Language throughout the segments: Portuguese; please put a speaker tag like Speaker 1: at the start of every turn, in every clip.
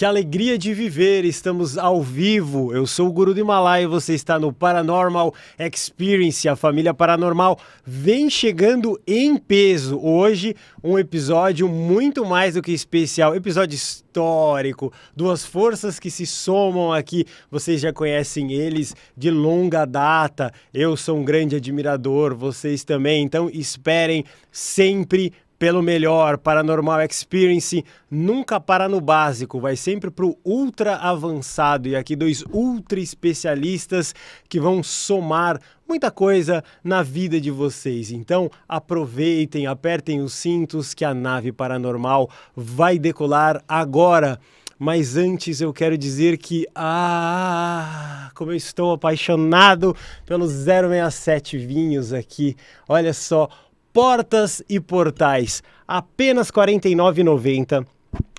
Speaker 1: Que alegria de viver! Estamos ao vivo. Eu sou o Guru do Himalaia e você está no Paranormal Experience. A família paranormal vem chegando em peso. Hoje, um episódio muito mais do que especial, episódio histórico. Duas forças que se somam aqui. Vocês já conhecem eles de longa data. Eu sou um grande admirador, vocês também. Então, esperem sempre pelo melhor, Paranormal Experience nunca para no básico, vai sempre para o ultra avançado. E aqui dois ultra especialistas que vão somar muita coisa na vida de vocês. Então aproveitem, apertem os cintos que a nave paranormal vai decolar agora. Mas antes eu quero dizer que, ah, como eu estou apaixonado pelos 067 vinhos aqui. Olha só, portas e portais. Apenas R$ 49,90.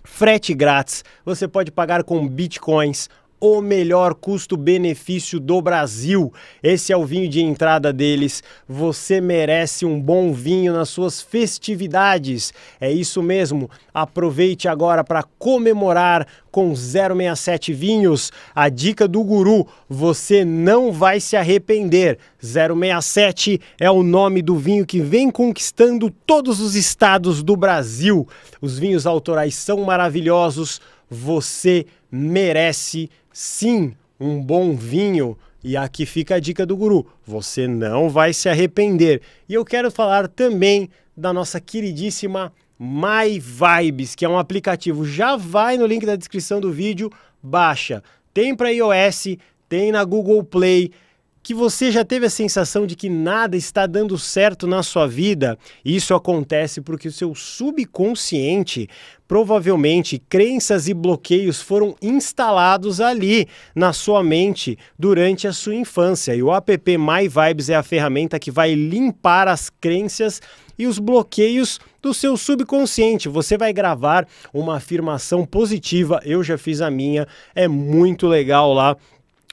Speaker 1: Frete grátis. Você pode pagar com bitcoins o melhor custo-benefício do Brasil. Esse é o vinho de entrada deles. Você merece um bom vinho nas suas festividades. É isso mesmo. Aproveite agora para comemorar com 067 Vinhos. A dica do guru, você não vai se arrepender. 067 é o nome do vinho que vem conquistando todos os estados do Brasil. Os vinhos autorais são maravilhosos. Você merece Sim, um bom vinho. E aqui fica a dica do guru: você não vai se arrepender. E eu quero falar também da nossa queridíssima My Vibes, que é um aplicativo. Já vai no link da descrição do vídeo, baixa. Tem para iOS, tem na Google Play. Que você já teve a sensação de que nada está dando certo na sua vida? Isso acontece porque o seu subconsciente Provavelmente crenças e bloqueios foram instalados ali na sua mente durante a sua infância. E o app My Vibes é a ferramenta que vai limpar as crenças e os bloqueios do seu subconsciente. Você vai gravar uma afirmação positiva, eu já fiz a minha, é muito legal lá.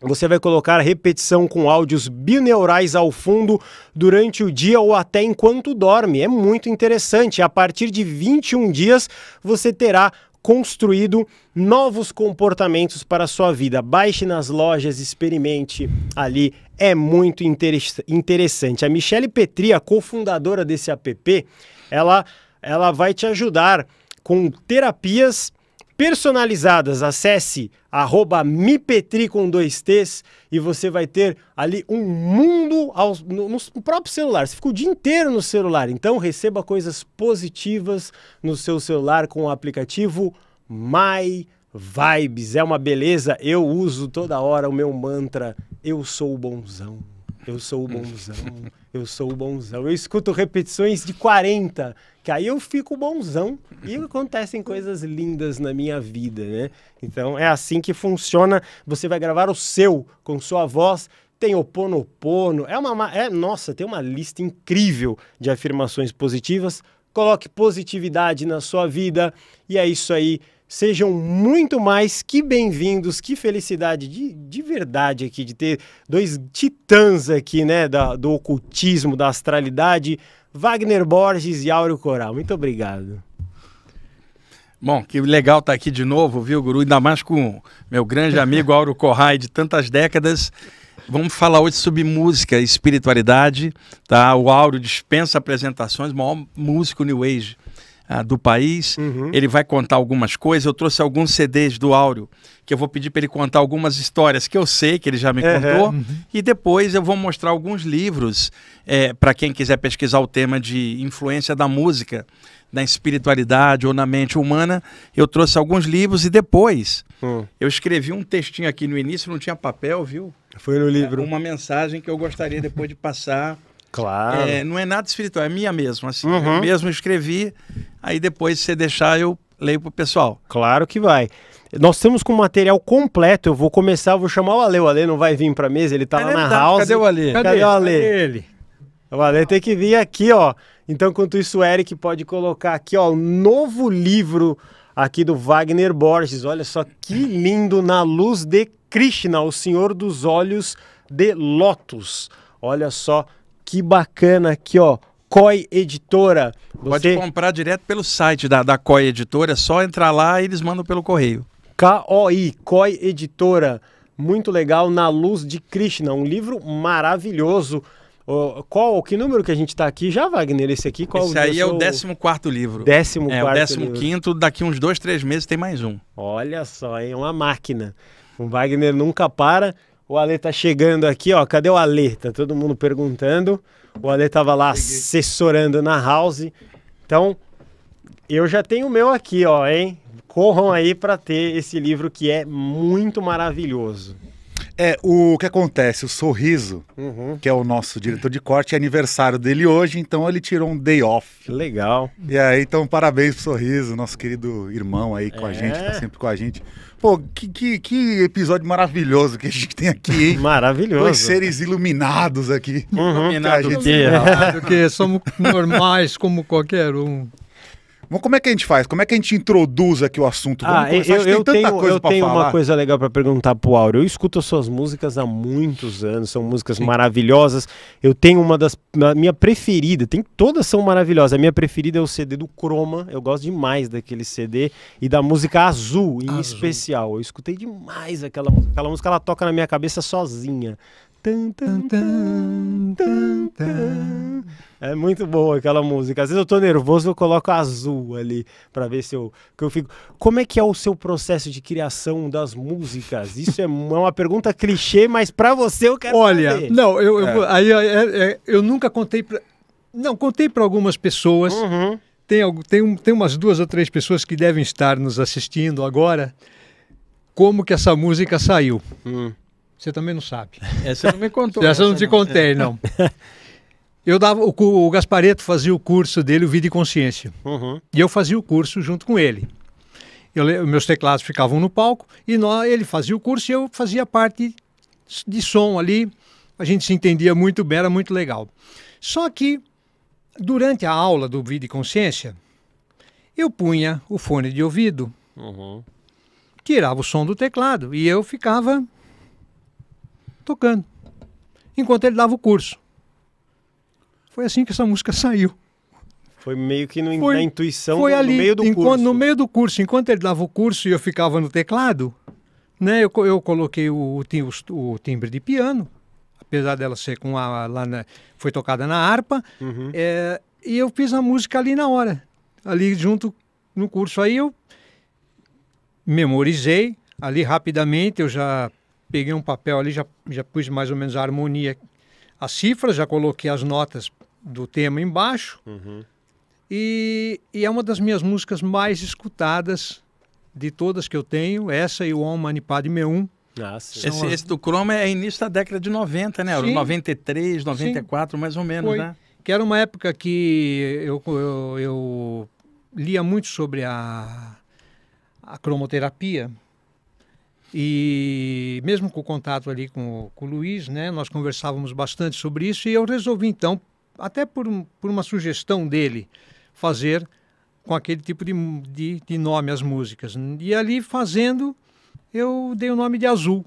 Speaker 1: Você vai colocar repetição com áudios bineurais ao fundo durante o dia ou até enquanto dorme. É muito interessante. A partir de 21 dias, você terá construído novos comportamentos para a sua vida. Baixe nas lojas, experimente ali. É muito interessante. A Michelle Petri, a cofundadora desse app, ela, ela vai te ajudar com terapias personalizadas. Acesse arroba mipetri com dois T's e você vai ter ali um mundo ao, no, no, próprio celular. Você fica o dia inteiro no celular, então receba coisas positivas no seu celular com o aplicativo My Vibes. É uma beleza, eu uso toda hora o meu mantra, eu sou bonzão. Eu sou o hum. bonzão, eu sou o bonzão. Eu escuto repetições de 40, que aí eu fico bonzão e acontecem coisas lindas na minha vida, né? Então é assim que funciona. Você vai gravar o seu com sua voz. Tem oponopono, é uma é nossa, tem uma lista incrível de afirmações positivas. Coloque positividade na sua vida e é isso aí. Sejam muito mais que bem-vindos, que felicidade de, de verdade aqui, de ter dois titãs aqui, né, da, do ocultismo, da astralidade, Wagner Borges e Áureo Coral. Muito obrigado.
Speaker 2: Bom, que legal estar tá aqui de novo, viu, Guru? Ainda mais com meu grande amigo Auro Corrai, de tantas décadas. Vamos falar hoje sobre música e espiritualidade, tá? O Auro dispensa apresentações, maior músico New Age ah, do país. Uhum. Ele vai contar algumas coisas. Eu trouxe alguns CDs do Áureo, que eu vou pedir para ele contar algumas histórias que eu sei que ele já me uhum. contou. Uhum. E depois eu vou mostrar alguns livros é, para quem quiser pesquisar o tema de influência da música na espiritualidade ou na mente humana. Eu trouxe alguns livros e depois hum. eu escrevi um textinho aqui no início, não tinha papel, viu? Foi no livro. É, uma mensagem que eu gostaria depois de passar Claro. É, não é nada espiritual, é minha mesmo. Assim, uhum. Eu mesmo escrevi, aí depois, se deixar, eu leio pro pessoal.
Speaker 1: Claro que vai. Nós estamos com material completo. Eu vou começar, vou chamar o Ale. O Ale não vai vir pra mesa, ele tá lá na tá, house. Cadê o Ale? Cadê, cadê o Ale? Cadê ele? O Ale tem que vir aqui, ó. Então, quanto isso, o Eric pode colocar aqui, ó, o novo livro aqui do Wagner Borges. Olha só que lindo, Na Luz de Krishna, o Senhor dos Olhos de Lotus. Olha só que bacana aqui, ó. COI Editora. Você... Pode comprar
Speaker 2: direto pelo site da, da COI Editora, é só entrar lá e eles mandam pelo correio.
Speaker 1: COI, COI Editora. Muito legal, Na Luz de Krishna, um livro maravilhoso. Oh, qual, que número que a gente está aqui já, Wagner? Esse aqui, qual? Esse aí é o 14
Speaker 2: quarto livro. 14 é, o 15 quinto, daqui uns dois, três meses tem mais um.
Speaker 1: Olha só, é uma máquina. O Wagner nunca para. O Ale tá chegando aqui, ó. Cadê o Ale? Tá todo mundo perguntando. O Ale tava lá assessorando na house. Então, eu já tenho o meu aqui, ó, hein? Corram aí para ter esse livro que é muito maravilhoso.
Speaker 3: É, o que acontece, o Sorriso, uhum. que é o nosso diretor de corte, é aniversário dele hoje, então ele tirou um day off. Que legal. E aí, então, parabéns pro Sorriso, nosso querido irmão aí com é. a gente, tá sempre com a gente. Pô, que, que, que, episódio maravilhoso que a gente tem aqui, hein? Maravilhoso. Dois seres iluminados
Speaker 4: aqui. Uhum. Iluminado, que, gente... iluminado, somos normais como qualquer um.
Speaker 3: Mas como é que a gente faz? Como é que a gente introduz aqui o assunto? Vamos ah, eu, eu, tenho, coisa eu tenho falar. uma
Speaker 1: coisa legal para perguntar pro Áureo. Eu escuto as suas músicas há muitos anos, são músicas Sim. maravilhosas. Eu tenho uma das. minha preferida, tem, todas são maravilhosas. A minha preferida é o CD do Chroma. Eu gosto demais daquele CD e da música azul, em azul. especial. Eu escutei demais aquela música. Aquela música ela toca na minha cabeça sozinha. É muito boa aquela música. Às vezes eu tô nervoso, eu coloco azul ali para ver se eu, que eu fico. Como é que é o seu processo de criação das músicas? Isso é, é uma pergunta clichê, mas para você eu quero Olha, saber. não, eu, eu é.
Speaker 4: aí é, é, é, eu nunca contei para não contei para algumas pessoas. Uhum. Tem, tem, tem umas duas ou três pessoas que devem estar nos assistindo agora. Como que essa música saiu? Hum. Você também não sabe. Essa é, não me contou. essa, né? essa não te não. contei, não. Eu dava, o, o Gaspareto fazia o curso dele, o Vida e Consciência. Uhum. E eu fazia o curso junto com ele. Eu, meus teclados ficavam no palco e nós, ele fazia o curso e eu fazia parte de som ali. A gente se entendia muito bem, era muito legal. Só que durante a aula do Vida e Consciência, eu punha o fone de ouvido, uhum. tirava o som do teclado e eu ficava tocando, enquanto ele dava o curso. Foi assim que essa música saiu.
Speaker 1: Foi meio que no, foi, na intuição, foi no, ali, no meio do enquanto, curso.
Speaker 4: No meio do curso, enquanto ele dava o curso e eu ficava no teclado, né, eu, eu coloquei o, o, o timbre de piano, apesar dela ser com a, lá na, foi tocada na harpa, uhum. é, e eu fiz a música ali na hora, ali junto no curso. Aí eu memorizei ali rapidamente, eu já peguei um papel ali, já, já pus mais ou menos a harmonia, as cifras, já coloquei as notas do tema embaixo. Uhum. E, e, é uma das minhas músicas mais escutadas de todas que eu tenho. Essa e o On Manipade Me1.
Speaker 1: Ah, esse, as... esse,
Speaker 4: do Chroma é início da década de 90, né? Sim. 93, 94, Sim. mais ou menos, Foi. né? Que era uma época que eu, eu, eu lia muito sobre a, a cromoterapia. E mesmo com o contato ali com, com o Luiz, né, nós conversávamos bastante sobre isso e eu resolvi então, até por, um, por uma sugestão dele, fazer com aquele tipo de, de, de nome as músicas. E ali fazendo, eu dei o nome de Azul.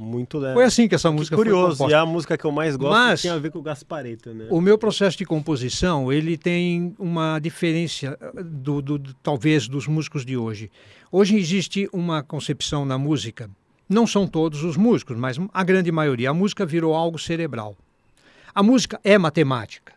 Speaker 1: Muito leve. Foi assim que essa música que curioso, foi composta. e a música que eu mais gosto Mas, tem a ver com o Gaspareto, né? O meu
Speaker 4: processo de composição, ele tem uma diferença, eh, do, do, do, talvez, dos músicos de hoje. Hoje existe uma concepção na música, não são todos os músicos, mas a grande maioria. A música virou algo cerebral. A música é matemática.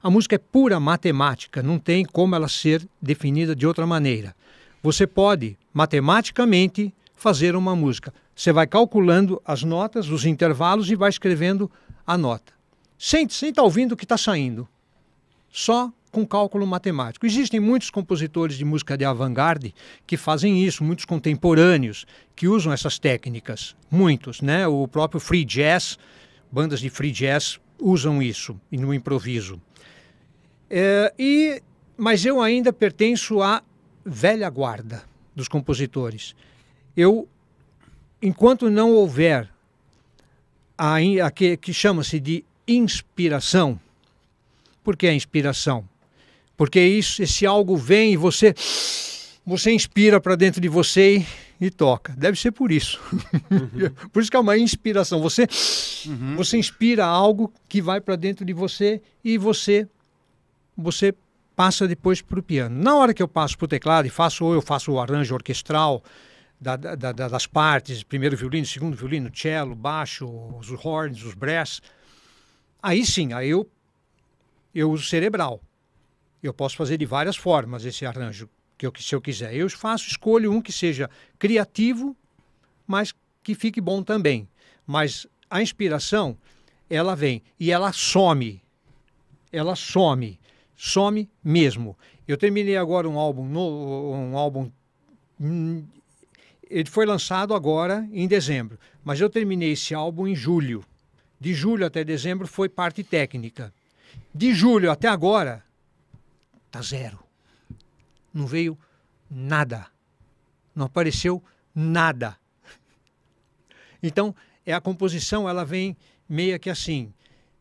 Speaker 4: A música é pura matemática, não tem como ela ser definida de outra maneira. Você pode, matematicamente, fazer uma música você vai calculando as notas, os intervalos e vai escrevendo a nota. Sem estar tá ouvindo o que está saindo. Só com cálculo matemático. Existem muitos compositores de música de avant-garde que fazem isso, muitos contemporâneos que usam essas técnicas, muitos, né? O próprio free jazz, bandas de free jazz usam isso no improviso. É, e mas eu ainda pertenço à velha guarda dos compositores. Eu enquanto não houver a, a que, que chama-se de inspiração, por que a inspiração? Porque isso, esse algo vem e você, você inspira para dentro de você e, e, toca. Deve ser por isso. Uhum. por isso que é uma inspiração. Você, uhum. você inspira algo que vai para dentro de você e você, você passa depois para o piano. Na hora que eu passo para o teclado e faço, ou eu faço o arranjo orquestral, da, da, das partes, primeiro violino, segundo violino, cello, baixo, os horns, os brass. Aí sim, aí eu, eu uso cerebral. Eu posso fazer de várias formas esse arranjo, que eu, se eu quiser. Eu faço, escolho um que seja criativo, mas que fique bom também. Mas a inspiração, ela vem e ela some. Ela some. Some mesmo. Eu terminei agora um álbum, no, um álbum ele foi lançado agora em dezembro, mas eu terminei esse álbum em julho. De julho até dezembro foi parte técnica. De julho até agora, tá zero. Não veio nada. Não apareceu nada. Então, é a composição, ela vem meio que assim.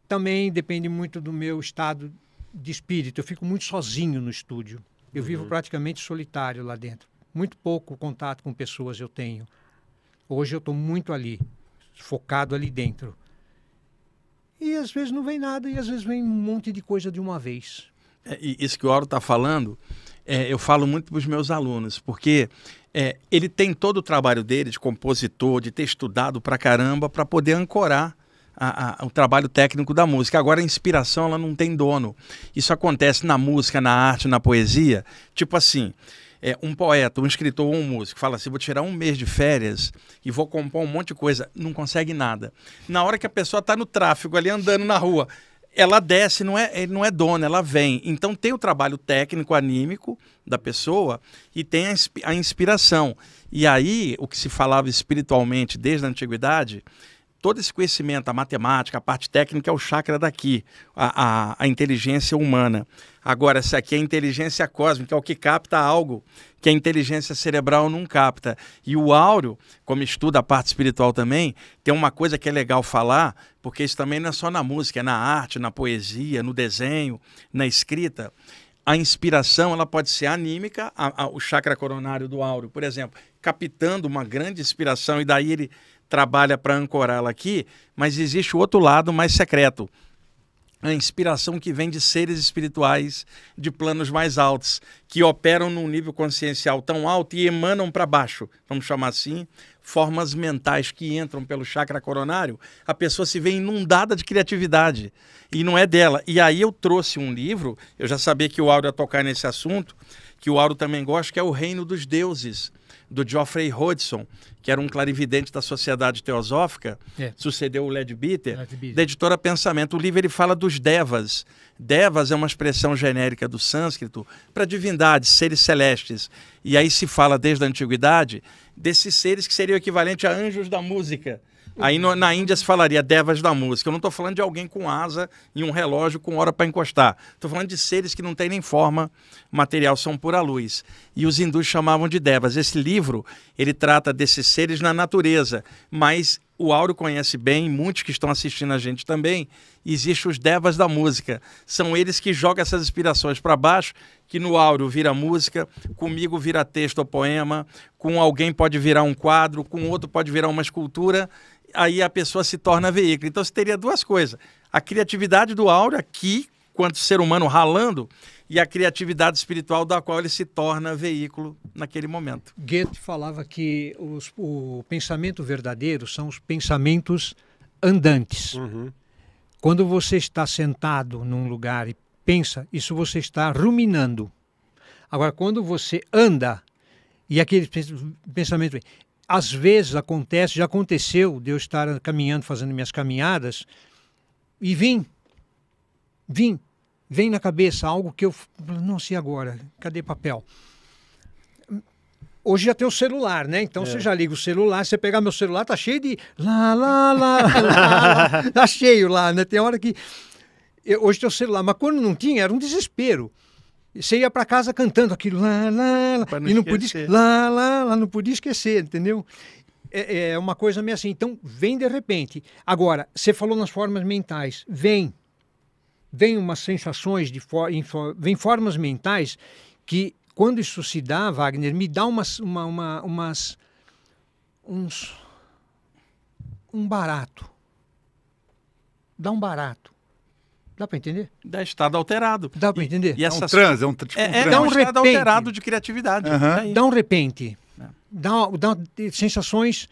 Speaker 4: Também depende muito do meu estado de espírito. Eu fico muito sozinho no estúdio. Eu uhum. vivo praticamente solitário lá dentro muito pouco contato com pessoas eu tenho. Hoje eu estou muito ali, focado ali dentro. E às vezes não vem nada, e às vezes vem um monte de coisa de uma vez. É, isso que o Auro está falando,
Speaker 2: é, eu falo muito para os meus alunos, porque é, ele tem todo o trabalho dele de compositor, de ter estudado para caramba, para poder ancorar a, a, o trabalho técnico da música. Agora a inspiração ela não tem dono. Isso acontece na música, na arte, na poesia. Tipo assim, é, um poeta, um escritor, um músico fala assim: vou tirar um mês de férias e vou compor um monte de coisa, não consegue nada. Na hora que a pessoa está no tráfego, ali andando na rua, ela desce, não é, eh, não é dona, ela vem. Então tem o trabalho técnico, anímico da pessoa e tem a, a inspiração. E aí, o que se falava espiritualmente desde a antiguidade todo esse conhecimento, a matemática, a parte técnica, é o chakra daqui, a, a, a, inteligência humana. Agora, essa aqui é a inteligência cósmica, é o que capta algo que a inteligência cerebral não capta. E o áureo, como estuda a parte espiritual também, tem uma coisa que é legal falar, porque isso também não é só na música, é na arte, na poesia, no desenho, na escrita a inspiração ela pode ser anímica, a, a, o chakra coronário do áureo, por exemplo, captando uma grande inspiração e daí ele trabalha para ancorá-la aqui, mas existe o outro lado mais secreto. A inspiração que vem de seres espirituais de planos mais altos, que operam num nível consciencial tão alto e emanam para baixo, vamos chamar assim, formas mentais que entram pelo chakra coronário, a pessoa se vê inundada de criatividade e não é dela. E aí eu trouxe um livro, eu já sabia que o Auro ia tocar nesse assunto, que o Auro também gosta, que é O Reino dos Deuses do Geoffrey Hodgson, que era um clarividente da Sociedade Teosófica, é. sucedeu o Ledbetter, da editora Pensamento. O livro ele fala dos devas. Devas é uma expressão genérica do sânscrito para divindades, seres celestes. E aí se fala desde a antiguidade desses seres que seriam equivalente a anjos da música. Aí no, na Índia se falaria devas da música. Eu não estou falando de alguém com asa e um relógio com hora para encostar. Estou falando de seres que não têm nem forma material, são pura luz. E os hindus chamavam de devas. Esse livro, ele trata desses seres na natureza, mas o Áureo conhece bem, muitos que estão assistindo a gente também, existem os devas da música. São eles que jogam essas inspirações para baixo, que no Áureo vira música, comigo vira texto ou poema, com alguém pode virar um quadro, com outro pode virar uma escultura, aí a pessoa se torna veículo. Então você teria duas coisas: a criatividade do Áureo aqui, quanto ser humano ralando, e a criatividade espiritual da qual
Speaker 4: ele se torna veículo naquele momento. Goethe falava que os, o pensamento verdadeiro são os pensamentos andantes. Uhum. Quando você está sentado num lugar e pensa, isso você está ruminando. Agora, quando você anda e aquele pensamento é, às vezes acontece, já aconteceu de eu estar caminhando, fazendo minhas caminhadas, e vim, vim, vem na cabeça algo que eu não sei agora, cadê papel? Hoje já tem o celular, né? Então é. você já liga o celular, você pegar meu celular, tá cheio de lá, lá, lá, lá, tá cheio lá, né? Tem hora que. Eu, hoje tem o celular, mas quando não tinha, era um desespero você ia para casa cantando aquilo lá, lá, lá, não e não podia lá, lá, lá, não podia esquecer, entendeu? É, é, uma coisa meio assim. Então vem de repente. Agora, você falou nas formas mentais, vem, vem umas sensações de for, vem formas mentais que quando isso se dá, Wagner, me dá umas, uma, uma, umas uns um barato, dá um barato Dá para entender? Dá
Speaker 2: estado alterado. Dá para entender? E, e essas... é um tipo, é um, tipo, um é,
Speaker 4: dá um, um estado alterado de criatividade. Uhum. Dá um repente. É. Dá, dá sensações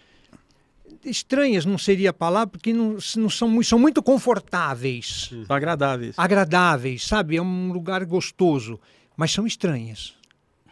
Speaker 4: estranhas não seria a palavra, porque não, não são, muito, são muito confortáveis. Uhum. agradáveis. Agradáveis, sabe? É um lugar gostoso, mas são estranhas.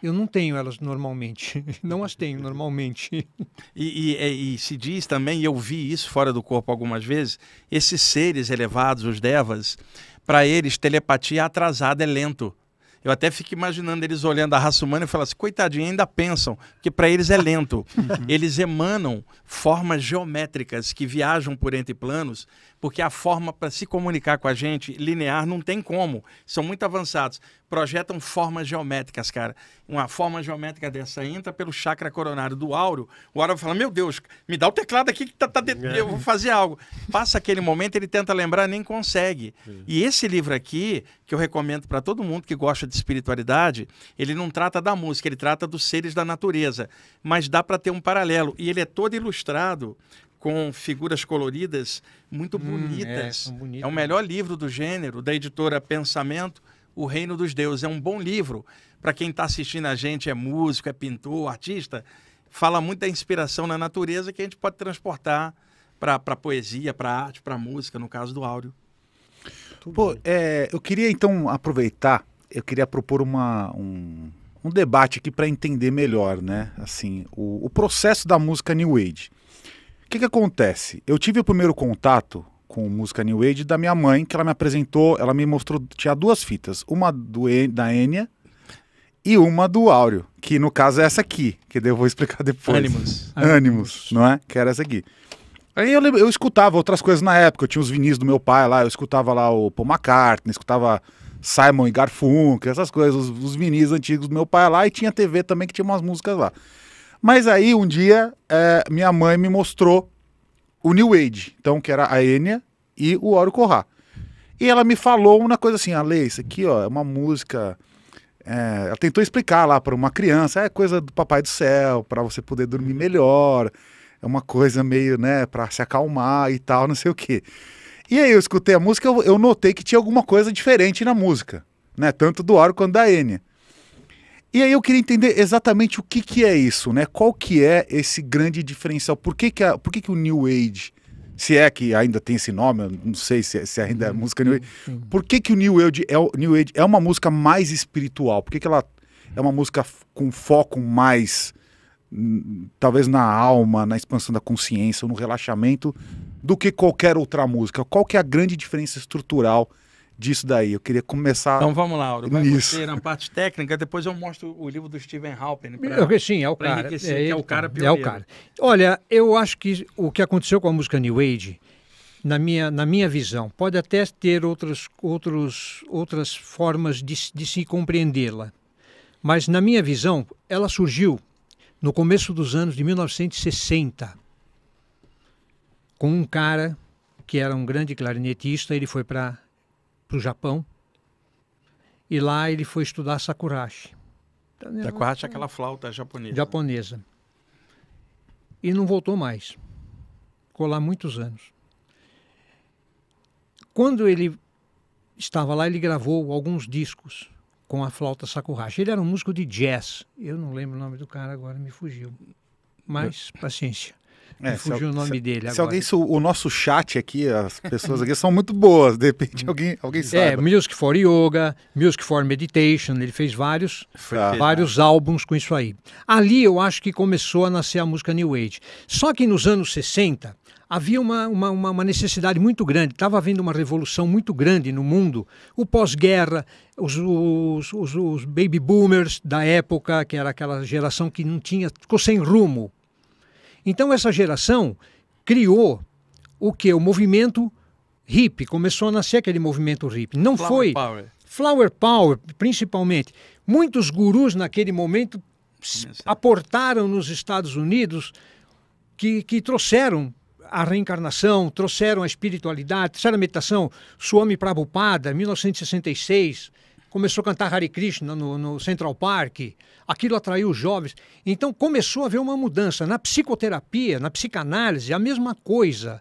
Speaker 4: Eu não tenho elas normalmente. Não as tenho normalmente.
Speaker 2: E, e, é, e, se diz também, eu vi isso fora do corpo algumas vezes, esses seres elevados, os devas, para eles telepatia atrasada é lento. Eu até fico imaginando eles olhando a raça humana e falando assim, coitadinho, ainda pensam, porque para eles é lento. eles emanam formas geométricas que viajam por entre planos, porque a forma para se comunicar com a gente, linear, não tem como. São muito avançados. Projetam formas geométricas, cara. Uma forma geométrica dessa entra pelo chakra coronário do áureo. O áureo fala: Meu Deus, me dá o teclado aqui que tá, tá de... É. eu vou fazer algo. Passa aquele momento, ele tenta lembrar, nem consegue. É. E esse livro aqui, que eu recomendo para todo mundo que gosta de espiritualidade, ele não trata da música, ele trata dos seres da natureza. Mas dá para ter um paralelo. E ele é todo ilustrado com figuras coloridas muito hum, é, bonitas. É, é, o melhor livro do gênero, da editora Pensamento, O Reino dos Deuses. É um bom livro para quem está assistindo a gente, é músico, é pintor, artista. Fala muito da inspiração na natureza que a gente pode transportar para poesia, para arte, para música, no caso do áudio.
Speaker 3: Pô, é, eu queria então aproveitar, eu queria propor uma, um, um debate aqui para entender melhor, né? Assim, o, o processo da música New Age. O que, que acontece? Eu tive o primeiro contato com música New Age da minha mãe, que ela me apresentou, ela me mostrou, tinha duas fitas, uma do da Enya e uma do Áureo, que no caso é essa aqui, que eu vou explicar depois. Ânimos. Ânimos, não é? Que era essa aqui. Aí eu, eu escutava outras coisas na época, eu tinha os vinis do meu pai lá, eu escutava lá o Paul McCartney, escutava Simon e Garfunkel, essas coisas, os, os vinis antigos do meu pai lá, e tinha TV também que tinha umas músicas lá. Mas aí um dia é, minha mãe me mostrou o New Age, então que era a Enya e o Oro Corrá. E ela me falou uma coisa assim, Ale, isso aqui ó, é uma música. É, ela tentou explicar lá para uma criança, é coisa do Papai do Céu, para você poder dormir melhor, é uma coisa meio, né, para se acalmar e tal, não sei o quê. E aí eu escutei a música, eu, eu notei que tinha alguma coisa diferente na música, né, tanto do Oro quanto da Enya. E aí eu queria entender exatamente o que, que é isso, né? Qual que é esse grande diferencial? Por que, que, a, por que, que o New Age, se é que ainda tem esse nome, eu não sei se, é, se ainda é música New Age, por que, que o New Age, é, New Age é uma música mais espiritual? Por que, que ela é uma música com foco mais, hum, talvez na alma, na expansão da consciência, no relaxamento, do que qualquer outra música? Qual que é a grande diferença estrutural disso daí. Eu queria começar. Então vamos lá, Auro. Vai nisso. você
Speaker 2: na parte técnica, depois eu mostro o livro do Steven Halpern. Pra, é, Sim, é o cara. É, é, é o cara pioneiro. É o cara.
Speaker 4: Olha, eu acho que o que aconteceu com a música New Age, na minha, na minha visão, pode até ter outros, outros, outras formas de, de se compreendê-la. Mas, na minha visão, ela surgiu no começo dos anos de 1960, com um cara que era um grande clarinetista, ele foi para para o Japão. E lá ele foi estudar Sakurashi. Então, Sakurashi é aquela flauta japonesa. Japonesa. E não voltou mais. Ficou lá muitos anos. Quando ele estava lá, ele gravou alguns discos com a flauta Sakurashi. Ele era um músico de jazz. Eu não lembro o nome do cara agora, me fugiu. Mas paciência. É, fugiu o nome se, dele. Se agora. alguém,
Speaker 3: o nosso chat aqui, as pessoas aqui são muito boas, de repente hum.
Speaker 4: alguém, alguém sabe. É, Music for Yoga, Music for Meditation, ele fez vários, tá. vários né? álbuns com isso aí. Ali eu acho que começou a nascer a música New Age. Só que nos anos 60 havia uma, uma, uma necessidade muito grande, estava havendo uma revolução muito grande no mundo, o pós-guerra, os, os, os, os baby boomers da época, que era aquela geração que não tinha, ficou sem rumo então essa geração criou o que o movimento hip começou a nascer aquele movimento hip. Não Flower foi Power. Flower Power, principalmente. Muitos gurus naquele momento aportaram nos Estados Unidos que, que trouxeram a reencarnação, trouxeram a espiritualidade, trouxeram a meditação. Swami Prabhupada, 1966 começou a cantar Hare Krishna no, no Central Park, aquilo atraiu os jovens. Então começou a haver uma mudança. Na psicoterapia, na psicanálise, a mesma coisa.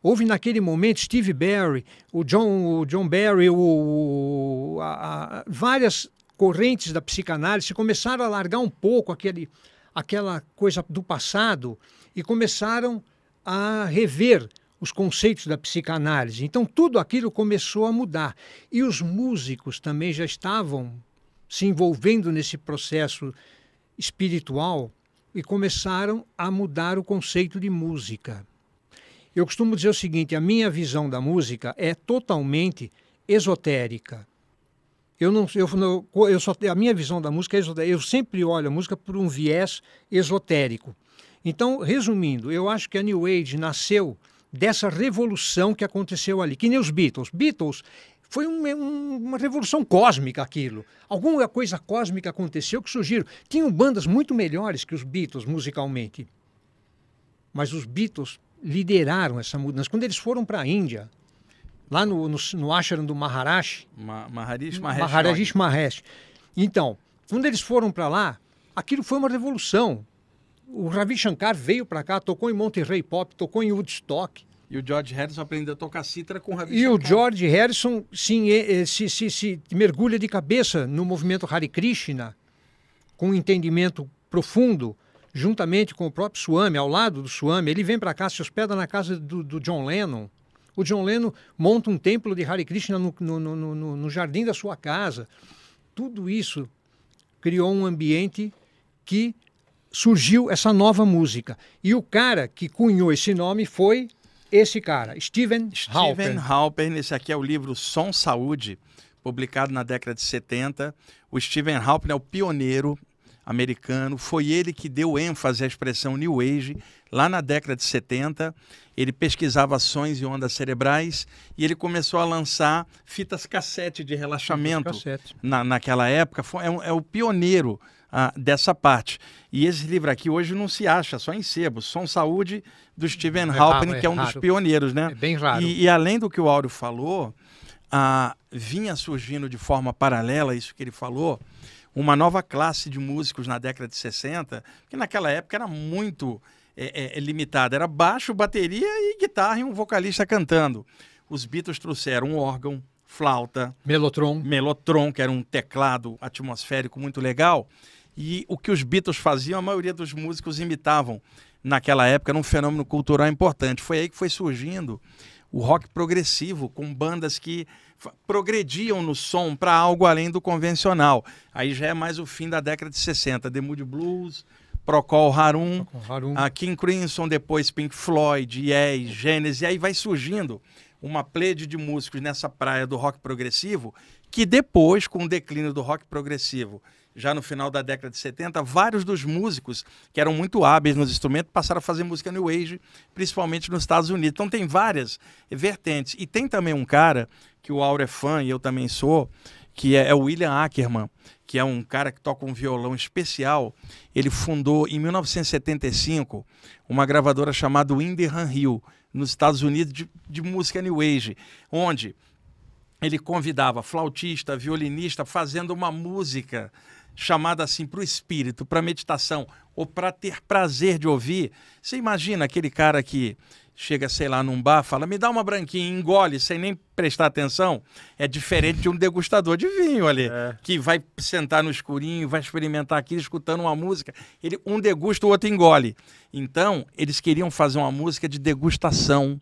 Speaker 4: Houve naquele momento Steve Barry, o John, o John Barry, o, a, a, várias correntes da psicanálise começaram a largar um pouco aquele, aquela coisa do passado e começaram a rever os conceitos da psicanálise. Então tudo aquilo começou a mudar. E os músicos também já estavam se envolvendo nesse processo espiritual e começaram a mudar o conceito de música. Eu costumo dizer o seguinte: a minha visão da música é totalmente esotérica. Eu não, eu, não, eu só, a minha visão da música é esotérica. Eu sempre olho a música por um viés esotérico. Então, resumindo, eu acho que a New Age nasceu dessa revolução que aconteceu ali. Que nem os Beatles. Beatles foi um, um, uma revolução cósmica aquilo. Alguma coisa cósmica aconteceu que surgiram. Tinham bandas muito melhores que os Beatles musicalmente. Mas os Beatles lideraram essa mudança. Quando eles foram para a Índia, lá no, no, no ashram do Maharashi. Ma Maharishi Mahesh. Maharishi Mahesh. Então, quando eles foram para lá, aquilo foi uma revolução. O Ravi Shankar veio para cá, tocou em Monterrey Pop, tocou em Woodstock. E o George Harrison aprendeu a tocar cítara com o Ravi E Shankar. o George Harrison sim, se, se, se mergulha de cabeça no movimento Hare Krishna, com um entendimento profundo, juntamente com o próprio Swami, ao lado do Swami. Ele vem para cá, se hospeda na casa do, do John Lennon. O John Lennon monta um templo de Hare Krishna no, no, no, no, jardim da sua casa. Tudo isso criou um ambiente que surgiu essa nova música. E o cara que cunhou esse nome foi esse cara, Steven, Steven Halpern. Steven
Speaker 2: Halpern, esse aqui é o livro Som Saúde, publicado na década de 70. O Steven Halpern é o pioneiro americano, foi ele que deu ênfase à expressão New Age lá na década de 70. Ele pesquisava ações e ondas cerebrais e ele começou a lançar fitas cassete de relaxamento cassete. Na, naquela época. Foi, é, é o pioneiro ah, dessa parte. E esse livro aqui hoje não se acha, só em sebo. Som Saúde, do Stephen hum, é Halpern, é que é um é raro. dos pioneiros, né? É bem raro. E, e além do que o Áureo falou, ah, vinha surgindo de forma paralela isso que ele falou, uma nova classe de músicos na década de 60, que naquela época era muito é, é, é, limitada. Era baixo, bateria e guitarra e um vocalista cantando. Os Beatles trouxeram um órgão, flauta. Melotron. Melotron, que era um teclado atmosférico muito legal. E o que os Beatles faziam, a maioria dos músicos imitavam naquela época, era um fenômeno cultural importante. Foi aí que foi surgindo o rock progressivo, com bandas que progrediam no som para algo além do convencional. Aí já é mais o fim da década de 60. The Moody Blues, Procol Harum, Procol Harum. King Crimson, depois Pink Floyd, Yes, Genesis. E aí vai surgindo uma plede de músicos nessa praia do rock progressivo, que depois, com o declínio do rock progressivo já no final da década de 70, vários dos músicos que eram muito hábeis nos instrumentos passaram a fazer música New Age, principalmente nos Estados Unidos. Então tem várias vertentes. E tem também um cara que o Auro é fã e eu também sou, que é, é, o William Ackerman, que é um cara que toca um violão especial. Ele fundou em 1975 uma gravadora chamada Winderham Hill, nos Estados Unidos, de, de música New Age, onde ele convidava flautista, violinista, fazendo uma música chamada assim para o espírito, para meditação ou para ter prazer de ouvir, você imagina aquele cara que chega, sei lá, num bar, fala, me dá uma branquinha, engole, sem nem prestar atenção, é diferente de um degustador de vinho ali, é. que vai sentar no escurinho, vai experimentar aquilo, escutando uma música. Ele, um degusta, o outro engole. Então, eles queriam fazer uma música de degustação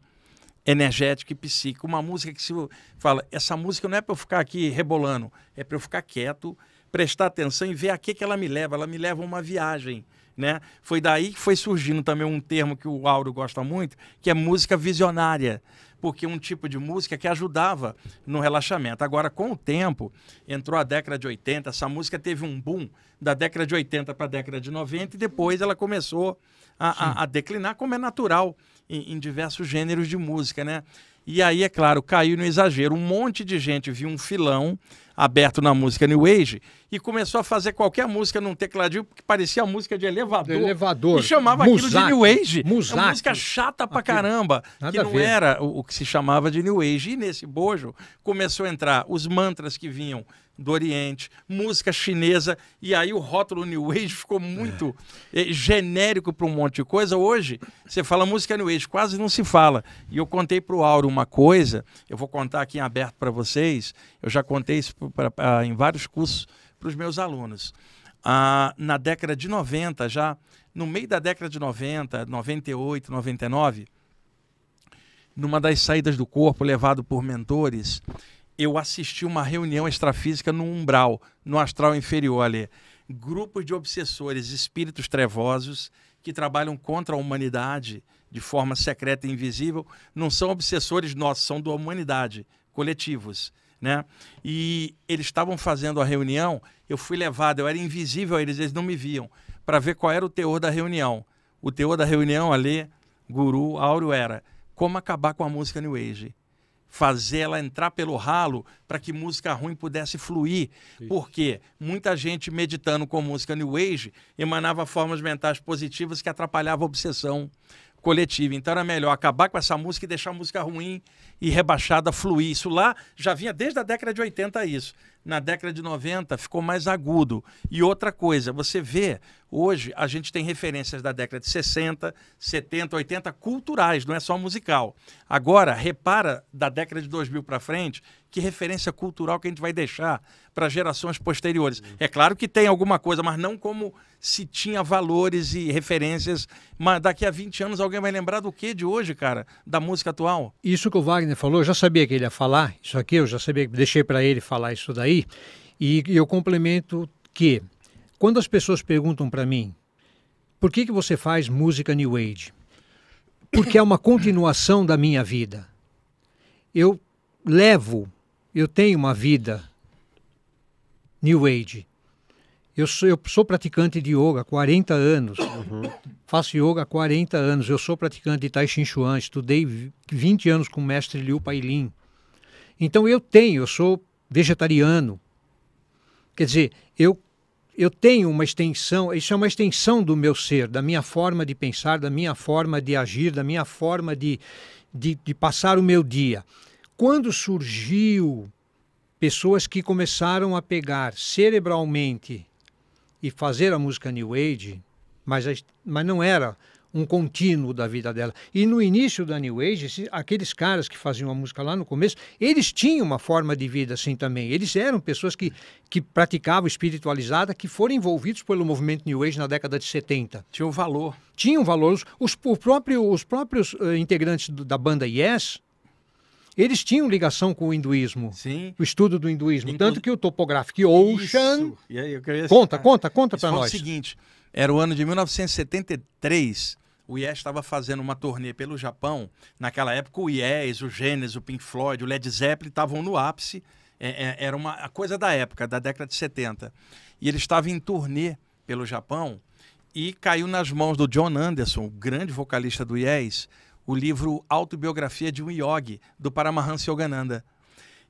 Speaker 2: energética e psíquica. Uma música que se fala, essa música não é para eu ficar aqui rebolando, é para eu ficar quieto, prestar atenção e ver a que, que ela me leva. Ela me leva a uma viagem. Né? Foi daí que foi surgindo também um termo que o Auro gosta muito, que é música visionária, porque um tipo de música que ajudava no relaxamento. Agora, com o tempo, entrou a década de 80, essa música teve um boom da década de 80 para a década de 90 e depois ela começou a, a, a declinar, como é natural em, em diversos gêneros de música, né? E aí, é claro, caiu no exagero. Um monte de gente viu um filão aberto na música New Age e começou a fazer qualquer música num tecladinho que parecia música de elevador. De elevador. E chamava Muzak, aquilo de New Age. Muzak. É uma música chata pra caramba, Nada que não era o, o que se chamava de New Age. E nesse bojo começou a entrar os mantras que vinham do Oriente, música chinesa, e aí o rótulo New Age ficou muito é. Eh, genérico para um monte de coisa. Hoje, você fala música New Age, quase não se fala. E eu contei para o Auro uma coisa, eu vou contar aqui em aberto para vocês, eu já contei isso pra, pra, ah, em vários cursos para os meus alunos. Ah, na década de 90, já no meio da década de 90, 98, 99, numa das saídas do corpo, levado por mentores, eu assisti uma reunião extrafísica no umbral, no astral inferior ali. Grupos de obsessores, espíritos trevosos que trabalham contra a humanidade de forma secreta e invisível, não são obsessores nossos, são da humanidade, coletivos, né? E eles estavam fazendo a reunião, eu fui levado, eu era invisível a eles, eles não me viam, para ver qual era o teor da reunião. O teor da reunião ali, guru, áureo era como acabar com a música New Age fazer ela entrar pelo ralo para que música ruim pudesse fluir. Sim. Porque muita gente meditando com música New Age emanava formas mentais positivas que atrapalhavam a obsessão coletiva. Então era melhor acabar com essa música e deixar a música ruim e rebaixada fluir. Isso lá já vinha desde a década de 80 isso na década de 90 ficou mais agudo. E outra coisa, você vê, hoje a gente tem referências da década de 60, 70, 80 culturais, não é só musical. Agora, repara da década de 2000 para frente, que referência cultural que a gente vai deixar para gerações posteriores. Uhum. É claro que tem alguma coisa, mas não como se tinha valores e referências. Mas daqui a 20 anos alguém vai lembrar do que de hoje, cara? Da música atual?
Speaker 4: Isso que o Wagner falou, eu já sabia que ele ia falar isso aqui, eu já sabia que deixei para ele falar isso daí aí. E eu complemento que quando as pessoas perguntam para mim por que, que você faz música New Age? Porque é uma continuação da minha vida. Eu levo, eu tenho uma vida New Age. Eu sou, eu sou praticante de yoga há 40 anos. Uhum. Faço yoga há 40 anos. Eu sou praticante de Tai Chi Chuan. Estudei 20 anos com o mestre Liu Pailin. Então eu tenho, eu sou vegetariano. Quer dizer, eu, eu tenho uma extensão, isso é uma extensão do meu ser, da minha forma de pensar, da minha forma de agir, da minha forma de, de, de passar o meu dia. Quando surgiu pessoas que começaram a pegar cerebralmente e fazer a música New Age, mas, mas não era um contínuo da vida dela. E no início da New Age, aqueles caras que faziam a música lá no começo, eles tinham uma forma de vida assim também. Eles eram pessoas que, que praticavam espiritualizada, que foram envolvidos pelo movimento New Age na década de 70. Tinha um valor. Tinham um valor. Os, os, próprio, os próprios uh, integrantes do, da banda Yes, eles tinham ligação com o hinduísmo. Sim. O estudo do hinduísmo. Inclu... Tanto que o Topographic Ocean.
Speaker 2: Aí, conta, conta, conta para nós. o seguinte: era o ano de 1973. O Yes estava fazendo uma turnê pelo Japão. Naquela época, o Yes, o Gênesis, o Pink Floyd, o Led Zeppelin estavam no ápice. É, é, era uma a coisa da época, da década de 70. E ele estava em turnê pelo Japão e caiu nas mãos do John Anderson, o grande vocalista do Yes, o livro Autobiografia de um Yogi, do Paramahansa Yogananda.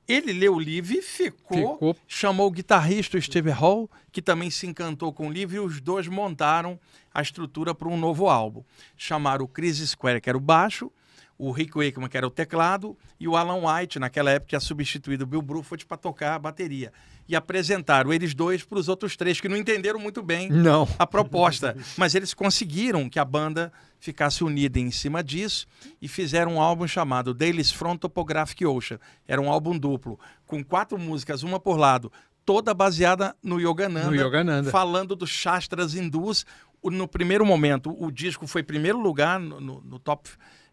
Speaker 2: Ele leu o livro e ficou, ficou, chamou o guitarrista Steve Hall, que também se encantou com o livro, e os dois montaram a estrutura para um novo álbum. Chamaram o Chris Square, que era o baixo, o Rick Wakeman, que era o teclado, e o Alan White, naquela época, que tinha substituído o Bill Bruford para tocar a bateria. E apresentaram eles dois para os outros três, que não entenderam muito bem não. a proposta. Mas eles conseguiram que a banda ficasse unida em cima disso e fizeram um álbum chamado Daily's Front Topographic Ocean. Era um álbum duplo, com quatro músicas, uma por lado, toda baseada no Yogananda, no Yogananda. falando dos Shastras hindus. No primeiro momento, o disco foi primeiro lugar no, no, no top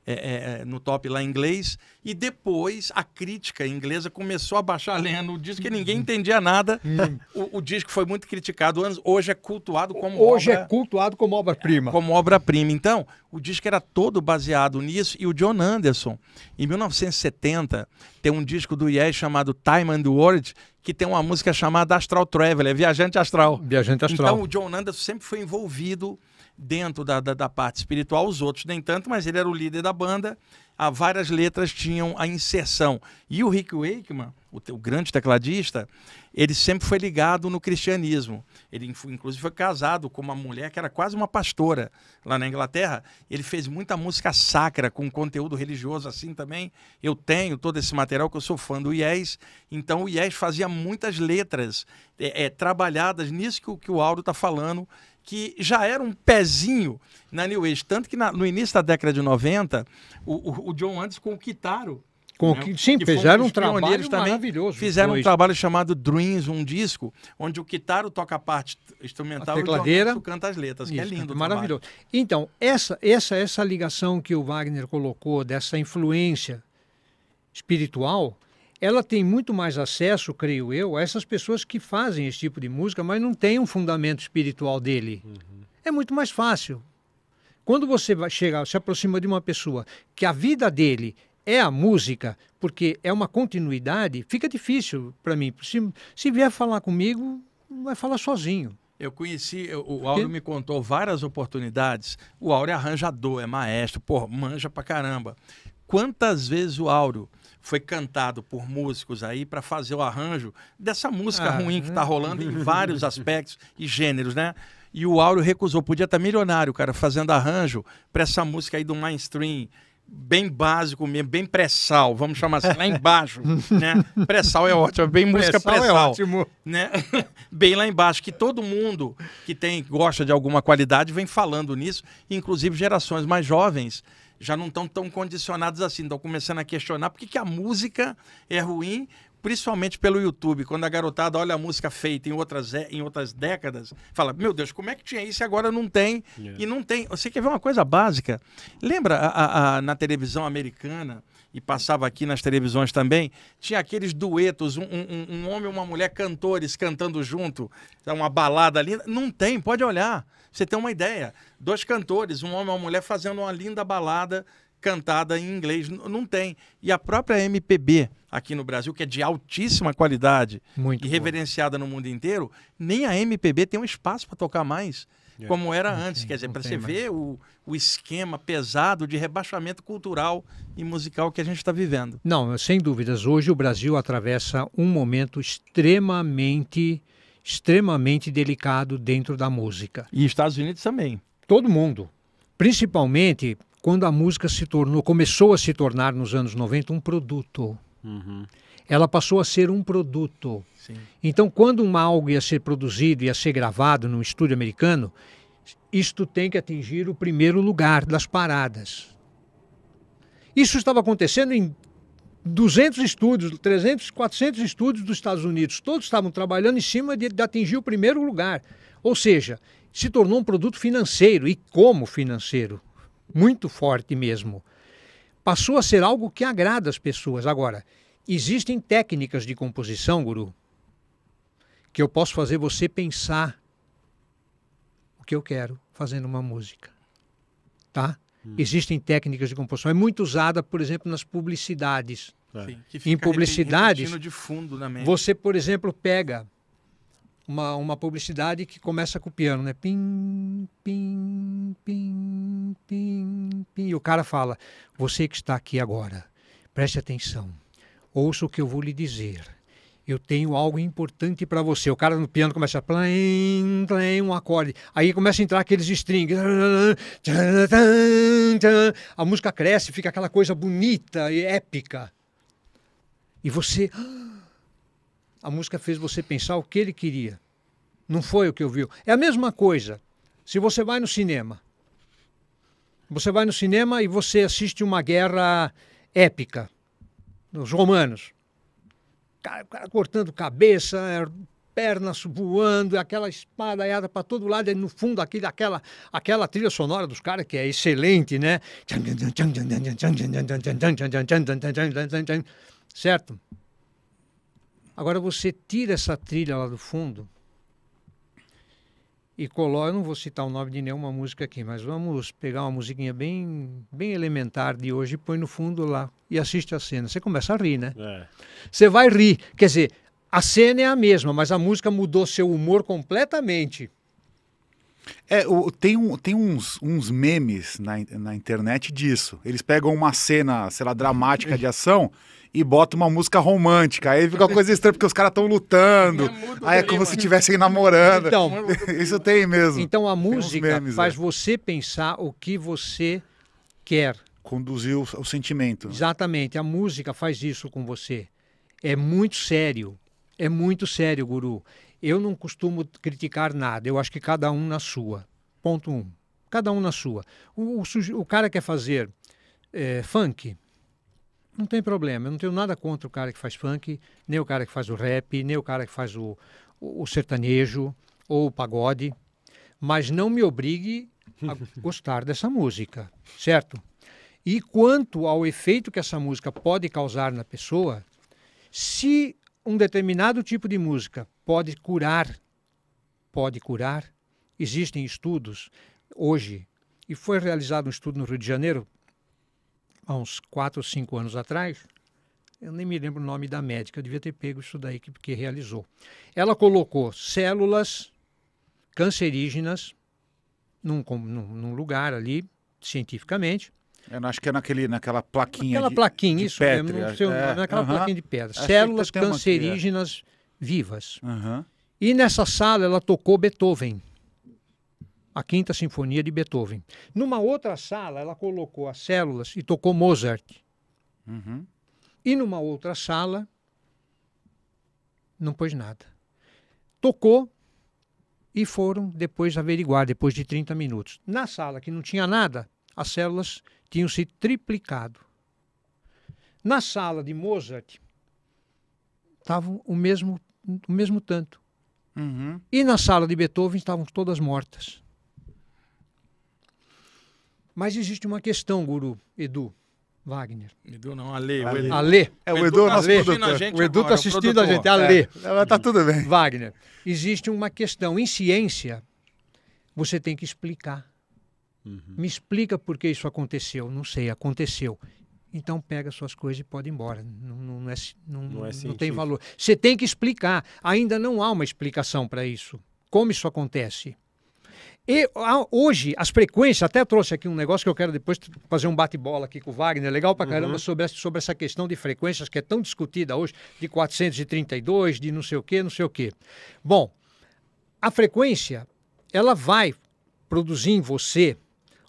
Speaker 2: é, é, é, no top lá em inglês, e depois a crítica inglesa começou a baixar lendo o disco, que ninguém entendia nada. Hum. o, o, disco foi muito criticado, hoje é cultuado como Hoje é obra, é cultuado como obra-prima. Como obra-prima. Então, o disco era todo baseado nisso, e o John Anderson, em 1970, tem um disco do Yes chamado Time and the World, que tem uma música chamada Astral Traveler, Viajante Astral. Viajante Astral. Então, o John Anderson sempre foi envolvido dentro da, da, da, parte espiritual, os outros nem tanto, mas ele era o líder da banda, a, ah, várias letras tinham a inserção. E o Rick Wakeman, o, o grande tecladista, ele sempre foi ligado no cristianismo. Ele inclusive foi casado com uma mulher que era quase uma pastora lá na Inglaterra. Ele fez muita música sacra com conteúdo religioso assim também. Eu tenho todo esse material que eu sou fã do Yes. Então o Yes fazia muitas letras é, é, trabalhadas nisso que, que o Aldo está falando que já era um pezinho na New Age. Tanto que na, no início da década de 90, o, o John Anderson com o Kitaro. Com né? que, sim, que fizeram um, um trabalho também, maravilhoso. Fizeram um trabalho chamado Dreams, um disco, onde o Kitaro toca a parte instrumental a tecladeira, e o
Speaker 4: canta as letras, isso, que é lindo. Maravilhoso. Trabalho. Então, essa, essa, essa ligação que o Wagner colocou, dessa influência espiritual, ela tem muito mais acesso, creio eu, a essas pessoas que fazem esse tipo de música, mas não tem um fundamento espiritual dele. Uhum. É muito mais fácil. Quando você vai chegar, se aproxima de uma pessoa que a vida dele é a música, porque é uma continuidade, fica difícil para mim. Se, se vier falar comigo, vai falar sozinho. Eu conheci,
Speaker 2: o Áureo me contou várias oportunidades. O Áureo é arranjador, é maestro, pô, manja pra caramba. Quantas vezes o Áureo foi cantado por músicos aí para fazer o arranjo dessa música ah, ruim que está né? rolando em vários aspectos e gêneros, né? E o Áureo recusou. Podia estar tá milionário, cara, fazendo arranjo para essa música aí do mainstream bem básico mesmo, bem pré-sal, vamos chamar assim, lá embaixo, né? Pré-sal é ótimo, bem música pré-sal. Pré é ótimo. Né? bem lá embaixo, que todo mundo que tem gosta de alguma qualidade vem falando nisso, inclusive gerações mais jovens já não estão tão condicionados assim, estão começando a questionar por que, que a música é ruim, principalmente pelo YouTube. Quando a garotada olha a música feita em outras, é, em outras décadas, fala: Meu Deus, como é que tinha isso e agora não tem? Yeah. É. E não tem. Você quer ver uma coisa básica? Lembra a, a, na televisão americana? E passava aqui nas televisões também, tinha aqueles duetos, um, um, um homem e uma mulher cantores cantando junto, uma balada linda. Não tem, pode olhar você tem uma ideia. Dois cantores, um homem e uma mulher, fazendo uma linda balada cantada em inglês. N não tem. E a própria MPB aqui no Brasil, que é de altíssima qualidade Muito e boa. reverenciada no mundo inteiro, nem a MPB tem um espaço para tocar mais. Yeah. É. Como era antes, quer dizer, para você ver o, o esquema pesado de rebaixamento cultural e musical que a gente está vivendo.
Speaker 4: Não, sem dúvidas. Hoje o Brasil atravessa um momento extremamente extremamente delicado dentro da música. E Estados Unidos também. Todo mundo. Principalmente quando a música se tornou, começou a se tornar nos anos 90 um produto. Uhum. Ela passou a ser um produto. Sim. Então, quando um algo ia ser produzido, ia ser gravado num estúdio americano, isto tem que atingir o primeiro lugar das paradas. Isso estava acontecendo em 200 estúdios, 300, 400 estúdios dos Estados Unidos, todos estavam trabalhando em cima de, de atingir o primeiro lugar. Ou seja, se tornou um produto financeiro e como financeiro, muito forte mesmo. Passou a ser algo que agrada as pessoas. Agora, existem técnicas de composição, guru, que eu posso fazer você pensar o que eu quero fazendo uma música, tá? Hum. Existem técnicas de composição. É muito usada, por exemplo, nas publicidades. É. Sim, em publicidades, você, por exemplo, pega uma, uma publicidade que começa com o piano, né? Pim, pim, pim, pim, pim. E o cara fala: Você que está aqui agora, preste atenção, ouça o que eu vou lhe dizer eu tenho algo importante para você. O cara no piano começa a plim, plim, um acorde. Aí começa a entrar aqueles strings. A música cresce, fica aquela coisa bonita e épica. E você. A música fez você pensar o que ele queria. Não foi o que ouviu. É a mesma coisa. Se você vai no cinema. Você vai no cinema e você assiste uma guerra épica. Os romanos cara, cara cortando cabeça, pernas voando, aquela espadaiada para todo lado, e no fundo aqui daquela aquela trilha sonora dos caras que é excelente, né? Certo? Agora você tira essa trilha lá do fundo e Coló, eu não vou citar o nome de nenhuma música aqui, mas vamos pegar uma musiquinha bem, bem elementar de hoje, põe no fundo lá e assiste a cena. Você começa a rir, né? É. Você vai rir. Quer dizer, a cena é a mesma, mas a música mudou seu humor completamente.
Speaker 3: É, o, tem, um, tem uns, uns memes na, na internet disso. Eles pegam uma cena, sei lá, dramática de ação e bota uma música romântica. Aí fica uma coisa estranha, porque os caras estão lutando. Aí é como se estivessem namorando. Então, Isso tem mesmo. Então a música memes, faz é.
Speaker 4: você pensar o que você quer. Conduzir o, o sentimento. Exatamente. A música faz isso com você. É muito sério. É muito sério, guru. Eu não costumo criticar nada. Eu acho que cada um na sua. Ponto um. Cada um na sua. O, o, o cara quer fazer é, funk, não tem problema. Eu não tenho nada contra o cara que faz funk, nem o cara que faz o rap, nem o cara que faz o, o, o sertanejo ou o pagode. Mas não me obrigue a gostar dessa música, certo? E quanto ao efeito que essa música pode causar na pessoa, se um determinado tipo de música pode curar, pode curar, existem estudos hoje, e foi realizado um estudo no Rio de Janeiro há uns 4 ou 5 anos atrás, eu nem me lembro o nome da médica, eu devia ter pego isso daí que, que realizou. Ela colocou células cancerígenas num, num, num lugar ali, cientificamente, eu é, acho que é naquele, naquela plaquinha. Aquela plaquinha, de, isso Petri, mesmo, seu, é, naquela uhum. plaquinha de pedra. Acho Células cancerígenas aqui, é. vivas. Uhum. E nessa sala ela tocou Beethoven a Quinta Sinfonia de Beethoven. Numa outra sala, ela colocou as células e tocou Mozart. Uhum. E numa outra sala, não pôs nada. Tocou e foram depois averiguar, depois de 30 minutos. Na sala que não tinha nada, as células tinham se triplicado. Na sala de Mozart, estavam o mesmo, o mesmo tanto. Uhum. E na sala de Beethoven, estavam todas mortas. Mas existe uma questão, Guru, Edu, Wagner. Edu não, Ale. Ale. É, o Edu, é tá Ale. A gente o Edu está assistindo a gente, Ale. É, está tudo bem. Wagner, existe uma questão. Em ciência, você tem que explicar. Uhum. Me explica por que isso aconteceu. Não sei, aconteceu. Então pega suas coisas e pode ir embora. Não, não, é, não, não, é não tem valor. Você tem que explicar. Ainda não há uma explicação para isso. Como isso acontece? E ah, hoje, as frequências, até trouxe aqui um negócio que eu quero depois fazer um bate-bola aqui com o Wagner, legal pra caramba, uhum. sobre, sobre essa questão de frequências que é tão discutida hoje, de 432, de não sei o quê, não sei o quê. Bom, a frequência, ela vai produzir em você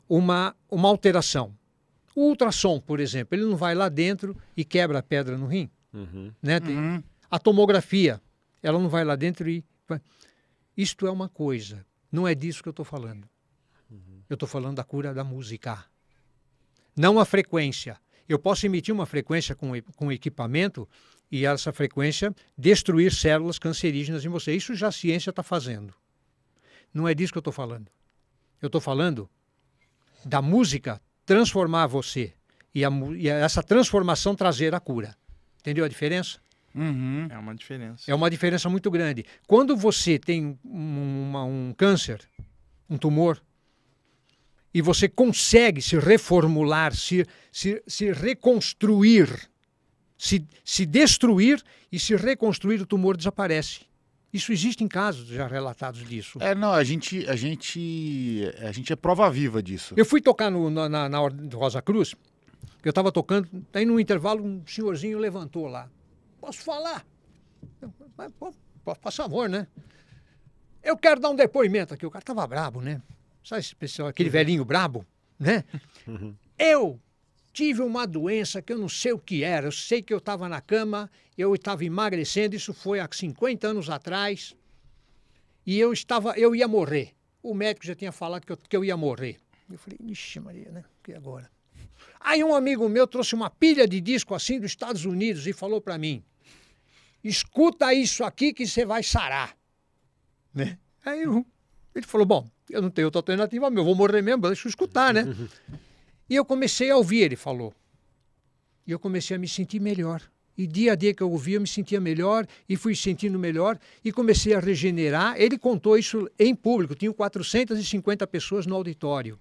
Speaker 4: uma, uma alteração. O ultrassom, por exemplo, ele não vai lá dentro e quebra a pedra no rim. Uhum. Né? uhum. A tomografia, ela não vai lá dentro e. Isto é uma coisa. Não é disso que eu estou falando. Uhum. Eu estou falando da cura da música. Não a frequência. Eu posso emitir uma frequência com, com equipamento e essa frequência destruir células cancerígenas em você. Isso já a ciência está fazendo. Não é disso que eu estou falando. Eu estou falando da música transformar você e, a, e essa transformação trazer a cura. Entendeu a diferença? Uhum. É uma diferença. É uma diferença muito grande. Quando você tem uma, um câncer, um tumor, e você consegue se reformular, se, se, se reconstruir, se, se destruir e se reconstruir, o tumor desaparece. Isso existe em casos já relatados disso. É, não, a gente, a
Speaker 3: gente, a gente é prova viva
Speaker 4: disso. Eu fui tocar no, na, na, na Ordem do Rosa Cruz, eu estava tocando, aí num intervalo um senhorzinho levantou lá posso falar? mas, posso passar amor, né? Eu quero dar um depoimento aqui. O cara tava brabo, né? Sabe esse pessoal, aquele uhum. velhinho brabo, né? Uhum. Eu tive uma doença que eu não sei o que era. Eu sei que eu estava na cama, eu estava emagrecendo, isso foi há 50 anos atrás. E eu estava, eu ia morrer. O médico já tinha falado que eu, que eu ia morrer. Eu falei, ixi, Maria, né? O que agora? Aí um amigo meu trouxe uma pilha de disco assim dos Estados Unidos e falou para mim: escuta isso aqui que você vai sarar. Né? Aí eu, ele falou, bom, eu não tenho outra alternativa, meu, vou morrer mesmo, deixa eu escutar, né? e eu comecei a ouvir, ele falou. E eu comecei a me sentir melhor. E dia a dia que eu ouvia, eu me sentia melhor e fui sentindo melhor e comecei a regenerar. Ele contou isso em público, tinha 450 pessoas no auditório.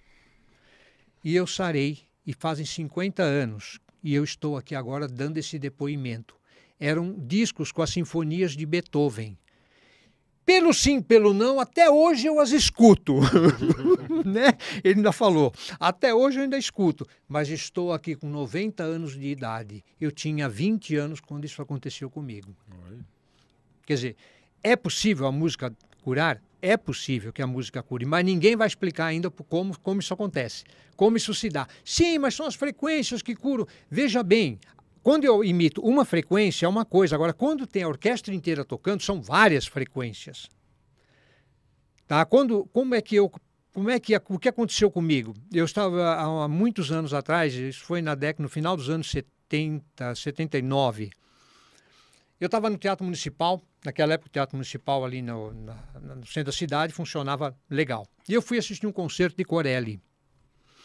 Speaker 4: E eu sarei, e fazem 50 anos. E eu estou aqui agora dando esse depoimento eram discos com as sinfonias de Beethoven. Pelo sim, pelo não, até hoje eu as escuto. né? Ele ainda falou, até hoje eu ainda escuto, mas estou aqui com 90 anos de idade. Eu tinha 20 anos quando isso aconteceu comigo. Oi. Quer dizer, é possível a música curar? É possível que a música cure, mas ninguém vai explicar ainda como, como isso acontece, como isso se dá. Sim, mas são as frequências que curam. Veja bem, quando eu imito uma frequência é uma coisa, agora quando tem a orquestra inteira tocando são várias frequências. Tá? Quando, como é que eu como é que o que aconteceu comigo? Eu estava há muitos anos atrás, isso foi na década no final dos anos 70, 79. Eu estava no Teatro Municipal, naquela época o Teatro Municipal ali no, na, no centro da cidade funcionava legal. E eu fui assistir um concerto de Corelli.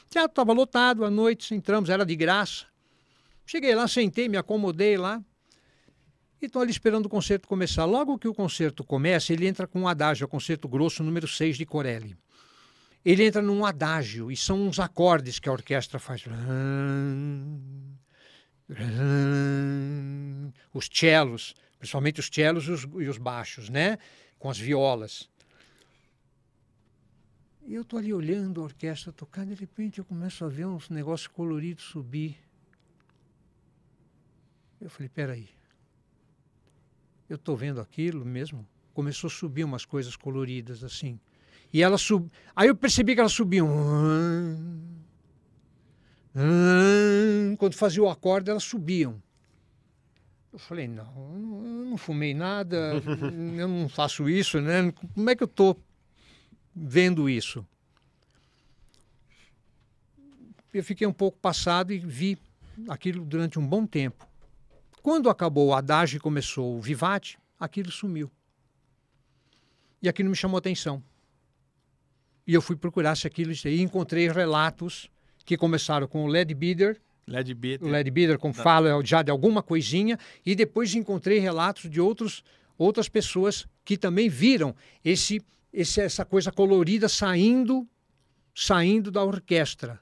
Speaker 4: O teatro estava lotado à noite, entramos, era de graça. Cheguei lá, sentei, me acomodei lá. E estou ali esperando o concerto começar. Logo que o concerto começa, ele entra com um adágio, é o concerto grosso número 6 de Corelli. Ele entra num adágio e são uns acordes que a orquestra faz. Os cellos, principalmente os cellos e os, e os baixos, né? Com as violas. E eu estou ali olhando a orquestra tocando, de repente eu começo a ver uns negócios coloridos subir eu falei, peraí, eu estou vendo aquilo mesmo? Começou a subir umas coisas coloridas assim. E ela sub... Aí eu percebi que ela subiam Quando fazia o acorde, elas subiam. Eu falei, não, eu não fumei nada, eu não faço isso, né? Como é que eu estou vendo isso? Eu fiquei um pouco passado e vi aquilo durante um bom tempo. Quando acabou o Haddad e começou o Vivate, aquilo sumiu. E aquilo me chamou atenção. E eu fui procurar se aquilo E encontrei relatos que começaram com o Led Bitter, Led Bitter. Led Bitter, como fala já de alguma coisinha, e depois encontrei relatos de outros, outras pessoas que também viram esse, esse essa coisa colorida saindo saindo da orquestra.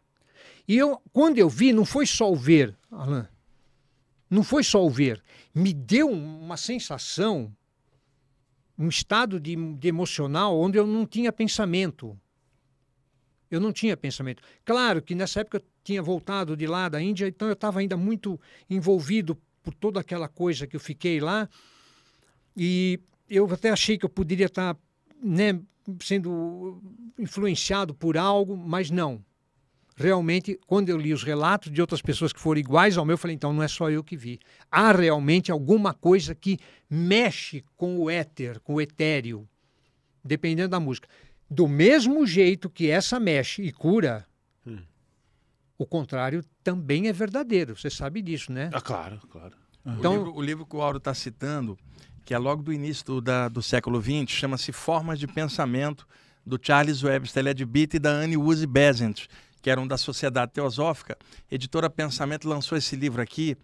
Speaker 4: E eu, quando eu vi, não foi só o ver, Alain. Não foi só o ver, me deu uma sensação, um estado de, de emocional onde eu não tinha pensamento. Eu não tinha pensamento. Claro que nessa época eu tinha voltado de lá da Índia, então eu estava ainda muito envolvido por toda aquela coisa que eu fiquei lá. E eu até achei que eu poderia estar tá, né, sendo influenciado por algo, mas não realmente, quando eu li os relatos de outras pessoas que foram iguais ao meu, eu falei, então não é só eu que vi. Há realmente alguma coisa que mexe com o éter, com o etéreo, dependendo da música. Do mesmo jeito que essa mexe e cura, hum. o contrário também é verdadeiro. Você sabe disso, né? Ah, claro, claro. Então, o livro, o, livro, que o Auro está citando,
Speaker 2: que é logo do início do, da, do século XX, chama-se Formas de Pensamento, do Charles Webster é Beat e da Anne Woozy Besant que eram da Sociedade Teosófica. editora Pensamento lançou esse livro aqui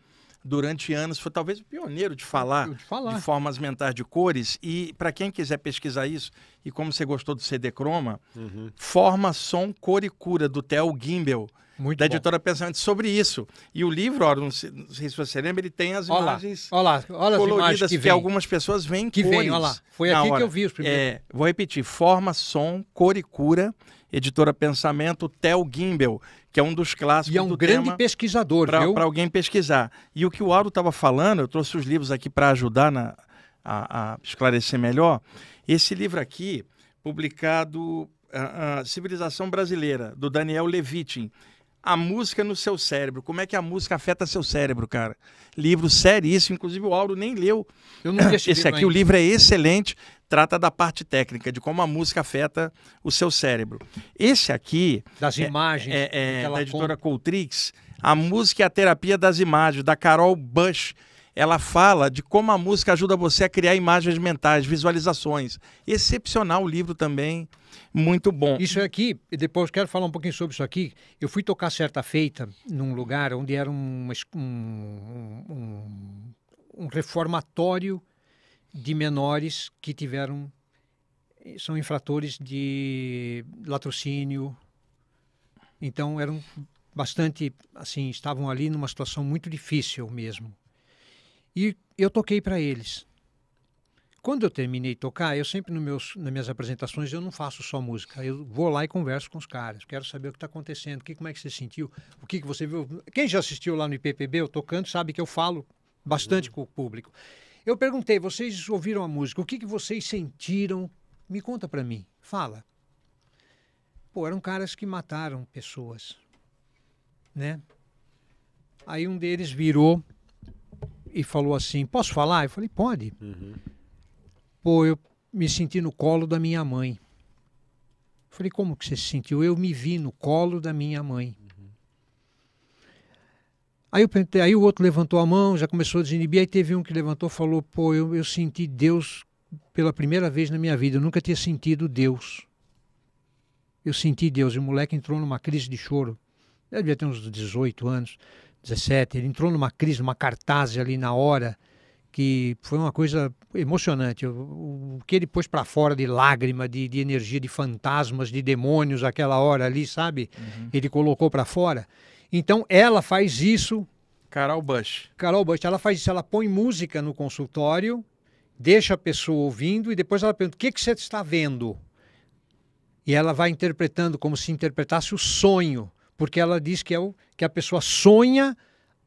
Speaker 2: durante anos, foi talvez o pioneiro de falar, de falar. de formas mentais de cores. E para quem quiser pesquisar isso, e como você gostou do CD Croma, uhum. Forma, Som, Cor e Cura, do Theo Gimbel. Muito da bom. editora Pensamento sobre isso. E o livro, ó, não, sei, não sei se você lembra, ele tem as imagens
Speaker 4: coloridas imagens que, que, algumas pessoas veem que cores. Vem, olha lá. Foi aqui hora. que eu vi os primeiros. É,
Speaker 2: vou repetir: forma, som, cor e cura editora Pensamento, Tel Gimbel, que é um dos clássicos. E é um grande pesquisador, pra, viu? Para alguém pesquisar. E o que o Aldo estava falando, eu trouxe os livros aqui para ajudar na, a, a, esclarecer melhor. Esse livro aqui, publicado a, ah, a ah, Civilização Brasileira, do Daniel Levitin a música no seu cérebro. Como é que a música afeta seu cérebro, cara? Livro sério isso inclusive o Auro nem leu. Eu não esse aqui, ainda. o livro é excelente, trata da parte técnica, de como a música afeta o seu cérebro. Esse aqui. Das é, imagens. É, é da editora conta. Coltrix, A Música e a Terapia das Imagens, da Carol Bush ela fala de como a música ajuda você a criar imagens mentais, visualizações. Excepcional o livro também, muito bom.
Speaker 4: Isso aqui, depois quero falar um pouquinho sobre isso aqui. Eu fui tocar certa feita num lugar onde era um, um, um, um reformatório de menores que tiveram são infratores de latrocínio. Então eram bastante assim, estavam ali numa situação muito difícil mesmo. E eu toquei para eles. Quando eu terminei de tocar, eu sempre meus, nas minhas apresentações eu não faço só música. Eu vou lá e converso com os caras. Quero saber o que está acontecendo, que, como é que você sentiu, o que, que você viu. Quem já assistiu lá no IPPB, eu tocando, sabe que eu falo bastante uhum. com o público. Eu perguntei, vocês ouviram a música, o que, que vocês sentiram? Me conta para mim, fala. Pô, eram caras que mataram pessoas, né? Aí um deles virou e falou assim: Posso falar? Eu falei: Pode. Uhum. Pô, eu me senti no colo da minha mãe. Eu falei: Como que você se sentiu? Eu me vi no colo da minha mãe. Uhum. Aí, eu aí o outro levantou a mão, já começou a desinibir. Aí teve um que levantou e falou: Pô, eu, eu senti Deus pela primeira vez na minha vida. Eu nunca tinha sentido Deus. Eu senti Deus. E o moleque entrou numa crise de choro. Eu devia ter uns 18 anos. 17, ele entrou numa crise, numa cartaz ali na hora, que foi uma coisa emocionante. O, o que ele pôs para fora de lágrima, de, de, energia, de fantasmas, de demônios, aquela hora ali, sabe? Uhum. Ele colocou para fora. Então ela faz isso. Carol Bush. Carol Bush, ela faz isso, ela põe música no consultório, deixa a pessoa ouvindo e depois ela pergunta: o que, que você está vendo? E ela vai interpretando como se interpretasse o sonho porque ela diz que, é o, que a pessoa sonha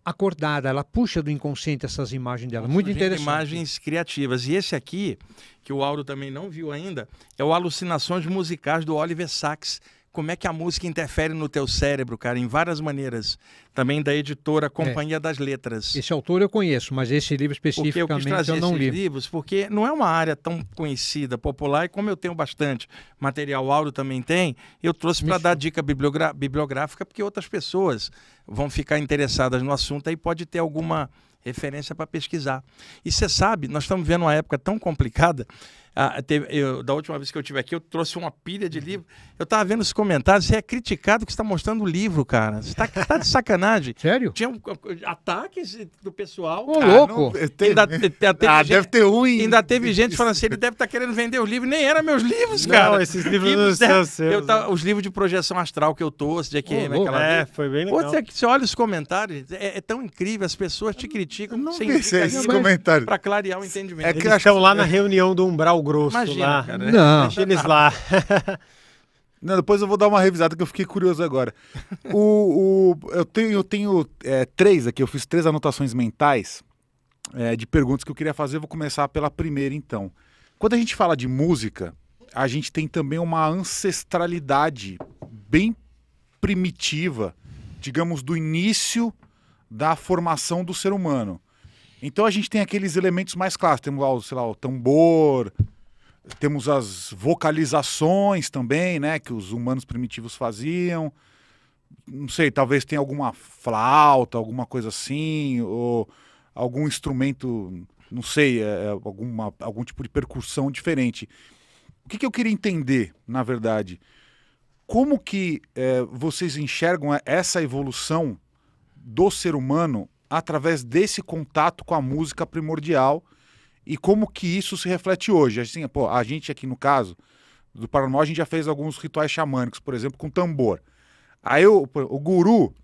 Speaker 4: acordada, ela puxa do inconsciente essas imagens dela. Muito interessante. Imagens
Speaker 2: criativas. E esse aqui, que o Auro também não viu ainda, é o Alucinações Musicais do Oliver Sacks como é que a música interfere no teu cérebro, cara, em várias maneiras. Também da editora é. Companhia
Speaker 4: é. das Letras. Esse autor eu conheço, mas esse livro especificamente eu, quis trazer eu não li.
Speaker 2: livros porque não é uma área tão conhecida, popular, e como eu tenho bastante material áudio também tem, eu trouxe para dar dica bibliográfica, porque outras pessoas vão ficar interessadas no assunto e pode ter alguma referência para pesquisar. E você sabe, nós estamos vivendo uma época tão complicada ah, teve, eu, da última vez que eu tive aqui, eu trouxe uma pilha de livro. Eu tava vendo os comentários, você é criticado que está mostrando o livro, cara. Você tá, tá de sacanagem. Sério? Tinha um, ataques do pessoal. Ô, ah, louco! Não, tem... ainda, ah, gente, deve ter um. Ainda teve gente falando assim, ele deve estar tá querendo vender os livros. Nem eram meus livros, não, cara. esses livros não são né? seus. Né? os livros de projeção astral que eu trouxe, de EQM, oh, É, foi bem legal. Você, você olha os comentários, é, é, tão incrível, as pessoas te criticam. Não, não pensei esses comentários. Pra clarear o entendimento. É que Eles acham
Speaker 1: lá na
Speaker 3: reunião do Umbral Grosso Imagina, lá. Cara. Não. Deixa eles lá. Não, depois eu vou dar uma revisada que eu fiquei curioso agora. o, o, eu tenho, eu tenho é, três aqui, eu fiz três anotações mentais é, de perguntas que eu queria fazer. Eu vou começar pela primeira, então. Quando a gente fala de música, a gente tem também uma ancestralidade bem primitiva, digamos, do início da formação do ser humano. Então a gente tem aqueles elementos mais clássicos, temos lá, sei lá, o tambor, temos as vocalizações também, né? Que os humanos primitivos faziam. Não sei, talvez tenha alguma flauta, alguma coisa assim, ou algum instrumento, não sei, é, é, alguma, algum tipo de percussão diferente. O que, que eu queria entender, na verdade? Como que é, vocês enxergam essa evolução do ser humano através desse contato com a música primordial e como que isso se reflete hoje. Assim, pô, a gente aqui no caso do Paranormal, a gente já fez alguns rituais xamânicos, por exemplo, com tambor. Aí o, o guru,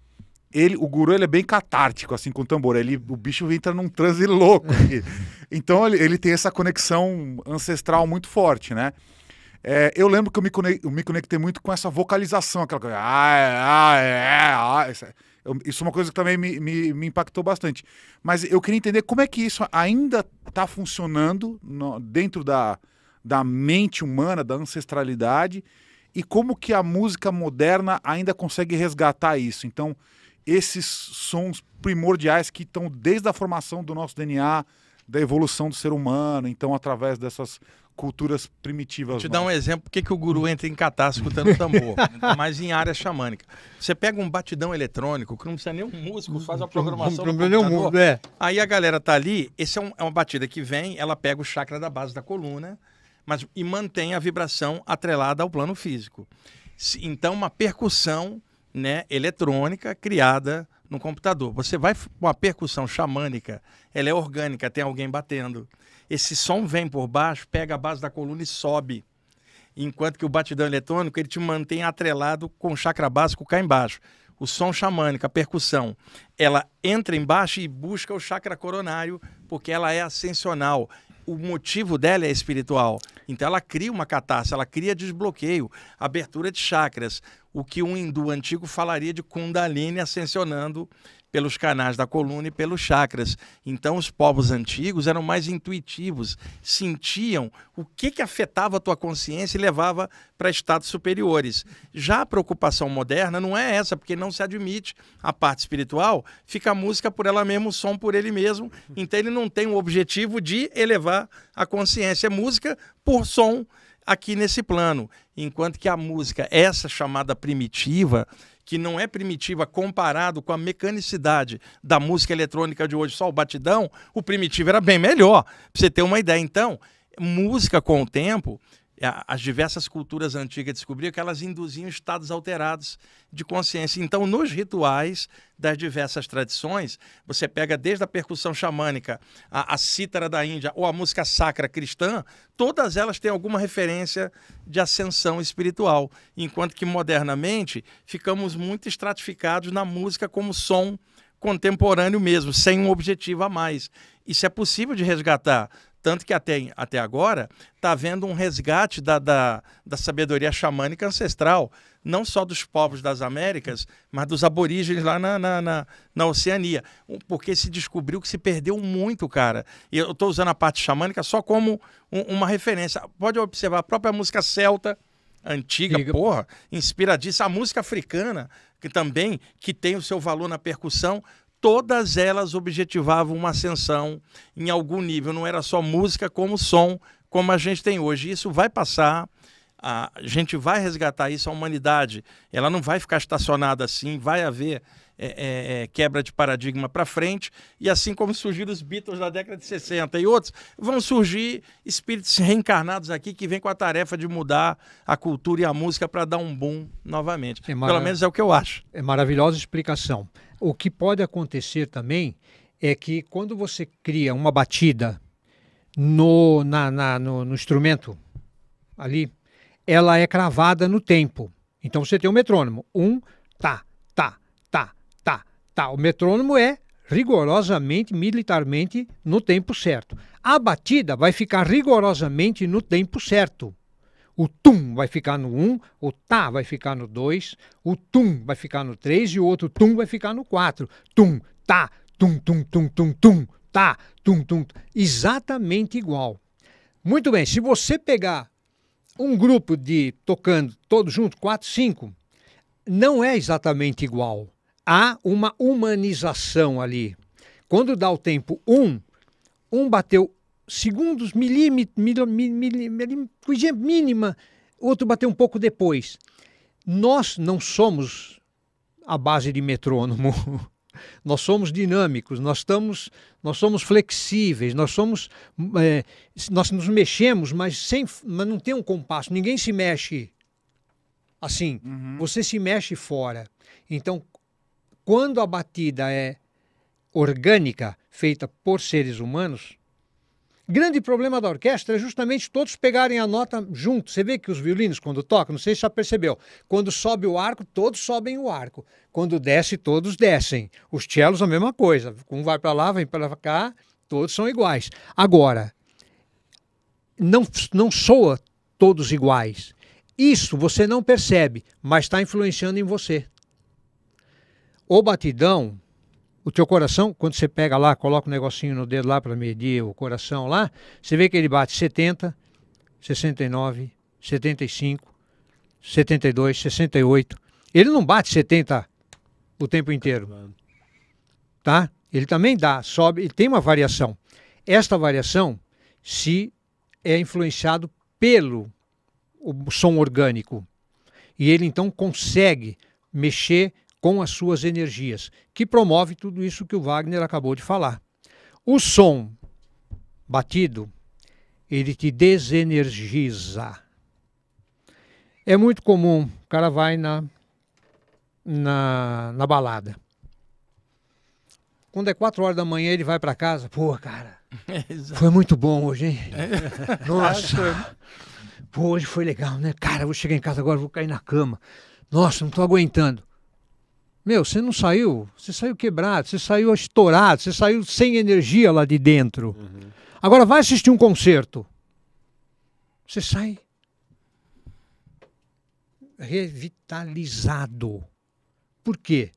Speaker 3: ele, o guru ele é bem catártico, assim, com o tambor. Ele, o bicho entra num transe louco. então ele, ele tem essa conexão ancestral muito forte, né? É, eu lembro que eu me, eu me, conectei muito com essa vocalização, aquela coisa. Ah, ah, é, ah, essa, eu, isso é uma coisa que também me, me, me, impactou bastante. Mas eu queria entender como é que isso ainda está funcionando no, dentro da, da mente humana, da ancestralidade, e como que a música moderna ainda consegue resgatar isso. Então, esses sons primordiais que estão desde a formação do nosso DNA, da evolução do ser humano, então através dessas culturas primitivas. Vou te dar
Speaker 2: um exemplo, por que, que o guru entra em catar escutando tambor, mas em área xamânica. Você pega um batidão eletrônico, que não precisa nem um músico, faz a programação não, não, no computador. É. Aí a galera tá ali, esse é, um, é uma batida que vem, ela pega o chakra da base da coluna, mas e mantém a vibração atrelada ao plano físico. Então, uma percussão né, eletrônica criada no computador. Você vai uma percussão xamânica, ela é orgânica, tem alguém batendo esse som vem por baixo, pega a base da coluna e sobe. Enquanto que o batidão eletrônico, ele te mantém atrelado com o chakra básico cá embaixo. O som xamânico, a percussão, ela entra embaixo e busca o chakra coronário, porque ela é ascensional. O motivo dela é espiritual. Então ela cria uma catarse, ela cria desbloqueio, abertura de chakras. O que um hindu antigo falaria de Kundalini ascensionando pelos canais da coluna e pelos chakras. Então, os povos antigos eram mais intuitivos, sentiam o que, que afetava a tua consciência e levava para estados superiores. Já a preocupação moderna não é essa, porque não se admite a parte espiritual, fica a música por ela mesma, o som por ele mesmo, então ele não tem o objetivo de elevar a consciência. É música por som aqui nesse plano. Enquanto que a música, essa chamada primitiva, que não é primitiva comparado com a mecanicidade da música eletrônica de hoje, só o batidão, o primitivo era bem melhor, para você ter uma ideia. Então, música com o tempo é, as diversas culturas antigas descobriam que elas induziam estados alterados de consciência. Então, nos rituais das diversas tradições, você pega desde a percussão xamânica, a, a cítara da Índia ou a música sacra cristã, todas elas têm alguma referência de ascensão espiritual. Enquanto que, modernamente, ficamos muito estratificados na música como som contemporâneo mesmo, sem um objetivo a mais. Isso é possível de resgatar. Tanto que até, até agora está havendo um resgate da, da, da sabedoria xamânica ancestral, não só dos povos das Américas, mas dos aborígenes lá na, na, na, na Oceania. Porque se descobriu que se perdeu muito, cara. E eu estou usando a parte xamânica só como um, uma referência. Pode observar a própria música celta antiga, Liga. porra, inspiradíssima. A música africana, que também que tem o seu valor na percussão, todas elas objetivavam uma ascensão em algum nível. Não era só música como som, como a gente tem hoje. Isso vai passar, a gente vai resgatar isso, a humanidade. Ela não vai ficar estacionada assim, vai haver é, é, é quebra de paradigma para frente. E assim como surgiram os Beatles na década de 60 e outros, vão surgir espíritos reencarnados aqui que vêm com a tarefa de mudar a cultura e a música para dar um boom novamente. É Pelo menos é
Speaker 4: o que eu acho. É maravilhosa explicação. O que pode acontecer também é que quando você cria uma batida no, na, na no, no instrumento ali, ela é cravada no tempo. Então você tem o metrônomo. Um, tá, tá, tá, tá, tá. O metrônomo é rigorosamente, militarmente, no tempo certo. A batida vai ficar rigorosamente no tempo certo. O tum vai ficar no 1, um, o tá vai ficar no 2, o tum vai ficar no 3 e o outro tum vai ficar no 4. Tum, tá, tum, tum, tum, tum, tum, tá, tum, tum. Exatamente igual. Muito bem, se você pegar um grupo de tocando todos juntos, 4, 5, não é exatamente igual. Há uma humanização ali. Quando dá o tempo 1, um, um bateu segundos, milímetro, mil, mil, coisinha mínima, outro bateu um pouco depois. Nós não somos a base de metrônomo. Nós somos dinâmicos, nós estamos, nós somos flexíveis, nós somos, é, nós nos mexemos, mas sem, mas não tem um compasso. Ninguém se mexe assim. Uhum. Você se mexe fora. Então, quando a batida é orgânica, feita por seres humanos, Grande problema da orquestra é justamente todos pegarem a nota junto. Você vê que os violinos, quando tocam, não sei se já percebeu, quando sobe o arco, todos sobem o arco. Quando desce, todos descem. Os cellos, a mesma coisa. Um vai para lá, vem para cá, todos são iguais. Agora, não, não soa todos iguais. Isso você não percebe, mas está influenciando em você. O batidão o teu coração, quando você pega lá, coloca um negocinho no dedo lá para medir o coração lá, você vê que ele bate 70, 69, 75, 72, 68. Ele não bate 70 o tempo inteiro. Tá? Ele também dá, sobe, ele tem uma variação. Esta variação se é influenciado pelo som orgânico. E ele então consegue mexer com as suas energias, que promove tudo isso que o Wagner acabou de falar. O som batido, ele te desenergiza. É muito comum, o cara vai na, na, na balada. Quando é quatro horas da manhã, ele vai para casa, pô, cara, foi muito bom hoje, hein? É. Nossa, pô, hoje foi legal, né? Cara, vou chegar em casa agora, vou cair na cama. Nossa, não estou aguentando. Meu, você não saiu, você saiu quebrado, você saiu estourado, você saiu sem energia lá de dentro. Uhum. Agora vai assistir um concerto. Você sai revitalizado. Por quê?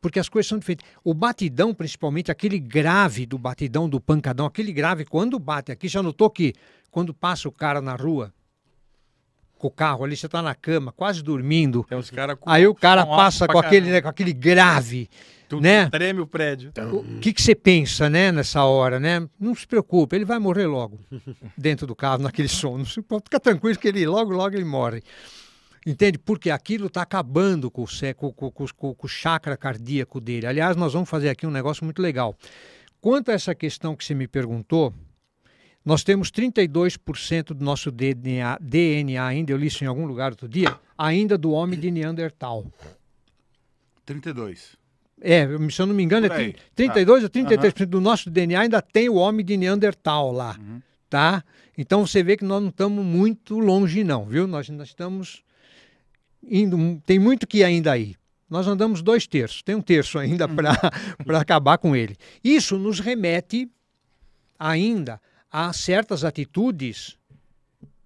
Speaker 4: Porque as coisas são diferentes. O batidão, principalmente, aquele grave do batidão, do pancadão, aquele grave, quando bate aqui, já notou que quando passa o cara na rua, com o carro ali, você está na cama, quase dormindo. Tem é uns cara com, aí o cara passa com aquele, né, com aquele grave. né? treme o prédio. Então, o que, que você pensa, né, nessa hora, né? Não se preocupe, ele vai morrer logo dentro do carro, naquele sono. Fica tranquilo que ele logo, logo ele morre. Entende? Porque aquilo está acabando com o, com, com, com, com o chakra cardíaco dele. Aliás, nós vamos fazer aqui um negócio muito legal. Quanto a essa questão que você me perguntou, nós temos 32% do nosso DNA, DNA ainda, eu li isso em algum lugar outro dia, ainda do homem de Neandertal. 32. É, se eu não me engano, é 30, 32 ah. ou 33% uhum. do nosso DNA ainda tem o homem de Neandertal lá, uhum. tá? Então você vê que nós não estamos muito longe não, viu? Nós ainda estamos indo, tem muito que ainda aí. Nós andamos dois terços, tem um terço ainda uhum. para acabar com ele. Isso nos remete ainda há certas atitudes,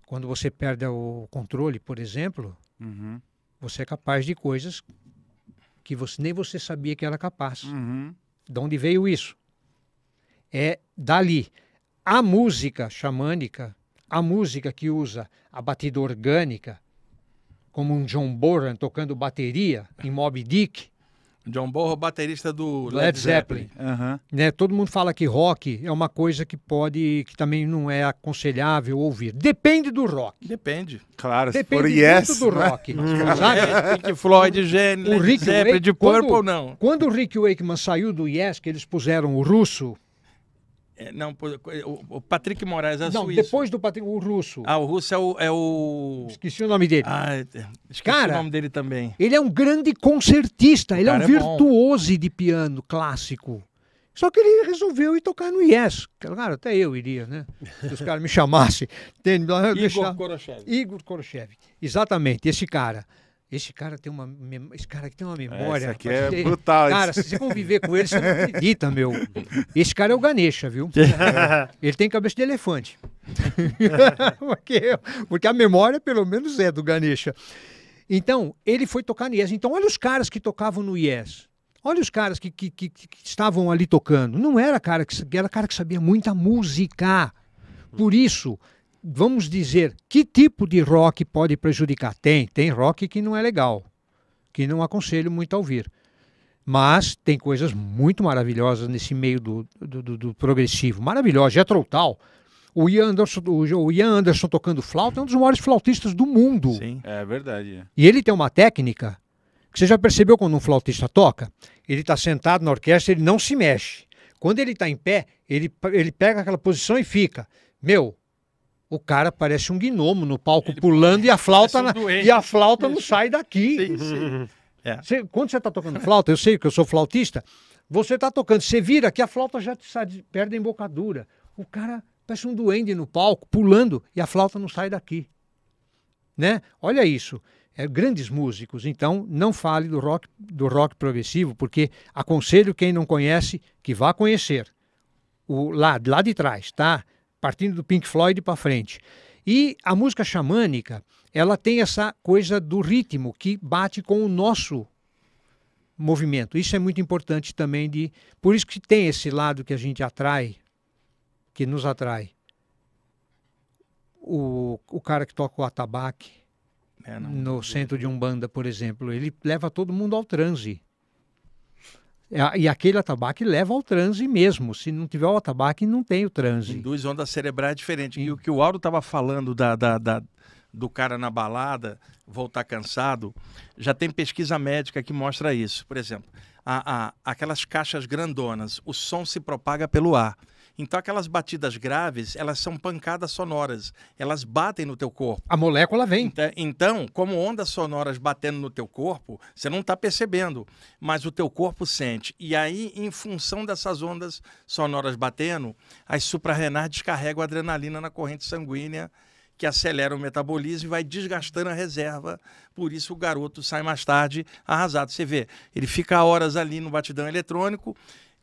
Speaker 4: quando você perde o controle, por exemplo, uhum. você é capaz de coisas que você, nem você sabia que era capaz. Uhum. De onde veio isso? É dali. A música xamânica, a música que usa a batida orgânica, como um John Boran tocando bateria em Mob Dick, John Borro, baterista do Led, Led Zeppelin. Zeppelin. Uhum. Né, todo mundo fala que rock é uma coisa que pode, que também não é aconselhável ouvir. Depende do rock. Depende. Claro, Depende for yes, Depende do né? rock. Uhum. É, Pink Floyd, Gene, Led Zeppelin, de corpo ou não. Quando o Rick Wakeman saiu do Yes, que eles puseram o russo
Speaker 2: é, não, é, o Patrick Moraes, é Não, depois do Patrick, o russo. Ah, o russo é o. É o...
Speaker 4: Esqueci o nome dele. Ah, esqueci Cara, o nome dele também. Ele é um grande concertista, ele é um é virtuoso de piano clássico. Só que ele resolveu ir tocar no Yes. Claro, até eu iria, né? Se os caras me chamassem. Igor Koroshev. Igor Koroshev. Exatamente, esse cara. Esse cara tem uma, mem... esse cara tem uma é, memória. Esse aqui é ter... brutal. Cara, se você conviver com ele, você não acredita, meu. Esse cara é o Ganesha, viu? É. Ele tem cabeça de elefante. porque, porque a memória, pelo menos, é do Ganesha. Então, ele foi tocar no Yes. Então, olha os caras que tocavam no Yes. Olha os caras que, que, que, que estavam ali tocando. Não era cara que era cara que sabia muita música. Por isso, vamos dizer, que tipo de rock pode prejudicar? Tem, tem rock que não é legal, que não aconselho muito a ouvir. Mas tem coisas muito maravilhosas nesse meio do, do, do, do progressivo. Maravilhosa, é Troutal. O Ian, Anderson, o Ian Anderson tocando flauta é um dos maiores flautistas do mundo. Sim,
Speaker 3: é verdade. É.
Speaker 4: E ele tem uma técnica que você já percebeu quando um flautista toca? Ele está sentado na orquestra, ele não se mexe. Quando ele está em pé, ele, ele pega aquela posição e fica. Meu, o cara parece um gnomo no palco Ele pulando e a flauta, um na, e a flauta não sai daqui. Sim, sim. Uhum. É. Você, quando você está tocando flauta, eu sei que eu sou flautista, você está tocando, você vira que a flauta já te sai, perde a embocadura. O cara parece um duende no palco, pulando, e a flauta não sai daqui. Né? Olha isso. É, grandes músicos, então não fale do rock, do rock progressivo, porque aconselho quem não conhece que vá conhecer. O, lá, lá de trás, tá? partindo do Pink Floyd para frente. E a música xamânica, ela tem essa coisa do ritmo que bate com o nosso movimento. Isso é muito importante também de, por isso que tem esse lado que a gente atrai, que nos atrai. O, o cara que toca o atabaque é, no centro de Umbanda, por exemplo, ele leva todo mundo ao transe. É, e aquele atabaque leva ao transe mesmo. Se não tiver o atabaque, não tem o transe. Induz ondas cerebrais diferentes. E o que o
Speaker 2: Aldo estava falando da, da, da, do cara na balada voltar cansado, já tem pesquisa médica que mostra isso. Por exemplo, a, a, aquelas caixas grandonas, o som se propaga pelo ar. Então aquelas batidas graves, elas são pancadas sonoras, elas batem no teu corpo. A molécula vem. Então, então como ondas sonoras batendo no teu corpo, você não está percebendo, mas o teu corpo sente. E aí, em função dessas ondas sonoras batendo, as suprarrenais descarregam adrenalina na corrente sanguínea que acelera o metabolismo e vai desgastando a reserva. Por isso o garoto sai mais tarde arrasado. Você vê, ele fica horas ali no batidão eletrônico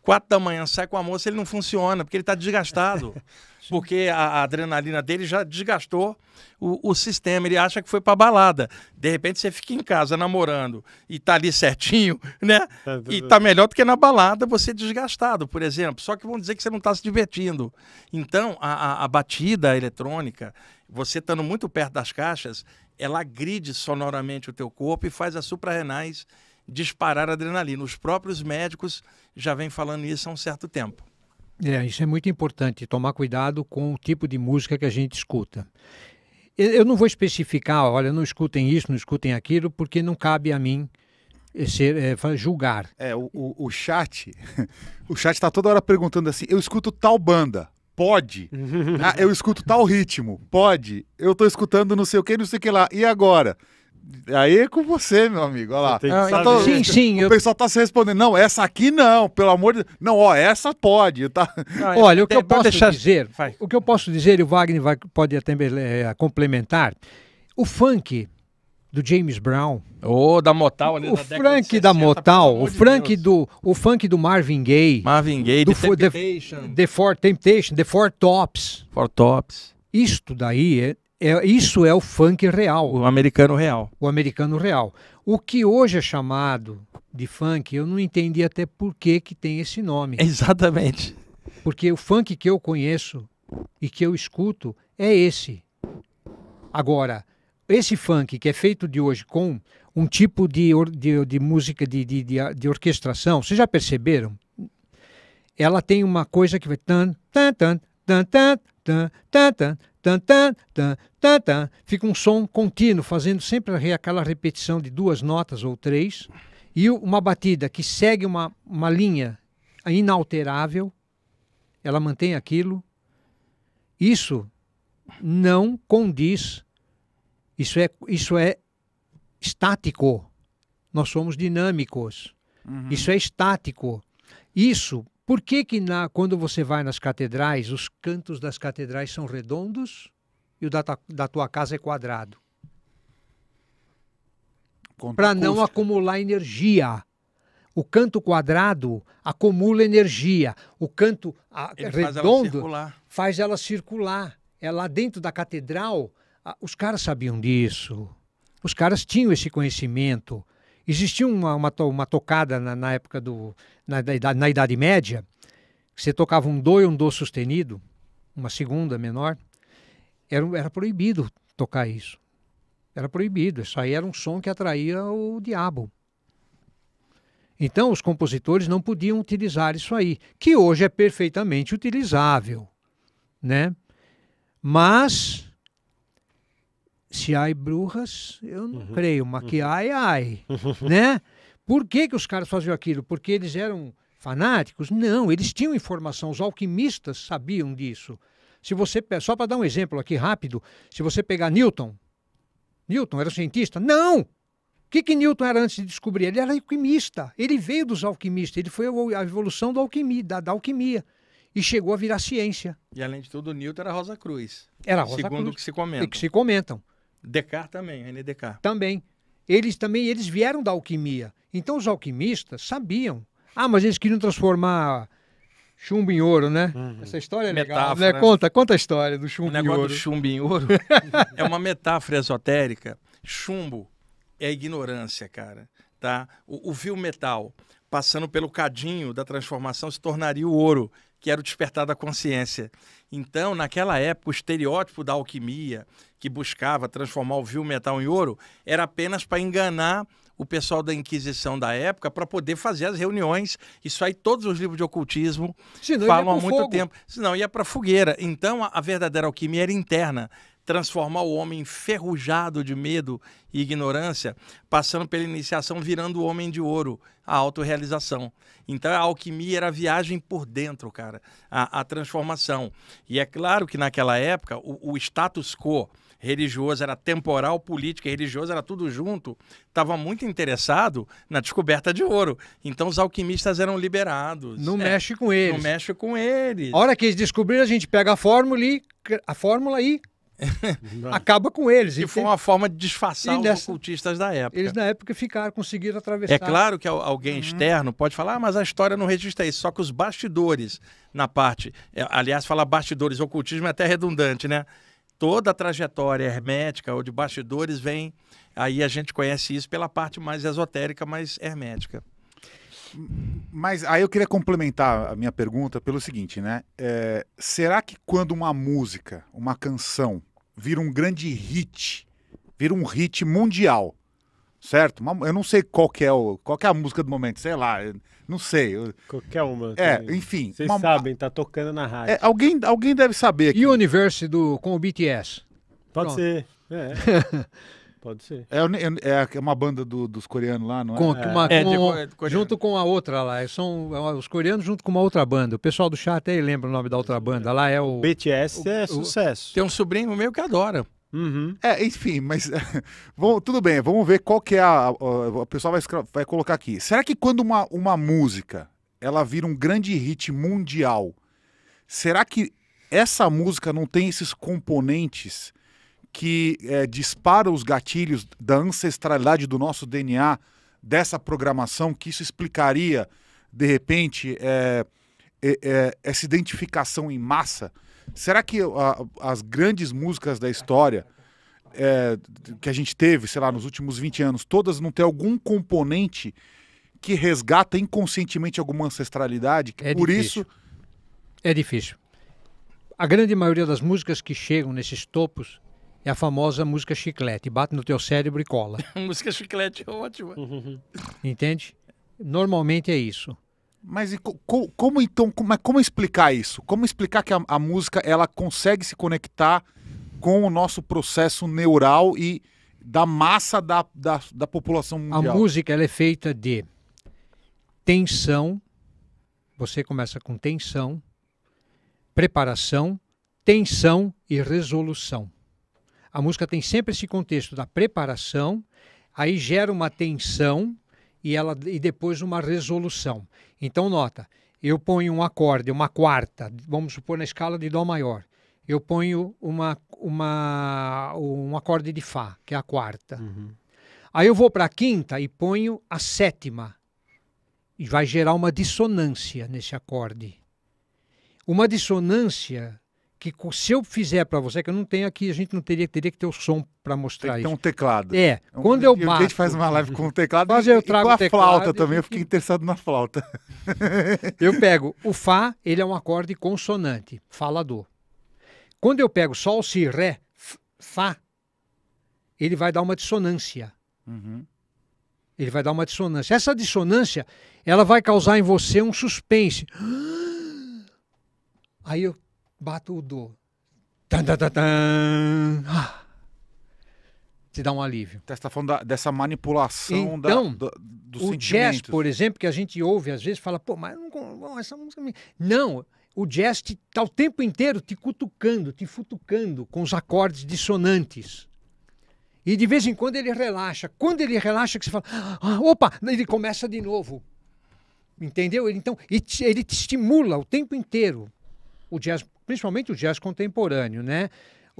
Speaker 2: quatro da manhã sai com a moça, ele não funciona, porque ele está desgastado. porque a, a, adrenalina dele já desgastou o, o, sistema, ele acha que foi para balada. De repente você fica em casa namorando e tá ali certinho, né? Tá e tá melhor do que na balada você desgastado, por exemplo. Só que vão dizer que você não está se divertindo. Então, a, a, a batida eletrônica, você estando muito perto das caixas, ela agride sonoramente o teu corpo e faz as suprarrenais renais disparar adrenalina. Os próprios médicos já vêm falando isso há um certo tempo.
Speaker 4: É, isso é muito importante, tomar cuidado com o tipo de música que a gente escuta. Eu não vou especificar, olha, não escutem isso, não escutem aquilo, porque não cabe a mim eh, ser, é, julgar. É, o, o, o chat, o chat
Speaker 3: está toda hora perguntando assim, eu escuto tal banda, pode. Ah, eu escuto tal ritmo, pode. Eu estou escutando não sei o que, não sei o que lá, e agora? Aí é com você,
Speaker 4: meu amigo. Olha lá. tô... Ah, então, sim,
Speaker 3: sim. O eu... pessoal tá se respondendo. Não, essa aqui não, pelo amor de Não, ó, essa pode. Tá... Não, Olha, é, o que eu é, posso deixar...
Speaker 4: dizer. Vai. O que eu posso dizer, e o Wagner vai, pode até é, complementar. O funk do James Brown. ou oh, da Motal ali O da Frank 60, da Motal, o Frank Deus. do o funk do Marvin Gaye. Marvin Gaye, do The Temptation. The, the Four Temptation, The Four Tops. Four Tops. Isto daí é, é, isso é o funk real. O americano real. O americano real. O que hoje é chamado de funk, eu não entendi até por que, que tem esse nome. Exatamente. Porque o funk que eu conheço e que eu escuto é esse. Agora, esse funk que é feito de hoje com um tipo de, or, de, de música, de, de, de, de orquestração, vocês já perceberam? Ela tem uma coisa que vai... Tan, tan, tan, tan, tan, tan, tan, tan, tan, tan, tan, tan, tan, fica um som contínuo, fazendo sempre aquela repetição de duas notas ou três, e uma batida que segue uma, uma linha inalterável, ela mantém aquilo. Isso não condiz, isso é, isso é estático. Nós somos dinâmicos. Uhum. Isso é estático. Isso por que, que na, quando você vai nas catedrais, os cantos das catedrais são redondos e o da, da tua casa é quadrado? Para não acumular energia. O canto quadrado acumula energia. O canto a, redondo faz ela, faz ela circular. É lá dentro da catedral, a, os caras sabiam disso. Os caras tinham esse conhecimento. Existia uma, uma, uma tocada na, na, época do. Na, da, na Idade Média, que você tocava um do e um do sustenido, uma segunda menor, era, era proibido tocar isso. Era proibido. Isso aí era um som que atraía o diabo. Então, os compositores não podiam utilizar isso aí, que hoje é perfeitamente utilizável, né? Mas se há bruxas eu não uhum. creio, Maquiai, uhum. ai, há, né? Por que, que os caras faziam aquilo? Porque eles eram fanáticos? Não, eles tinham informação, os alquimistas sabiam disso. Se você, só para dar um exemplo aqui rápido, se você pegar Newton, Newton era cientista? Não! O que, que Newton era antes de descobrir? Ele era alquimista. Ele veio dos alquimistas. Ele foi a evolução da alquimia, da, da alquimia e chegou a virar ciência.
Speaker 2: E além de tudo, Newton era Rosa Cruz. Era Rosa segundo Cruz. Segundo o que se
Speaker 4: comenta. que se comentam. Descartes também, René Descartes. Também. Eles também eles vieram da alquimia. Então os alquimistas sabiam. Ah, mas eles queriam transformar chumbo em ouro, né? Uhum. Essa história é metáfora, legal, né? né? Conta, conta a história do chumbo o negócio em ouro. Do chumbo em ouro
Speaker 2: é uma metáfora esotérica. Chumbo é ignorância, cara, tá? O, o vil metal passando pelo cadinho da transformação se tornaria o ouro, que era o despertar da consciência. Então, naquela época, o estereótipo da alquimia que buscava transformar o vil metal em ouro, era apenas para enganar o pessoal da Inquisição da época para poder fazer as reuniões. Isso aí todos os livros de ocultismo Senão falam há muito fogo. tempo. Senão ia para fogueira. Então a, a verdadeira alquimia era interna. Transformar o homem enferrujado de medo e ignorância, passando pela iniciação, virando o homem de ouro, a autorrealização. Então a alquimia era a viagem por dentro, cara, a, a transformação. E é claro que naquela época o, o status quo, religioso, era temporal, política e religioso, era tudo junto, estava muito interessado na descoberta de ouro. Então os alquimistas eram liberados. Não é, mexe com
Speaker 4: eles. Não mexe com eles. A hora que eles descobriram, a gente pega a fórmula e, a fórmula aí acaba com eles. E foi uma forma de disfarçar e os nessa... ocultistas da época. Eles na época ficaram, conseguiram atravessar. É claro
Speaker 2: que alguém uhum. externo pode falar, ah, mas a história não registra isso, só que os bastidores na parte, é, aliás, falar bastidores, ocultismo é até redundante, né? toda a trajetória hermética ou de bastidores vem. Aí a gente conhece isso pela parte mais esotérica, mais hermética.
Speaker 3: Mas aí eu queria complementar a minha pergunta pelo seguinte, né? É, será que quando uma música, uma canção, vira um grande hit, vira um hit mundial, certo? eu não sei qual que é o, qual que é a música do momento, sei lá, não sei. Qualquer uma. É, enfim. Vocês uma... sabem, tá tocando na rádio. É, alguém, alguém deve saber. Que... universo do, com o BTS. Pode Pronto. ser, é. Pode ser. É, é, é uma banda do, dos coreanos lá, não é? Com, uma, com, é, é de,
Speaker 4: é, junto com a outra lá. São os coreanos junto com uma outra banda. O pessoal do chat aí lembra o nome da outra banda. Lá é o. BTS o, é sucesso. O, tem um sobrinho meu
Speaker 3: que adora. Uhum. É, enfim, mas vamos, tudo bem, vamos ver qual que é a. O pessoal vai, vai colocar aqui. Será que quando uma, uma música ela vira um grande hit mundial, será que essa música não tem esses componentes que é, disparam os gatilhos da ancestralidade do nosso DNA, dessa programação, que isso explicaria, de repente, é, é, é essa identificação em massa? Será que a, as grandes músicas da história é, que a gente teve, sei lá, nos últimos 20 anos, todas não tem algum componente que resgata inconscientemente alguma ancestralidade? Que é por difícil.
Speaker 4: isso. É difícil. A grande maioria das músicas que chegam nesses topos é a famosa música chiclete. Bate no teu cérebro e cola.
Speaker 2: música chiclete é ótima.
Speaker 4: Entende? Normalmente é isso. Mas co como então,
Speaker 3: como, como explicar isso? Como explicar que a, a, música ela consegue se conectar com o nosso processo neural e da massa da, da, da população mundial? A
Speaker 4: música ela é feita de tensão, você começa com tensão, preparação, tensão e resolução. A música tem sempre esse contexto da preparação, aí gera uma tensão e, ela, e depois uma resolução. Então, nota, eu ponho um acorde, uma quarta, vamos supor na escala de Dó maior. Eu ponho uma, uma, um acorde de Fá, que é a quarta. Uhum. Aí eu vou para a quinta e ponho a sétima. E vai gerar uma dissonância nesse acorde. Uma dissonância que se eu fizer para você, que eu não tenho aqui, a gente não teria, teria que ter o som para mostrar Tem que isso. Tem um teclado. É, é quando eu bato... A gente faz uma live com um teclado mas eu trago e com a teclado, flauta também, eu fiquei e... interessado na flauta. eu pego o Fá, ele é um acorde consonante, falador. Quando eu pego Sol, Si, Ré, Fá, ele vai dar uma dissonância. Uhum. Ele vai dar uma dissonância. Essa dissonância, ela vai causar em você um suspense. Aí eu batudo. Tan, tan, tan, tan. Ah. Te dá um alívio. Tá, você está falando da, dessa manipulação então, da, do, do o jazz, por exemplo, que a gente ouve às vezes, fala, pô, mas não, essa música... Me... Não, o jazz está o tempo inteiro te cutucando, te futucando com os acordes dissonantes. E de vez em quando ele relaxa. Quando ele relaxa, que você fala, ah, opa, ele começa de novo. Entendeu? Ele, então, ele ele te estimula o tempo inteiro. O jazz principalmente o jazz contemporâneo, né?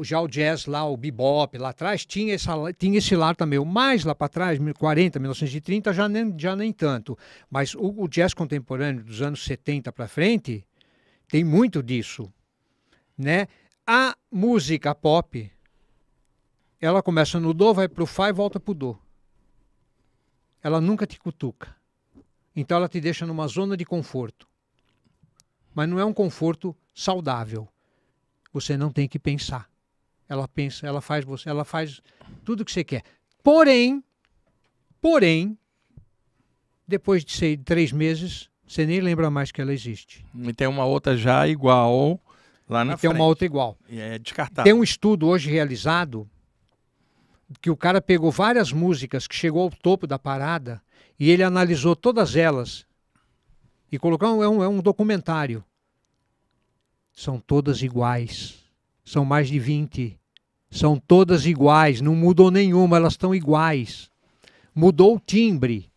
Speaker 4: já o jazz lá, o bebop lá atrás, tinha, essa, tinha esse lar também. O mais lá para trás, 40, 1930, já nem, já nem tanto. Mas o, o jazz contemporâneo dos anos 70 para frente tem muito disso. Né? A música pop, ela começa no do, vai para o fá e volta para o do. Ela nunca te cutuca. Então ela te deixa numa zona de conforto. Mas não é um conforto saudável. Você não tem que pensar. Ela pensa, ela faz você, ela faz tudo o que você quer. Porém, porém, depois de sei, três meses, você nem lembra mais que ela existe. E tem uma outra já igual lá na e frente. Tem uma outra igual. E é
Speaker 2: descartada. Tem um
Speaker 4: estudo hoje realizado que o cara pegou várias músicas que chegou ao topo da parada e ele analisou todas elas e colocou é um, é um documentário são todas iguais. São mais de 20. São todas iguais, não mudou nenhuma, elas estão iguais. Mudou o timbre.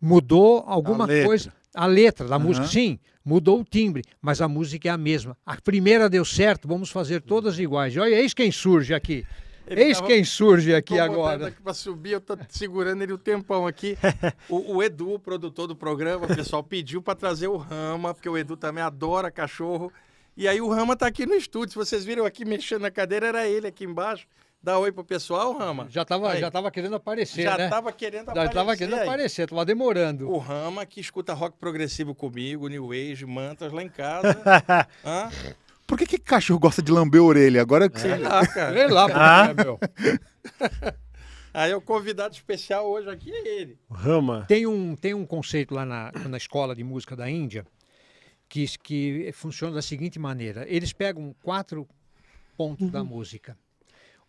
Speaker 4: Mudou alguma a coisa. A letra da uhum. música, sim, mudou o timbre, mas a música é a mesma. A primeira deu certo, vamos fazer todas iguais. Olha, eis quem surge aqui. Ele Eis tava... quem surge aqui agora.
Speaker 2: Para subir, eu estou segurando ele o um tempão aqui. o, o, Edu, o produtor do programa, o pessoal pediu para trazer o Rama, porque o Edu também adora cachorro. E aí o Rama está aqui no estúdio. Se vocês viram aqui mexendo na cadeira, era ele aqui embaixo. Dá oi pro pessoal, Rama. Já tava, já tava querendo aparecer, já né? Tava querendo já aparecer tava querendo aí. aparecer, tava demorando. O Rama que escuta rock progressivo comigo, New Age, Mantas lá em casa. Hã?
Speaker 3: Por que, que cachorro gosta de lamber a orelha? Agora é. que é. cara,
Speaker 2: vem lá, ah. Né, meu. Aí o convidado especial hoje aqui é ele.
Speaker 4: Rama. Tem um, tem um conceito lá na, na escola de música da Índia que, que funciona da seguinte maneira: eles pegam quatro pontos uhum. da música.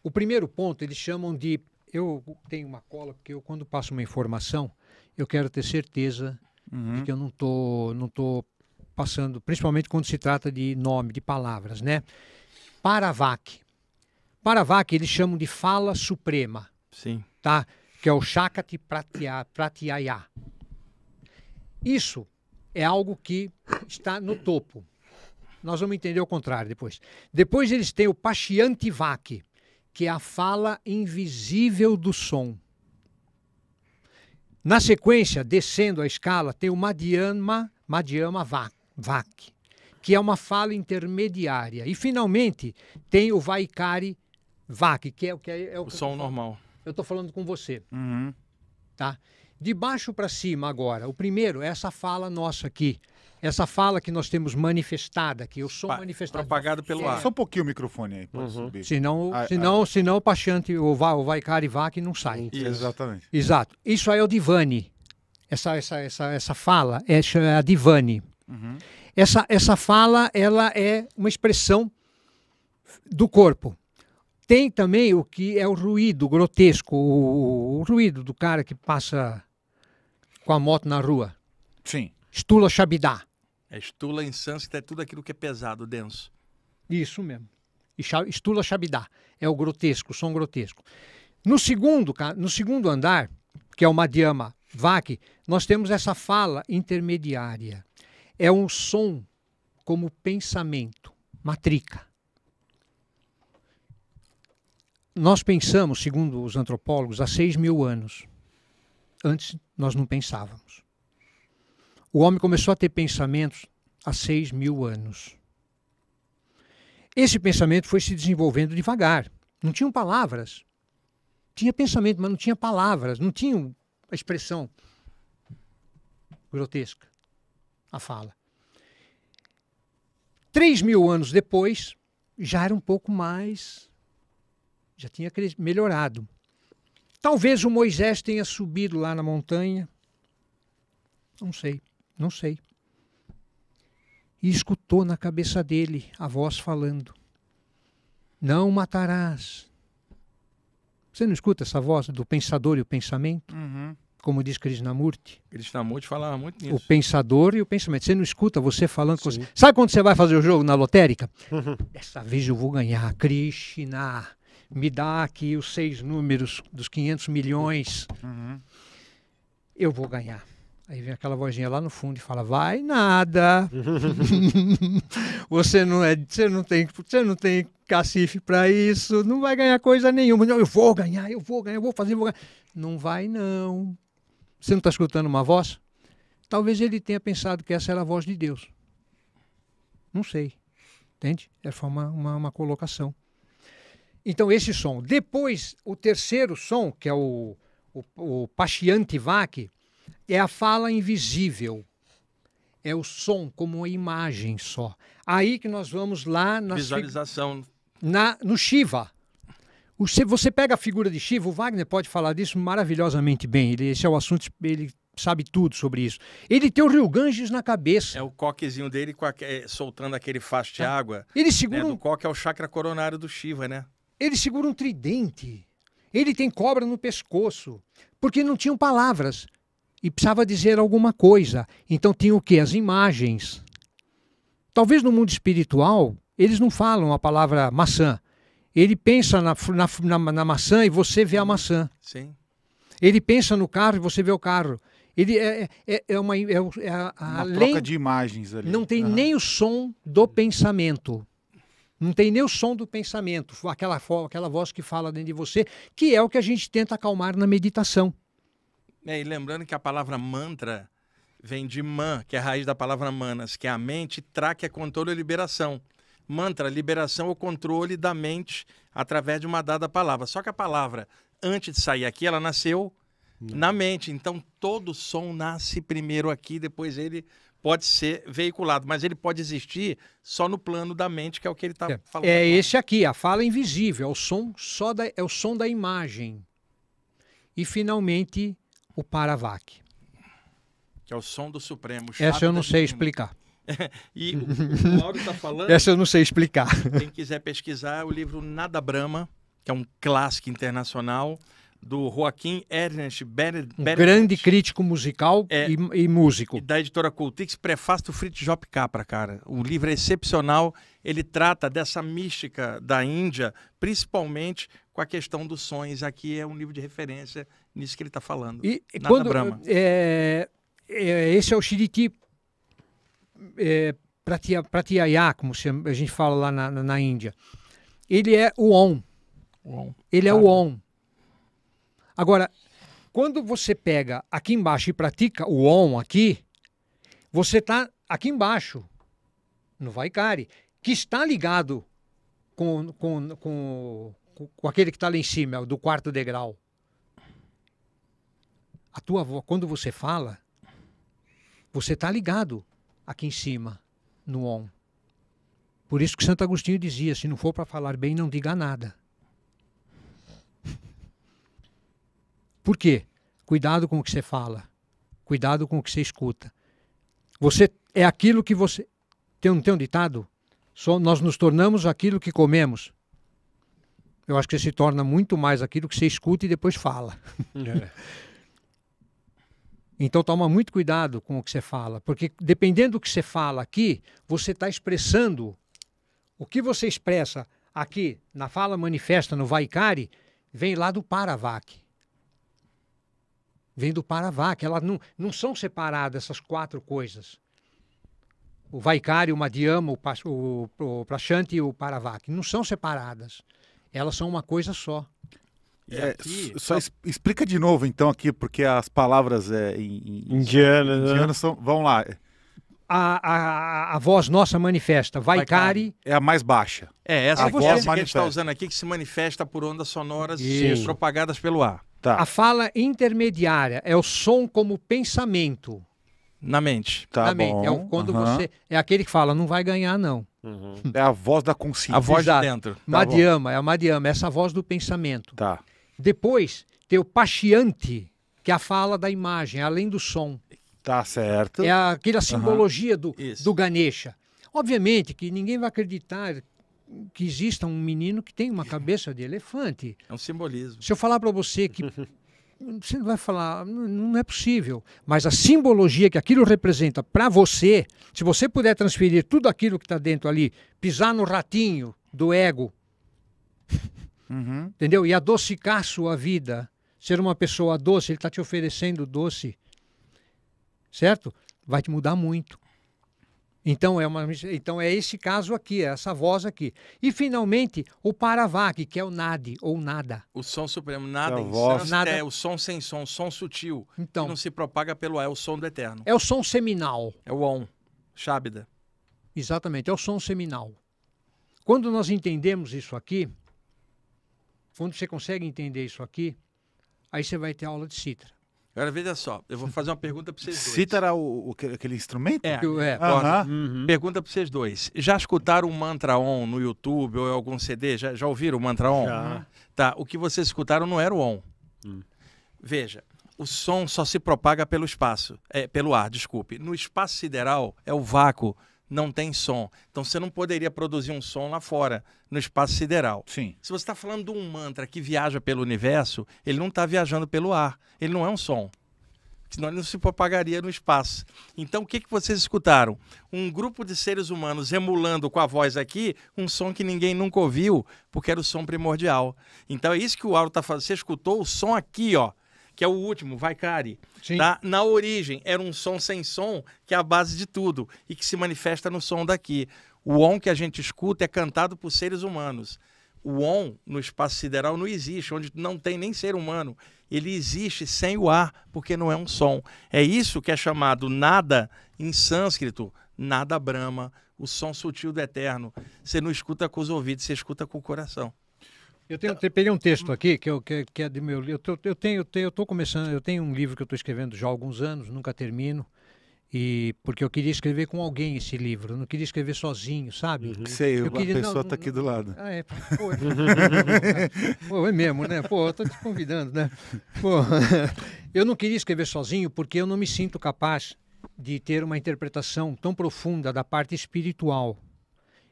Speaker 4: O primeiro ponto eles chamam de. Eu tenho uma cola, porque eu, quando passo uma informação, eu quero ter certeza uhum. de que eu não tô, não tô passando, principalmente quando se trata de nome, de palavras, né? Paravac. Paravac eles chamam de fala suprema. Sim. Tá? Que é o Shakti Pratyaya. Isso é algo que está no topo. Nós vamos entender o contrário depois. Depois eles têm o Pashyantivak, que é a fala invisível do som. Na sequência, descendo a escala, tem o Madhyama, Madhyama Vak, VAC, que é uma fala intermediária. E, finalmente, tem o Vaikari VAC, que é o que é, é o, o som normal. Eu estou falando com você. Uhum. Tá? De baixo para cima agora. O primeiro é essa fala nossa aqui. Essa fala que nós temos manifestada que Eu sou pa manifestado. Propagado pelo é. ar. Só um pouquinho o
Speaker 3: microfone aí, pode uhum. subir.
Speaker 4: Senão, ai, ah, senão, ai. Ah. senão o Pachante, o, Va, Vaikari Vac não sai. Isso. Exatamente. Exato. Isso aí é o Divani. Essa, essa, essa, essa fala é, é a Divani. Uhum. Essa, essa fala ela é uma expressão do corpo. Tem também o que é o ruído grotesco, o, o ruído do cara que passa com a moto na rua. Sim. Estula Shabidá. É estula em sânscrito é tudo aquilo que é
Speaker 2: pesado, denso.
Speaker 4: Isso mesmo. Estula Shabidá. É o grotesco, o som grotesco. No segundo, no segundo andar, que é o Madhyama Vak, nós temos essa fala intermediária é um som como pensamento, matrica. Nós pensamos, segundo os antropólogos, há 6 mil anos. Antes nós não pensávamos. O homem começou a ter pensamentos há 6 mil anos. Esse pensamento foi se desenvolvendo devagar. Não tinham palavras. Tinha pensamento, mas não tinha palavras, não tinha a expressão grotesca a fala. Três mil anos depois, já era um pouco mais, já tinha melhorado. Talvez o Moisés tenha subido lá na montanha, não sei, não sei. E escutou na cabeça dele a voz falando: Não matarás. Você não escuta essa voz do pensador e o pensamento? Uhum como diz Krishnamurti.
Speaker 2: Krishnamurti falava muito nisso. O
Speaker 4: pensador e o pensamento. Você não escuta você falando com você. Sabe quando você vai fazer o jogo na lotérica? Uhum. Dessa vez eu vou ganhar. Krishna, me dá aqui os seis números dos 500 milhões. Uhum. Eu vou ganhar. Aí vem aquela vozinha lá no fundo e fala: "Vai nada. você não é, você não tem, você não tem cacife para isso, não vai ganhar coisa nenhuma. Não, eu vou ganhar, eu vou ganhar, eu vou fazer, eu vou ganhar. Não vai não. Você não está escutando uma voz? Talvez ele tenha pensado que essa era a voz de Deus. Não sei. Entende? É uma, uma, uma colocação. Então, esse som. Depois, o terceiro som, que é o, o, o é a fala invisível. É o som como uma imagem só. Aí que nós vamos lá na
Speaker 2: visualização.
Speaker 4: Na, no Shiva. Você pega a figura de Shiva, o Wagner pode falar disso maravilhosamente bem. Ele, esse é o assunto, ele sabe tudo sobre isso. Ele tem o Rio Ganges na cabeça. É o coquezinho dele
Speaker 2: a, é, soltando aquele facho de é. água. Ele segura. Né, um... Do coque é o chakra coronário do Shiva, né?
Speaker 4: Ele segura um tridente. Ele tem cobra no pescoço. Porque não tinham palavras. E precisava dizer alguma coisa. Então tinha o quê? As imagens. Talvez no mundo espiritual eles não falam a palavra maçã ele pensa na, na, na, na maçã e você vê a uhum. maçã. Sim. Ele pensa no carro e você vê o carro. Ele é, é, é uma é, é a, uma além, troca de
Speaker 3: imagens ali. Não tem uhum. nem
Speaker 4: o som do pensamento. Não tem nem o som do pensamento, aquela, aquela voz que fala dentro de você, que é o que a gente tenta acalmar na meditação. É,
Speaker 2: e lembrando que a palavra mantra vem de man, que é a raiz da palavra manas, que é a mente, tráquea, é controle e liberação mantra, liberação ou controle da mente através de uma dada palavra. Só que a palavra, antes de sair aqui, ela nasceu Não. na mente. Então, todo som nasce primeiro aqui, depois ele pode ser veiculado, mas ele pode existir só no plano da mente, que é o que ele está é. falando. É
Speaker 4: esse aqui, a fala invisível, é o som só da, é o som da imagem. E finalmente o Paravac.
Speaker 2: Que é o som do Supremo. Essa eu não sei explicar.
Speaker 4: e
Speaker 2: o, o Áureo está falando. Essa eu não sei explicar. Quem quiser pesquisar, o livro Nada Brama, que é um clássico internacional do Joaquim Ernest Bernard. Um grande crítico musical é, e, e, músico. Da editora Cultix, prefácio do Fritz Job Capra, cara. O livro é excepcional, ele trata dessa mística da Índia, principalmente com a questão dos sonhos. Aqui é um livro de referência nisso que ele está falando. E Nada quando, Brahma.
Speaker 4: É, é esse é o Shiriti é, pratia, como a gente fala lá na, na, Índia, ele é o on. Ele claro. é tá o on. Agora, quando você pega aqui embaixo e pratica o on aqui, você está aqui embaixo, no Vaikari, que está ligado com, com, com, com aquele que está lá em cima, é do quarto degrau. A tua quando você fala, você está ligado aqui em cima, no on. Por isso que Santo Agostinho dizia: se não for para falar bem, não diga nada. Por quê? Cuidado com o que você fala. Cuidado com o que você escuta. Você é aquilo que você. Tem, não tem um ditado? Só nós nos tornamos aquilo que comemos. Eu acho que você se torna muito mais aquilo que você escuta e depois fala. É. Então toma muito cuidado com o que você fala, porque dependendo do que você fala aqui, você está expressando o que você expressa aqui na fala manifesta no Vaikari vem lá do Paravac. Vem do Paravac. Elas não, não são separadas essas quatro coisas. O Vaikari, o Madhyama, o, o, o Prashanti e o Paravac. Não são separadas. Elas são uma coisa só.
Speaker 3: É, aqui, só, explica de novo, então, aqui, porque as palavras é, em, em, né? indianas, são. Vamos lá.
Speaker 4: A, a, a voz nossa manifesta, Vaikari. É a mais baixa. É, essa a é voz que a gente tá está usando
Speaker 2: aqui, que se manifesta por ondas sonoras Isso. propagadas pelo ar.
Speaker 4: Tá. A fala intermediária é o som como pensamento. Na mente. Tá Na mente. É quando uhum. você. É aquele que fala, não vai ganhar, não. Uhum. É a voz da consciência. A voz da... de dentro. Madiama, tá é a Madiama, essa voz do pensamento. Tá. Depois tem o paxiante, que é a fala da imagem, é além do som. Tá certo. É aquela simbologia uhum. do, do Ganesha. Obviamente que ninguém vai acreditar que exista um menino que tem uma cabeça de elefante. É um simbolismo. Se eu falar para você que você não vai falar, não é possível. Mas a simbologia que aquilo representa para você, se você puder transferir tudo aquilo que está dentro ali, pisar no ratinho do ego Uhum. Entendeu? E adocicar sua vida. Ser uma pessoa doce, ele está te oferecendo doce. Certo? Vai te mudar muito. Então é, uma, então é esse caso aqui, é essa voz aqui. E finalmente, o Paravak, que é o nadi ou nada. O som
Speaker 2: supremo, nada, é voz. nada. É o
Speaker 4: som sem som, som sutil. Então,
Speaker 2: que não se propaga pelo ar, é o som do eterno.
Speaker 4: É o som seminal. É o on, Shabda. Exatamente, é o som seminal. Quando nós entendemos isso aqui, quando você consegue entender isso aqui, aí você vai ter aula de cítara.
Speaker 2: Agora veja só, eu vou fazer uma pergunta para vocês dois. Cítara, o, o, aquele instrumento? É. é. uhum. Pergunta para vocês dois. Já escutaram o Mantra On no YouTube ou em algum CD? Já, já ouviram o Mantra On? Já. Tá, o que vocês escutaram não era o On. Hum. Veja, o som só se propaga pelo espaço, é, pelo ar, desculpe. No espaço sideral é o vácuo não tem som. Então você não poderia produzir um som lá fora, no espaço sideral. Sim. Se você está falando de um mantra que viaja pelo universo, ele não está viajando pelo ar. Ele não é um som. Senão ele não se propagaria no espaço. Então o que, que vocês escutaram? Um grupo de seres humanos emulando com a voz aqui um som que ninguém nunca ouviu, porque era o som primordial. Então é isso que o Auro está fazendo. Você escutou o som aqui, ó que é o último, vai Cari. Tá? Na origem, era um som sem som, que é a base de tudo, e que se manifesta no som daqui. O on que a gente escuta é cantado por seres humanos. O on no espaço sideral não existe, onde não tem nem ser humano. Ele existe sem o ar, porque não é um som. É isso que é chamado nada em sânscrito, nada brahma o som sutil do eterno. Você não escuta com os ouvidos, você escuta com o coração.
Speaker 4: Eu tenho, eu peguei um texto hum. aqui que, eu, que, que é de meu livro. Eu, eu tenho, eu estou começando, eu tenho um livro que eu estou escrevendo já há alguns anos, nunca termino. E porque eu queria escrever com alguém esse livro, eu não queria escrever sozinho, sabe? Uhum. Sei, eu a pessoa está aqui do lado. Ah, é, pô, é, pô, é mesmo, né? Pô, eu tô te convidando, né? Pô, eu não queria escrever sozinho porque eu não me sinto capaz de ter uma interpretação tão profunda da parte espiritual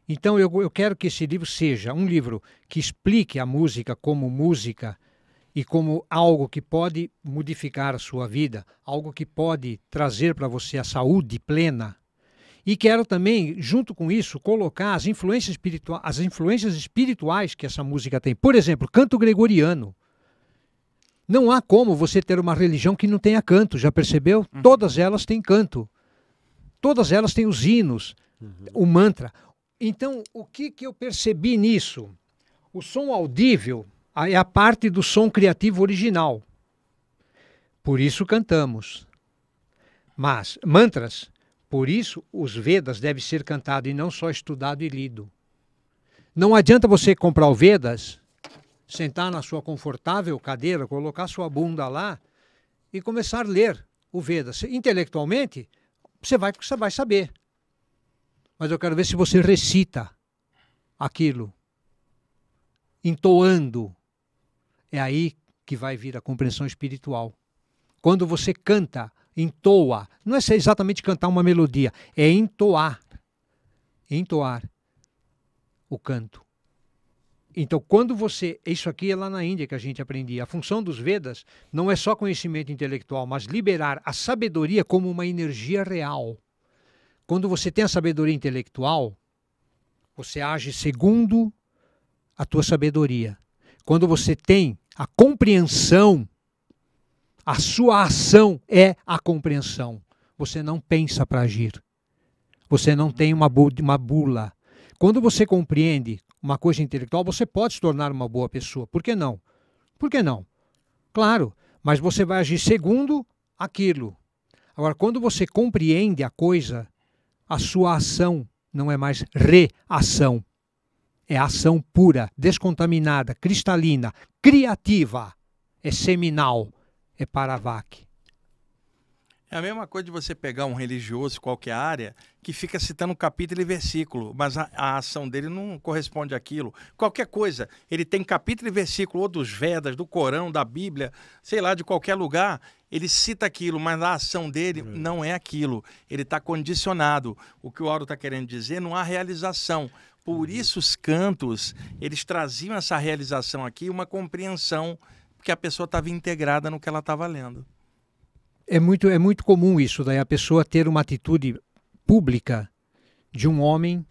Speaker 4: então eu, eu quero que esse livro seja um livro que explique a música como música e como algo que pode modificar a sua vida, algo que pode trazer para você a saúde plena. E quero também, junto com isso, colocar as influências, espirituais, as influências espirituais que essa música tem. Por exemplo, canto gregoriano. Não há como você ter uma religião que não tenha canto, já percebeu? Uhum. Todas elas têm canto. Todas elas têm os hinos, uhum. o mantra. Então, o que, que eu percebi nisso? O som audível é a parte do som criativo original. Por isso cantamos. Mas mantras, por isso os Vedas devem ser cantado e não só estudado e lido. Não adianta você comprar o Vedas, sentar na sua confortável cadeira, colocar sua bunda lá e começar a ler o Vedas. Intelectualmente, você vai, você vai saber mas eu quero ver se você recita aquilo, entoando. É aí que vai vir a compreensão espiritual. Quando você canta, entoa, não é exatamente cantar uma melodia, é entoar. Entoar o canto. Então, quando você. Isso aqui é lá na Índia que a gente aprendia. A função dos Vedas não é só conhecimento intelectual, mas liberar a sabedoria como uma energia real. Quando você tem a sabedoria intelectual, você age segundo a tua sabedoria. Quando você tem a compreensão, a sua ação é a compreensão. Você não pensa para agir. Você não tem uma, uma bula. Quando você compreende uma coisa intelectual, você pode se tornar uma boa pessoa. Por que não? Por que não? Claro, mas você vai agir segundo aquilo. Agora, quando você compreende a coisa, a sua ação não é mais reação. É ação pura, descontaminada, cristalina, criativa, é seminal, é paravaque.
Speaker 2: É a mesma coisa de você pegar um religioso, qualquer área, que fica citando capítulo e versículo, mas a, a, ação dele não corresponde àquilo. Qualquer coisa, ele tem capítulo e versículo, ou dos Vedas, do Corão, da Bíblia, sei lá, de qualquer lugar, ele cita aquilo, mas a ação dele é. não é aquilo. Ele está condicionado. O que o Auro está querendo dizer, não há realização. Por uhum. isso os cantos, eles traziam essa realização aqui, uma compreensão que a pessoa estava integrada no que ela estava lendo.
Speaker 4: É muito, é muito comum isso, daí a pessoa ter uma atitude pública de um homem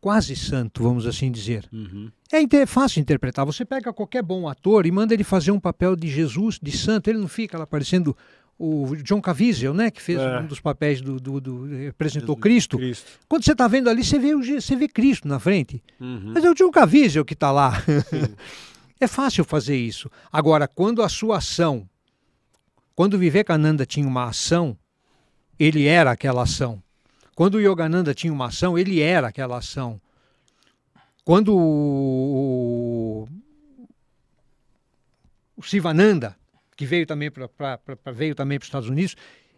Speaker 4: quase santo, vamos assim dizer. Uhum. É, é fácil interpretar. Você pega qualquer bom ator e manda ele fazer um papel de Jesus, de santo, ele não fica lá parecendo o John Caviezel, né, que fez é. um dos papéis do, do, do eh, representou Cristo. Cristo. Quando você está vendo ali, você vê, você vê Cristo na frente. Uhum. Mas é o John Caviezel que está lá. é fácil fazer isso. Agora, quando a sua ação quando Vivekananda tinha uma ação, ele era aquela ação. Quando Yogananda tinha uma ação, ele era aquela ação. Quando o, Sivananda, que veio também para os Estados Unidos,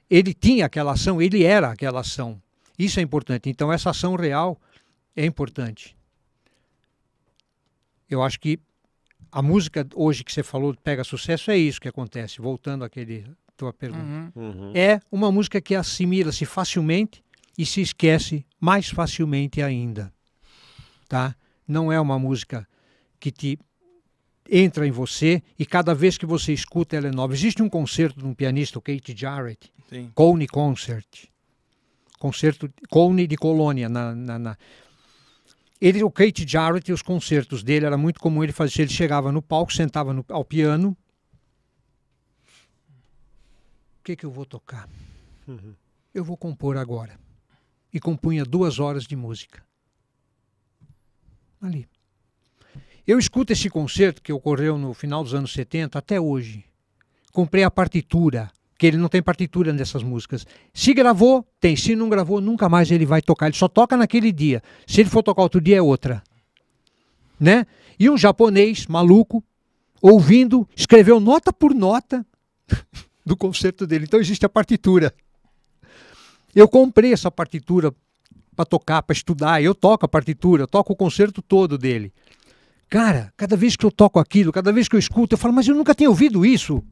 Speaker 4: ele tinha aquela ação, ele era aquela ação. Isso é importante. Então, essa ação real é importante. Eu acho que a música hoje que você falou pega sucesso é isso que acontece, voltando àquele tua pergunta. Uhum. Uhum. É uma música que assimila-se facilmente e se esquece mais facilmente ainda. Tá? Não é uma música que te entra em você e cada vez que você escuta ela é nova. Existe um concerto de um pianista, o Kate Jarrett, Sim. Coney Concert. Concerto Coney de Colônia, na, na, na, ele, o Kate Jarrett, os concertos dele era muito comum ele fazer. Ele chegava no palco, sentava no, ao piano. O que que eu vou tocar? Uhum. Eu vou compor agora. E compunha duas horas de música. Ali. Eu escuto esse concerto que ocorreu no final dos anos 70 até hoje. Comprei a partitura que ele não tem partitura nessas músicas. Se gravou, tem. Se não gravou, nunca mais ele vai tocar. Ele só toca naquele dia. Se ele for tocar outro dia, é outra. Né? E um japonês maluco, ouvindo, escreveu nota por nota do concerto dele. Então existe a partitura. Eu comprei essa partitura para tocar, para estudar. Eu toco a partitura, toco o concerto todo dele. Cara, cada vez que eu toco aquilo, cada vez que eu escuto, eu falo, mas eu nunca tinha ouvido isso.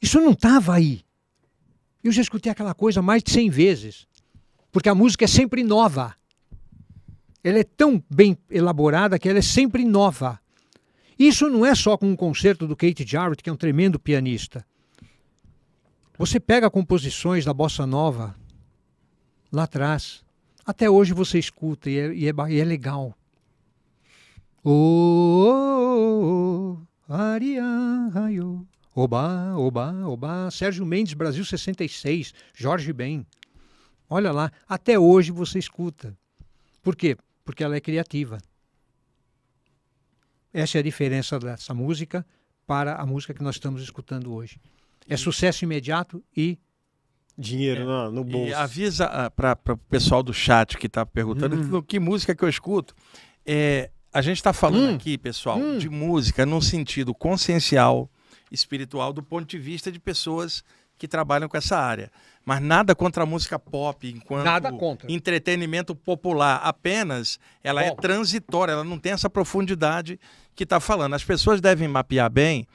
Speaker 4: Isso não estava aí. Eu já escutei aquela coisa mais de 100 vezes, porque a música é sempre nova. Ela é tão bem elaborada que ela é sempre nova. Isso não é só com um concerto do Kate Jarrett, que é um tremendo pianista. Você pega composições da bossa nova lá atrás, até hoje você escuta e é, e é, e é legal. Oh, oh, oh, oh, Oba, oba, oba. Sérgio Mendes, Brasil 66, Jorge Ben. Olha lá, até hoje você escuta. Por quê? Porque ela é criativa. Essa é a diferença dessa música para a música que nós estamos escutando hoje. É sucesso imediato e
Speaker 2: dinheiro é, no, no bolso. E avisa ah, para o pessoal do chat que está perguntando hum. que, que música que eu escuto. É, a gente está falando hum. aqui, pessoal, hum. de música num sentido consciencial, espiritual do ponto de vista de pessoas que trabalham com essa área. Mas nada contra a música pop enquanto entretenimento popular. Apenas ela é transitória, ela não tem essa profundidade que está falando. As pessoas devem mapear bem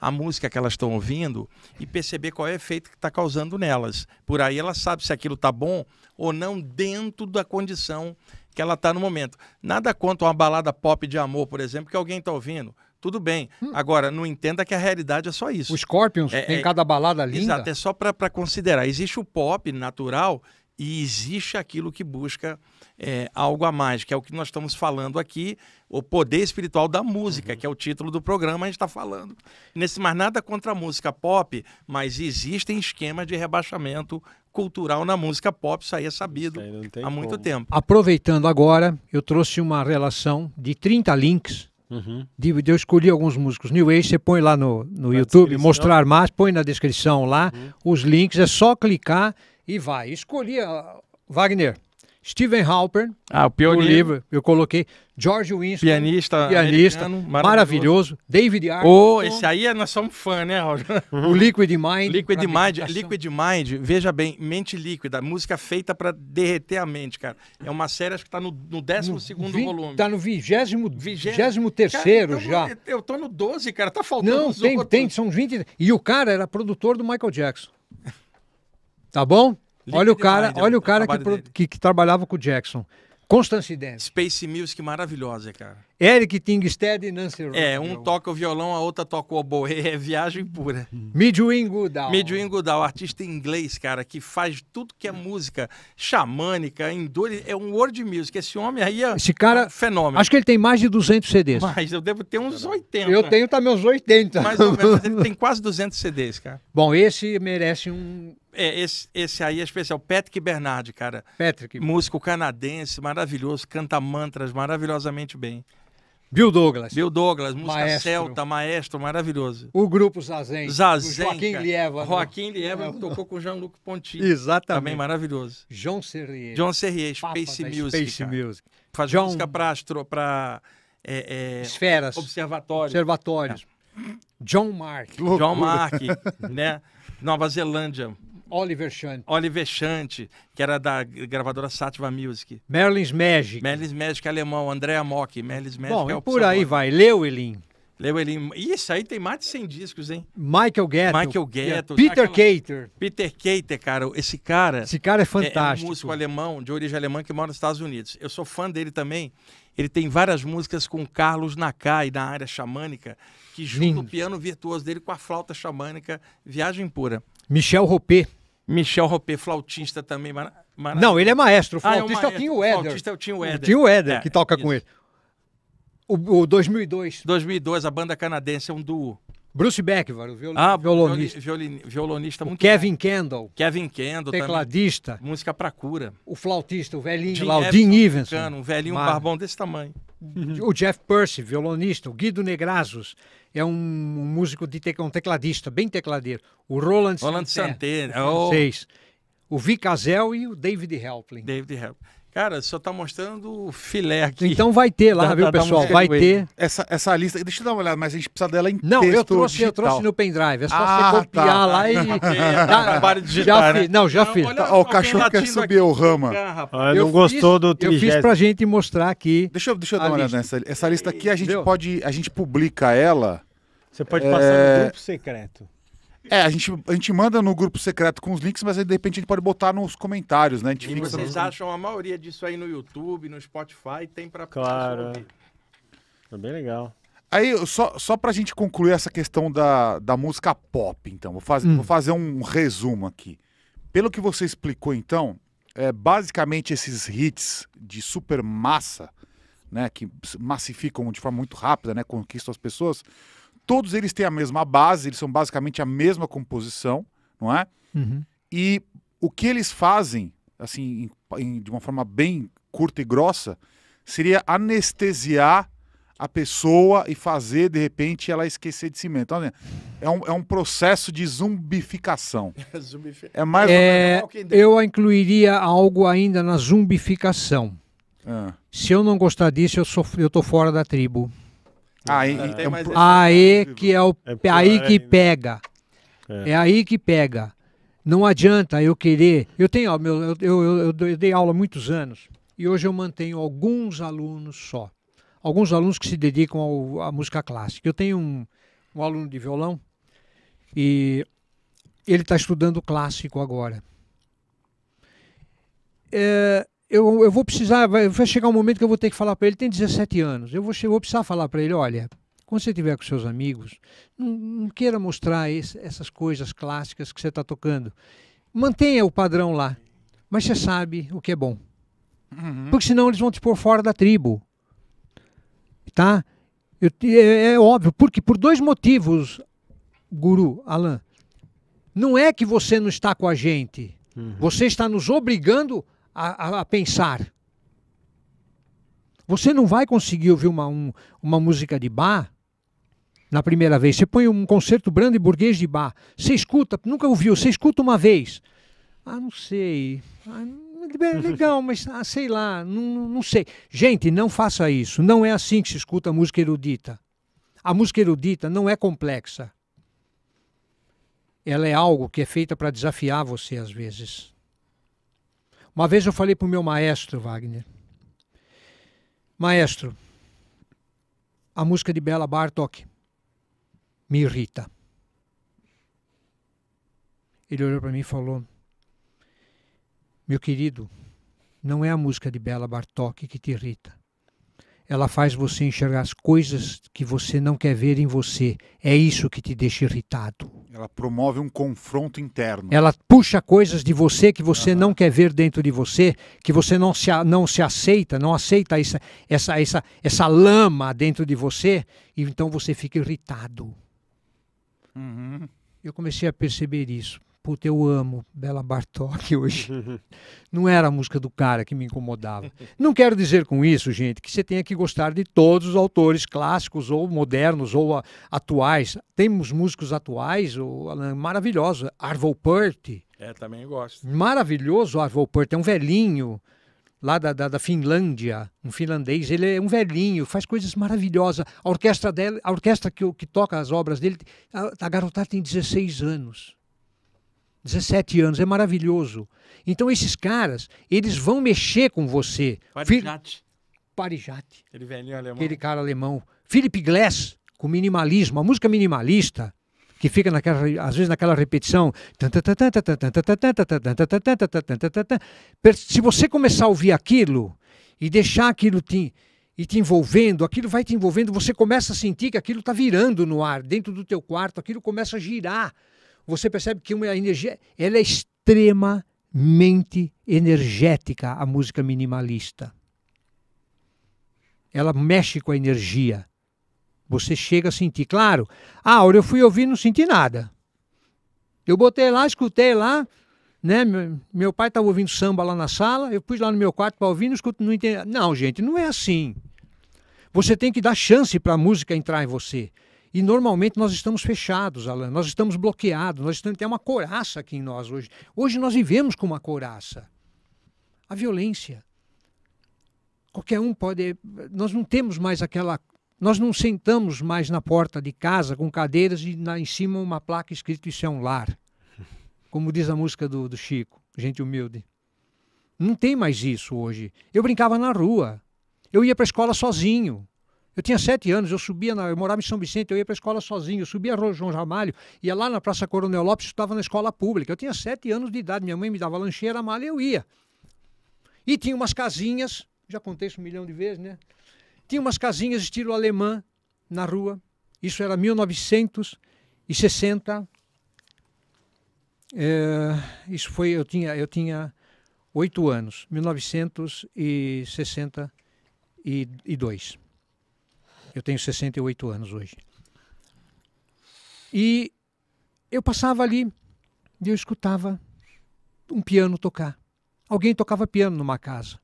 Speaker 2: a música que elas estão ouvindo e perceber qual é o efeito que está causando nelas. Por aí ela sabe se aquilo está bom ou não dentro da condição que ela está no momento. Nada contra uma balada pop de amor, por exemplo, que alguém está ouvindo tudo bem. Hum. Agora, não entenda que a realidade é só isso. O Scorpions é, tem é, cada balada linda. Exato, é só para considerar. Existe o pop natural e existe aquilo que busca é, algo a mais, que é o que nós estamos falando aqui, o poder espiritual da música, uhum. que é o título do programa, a gente está falando. Nesse mais nada contra a música pop, mas existem esquemas de rebaixamento cultural na música pop, isso aí é sabido aí há muito como. tempo.
Speaker 4: Aproveitando agora, eu trouxe uma relação de 30 links Uhum. eu escolhi alguns músicos New Age, você põe lá no, no YouTube, mostrar mais, põe na descrição lá uhum. os links, é só clicar e vai. Escolhi, Wagner, Steven Halper,
Speaker 2: ah, o pioneiro. livro, eu
Speaker 4: coloquei. George Winston, pianista, pianista maravilhoso. maravilhoso. David Arnold. Oh, esse
Speaker 2: aí é, nós somos fã, né, Roger? o Liquid Mind. Liquid Mind, Liquid Mind, veja bem, mente líquida, música feita para derreter a mente, cara. É uma série acho que está no, no 12 segundo vi, volume. Está no 23 vigésimo terceiro então já. É, eu tô no 12, cara, tá faltando Não, tem, outros. tem, são
Speaker 4: 20. E o cara era produtor do Michael Jackson. Tá bom? olha o cara, olha o cara que, que, que, trabalhava com o Jackson. Constance Dance.
Speaker 2: Space Music maravilhosa, cara.
Speaker 4: Eric Tingstead e Nancy Rock. É, um
Speaker 2: toca o violão, a outra toca o oboe. É viagem pura.
Speaker 4: Midwin Goodall.
Speaker 2: Midwin Goodall, artista inglês, cara, que faz tudo que é música xamânica, indore, é um world music. Esse homem aí é Esse cara, um fenômeno.
Speaker 4: Acho que ele tem mais de 200 CDs. Mas
Speaker 2: eu devo ter uns 80. Eu tenho também uns 80. Mais ou menos, ele tem quase 200 CDs, cara. Bom, esse merece um, é, esse, esse aí é especial. Patrick Bernard, cara. Patrick. Músico canadense, maravilhoso, canta mantras maravilhosamente bem. Bill Douglas. Bill Douglas, música maestro. celta, maestro, maravilhoso.
Speaker 4: O grupo Zazen. Zazen. Né? Joaquim Lieva. Joaquim é Lieva tocou com Jean-Luc Ponty. Exatamente. Também
Speaker 2: maravilhoso.
Speaker 4: John Serrier. John
Speaker 2: Serrier, Space Music. Space cara. Music.
Speaker 4: Faz John... música para
Speaker 2: astro, para é, é, esferas. Observatórios. Observatórios. É. John Mark. John Mark, né? Nova Zelândia.
Speaker 4: Oliver Shant.
Speaker 2: Oliver Shant, que era da gravadora Sativa Music. Merlin's Magic. Merlin's Magic é alemão, Andrea Mock. Merlin's Magic Bom, é e por aí vai. Lewelin. Lewelin. Isso aí tem mais de 100 discos, hein?
Speaker 5: Michael Ghetto.
Speaker 4: Michael Ghetto. Peter aquela...
Speaker 2: Cater. Peter Cater, cara. Esse cara... Esse cara é fantástico. É, é um músico alemão, de origem alemã, que mora nos Estados Unidos. Eu sou fã dele também. Ele tem várias músicas com Carlos Nakai, da área xamânica, que junta o piano virtuoso dele com a flauta xamânica. Viagem pura. Michel Ropé. Michel Ropé, flautista também. Mara... Mara... Não, ele é maestro. O flautista ah, é o, é o Éder. O flautista é o
Speaker 4: Tim O Tim é, que toca isso. com ele. O, o 2002.
Speaker 2: 2002, a banda canadense é um duo.
Speaker 4: Bruce Beckvar,
Speaker 2: o viol... ah, violonista. Violin... violonista muito Kevin Kendall. Kevin Kendall.
Speaker 4: Tecladista. Também. Música pra cura. O flautista, o velhinho Jim lá, o Dean Evenson. Um velhinho um barbão desse tamanho. O Jeff Percy, violonista. O Guido Negrazos é um, um músico de tec, um tecladista, bem tecladeiro. O Roland, Roland Santana. Né? É oh. Seis. O Vic Azel e o David Helpling. David
Speaker 2: Helpling. Cara, só tá mostrando filé aqui. Então vai ter
Speaker 3: lá, tá, viu, tá, tá pessoal? Tá vai ter. Essa, essa lista. Deixa eu dar uma olhada, mas a gente precisa dela em Não, eu trouxe, digital. eu trouxe no pendrive. É só ah, você tá, copiar tá. lá e. Trabalho digital. Né? Não, já fiz. Ó, o cachorro quer subir o rama. Ah, não gostou do Eu fiz pra gente mostrar aqui. Deixa eu, deixa eu dar uma olhada nessa. Essa lista aqui a gente pode. A gente publica ela. Você pode é... passar no grupo
Speaker 1: secreto.
Speaker 3: É, a gente, a gente manda no grupo secreto com os links, mas aí de repente a gente pode botar nos comentários, né? A gente e vocês nos... acham
Speaker 2: a maioria disso aí no YouTube, no Spotify, tem pra Claro.
Speaker 3: É bem legal. Aí, só, só pra gente concluir essa questão da, da música pop, então, vou, faz, hum. vou fazer um resumo aqui. Pelo que você explicou, então, é, basicamente esses hits de massa, né, que massificam de forma muito rápida, né, conquistam as pessoas, Todos eles têm a mesma base, eles são basicamente a mesma composição, não é? Uhum. E o que eles fazem, assim, em, em, de uma forma bem curta e grossa, seria anestesiar a pessoa e fazer, de repente, ela esquecer de si Então, assim, é, um, é um processo de zumbificação. é mais é,
Speaker 4: Eu incluiria algo ainda na zumbificação. Ah. Se eu não gostar disso, eu, sou, eu tô fora da tribo.
Speaker 3: Aí, ah, é, é aí ah, é que é o é, é aí que é.
Speaker 4: pega. É. aí que pega. Não adianta eu querer. Eu tenho, meu, eu, eu, eu, eu dei aula muitos anos e hoje eu mantenho alguns alunos só. Alguns alunos que se dedicam ao, à música clássica. Eu tenho um, um aluno de violão e ele está estudando clássico agora. É, eu, eu vou precisar, vai, vai, chegar um momento que eu vou ter que falar para ele, tem 17 anos, eu vou, vou precisar falar para ele, olha, quando você estiver com seus amigos, não, não queira mostrar esse, essas coisas clássicas que você está tocando. Mantenha o padrão lá, mas você sabe o que é bom. Uhum. Porque senão eles vão te pôr fora da tribo. Tá? Eu, é, é, é óbvio, porque por dois motivos, guru, Alan. Não é que você não está com a gente. Uhum. Você está nos obrigando a, a pensar. Você não vai conseguir ouvir uma, um, uma música de bar na primeira vez. Você põe um concerto burguês de bar. Você escuta, nunca ouviu, você escuta uma vez. Ah, não sei. Ah, é legal, mas ah, sei lá, não, não sei. Gente, não faça isso. Não é assim que se escuta a música erudita. A música erudita não é complexa. Ela é algo que é feita para desafiar você às vezes. Uma vez eu falei para o meu maestro, Wagner: Maestro, a música de Bela Bartok me irrita. Ele olhou para mim e falou: Meu querido, não é a música de Bela Bartok que te irrita ela faz você enxergar as coisas que você não quer ver em você. É isso que te deixa irritado.
Speaker 3: Ela promove um confronto interno.
Speaker 4: Ela puxa coisas de você que você uhum. não quer ver dentro de você, que você não se, não se aceita, não aceita essa, essa, essa, essa lama dentro de você, e então você fica irritado. Uhum. Eu comecei a perceber isso. Puta, eu amo Bela Bartok hoje. Não era a música do cara que me incomodava. Não quero dizer com isso, gente, que você tenha que gostar de todos os autores clássicos ou modernos ou a, atuais. Temos músicos atuais, ou maravilhoso, Arvo Pärt.
Speaker 2: É, também gosto.
Speaker 4: Maravilhoso Arvo Pärt, é um velhinho lá da, da, da, Finlândia, um finlandês, ele é um velhinho, faz coisas maravilhosas. A orquestra dele, a orquestra que, que toca as obras dele, a, a garotada tem 16 anos. 17 anos, é maravilhoso. Então esses caras, eles vão mexer com você. Parijat. Parijat. Aquele velhinho alemão. Aquele cara alemão. Philip Glass, com minimalismo, a música minimalista, que fica naquela, às vezes naquela repetição. Se você começar a ouvir aquilo e deixar aquilo te, e te envolvendo, aquilo vai te envolvendo, você começa a sentir que aquilo está virando no ar, dentro do teu quarto, aquilo começa a girar você percebe que uma energia, ela é extremamente energética, a música minimalista. Ela mexe com a energia. Você chega a sentir, claro. Ah, hora eu fui ouvir e não senti nada. Eu botei lá, escutei lá, né? Meu pai estava ouvindo samba lá na sala, eu pus lá no meu quarto para ouvir, não escuto, não entendi. Não, gente, não é assim. Você tem que dar chance para a música entrar em você. E normalmente nós estamos fechados, Alan, nós estamos bloqueados, nós temos até uma coraça aqui em nós hoje. Hoje nós vivemos com uma coraça. A violência. Qualquer um pode. Nós não temos mais aquela. Nós não sentamos mais na porta de casa com cadeiras e na, em cima uma placa escrito Isso é um lar. Como diz a música do, do Chico, gente humilde. Não tem mais isso hoje. Eu brincava na rua. Eu ia para a escola sozinho. Eu tinha sete anos, eu subia, na, eu morava em São Vicente, eu ia para a escola sozinho, eu subia a João Ramalho, ia lá na Praça Coronel Lopes, estava na escola pública. Eu tinha sete anos de idade, minha mãe me dava lancheira, a malha, eu ia. E tinha umas casinhas, já contei isso um milhão de vezes, né? Tinha umas casinhas estilo alemã na rua, isso era 1960. É, isso foi, eu tinha, eu tinha oito anos, 1962. Eu tenho 68 anos hoje. E eu passava ali e eu escutava um piano tocar. Alguém tocava piano numa casa.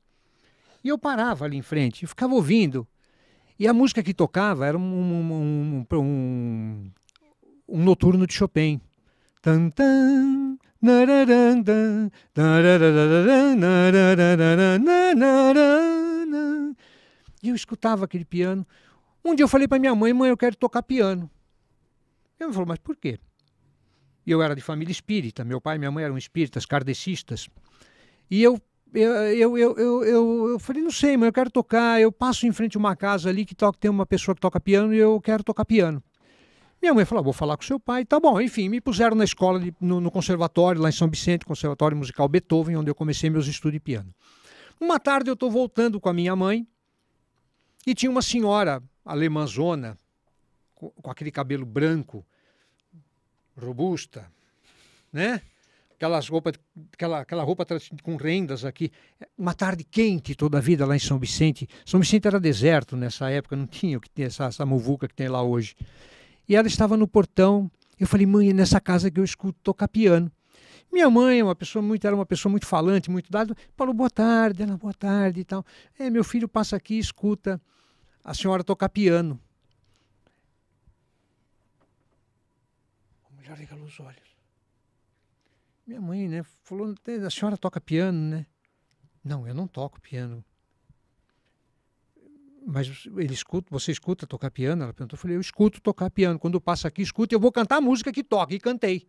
Speaker 4: E eu parava ali em frente, e ficava ouvindo. E a música que tocava era um, um, um, um, um noturno de Chopin. Tan, tan, e eu escutava aquele piano um dia eu falei para minha mãe, mãe, eu quero tocar piano. Ela falou, mas por quê? Eu era de família espírita, meu pai e minha mãe eram espíritas, kardecistas. E eu, eu, eu, eu, eu, eu falei, não sei, mãe. eu quero tocar. Eu passo em frente a uma casa ali que toca, tem uma pessoa que toca piano e eu quero tocar piano. Minha mãe falou, ah, vou falar com seu pai. Tá bom, enfim, me puseram na escola, de, no, no conservatório, lá em São Vicente, Conservatório Musical Beethoven, onde eu comecei meus estudos de piano. Uma tarde eu estou voltando com a minha mãe e tinha uma senhora alemãzona, com, com aquele cabelo branco, robusta, né? Aquelas roupa aquela, aquela roupa com rendas aqui. É uma tarde quente toda a vida lá em São Vicente. São Vicente era deserto nessa época, não tinha o que tem essa, essa muvuca que tem lá hoje. E ela estava no portão. Eu falei, mãe, é nessa casa que eu escuto tocar piano. Minha mãe, é uma pessoa muito, era uma pessoa muito falante, muito dada, falou boa tarde, ela boa tarde e tal. É, meu filho passa aqui, escuta a senhora tocar piano. A mulher regalou os olhos. Minha mãe, né, falou, a senhora toca piano, né? Não, eu não toco piano. Mas ele escuta, você escuta tocar piano? Ela perguntou, eu falei, eu escuto tocar piano. Quando passa aqui, escuto, eu vou cantar a música que toca. E cantei.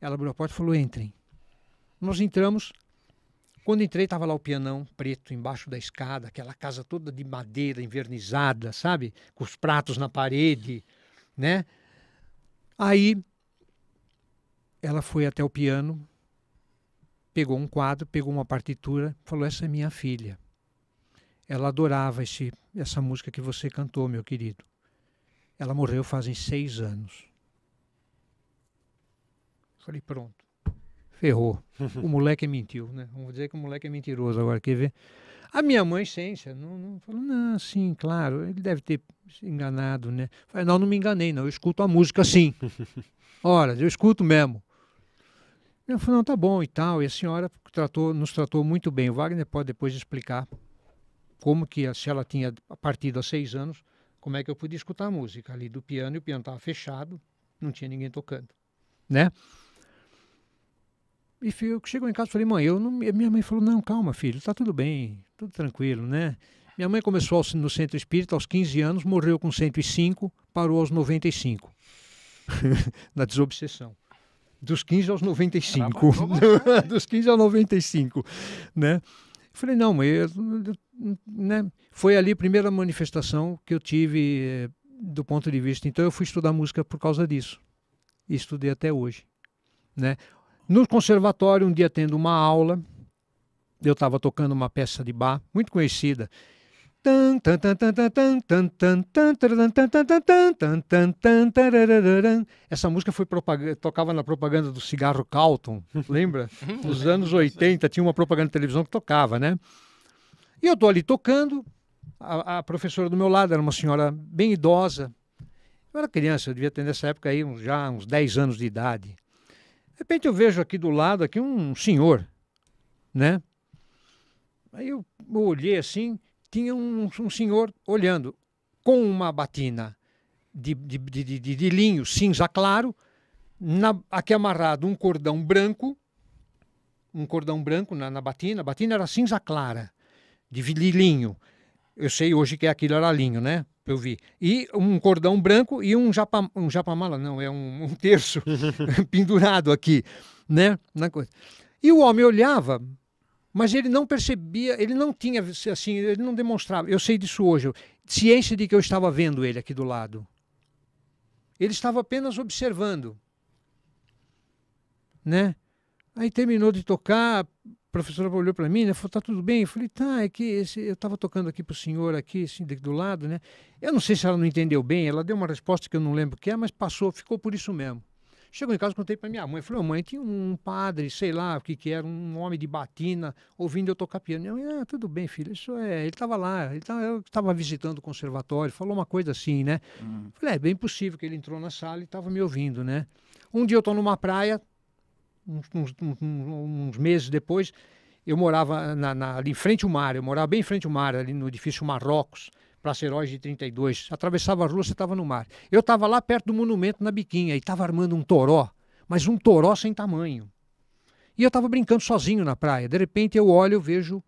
Speaker 4: Ela abriu a porta e falou, entrem. Nós entramos, quando entrei, estava lá o pianão preto embaixo da escada, aquela casa toda de madeira envernizada, sabe? Com os pratos na parede, né? Aí ela foi até o piano, pegou um quadro, pegou uma partitura, falou: Essa é minha filha. Ela adorava esse, essa música que você cantou, meu querido. Ela morreu fazem seis anos. Falei: Pronto ferrou. o moleque mentiu, né? Vamos dizer que o moleque é mentiroso agora, quer ver? A minha mãe, ciência, não, não falou, não, sim, claro, ele deve ter se enganado, né? Falei, não, não me enganei, não, eu escuto a música sim. Ora, eu escuto mesmo. Eu falei, não, tá bom e tal, e a senhora tratou, nos tratou muito bem. O Wagner pode depois explicar como que, se ela tinha partido há seis anos, como é que eu pude escutar a música ali do piano, e o piano estava fechado, não tinha ninguém tocando, né? E eu chego em casa e falei, mãe, eu não. Minha mãe falou, não, calma, filho, tá tudo bem, tudo tranquilo, né? Minha mãe começou no centro espírita aos 15 anos, morreu com 105, parou aos 95. Na desobsessão. Dos 15 aos 95. Assim? Dos 15 aos 95, né? Falei, não, mãe, eu, né? Foi ali a primeira manifestação que eu tive eh, do ponto de vista. Então eu fui estudar música por causa disso. E estudei até hoje, né? No conservatório, um dia tendo uma aula, eu estava tocando uma peça de bar muito conhecida. Essa música foi propaganda, tocava na propaganda do cigarro Calton, lembra? Nos anos 80 tinha uma propaganda de televisão que tocava, né? E eu tô ali tocando, a, a professora do meu lado era uma senhora bem idosa. Eu era criança, eu devia ter nessa época aí já uns 10 anos de idade. De repente eu vejo aqui do lado aqui um senhor, né? Aí eu olhei assim, tinha um, um senhor olhando com uma batina de, de, de, de, de linho cinza claro, na, aqui amarrado um cordão branco, um cordão branco na, na batina, a batina era cinza clara, de linho. Eu sei hoje que aquilo era linho, né? eu vi. E um cordão branco e um, japa, um japamala, não, é um, um terço pendurado aqui, né? Na coisa. E o homem olhava, mas ele não percebia, ele não tinha, assim, ele não demonstrava. Eu sei disso hoje, ciência de que eu estava vendo ele aqui do lado. Ele estava apenas observando, né? Aí terminou de tocar, professora olhou para mim, né, falou, tá tudo bem? Eu falei, tá, é que esse, eu estava tocando aqui para o senhor aqui, assim, do lado, né? Eu não sei se ela não entendeu bem, ela deu uma resposta que eu não lembro o que é, mas passou, ficou por isso mesmo. Chegou em casa, contei para minha mãe, falei, oh, mãe, tinha um padre, sei lá o que que era, um homem de batina, ouvindo eu tocar piano. Eu, mãe, ah, tudo bem, filho, isso é, ele estava lá, ele tava, eu estava visitando o conservatório, falou uma coisa assim, né? Hum. Falei, é bem possível que ele entrou na sala e estava me ouvindo, né? Um dia eu estou numa praia, uns, uns, uns meses depois, eu morava na, na, ali em frente ao mar, eu morava bem em frente ao mar, ali no edifício Marrocos, Praça Heróis de 32. Atravessava a rua, você estava no mar. Eu estava lá perto do monumento na biquinha e estava armando um toró, mas um toró sem tamanho. E eu estava brincando sozinho na praia. De repente eu olho, eu vejo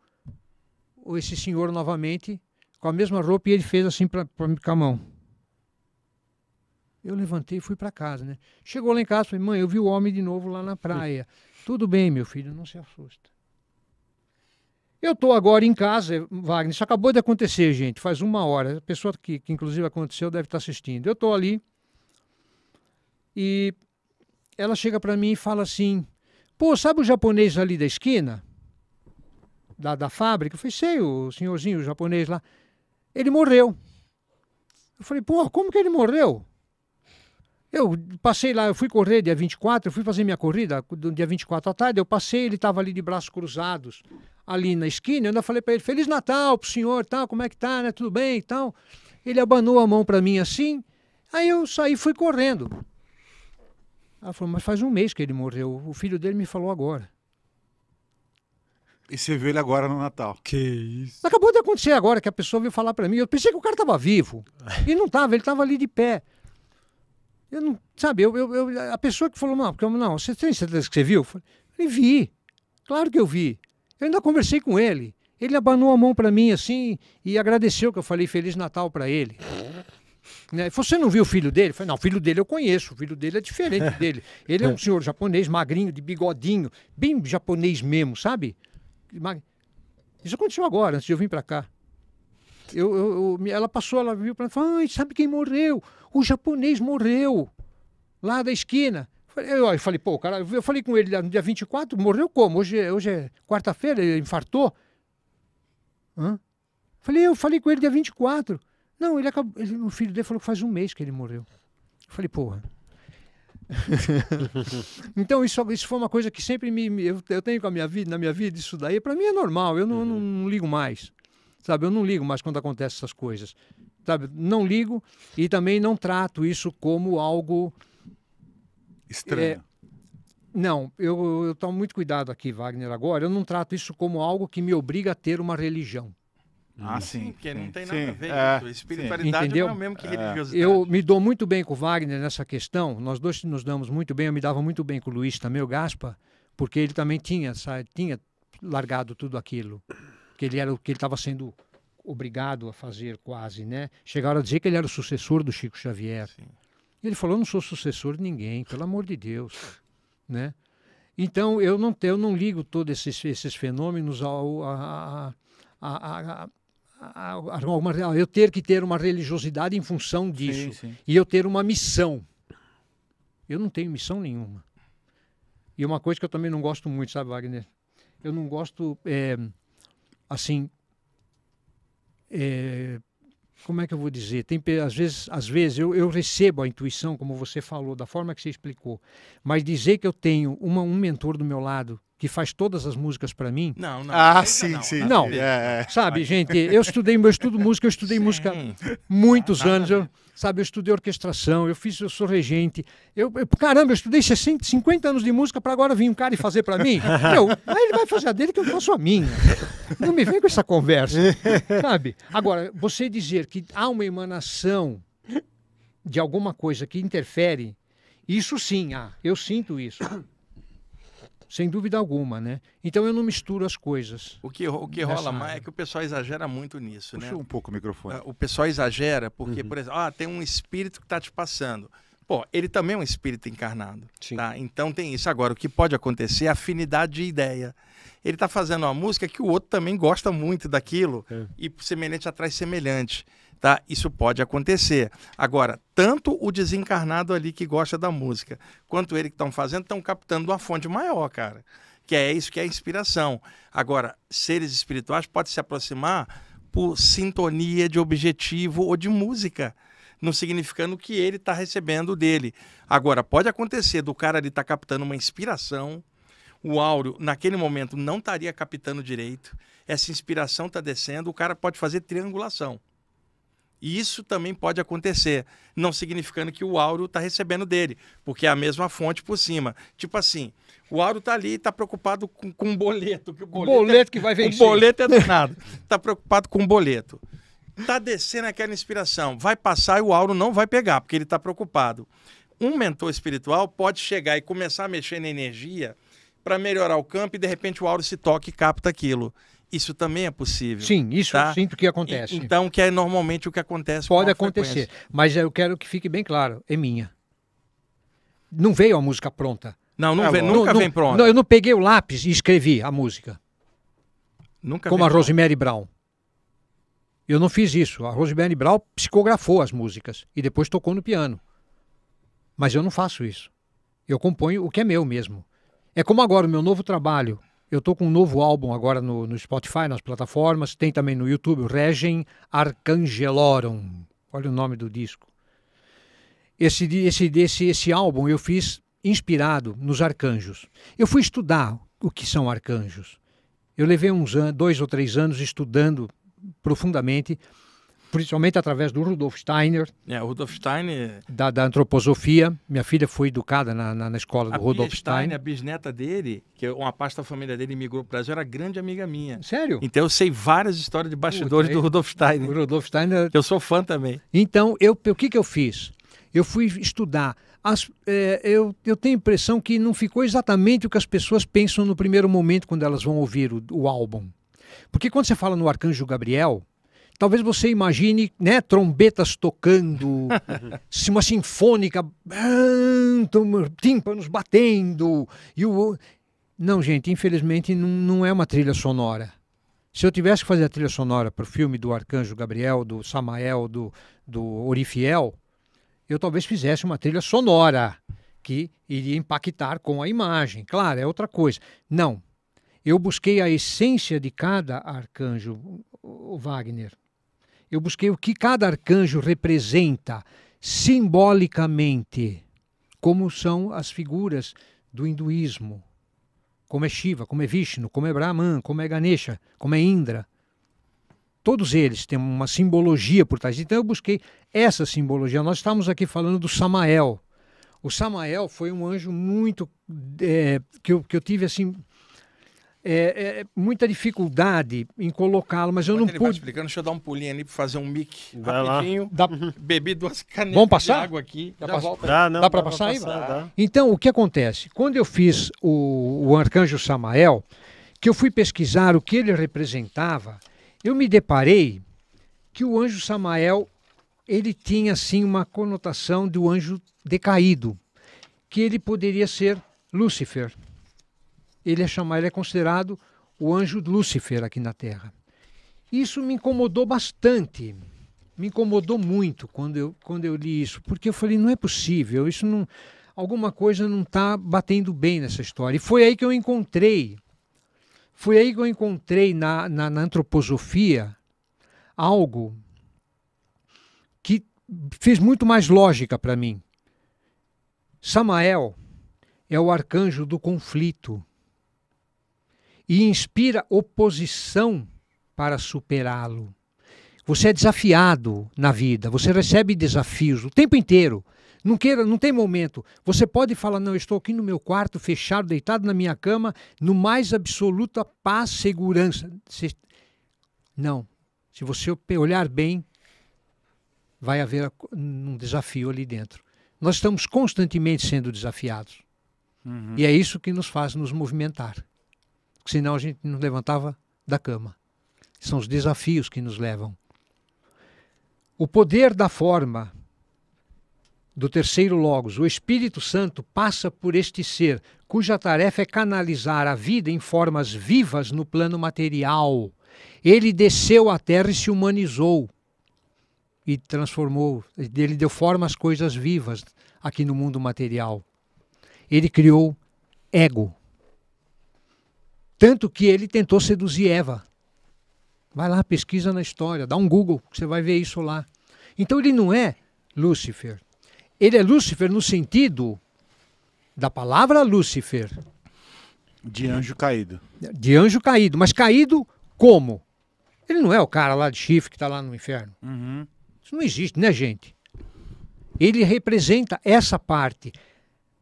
Speaker 4: esse senhor novamente com a mesma roupa e ele fez assim para com a mão. Eu levantei e fui para casa, né? Chegou lá em casa, falei, mãe, eu vi o homem de novo lá na praia. Tudo bem, meu filho, não se assusta. Eu estou agora em casa, eh, Wagner, isso acabou de acontecer, gente, faz uma hora. A pessoa que, que inclusive aconteceu deve estar tá assistindo. Eu estou ali e ela chega para mim e fala assim, pô, sabe o japonês ali da esquina? Da, da fábrica? Eu falei, sei, o senhorzinho, o japonês lá. Ele morreu. Eu falei, pô, como que ele morreu? Eu passei lá, eu fui correr dia 24, eu fui fazer minha corrida do dia 24 à tarde, eu passei, ele estava ali de braços cruzados, ali na esquina, eu ainda falei para ele, Feliz Natal pro senhor, tal, como é que tá, né, tudo bem e tal. Ele abanou a mão para mim assim, aí eu saí fui correndo. Ela falou, mas faz um mês que ele morreu, o filho dele me falou agora. E você viu ele agora no Natal. Que isso. Acabou de acontecer agora que a pessoa veio falar para mim. Eu pensei que o cara estava vivo. E não estava, ele estava ali de pé. Eu não, sabe, eu, eu, eu a pessoa que falou, não, porque eu, não, você tem certeza que você viu? Eu falei, vi, claro que eu vi. Eu ainda conversei com ele. Ele abanou a mão para mim assim e agradeceu que eu falei Feliz Natal para ele. Né? Você não viu o filho dele? Eu falei, não, o filho dele eu conheço, o filho dele é diferente dele. Ele é um senhor japonês, magrinho, de bigodinho, bem japonês mesmo, sabe? Isso aconteceu agora, antes de eu vir para cá. Eu, eu, ela passou, ela viu para mim, falou, ah, sabe quem morreu? O japonês morreu lá da esquina. Eu falei, pô, cara, eu falei com ele no dia 24, morreu como? Hoje, é, hoje é quarta-feira, ele infartou. Hã? Falei, eu falei com ele dia 24. Não, ele acabou. Ele, o filho dele falou que faz um mês que ele morreu. Eu falei, porra. então isso, isso foi uma coisa que sempre me, eu, eu tenho com a minha vida, na minha vida isso daí para mim é normal eu não, uhum. não, não ligo mais Sabe, eu não ligo mais quando acontecem essas coisas. Sabe, não ligo e também não trato isso como algo estranho. É, não, eu, eu tomo muito cuidado aqui, Wagner, agora. Eu não trato isso como algo que me obriga a ter uma religião.
Speaker 2: Ah, hum. sim. Porque sim, não tem nada sim, a ver é, isso. Espiritualidade Entendeu? não é o mesmo que é. religiosidade.
Speaker 4: Eu me dou muito bem com o Wagner nessa questão. Nós dois nos damos muito bem. Eu me dava muito bem com o Luiz também, o Gaspa, porque ele também tinha, sabe, tinha largado tudo aquilo que ele era o que ele estava sendo obrigado a fazer quase, né? Chegaram a dizer que ele era o sucessor do Chico Xavier. Sim. Ele falou: "Não sou sucessor de ninguém, pelo amor de Deus", né? Então eu não eu não ligo todos esses, esses fenômenos ao a, a, a, a, eu ter que ter uma religiosidade em função disso sim, sim. e eu ter uma missão. Eu não tenho missão nenhuma. E uma coisa que eu também não gosto muito, sabe, Wagner? Eu não gosto é, assim, é, como é que eu vou dizer? Tem, às vezes, às vezes eu, eu, recebo a intuição, como você falou, da forma que você explicou, mas dizer que eu tenho uma, um mentor do meu lado que faz todas as músicas para mim. Não, não. Ah, sim, não, sim. Não, é, é. sabe, gente, eu estudei, eu estudo música, eu estudei sim. música muitos ah, anos, eu, sabe, eu estudei orquestração, eu fiz, eu sou regente, eu, eu caramba, eu estudei 60, 50 anos de música para agora vir um cara e fazer para mim. eu, aí ele vai fazer a dele que eu faço a minha. Não me vem com essa conversa, sabe? Agora, você dizer que há uma emanação de alguma coisa que interfere, isso sim, ah, eu sinto isso. Sem dúvida alguma, né? Então eu não misturo as coisas. O que, o que rola mais é
Speaker 2: que o pessoal exagera muito nisso, né? Puxa né? um pouco o microfone. Ah, o pessoal exagera porque, uhum. por exemplo, ah, tem um espírito que está te passando. Pô, ele também é um espírito encarnado. Sim. Tá? Então tem isso. Agora, o que pode acontecer é afinidade de ideia. Ele está fazendo uma música que o outro também gosta muito daquilo é. e semelhante atrás semelhante tá? Isso pode acontecer. Agora, tanto o desencarnado ali que gosta da música, quanto ele que estão fazendo, estão captando uma fonte maior, cara. Que é isso que é inspiração. Agora, seres espirituais podem se aproximar por sintonia de objetivo ou de música não significando que ele está recebendo dele. Agora, pode acontecer do cara ali estar tá captando uma inspiração, o áureo, naquele momento, não estaria captando direito, essa inspiração está descendo, o cara pode fazer triangulação. E isso também pode acontecer, não significando que o Áureo está recebendo dele, porque é a mesma fonte por cima. Tipo assim, o Áureo está ali e está preocupado com, com um boleto. Que o boleto, é boleto é, que vai vencer. O boleto é nada. Está preocupado com o boleto. Está descendo aquela inspiração. Vai passar e o Auro não vai pegar, porque ele está preocupado. Um mentor espiritual pode chegar e começar a mexer na energia para melhorar o campo e de repente o Auro se toca e capta aquilo. Isso também é possível.
Speaker 4: Sim, isso tá? eu sinto que acontece. Então, que é normalmente o que acontece. Pode acontecer, mas eu quero que fique bem claro, é minha. Não veio a música pronta. Não, não é vem, nunca não, vem pronta. Não, eu não peguei o lápis e escrevi a música. Nunca Como a pronta. Rosemary Brown. Eu não fiz isso. A Rosemary Brown psicografou as músicas e depois tocou no piano. Mas eu não faço isso. Eu componho o que é meu mesmo. É como agora o meu novo trabalho, eu estou com um novo álbum agora no, no, Spotify, nas plataformas. Tem também no YouTube Regem Arcangelorum. Olha o nome do disco. Esse, esse, esse, esse álbum eu fiz inspirado nos arcanjos. Eu fui estudar o que são arcanjos. Eu levei uns dois ou três anos estudando profundamente principalmente através do Rudolf Steiner. É, o Rudolf
Speaker 2: Steiner. É-
Speaker 4: da, da antroposofia. Minha filha foi educada na, na, na escola a do Rudolf Steiner. Steiner.
Speaker 2: A bisneta dele, que é uma parte da família dele migrou para o Brasil, era grande amiga minha. Sério?
Speaker 4: Então eu sei várias histórias de bastidores Puta, do Rudolf é. Steiner. O Rudolf Steiner. Eu sou fã também. Então, eu, o que, que eu fiz? Eu fui estudar. As, é, eu, eu tenho a impressão que não ficou exatamente o que as pessoas pensam no primeiro momento quando elas vão ouvir o, o álbum. Porque quando você fala no Arcanjo Gabriel, talvez você imagine né, trombetas tocando, uma sinfônica, tímpanos batendo. E o... Não, gente, infelizmente não, não é uma trilha sonora. Se eu tivesse que fazer a trilha sonora para o filme do Arcanjo Gabriel, do Samael, do, do Orifiel, eu talvez fizesse uma trilha sonora que iria impactar com a imagem. Claro, é outra coisa. Não. Eu busquei a essência de cada arcanjo, Wagner eu busquei o que cada arcanjo representa simbolicamente, como são as figuras do hinduísmo, como é Shiva, como é Vishnu, como é Brahman, como é Ganesha, como é Indra. Todos eles têm uma simbologia por trás. Então eu busquei essa simbologia. Nós estamos aqui falando do Samael. O Samael foi um anjo muito. É, que, eu, que eu tive assim é, é, é, muita dificuldade em colocá-lo, mas eu Quando não pude.
Speaker 2: explicando, deixa eu dar um pulinho ali para fazer um mic vai rapidinho. Dá... Uhum. Bebi duas canetas Vamos
Speaker 4: passar? de água aqui. Dá pass... Dá, dá para passar, passar aí? Dá. Então, o que acontece? Quando eu fiz o, o Arcanjo Samael, que eu fui pesquisar o que ele representava, eu me deparei que o anjo Samael ele tinha assim uma conotação do anjo decaído, que ele poderia ser Lúcifer ele é chamado, ele é considerado o anjo Lúcifer aqui na Terra. Isso me incomodou bastante, me incomodou muito quando eu, quando eu li isso, porque eu falei, não é possível, isso não, alguma coisa não está batendo bem nessa história. E foi aí que eu encontrei, foi aí que eu encontrei na, na, na antroposofia algo que fez muito mais lógica para mim. Samael é o arcanjo do conflito e inspira oposição para superá-lo. Você é desafiado na vida, você recebe desafios o tempo inteiro. Não queira, não tem momento. Você pode falar: "Não, eu estou aqui no meu quarto, fechado, deitado na minha cama, no mais absoluta paz, segurança". Não. Se você olhar bem, vai haver um desafio ali dentro. Nós estamos constantemente sendo desafiados. Uhum. E é isso que nos faz nos movimentar porque senão a gente não levantava da cama. São os desafios que nos levam. O poder da forma do terceiro Logos, o Espírito Santo passa por este ser, cuja tarefa é canalizar a vida em formas vivas no plano material. Ele desceu à terra e se humanizou e transformou, ele deu forma às coisas vivas aqui no mundo material. Ele criou ego. Tanto que ele tentou seduzir Eva. Vai lá, pesquisa na história, dá um Google, você vai ver isso lá. Então ele não é Lúcifer. Ele é Lúcifer no sentido da palavra Lúcifer. De anjo caído. De anjo caído, mas caído como? Ele não é o cara lá de chifre que está lá no inferno. Uhum. Isso não existe, né, gente? Ele representa essa parte.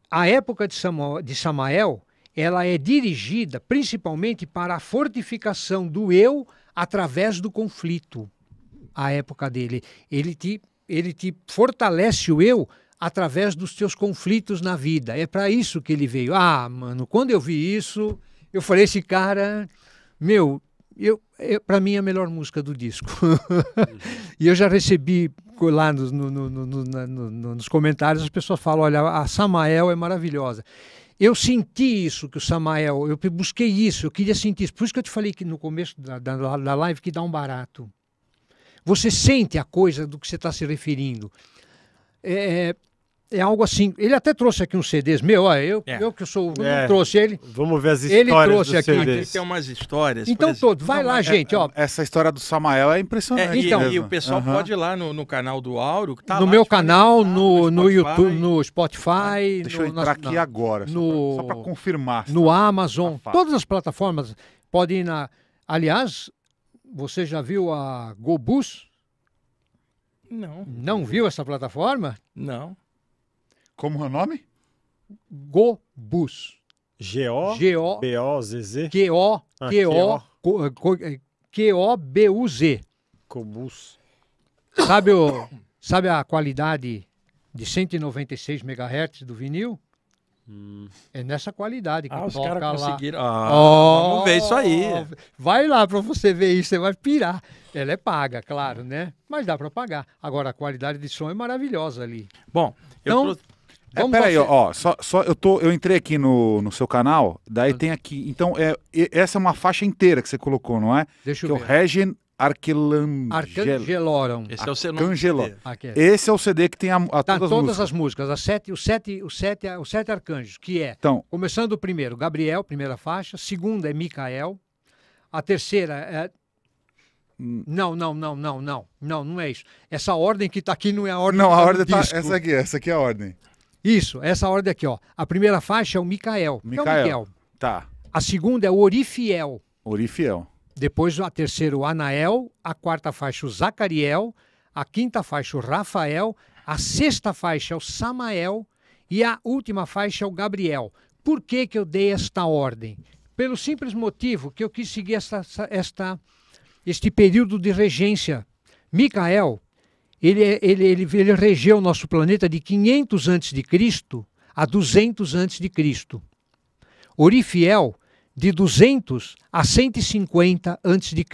Speaker 4: A época de, Samuel, de Samael ela é dirigida principalmente para a fortificação do eu através do conflito. A época dele, ele te, ele te fortalece o eu através dos teus conflitos na vida. É para isso que ele veio. Ah, mano, quando eu vi isso, eu falei esse cara, meu, eu, eu para mim é a melhor música do disco. e eu já recebi lá nos, no, no, no, nos comentários as pessoas falam, olha, a Samael é maravilhosa eu senti isso que o Samael, eu busquei isso, eu queria sentir isso. Por isso que eu te falei que no começo da, da, da live que dá um barato. Você sente a coisa do que você está se referindo. É, é é algo assim. Ele até trouxe aqui uns CDs meu, ó, eu, é. eu que sou, é. eu é. trouxe ele. Vamos ver as histórias. Ele trouxe aqui. CDs.
Speaker 2: Tem umas histórias. Então todo, vai não, lá, é, gente, ó.
Speaker 4: Essa história
Speaker 3: do Samael é impressionante. É, então, e o pessoal pode ir lá no, no canal do Auro, tá No lá, meu tá canal, no, no, Spotify. YouTube, no
Speaker 4: Spotify. Ah, deixa no, eu entrar na, aqui
Speaker 3: agora, só para confirmar. No
Speaker 4: tá? Amazon, tá todas as plataformas podem ir na. Aliás, você já viu a GoBus? Não. Não viu essa plataforma? Não. Como é o nome? Gobus. G-O? G-O. B-O-Z-Z? Q-O. Q-O. Q-O-B-U-Z. Cobus. Sabe, o, sabe a qualidade de 196 MHz do vinil? Hum. É nessa qualidade que ah, os caras conseguiram. Ah, oh, vamos ver isso aí. Vai lá para você ver isso, você vai pirar. Ela é paga, claro, né? Mas dá para pagar. Agora, a qualidade de som é maravilhosa ali.
Speaker 3: Bom, então, eu trouxe... É, peraí, ó, ó, só, só eu, tô, eu entrei aqui no, no seu canal, daí ah. tem aqui. Então, é, essa é uma faixa inteira que você colocou, não é? Deixa que eu ver. é o Regen Arquelangel...
Speaker 4: Arcangelorum. Esse é o seu nome. É. Esse
Speaker 3: é o CD que tem a, a tá, todas, todas músicas. as
Speaker 4: músicas. as sete, os, sete, os, sete, os sete arcanjos, que é. Então, começando o primeiro, Gabriel, primeira faixa. Segunda é Micael. A terceira é. Hum. Não, não, não, não, não. Não, não é isso. Essa ordem que está aqui não é a ordem Não, a ordem está. Essa aqui, essa aqui é a ordem. Isso, essa ordem aqui, ó. A primeira faixa é o Micael. Micael. É o Miguel. Tá. A segunda é o Orifiel. Orifiel. Depois a terceira o Anael, a quarta faixa o Zacariel, a quinta faixa o Rafael, a sexta faixa é o Samael e a última faixa é o Gabriel. Por que, que eu dei esta ordem? Pelo simples motivo que eu quis seguir esta, esta este período de regência. Micael ele, é, ele, ele, ele regeu o nosso planeta de 500 antes de Cristo a 200 antes de Cristo, Orifiel, de 200 a 150 antes de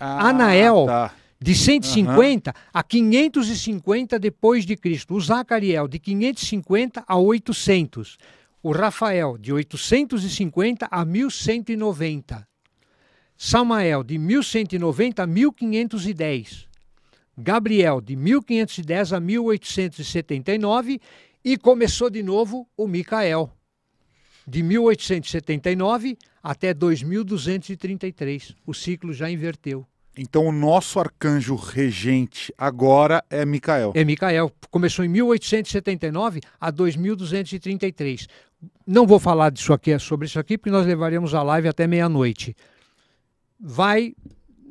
Speaker 4: Ah, Anael, tá. de 150 uhum. a 550 depois de Cristo. O Zacariel, de 550 a 800. O Rafael, de 850 a 1190. Samael, de 1190 a 1510. Gabriel, de 1510 a 1879, e começou de novo o Micael, de 1879 até 2233. O ciclo já inverteu.
Speaker 3: Então o nosso arcanjo regente agora é Micael.
Speaker 4: É Micael. Começou em 1879 a 2233. Não vou falar disso aqui, é sobre isso aqui, porque nós levaremos a live até meia-noite. Vai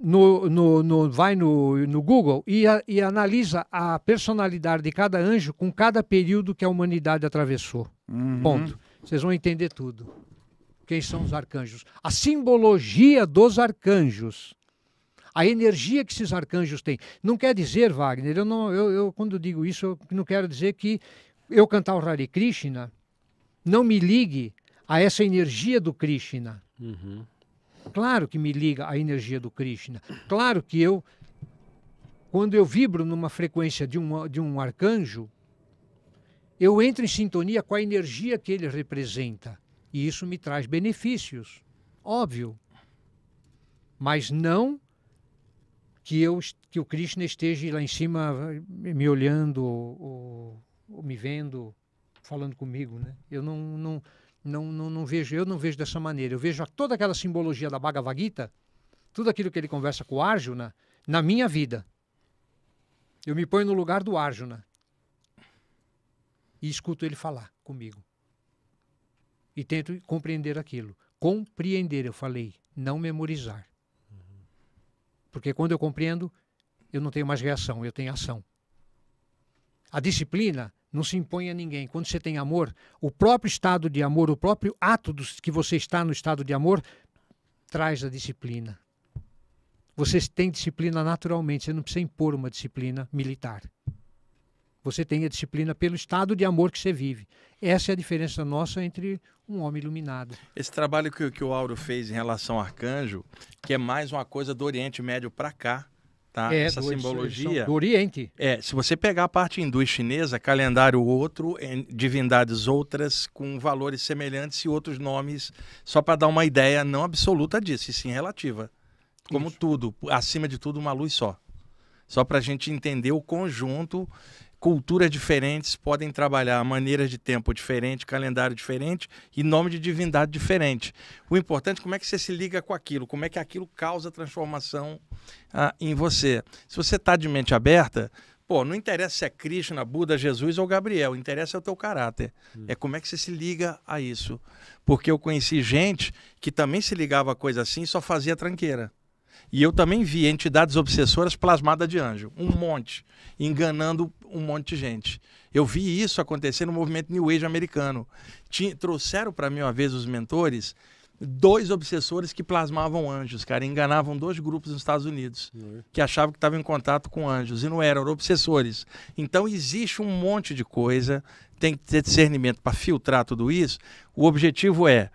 Speaker 4: no, no, no, vai no, no Google e, a, e analisa a personalidade de cada anjo com cada período que a humanidade atravessou. Uhum. Ponto. Vocês vão entender tudo. Quem são os arcanjos? A simbologia dos arcanjos. A energia que esses arcanjos têm. Não quer dizer, Wagner, eu, não, eu, eu quando digo isso, eu não quero dizer que eu cantar o Hare Krishna não me ligue a essa energia do Krishna. Uhum. Claro que me liga a energia do Krishna. Claro que eu, quando eu vibro numa frequência de um, de um arcanjo, eu entro em sintonia com a energia que ele representa. E isso me traz benefícios, óbvio. Mas não que, eu, que o Krishna esteja lá em cima eh, me olhando ou, ou me vendo, falando comigo. Né? Eu não, não, não, não, não vejo, eu não vejo dessa maneira. Eu vejo toda aquela simbologia da Bhagavad Gita, tudo aquilo que ele conversa com o Arjuna, na minha vida. Eu me ponho no lugar do Arjuna e escuto ele falar comigo. E tento compreender aquilo. Compreender, eu falei, não memorizar. Porque quando eu compreendo, eu não tenho mais reação, eu tenho ação. A disciplina não se impõe a ninguém. Quando você tem amor, o próprio estado de amor, o próprio ato dos, que você está no estado de amor, traz a disciplina. Você tem disciplina naturalmente, você não precisa impor uma disciplina militar. Você tem a disciplina pelo estado de amor que você vive. Essa é a diferença nossa entre um homem iluminado.
Speaker 2: Esse trabalho que, que o Auro fez em relação ao arcanjo, que é mais uma coisa do Oriente Médio para cá, tá? É, Essa simbologia. Do Oriente. É, se você pegar a parte hindu e chinesa, calendário outro, é, divindades outras com valores semelhantes e outros nomes, só para dar uma ideia não absoluta disso, e sim relativa. Como Isso. tudo, acima de tudo, uma luz só. Só para a gente entender o conjunto culturas diferentes podem trabalhar maneiras de tempo diferente, calendário diferente e nome de divindade diferente. O importante é como é que você se liga com aquilo, como é que aquilo causa transformação ah, em você. Se você está de mente aberta, pô, não interessa se é Krishna, Buda, Jesus ou Gabriel, interessa é o teu caráter. Hum. É como é que você se liga a isso. Porque eu conheci gente que também se ligava a coisa assim e só fazia tranqueira. E eu também vi entidades obsessoras plasmadas de anjo, um monte, enganando um monte de gente. Eu vi isso acontecer no movimento New Age americano. Tinha, trouxeram para mim uma vez os mentores dois obsessores que plasmavam anjos, cara, enganavam dois grupos nos Estados Unidos uhum. que achavam que estavam em contato com anjos e não eram, eram obsessores. Então existe um monte de coisa, tem que ter discernimento para filtrar tudo isso. O objetivo é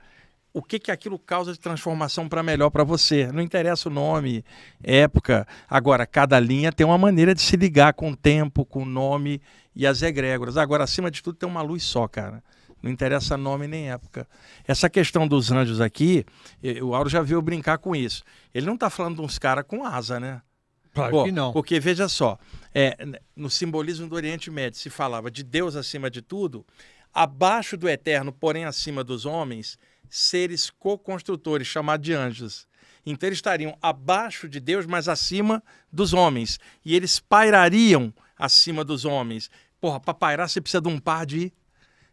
Speaker 2: o que, que aquilo causa de transformação para melhor para você. Não interessa o nome, época. Agora, cada linha tem uma maneira de se ligar com o tempo, com o nome e as egrégoras. Agora, acima de tudo, tem uma luz só, cara. Não interessa nome nem época. Essa questão dos anjos aqui, o Auro já viu brincar com isso. Ele não está falando de uns caras com asa, né? Claro que não. Porque, veja só, é, no simbolismo do Oriente Médio se falava de Deus acima de tudo, abaixo do eterno, porém acima dos homens, seres co-construtores, chamados de anjos. Então eles estariam abaixo de Deus, mas acima dos homens. E eles pairariam acima dos homens. Porra, para pairar você precisa de um par de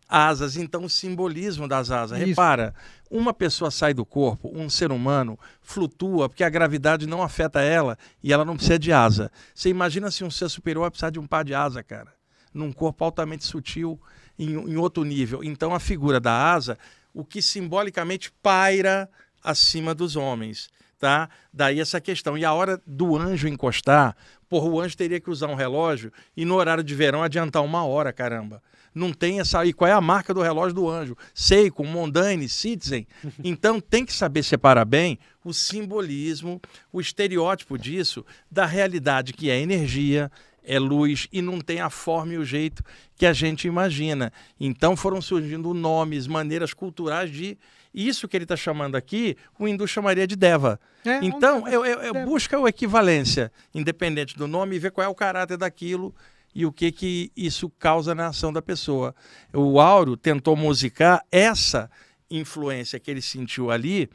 Speaker 2: asas. Então o simbolismo das asas. Isso. Repara, uma pessoa sai do corpo, um ser humano flutua porque a gravidade não afeta ela e ela não precisa de asa. Você imagina se um ser superior vai precisar de um par de asa, cara. Num corpo altamente sutil, em, em outro nível. Então a figura da asa o que simbolicamente paira acima dos homens. Tá? Daí essa questão. E a hora do anjo encostar, porra, o anjo teria que usar um relógio e no horário de verão adiantar uma hora, caramba. Não tem essa. E qual é a marca do relógio do anjo? Seiko, Mondane, Citizen. Então tem que saber separar bem o simbolismo, o estereótipo disso, da realidade que é energia, é luz e não tem a forma e o jeito que a gente imagina. Então foram surgindo nomes, maneiras culturais de isso que ele está chamando aqui, o hindu chamaria de Deva. É, então, um eu, eu, eu deva. busca o equivalência, independente do nome, e ver qual é o caráter daquilo e o que, que isso causa na ação da pessoa. O Auro tentou musicar essa influência que ele sentiu ali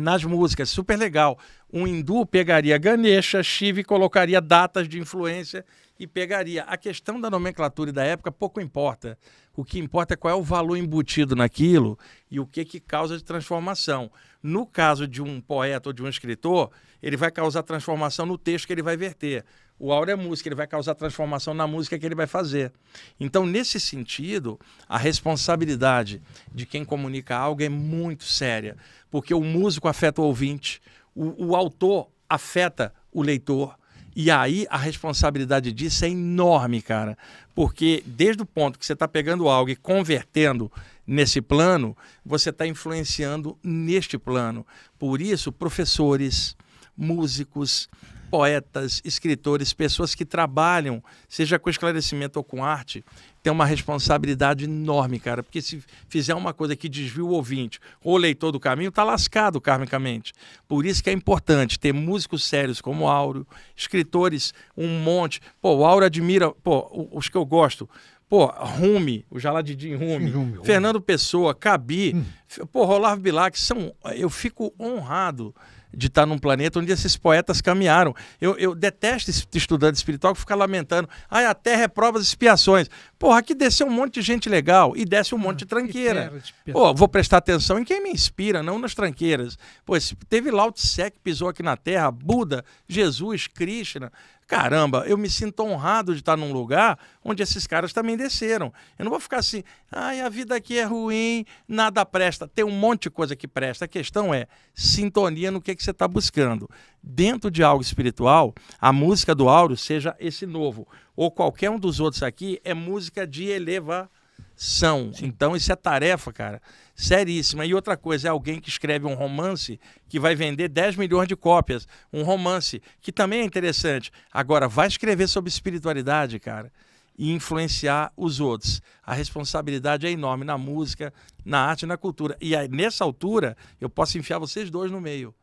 Speaker 2: nas músicas, super legal. Um hindu pegaria Ganesha, Shiva e colocaria datas de influência e pegaria. A questão da nomenclatura e da época pouco importa. O que importa é qual é o valor embutido naquilo e o que, que causa de transformação. No caso de um poeta ou de um escritor, ele vai causar transformação no texto que ele vai verter. O áudio é música, ele vai causar transformação na música que ele vai fazer. Então, nesse sentido, a responsabilidade de quem comunica algo é muito séria, porque o músico afeta o ouvinte, o, o autor afeta o leitor. E aí a responsabilidade disso é enorme, cara. Porque desde o ponto que você está pegando algo e convertendo nesse plano, você está influenciando neste plano. Por isso, professores, músicos, poetas, escritores, pessoas que trabalham, seja com esclarecimento ou com arte, tem uma responsabilidade enorme, cara. Porque se fizer uma coisa que desvia o ouvinte ou o leitor do caminho, tá lascado karmicamente. Por isso que é importante ter músicos sérios como Áureo, escritores, um monte. Pô, o Áureo admira, pô, os que eu gosto. Pô, Rumi, o Jaladim Rumi, Rumi, Fernando Pessoa, Cabi, hum. pô, Rolavo Bilac, são, eu fico honrado de estar num planeta onde esses poetas caminharam. Eu, eu detesto esse estudante espiritual que fica lamentando. Ai, a Terra é provas e expiações. Porra, aqui desceu um monte de gente legal e desce um monte de ah, tranqueira. Pô, vou prestar atenção em quem me inspira, não nas tranqueiras. Pois teve Lao Tse que pisou aqui na Terra, Buda, Jesus, Krishna caramba, eu me sinto honrado de estar num lugar onde esses caras também desceram. Eu não vou ficar assim, ai, a vida aqui é ruim, nada presta. Tem um monte de coisa que presta. A questão é sintonia no que, que você está buscando. Dentro de algo espiritual, a música do Auro, seja esse novo, ou qualquer um dos outros aqui, é música de elevação são. Sim. Então, isso é tarefa, cara, seríssima. E outra coisa, é alguém que escreve um romance que vai vender 10 milhões de cópias. Um romance que também é interessante. Agora, vai escrever sobre espiritualidade, cara, e influenciar os outros. A responsabilidade é enorme na música, na arte e na cultura. E aí, nessa altura, eu posso enfiar vocês dois no meio.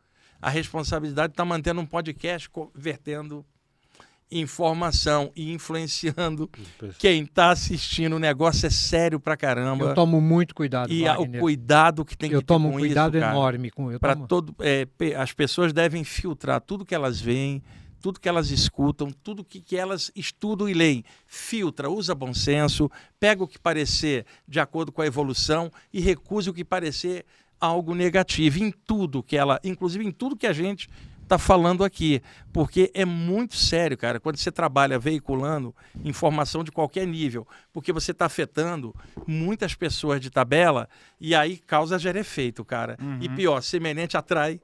Speaker 2: A responsabilidade está mantendo um podcast convertendo informação e influenciando hum, quem está assistindo. O negócio é sério pra caramba. Eu tomo muito cuidado. E Wagner. o cuidado que tem eu que ter isso. Eu tomo um cuidado enorme com eu tomo... todo é, As pessoas devem filtrar tudo que elas veem, tudo que elas escutam, tudo que, que elas estudam e leem. Filtra, usa bom senso, pega o que parecer de acordo com a evolução e recusa o que parecer algo negativo em tudo que ela, inclusive em tudo que a gente está falando aqui, porque é muito sério, cara, quando você trabalha veiculando informação de qualquer nível, porque você está afetando muitas pessoas de tabela e aí causa gera efeito, cara. Uhum. E pior, semelhante atrai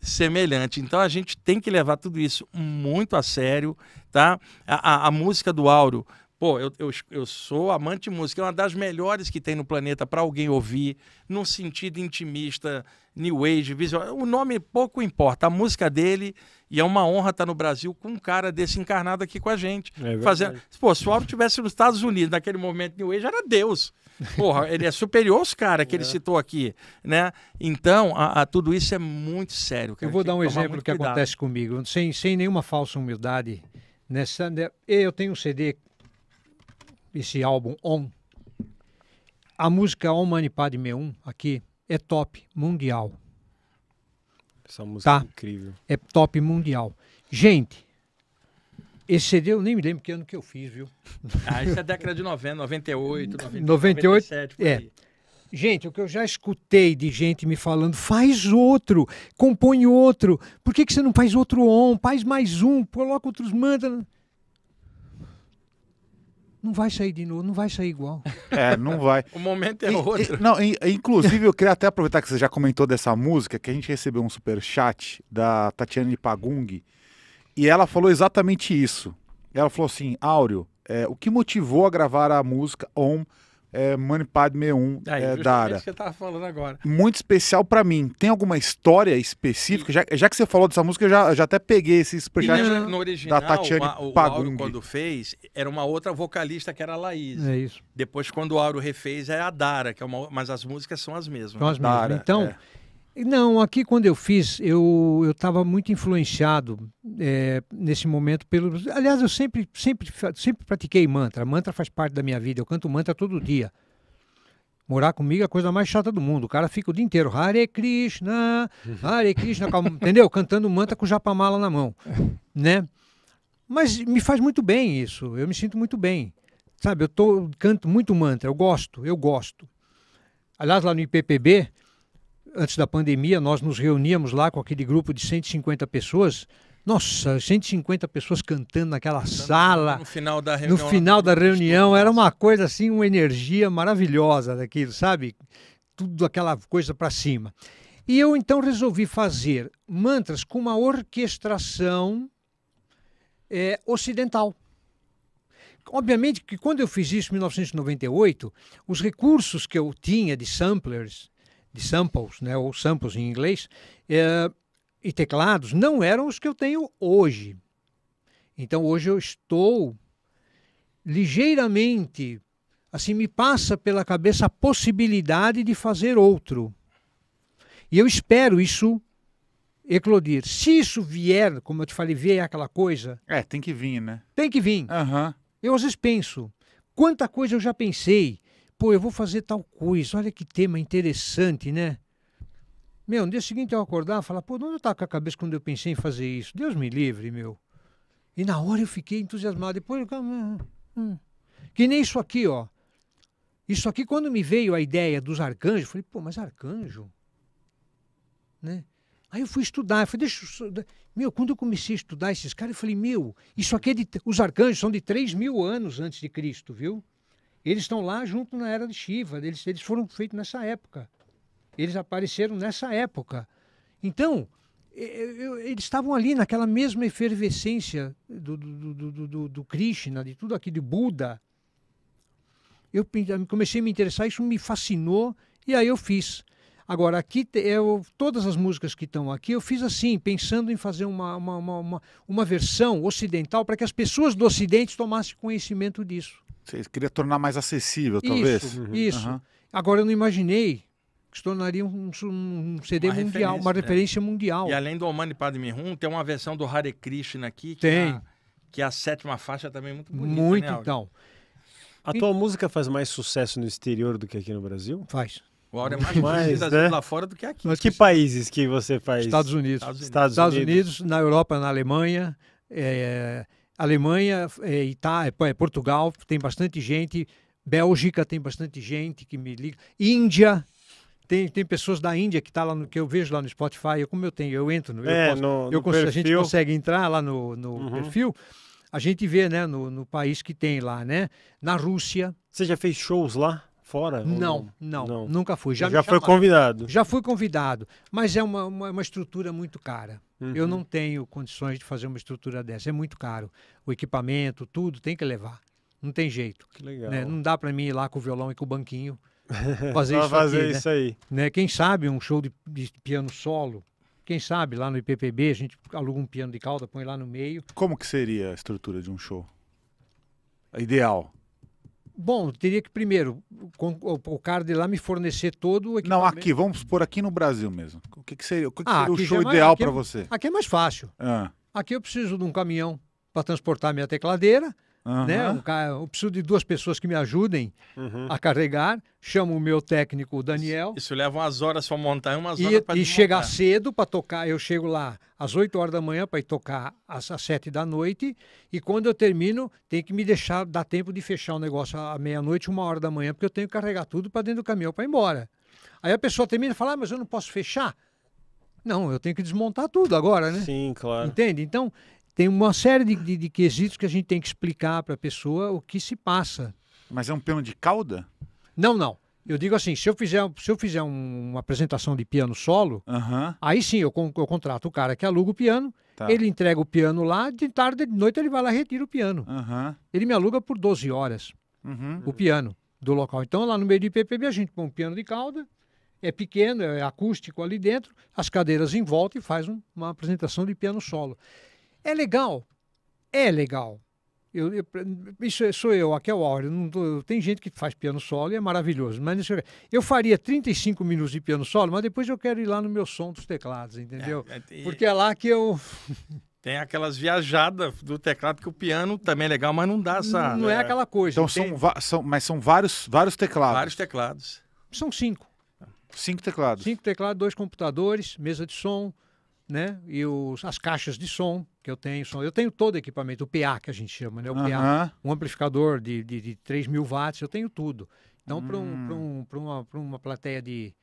Speaker 2: semelhante. Então a gente tem que levar tudo isso muito a sério, tá? A, a, a música do Áureo Pô, eu, eu, eu sou amante de música, é uma das melhores que tem no planeta para alguém ouvir, num sentido intimista, new age, visual. O nome pouco importa, a música dele, e é uma honra estar tá no Brasil com um cara desse encarnado aqui com a gente. É fazendo... Pô, se o Álvaro tivesse nos Estados Unidos naquele momento, new age era Deus. Porra, ele é superior aos caras que é. ele citou aqui, né?
Speaker 4: Então, a, a tudo isso é muito sério. Cara. Eu vou dar um exemplo que cuidado. acontece comigo, sem, sem nenhuma falsa humildade. Nessa, né? eu tenho um CD esse álbum On. A música On Mani Padme 1 aqui é top mundial. Essa música tá? é incrível. É top mundial. Gente, esse CD eu nem me lembro que ano que eu fiz, viu? Ah, isso é
Speaker 2: década de 90, 98, 98, 97, por é.
Speaker 4: Gente, o que eu já escutei de gente me falando, faz outro, compõe outro, por que, que você não faz outro on, faz mais um, coloca outros mandas não vai sair de novo, não vai sair igual.
Speaker 3: É, não vai.
Speaker 4: o momento é e, outro. E, não, e, inclusive,
Speaker 3: eu queria até aproveitar que você já comentou dessa música, que a gente recebeu um super chat da Tatiane Pagung, e ela falou exatamente isso. Ela falou assim, Áureo, é, o que motivou a gravar a música On é, Manipad 61 ah, é, é Dara. que
Speaker 2: tava falando agora.
Speaker 3: Muito especial para mim. Tem alguma história específica? Já, já, que você falou dessa música, eu já, já até peguei esse superchat no original, da Tatiane uma, o Pagungue. Auro, quando
Speaker 2: fez, era uma outra vocalista que era a Laís. É isso. Depois, quando o Auro refez, é a Dara, que é uma, mas as músicas são as mesmas. São as mesmas. Dara, então... É.
Speaker 4: Não, aqui quando eu fiz, eu estava muito influenciado é, nesse momento pelos. Aliás, eu sempre, sempre, sempre pratiquei mantra. Mantra faz parte da minha vida. Eu canto mantra todo dia. Morar comigo é a coisa mais chata do mundo. O cara fica o dia inteiro, Hare Krishna, Hare Krishna, entendeu? Cantando mantra com japamala na mão, né? Mas me faz muito bem isso. Eu me sinto muito bem. Sabe, eu tô, canto muito mantra. Eu gosto, eu gosto. Aliás, lá no IPPB, antes da pandemia, nós nos reuníamos lá com aquele grupo de 150 pessoas. Nossa, 150 pessoas cantando naquela cantando
Speaker 2: sala. No final da reunião. No final
Speaker 4: da reunião, era uma coisa assim, uma energia maravilhosa daquilo, sabe? Tudo aquela coisa para cima. E eu então resolvi fazer mantras com uma orquestração é, ocidental. Obviamente que quando eu fiz isso em 1998, os recursos que eu tinha de samplers de samples, né, ou samples em inglês, é, e teclados não eram os que eu tenho hoje. Então hoje eu estou ligeiramente, assim me passa pela cabeça a possibilidade de fazer outro. E eu espero isso eclodir. Se isso vier, como eu te falei, vier aquela coisa. É, tem que vir, né? Tem que vir. Uhum. Eu às vezes penso, quanta coisa eu já pensei Pô, eu vou fazer tal coisa, olha que tema interessante, né? Meu, no dia seguinte eu acordar e falar, pô, onde eu estava com a cabeça quando eu pensei em fazer isso? Deus me livre, meu. E na hora eu fiquei entusiasmado. Depois eu... Hum, hum. Que nem isso aqui, ó. Isso aqui, quando me veio a ideia dos arcanjos, eu falei, pô, mas arcanjo? Né? Aí eu fui estudar, eu falei, deixa eu... Meu, quando eu comecei a estudar esses caras, eu falei, meu, isso aqui é de... Os arcanjos são de 3 mil anos antes de Cristo, viu? Eles estão lá junto na era de Shiva, eles, eles foram feitos nessa época. Eles apareceram nessa época. Então, eles estavam ali naquela mesma efervescência do, do, do, do, do Krishna, de tudo aquilo, de Buda. Eu comecei a me interessar, isso me fascinou, e aí eu fiz. Agora, aqui eu, todas as músicas que estão aqui, eu fiz assim, pensando em fazer uma, uma, uma, uma, uma versão ocidental para que as pessoas do Ocidente tomassem conhecimento disso.
Speaker 3: Você queria tornar mais acessível, talvez? Isso, uhum. isso. Uhum.
Speaker 4: Agora eu não imaginei que se tornaria um, um CD uma mundial, referência, uma referência é. mundial. E
Speaker 2: além do Omani Padme Hum, tem uma versão do Hare Krishna aqui. Que tem. É a, que é a sétima faixa também muito bonita, né, Muito, né, então.
Speaker 1: A tua e... música faz mais sucesso no exterior do que aqui no Brasil? Faz.
Speaker 2: O áudio é mais, mais né? lá fora do
Speaker 1: que aqui. Mas que países que você faz? Estados Unidos. Estados Unidos, Estados Unidos
Speaker 4: na Europa, na Alemanha, é, Alemanha, é, Itália, é, é, Portugal, tem bastante gente. Bélgica tem bastante gente que me liga. Índia, tem, tem pessoas da Índia que tá lá no que eu vejo lá no Spotify. Eu, como eu tenho, eu entro no, é, eu posso, no, eu, no a gente consegue entrar lá no, no uhum. perfil. A gente vê, né, no, no país que tem lá, né? Na Rússia. Você já fez shows lá? fora? Não, não, não, nunca fui. Já, já foi convidado. Já fui convidado, mas é uma, uma, uma, estrutura muito cara. Uhum. Eu não tenho condições de fazer uma estrutura dessa, é muito caro. O equipamento, tudo, tem que levar. Não tem jeito. Que né? legal. Né? Não dá para mim ir lá com o violão e com o banquinho fazer isso, fazer aqui, né? isso né? aí. Né? Quem sabe um show de, de piano solo quem sabe lá no IPPB a gente aluga um piano de cauda, põe lá no meio.
Speaker 3: Como que seria a estrutura de um show? Ideal.
Speaker 4: Bom, teria que primeiro o cara de lá me fornecer todo o equipamento. Não, aqui, vamos por aqui no
Speaker 3: Brasil mesmo. O que, que seria, o, que ah, seria o é show é ideal para você? Aqui é mais fácil. Ah.
Speaker 4: Aqui eu preciso de um caminhão para transportar minha tecladeira, Uhum. Né? Um cara, eu preciso de duas pessoas que me ajudem uhum. a carregar. Chamo o meu técnico, o Daniel.
Speaker 2: Isso, leva umas horas para montar e
Speaker 4: umas horas para E chegar cedo para tocar. Eu chego lá às 8 horas da manhã para ir tocar às, às 7 da noite. E quando eu termino, tem que me deixar, dar tempo de fechar o negócio à meia-noite, uma hora da manhã, porque eu tenho que carregar tudo para dentro do caminhão para ir embora. Aí a pessoa termina e fala, ah, mas eu não posso fechar. Não, eu tenho que desmontar tudo agora, né? Sim, claro. Entende? Então, tem uma série de, de, de quesitos que a gente tem que explicar para a pessoa o que se passa. Mas é um piano de cauda? Não, não. Eu digo assim, se eu fizer, se eu fizer um, uma apresentação de piano solo, uhum. aí sim eu, eu, contrato o cara que aluga o piano, tá. ele entrega o piano lá, de tarde, de noite ele vai lá e retira o piano. Uhum. Ele me aluga por 12 horas uhum. o piano do local. Então lá no meio do IPPB a gente põe um piano de cauda, é pequeno, é acústico ali dentro, as cadeiras em volta e faz um, uma apresentação de piano solo. É legal. É legal. Eu, eu, isso é, sou eu, aqui é o Áureo. tem gente que faz piano solo e é maravilhoso. Mas eu, é, eu faria 35 minutos de piano solo, mas depois eu quero ir lá no meu som dos teclados, entendeu? É, é, Porque é lá que eu.
Speaker 2: Tem aquelas viajadas do teclado que o piano também é legal, mas não dá essa. Não é, é. aquela
Speaker 4: coisa. Então
Speaker 3: são, são, mas
Speaker 4: são vários, vários teclados. Vários teclados. São cinco. Cinco teclados. Cinco teclados, dois computadores, mesa de som, né? E os, as caixas de som que eu tenho. Som, eu tenho todo o equipamento, o PA que a gente chama, né? O uhum. PA, um amplificador de, de, de 3 mil watts, eu tenho tudo. Então, hum. para um, um, uma, uma plateia de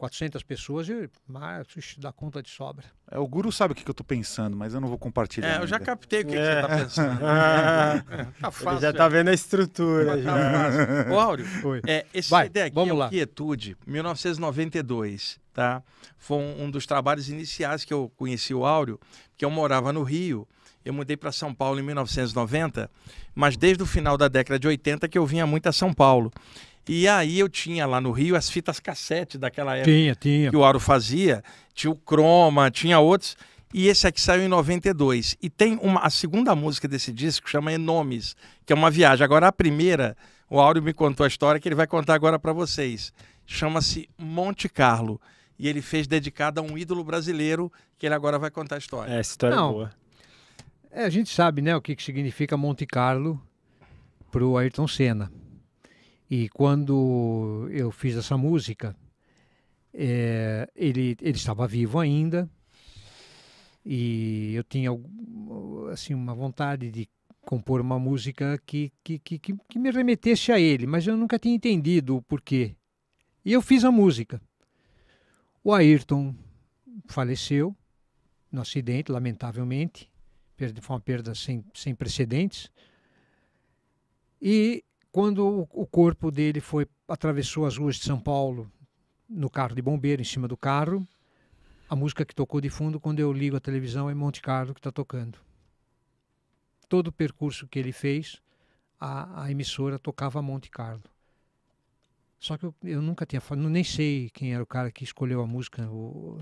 Speaker 4: 400 pessoas e mas, dá conta de sobra.
Speaker 3: É, o Guru sabe o que, que eu estou pensando, mas eu não vou compartilhar. É, eu já captei o que, é. que você está é. pensando. Tá fácil, Ele já está é. vendo a estrutura. Tá
Speaker 1: Ô, Áureo, Oi. É, esse Vai,
Speaker 2: ideia aqui vamos é lá. Quietude, 1992, tá? Foi um, um dos trabalhos iniciais que eu conheci o Áureo, que eu morava no Rio. Eu mudei para São Paulo em 1990, mas desde o final da década de 80 que eu vinha muito a São Paulo. E aí eu tinha lá no Rio as fitas cassete daquela época. Tinha, tinha. Que o Auro fazia. Tinha o Chroma, tinha outros. E esse aqui saiu em 92. E tem uma, a segunda música desse disco chama Enomes, que é uma viagem. Agora a primeira, o Áureo me contou a história que ele vai contar agora para vocês. Chama-se Monte Carlo. E ele fez dedicada a um ídolo brasileiro, que ele agora vai contar a história. É, a história é Não. é
Speaker 4: boa. É, a gente sabe né, o que, que significa Monte Carlo para o Ayrton Senna. E quando eu fiz essa música, é, ele, ele estava vivo ainda e eu tinha assim uma vontade de compor uma música que, que, que, que me remetesse a ele, mas eu nunca tinha entendido o porquê. E eu fiz a música. O Ayrton faleceu no acidente, lamentavelmente, foi uma perda sem, sem precedentes. E quando o corpo dele foi atravessou as ruas de São Paulo no carro de bombeiro, em cima do carro, a música que tocou de fundo quando eu ligo a televisão é Monte Carlo que está tocando. Todo o percurso que ele fez, a, a emissora tocava Monte Carlo. Só que eu, eu nunca tinha falado, nem sei quem era o cara que escolheu a música. O,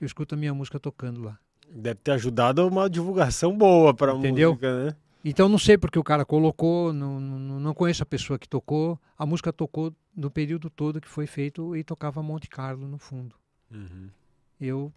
Speaker 4: eu escuto a minha música tocando lá.
Speaker 1: Deve ter ajudado uma divulgação boa para a música, né?
Speaker 4: Então não sei porque o cara colocou, não, não, não conheço a pessoa que tocou. A música tocou no período todo que foi feito e tocava Monte Carlo no fundo. Uhum. Eu.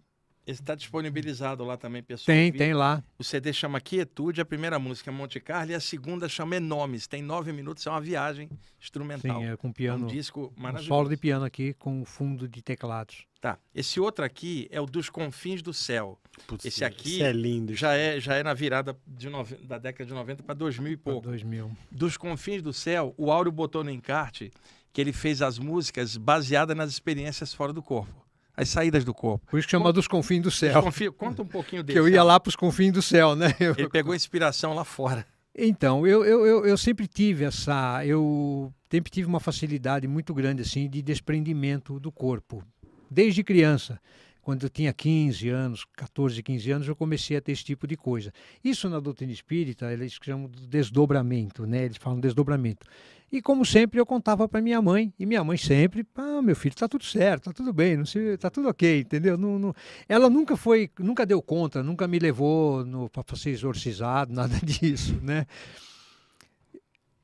Speaker 2: Está disponibilizado lá também, pessoal. Tem, tem lá. O CD chama Quietude, a primeira música é Monte Carlo e a segunda chama Enomes. Tem nove minutos, é uma viagem
Speaker 4: instrumental. Sim, é com piano. É um disco maravilhoso. Um solo de piano aqui com fundo de teclados. Tá.
Speaker 2: Esse outro aqui é o dos confins do céu. Putz, esse é, aqui é lindo. Já é, já é na virada nove... da década de 90 para 2000 e pouco. 2000. Dos confins do céu, o Áureo botou no encarte que ele fez as músicas baseadas nas experiências fora do corpo. As
Speaker 4: saídas do corpo. Por isso que chama Conta... dos confins do céu. Conta um pouquinho dele. que eu ia lá para os confins do céu, né? Eu... Ele
Speaker 2: pegou inspiração lá fora.
Speaker 4: Então, eu, eu, eu, eu, sempre tive essa. Eu sempre tive uma facilidade muito grande assim de desprendimento do corpo desde criança. Quando eu tinha 15 anos, 14, 15 anos, eu comecei a ter esse tipo de coisa. Isso na doutrina espírita, eles chamam de desdobramento, né? Eles falam desdobramento. E como sempre, eu contava para minha mãe, e minha mãe sempre, ah, meu filho, está tudo certo, está tudo bem, não sei, está tudo ok, entendeu? Não, não... Ela nunca foi, nunca deu conta, nunca me levou para ser exorcizado, nada disso, né?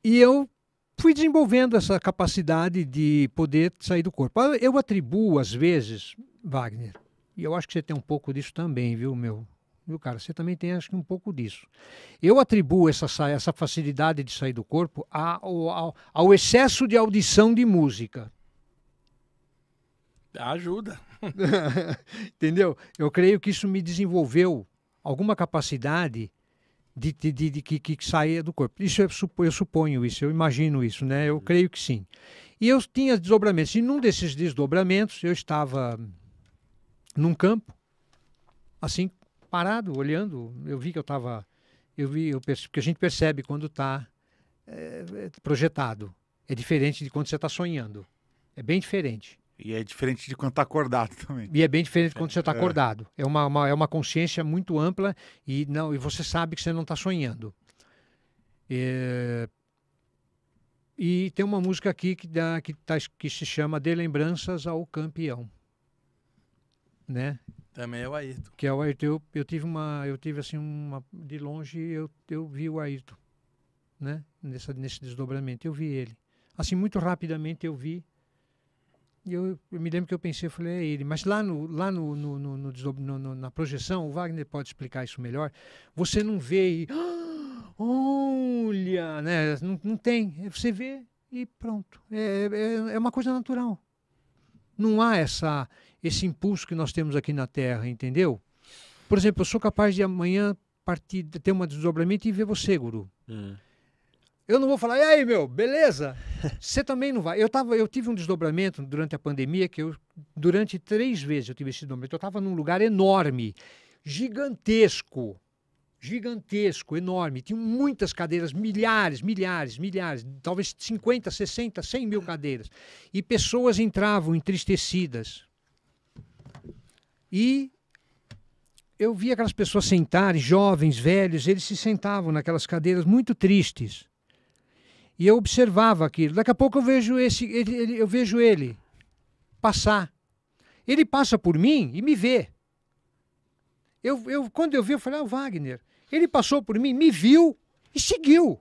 Speaker 4: E eu fui desenvolvendo essa capacidade de poder sair do corpo. Eu atribuo, às vezes, Wagner, e eu acho que você tem um pouco disso também, viu, meu? meu cara? Você também tem, acho que, um pouco disso. Eu atribuo essa, essa facilidade de sair do corpo ao, ao, ao excesso de audição de música.
Speaker 2: Ajuda.
Speaker 4: Entendeu? Eu creio que isso me desenvolveu alguma capacidade de, de, de, de que, que, saia do corpo. Isso eu suponho, eu suponho, isso, eu imagino isso, né? Eu creio que sim. E eu tinha desdobramentos. E num desses desdobramentos, eu estava num campo, assim, parado, olhando. Eu vi que eu estava. Eu vi, eu perce, porque a gente percebe quando está é, eh, projetado. É diferente de quando você está sonhando. É bem diferente. E é diferente de quando está acordado também. E é bem diferente de quando você está é. acordado. É uma, uma, é uma consciência muito ampla e não e você sabe que você não está sonhando. É... E tem uma música aqui que, dá, que, tá, que se chama De Lembranças ao Campeão. Né? Também é o Ayrton. Que é o Ayrton. Eu, eu tive uma. Eu tive assim uma. De longe eu, eu vi o Ayrton. Né? Nessa, nesse desdobramento. Eu vi ele. Assim, muito rapidamente eu vi e eu, eu, me lembro que eu pensei, eu falei, é ele. Mas lá, no, lá no, no, no, no, na projeção, o Wagner pode explicar isso melhor. Você não vê e. Ah, olha! Né? Não, não tem. Você vê e pronto. É, é, é, uma coisa natural. Não há essa, esse impulso que nós temos aqui na Terra, entendeu? Por exemplo, eu sou capaz de amanhã partir, ter um desdobramento e ver você, guru. É. Eu não vou falar, e aí, meu, beleza? Você também não vai. Eu, tava, eu tive um desdobramento durante a pandemia, que eu, durante três vezes eu tive esse desdobramento. Eu estava num lugar enorme, gigantesco, gigantesco, enorme. Tinha muitas cadeiras, milhares, milhares, milhares, talvez 50, 60, 100 mil cadeiras. E pessoas entravam entristecidas. E eu via aquelas pessoas sentarem, jovens, velhos, eles se sentavam naquelas cadeiras muito tristes. E eu observava aquilo. Daqui a pouco eu vejo esse, ele, ele, eu vejo ele passar. Ele passa por mim e me vê. Eu, eu, quando eu vi, eu falei, ah, Wagner. Ele passou por mim, me viu e seguiu.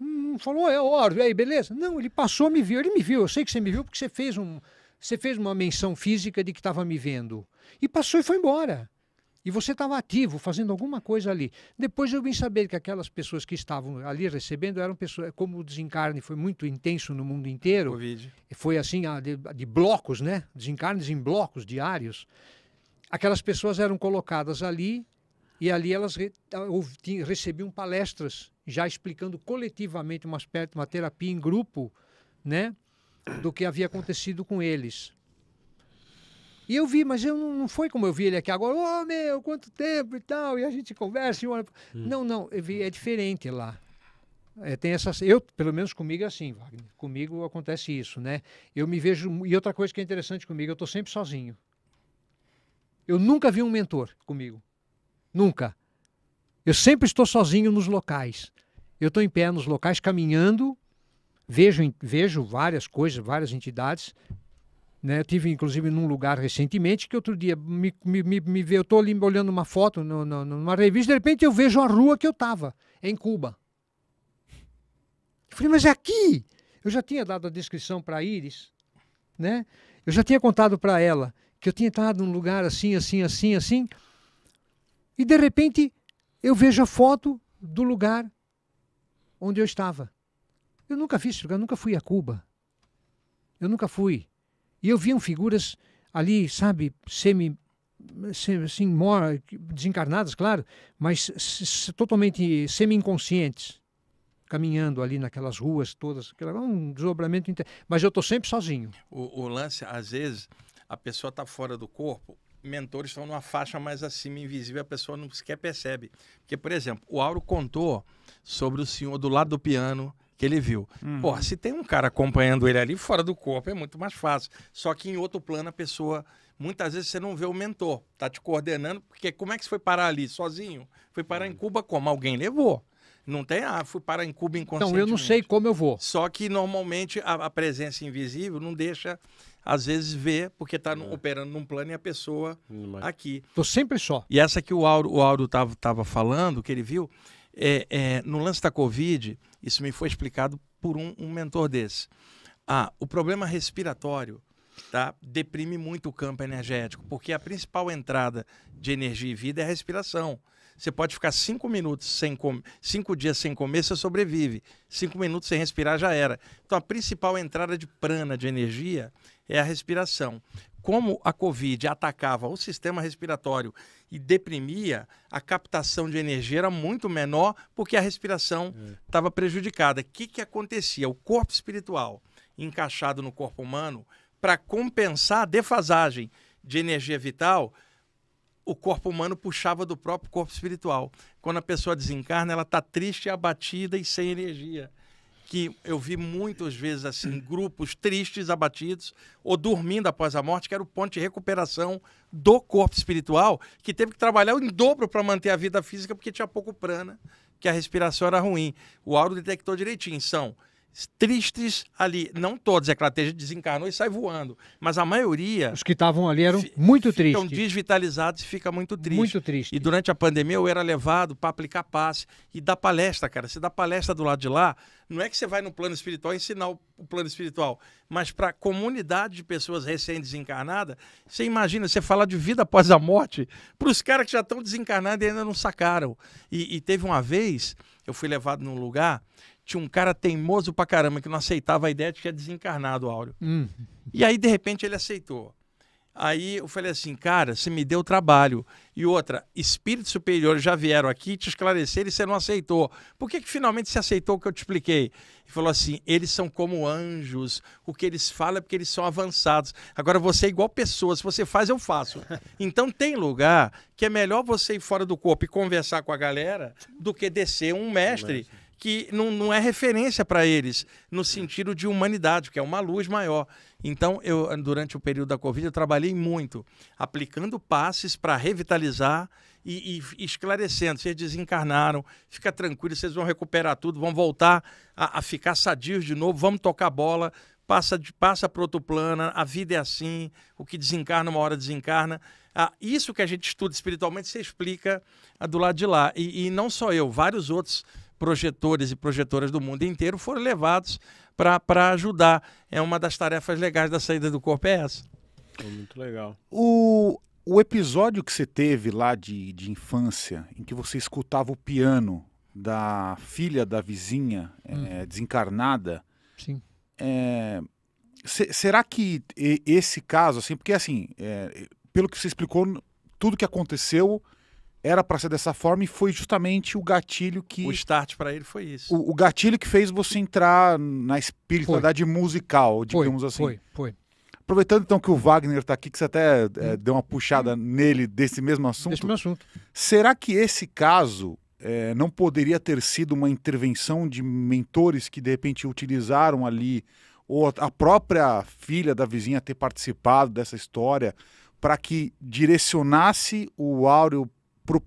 Speaker 4: Hum, falou, é óbvio, aí, beleza? Não, ele passou, me viu. Ele me viu, eu sei que você me viu porque você fez, um, você fez uma menção física de que estava me vendo. E passou e foi embora. E você estava ativo, fazendo alguma coisa ali. Depois eu vim saber que aquelas pessoas que estavam ali recebendo eram pessoas. Como o desencarne foi muito intenso no mundo inteiro. COVID. Foi assim, ah, de, de blocos, né? Desencarnes em blocos diários. Aquelas pessoas eram colocadas ali e ali elas re, recebiam palestras, já explicando coletivamente uma, uma terapia em grupo, né? Do que havia acontecido com eles. E eu vi, mas eu não, não foi como eu vi ele aqui agora, ô oh, meu, quanto tempo e tal, e a gente conversa e olha. Hum. Não, não, vi, é diferente lá. É, tem essas, eu, pelo menos comigo é assim, Wagner. Comigo acontece isso, né? Eu me vejo. E outra coisa que é interessante comigo, eu estou sempre sozinho. Eu nunca vi um mentor comigo. Nunca. Eu sempre estou sozinho nos locais. Eu estou em pé nos locais, caminhando, vejo, vejo várias coisas, várias entidades, né? Eu tive inclusive num lugar recentemente que outro dia me, me, me, me eu estou ali olhando uma foto no, no, numa revista, de repente eu vejo a rua que eu estava, em Cuba. Eu falei, mas é aqui! Eu já tinha dado a descrição para Iris, né? Eu já tinha contado para ela que eu tinha estado num lugar assim, assim, assim, assim, e de repente eu vejo a foto do lugar onde eu estava. Eu nunca vi esse lugar, nunca fui a Cuba. Eu nunca fui. E eu viam figuras ali, sabe, semi assim, desencarnadas, claro, mas totalmente semi-inconscientes, caminhando ali naquelas ruas todas, um desdobramento inteiro. Mas eu estou sempre sozinho.
Speaker 2: O, o, lance, às vezes, a pessoa está fora do corpo, mentores estão numa faixa mais acima, invisível, a pessoa não sequer percebe. Porque, por exemplo, o Auro contou sobre o senhor do lado do piano, que ele viu. Uhum. Porra, se tem um cara acompanhando ele ali fora do corpo, é muito mais fácil. Só que em outro plano a pessoa. Muitas vezes você não vê o mentor, tá te coordenando, porque como é que você foi parar ali sozinho? Foi parar em Cuba como? Alguém levou. Não tem, ah, fui parar em Cuba inconscientemente. Então, eu não sei como eu vou. Só que normalmente a, a presença invisível não deixa, às vezes, ver, porque está é. operando num plano e a pessoa aqui. Tô sempre só. E essa que o Auro, o Auro tava, tava falando, que ele viu, é, é no lance da Covid, isso me foi explicado por um, um mentor desse. Ah, o problema respiratório tá? deprime muito o campo energético, porque a principal entrada de energia e vida é a respiração. Você pode ficar cinco minutos sem comer, cinco dias sem comer, você sobrevive. Cinco minutos sem respirar já era. Então a principal entrada de prana, de energia, é a respiração como a Covid atacava o sistema respiratório e deprimia, a captação de energia era muito menor porque a respiração hum. estava é. prejudicada. O que, que acontecia? O corpo espiritual encaixado no corpo humano, para compensar a defasagem de energia vital, o corpo humano puxava do próprio corpo espiritual. Quando a pessoa desencarna, ela está triste, abatida e sem energia que eu vi muitas vezes assim grupos tristes, abatidos ou dormindo após a morte, que era o ponto de recuperação do corpo espiritual, que teve que trabalhar em dobro para manter a vida física porque tinha pouco prana, que a respiração era ruim. O áudio detectou direitinho, são tristes ali. Não todos, é claro, tem desencarnou e sai voando. Mas a maioria. Os
Speaker 4: que estavam ali eram muito tristes.
Speaker 2: Estão desvitalizados e fica muito triste. Muito triste. E durante a pandemia eu era levado para aplicar passe e dar palestra, cara. Você dá palestra do lado de lá, não é que você vai no plano espiritual ensinar o plano espiritual, mas para a comunidade de pessoas recém-desencarnadas, você imagina, você falar de vida após a morte para os caras que já estão desencarnados e ainda não sacaram. E, e teve uma vez, eu fui levado num lugar tinha um cara teimoso pra caramba que não aceitava a ideia de que é desencarnado o Áureo. Hum. E aí, de repente, ele aceitou. Aí eu falei assim, cara, você me deu trabalho. E outra, espíritos superiores já vieram aqui te esclarecer e você não aceitou. Por que, que finalmente você aceitou o que eu te expliquei? E falou assim: eles são como anjos, o que eles falam é porque eles são avançados. Agora você é igual pessoa, se você faz, eu faço. Então tem lugar que é melhor você ir fora do corpo e conversar com a galera do que descer um mestre que não, não é referência para eles, no é. sentido de humanidade, que é uma luz maior. Então, eu, durante o período da Covid, eu trabalhei muito aplicando passes para revitalizar e, e, esclarecendo. Vocês desencarnaram, fica tranquilo, vocês vão recuperar tudo, vão voltar a, a ficar sadios de novo, vamos tocar bola, passa de passa para outro plano, a vida é assim, o que desencarna uma hora desencarna. Ah, isso que a gente estuda espiritualmente se explica ah, do lado de lá. E, e não só eu, vários outros projetores e projetoras do mundo inteiro foram levados para ajudar. É uma das tarefas legais da saída do corpo, é essa.
Speaker 3: Foi muito legal. O, o episódio que você teve lá de, de infância, em que você escutava o piano da filha da vizinha eh, hum. é, desencarnada. Sim. É, se, será que esse caso, assim, porque assim, é, pelo que você explicou, tudo que aconteceu era para ser dessa forma e foi justamente o gatilho que. O
Speaker 2: start para ele foi isso. O,
Speaker 3: o, gatilho que fez você entrar na espiritualidade foi. musical, digamos foi, assim. Foi, foi. Aproveitando então que o Wagner está aqui, que você até é, hum. deu uma puxada nele desse mesmo assunto. Desse mesmo assunto. Será que esse caso é, não poderia ter sido uma intervenção de mentores que de repente utilizaram ali, ou a própria filha da vizinha ter participado dessa história, para que direcionasse o Áureo pro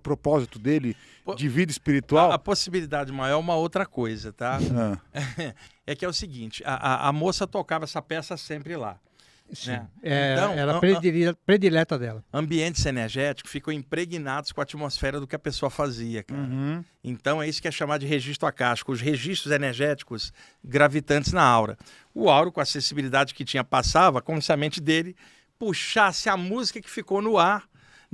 Speaker 3: propósito dele de vida espiritual? A,
Speaker 2: a, possibilidade maior é uma outra coisa, tá? Ah. é que é o seguinte: a, a, a, moça tocava essa peça sempre lá. Sim. Né? É, então, era
Speaker 4: predileta dela.
Speaker 2: Ambientes energéticos ficam impregnados com a atmosfera do que a pessoa fazia, cara. Uhum. Então é isso que é chamado de registro acástico, os registros energéticos gravitantes na aura. O auro, com a sensibilidade que tinha, passava como se a mente dele puxasse a música que ficou no ar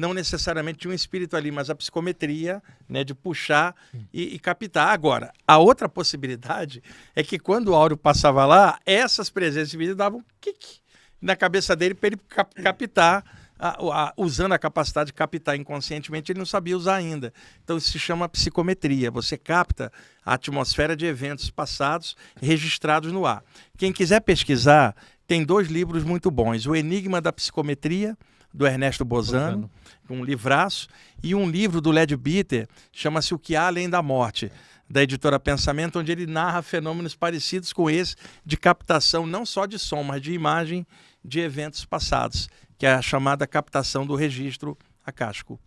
Speaker 2: não necessariamente tinha um espírito ali, mas a psicometria, né, de puxar e, e captar. Agora, a outra possibilidade é que quando o Áureo passava lá, essas presenças de vida davam um kick na cabeça dele para ele cap captar, a, a, usando a capacidade de captar inconscientemente, ele não sabia usar ainda. Então isso se chama psicometria. Você capta a atmosfera de eventos passados registrados no ar. Quem quiser pesquisar, tem dois livros muito bons: O Enigma da Psicometria do Ernesto Bozano, um livraço, e um livro do Led Bitter, chama-se O Que Há Além da Morte, da editora Pensamento, onde ele narra fenômenos parecidos com esse de captação não só de som, mas de imagem de eventos passados, que é a chamada captação do registro acástico.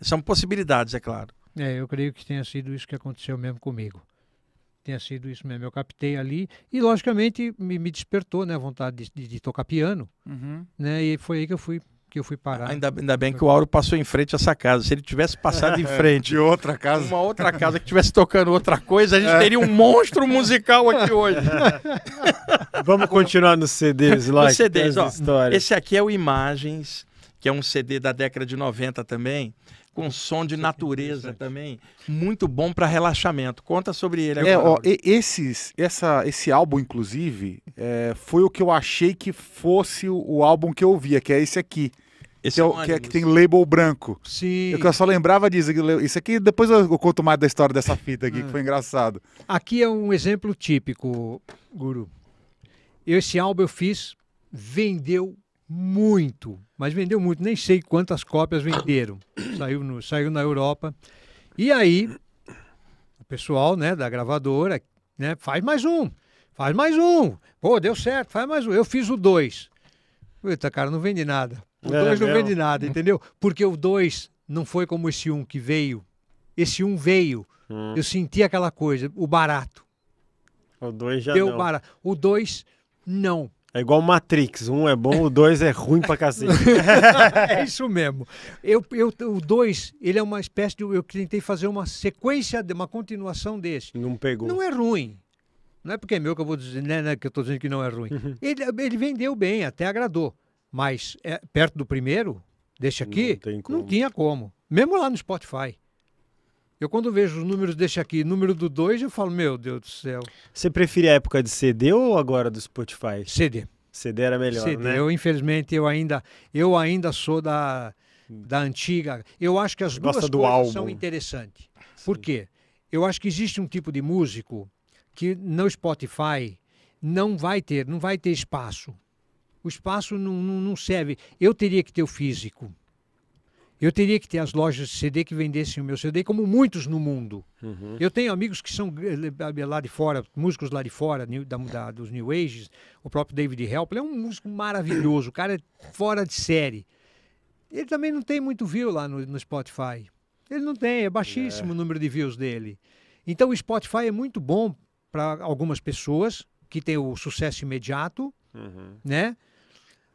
Speaker 2: São possibilidades, é claro.
Speaker 4: É, eu creio que tenha sido isso que aconteceu mesmo comigo tenha sido isso mesmo. Eu captei ali e, logicamente, me, me despertou né, a vontade de, de, de tocar piano. Uhum. Né, e foi aí que eu fui que eu fui parar. Ainda, ainda bem que o
Speaker 2: Auro passou em frente a essa casa. Se ele tivesse passado em frente de outra casa, uma outra casa que tivesse tocando outra coisa, a gente é. teria um monstro musical aqui hoje.
Speaker 5: Vamos continuar nos CDs lá. Nos CDs, ó, Esse
Speaker 2: aqui é o Imagens, que é um CD da década de 90 também com som de natureza também, muito bom para relaxamento. Conta sobre ele. É, agora. É, ó,
Speaker 3: esses, essa, esse álbum inclusive é, foi o que eu achei que fosse o, álbum que eu ouvia, que é esse aqui. Esse que, é, é o, que, é que, tem label branco. Sim. Eu, só lembrava disso. Isso aqui, depois eu conto mais da história
Speaker 4: dessa fita aqui, ah. que foi engraçado. Aqui é um exemplo típico, Guru. Esse álbum eu fiz, vendeu muito, mas vendeu muito. Nem sei quantas cópias venderam. Saiu, no, saiu na Europa. E aí, o pessoal né, da gravadora né, faz mais um. Faz mais um. Pô, deu certo, faz mais um. Eu fiz o dois. Eita, cara, não vende nada. O 2 é, não vende nada, entendeu? Porque o 2 não foi como esse 1 um que veio. Esse 1 um veio. Hum. Eu senti aquela coisa, o barato.
Speaker 1: O 2 já Deu não. Barato.
Speaker 4: O 2, não.
Speaker 1: É igual Matrix, um é bom, o dois é ruim pra cacete.
Speaker 4: é isso mesmo. Eu, eu, o dois, ele é uma espécie de. Eu tentei fazer uma sequência, de, uma continuação desse. Não pegou. Não é ruim. Não é porque é meu que eu vou dizer, né, né que eu tô dizendo que não é ruim. Uhum. Ele, ele vendeu bem, até agradou. Mas é, perto do primeiro, deste aqui, não, não, tinha como. Mesmo lá no Spotify. Eu quando vejo os números deste aqui, número do 2, eu falo, meu Deus do céu.
Speaker 1: Você prefere a época de CD ou agora do Spotify? CD. CD era melhor, CD. né? Eu,
Speaker 4: infelizmente, eu ainda, eu ainda sou da, da antiga. Eu acho que as duas coisas álbum. são interessantes. Sim. Por quê? Eu acho que existe um tipo de músico que no Spotify não vai ter, não vai ter espaço. O espaço não, não, não serve. Eu teria que ter o físico. Eu teria que ter as lojas de CD que vendessem o meu CD, como muitos no mundo. Uhum. Eu tenho amigos que são eh, eh, lá de fora, músicos lá de fora, da, da, dos New Ages. O próprio David Help é um músico maravilhoso, o cara é fora de série. Ele também não tem muito view lá no, no Spotify. Ele não tem, é baixíssimo é. o número de views dele. Então o Spotify é muito bom para algumas pessoas que tem o sucesso imediato, uhum. né?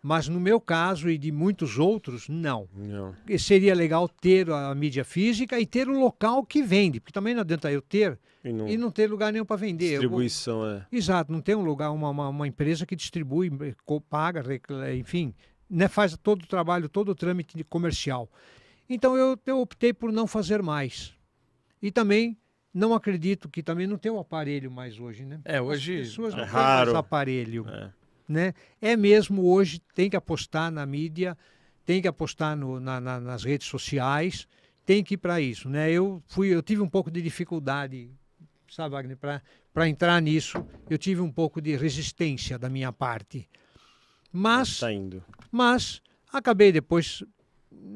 Speaker 4: Mas no meu caso e de muitos outros, não. não. Seria legal ter a mídia física e ter um local que vende, porque também não adianta eu ter e não, e não ter lugar nenhum para vender. Distribuição, é. Exato, não tem um lugar, uma, uma, uma empresa que distribui, eh, paga, enfim, né, faz todo o trabalho, todo o trâmite comercial. Então eu, eu optei por não fazer mais. E também não acredito que também não tem o aparelho mais hoje, né? É, hoje As pessoas é não é raro. mais aparelho. É né? É mesmo hoje, tem que apostar na mídia, tem que apostar no, na, na, nas redes sociais, tem que ir para isso, né? Eu fui, eu tive um pouco de dificuldade, sabe, Wagner, para entrar nisso. Eu tive um pouco de resistência da minha parte. Mas tá indo. Mas acabei depois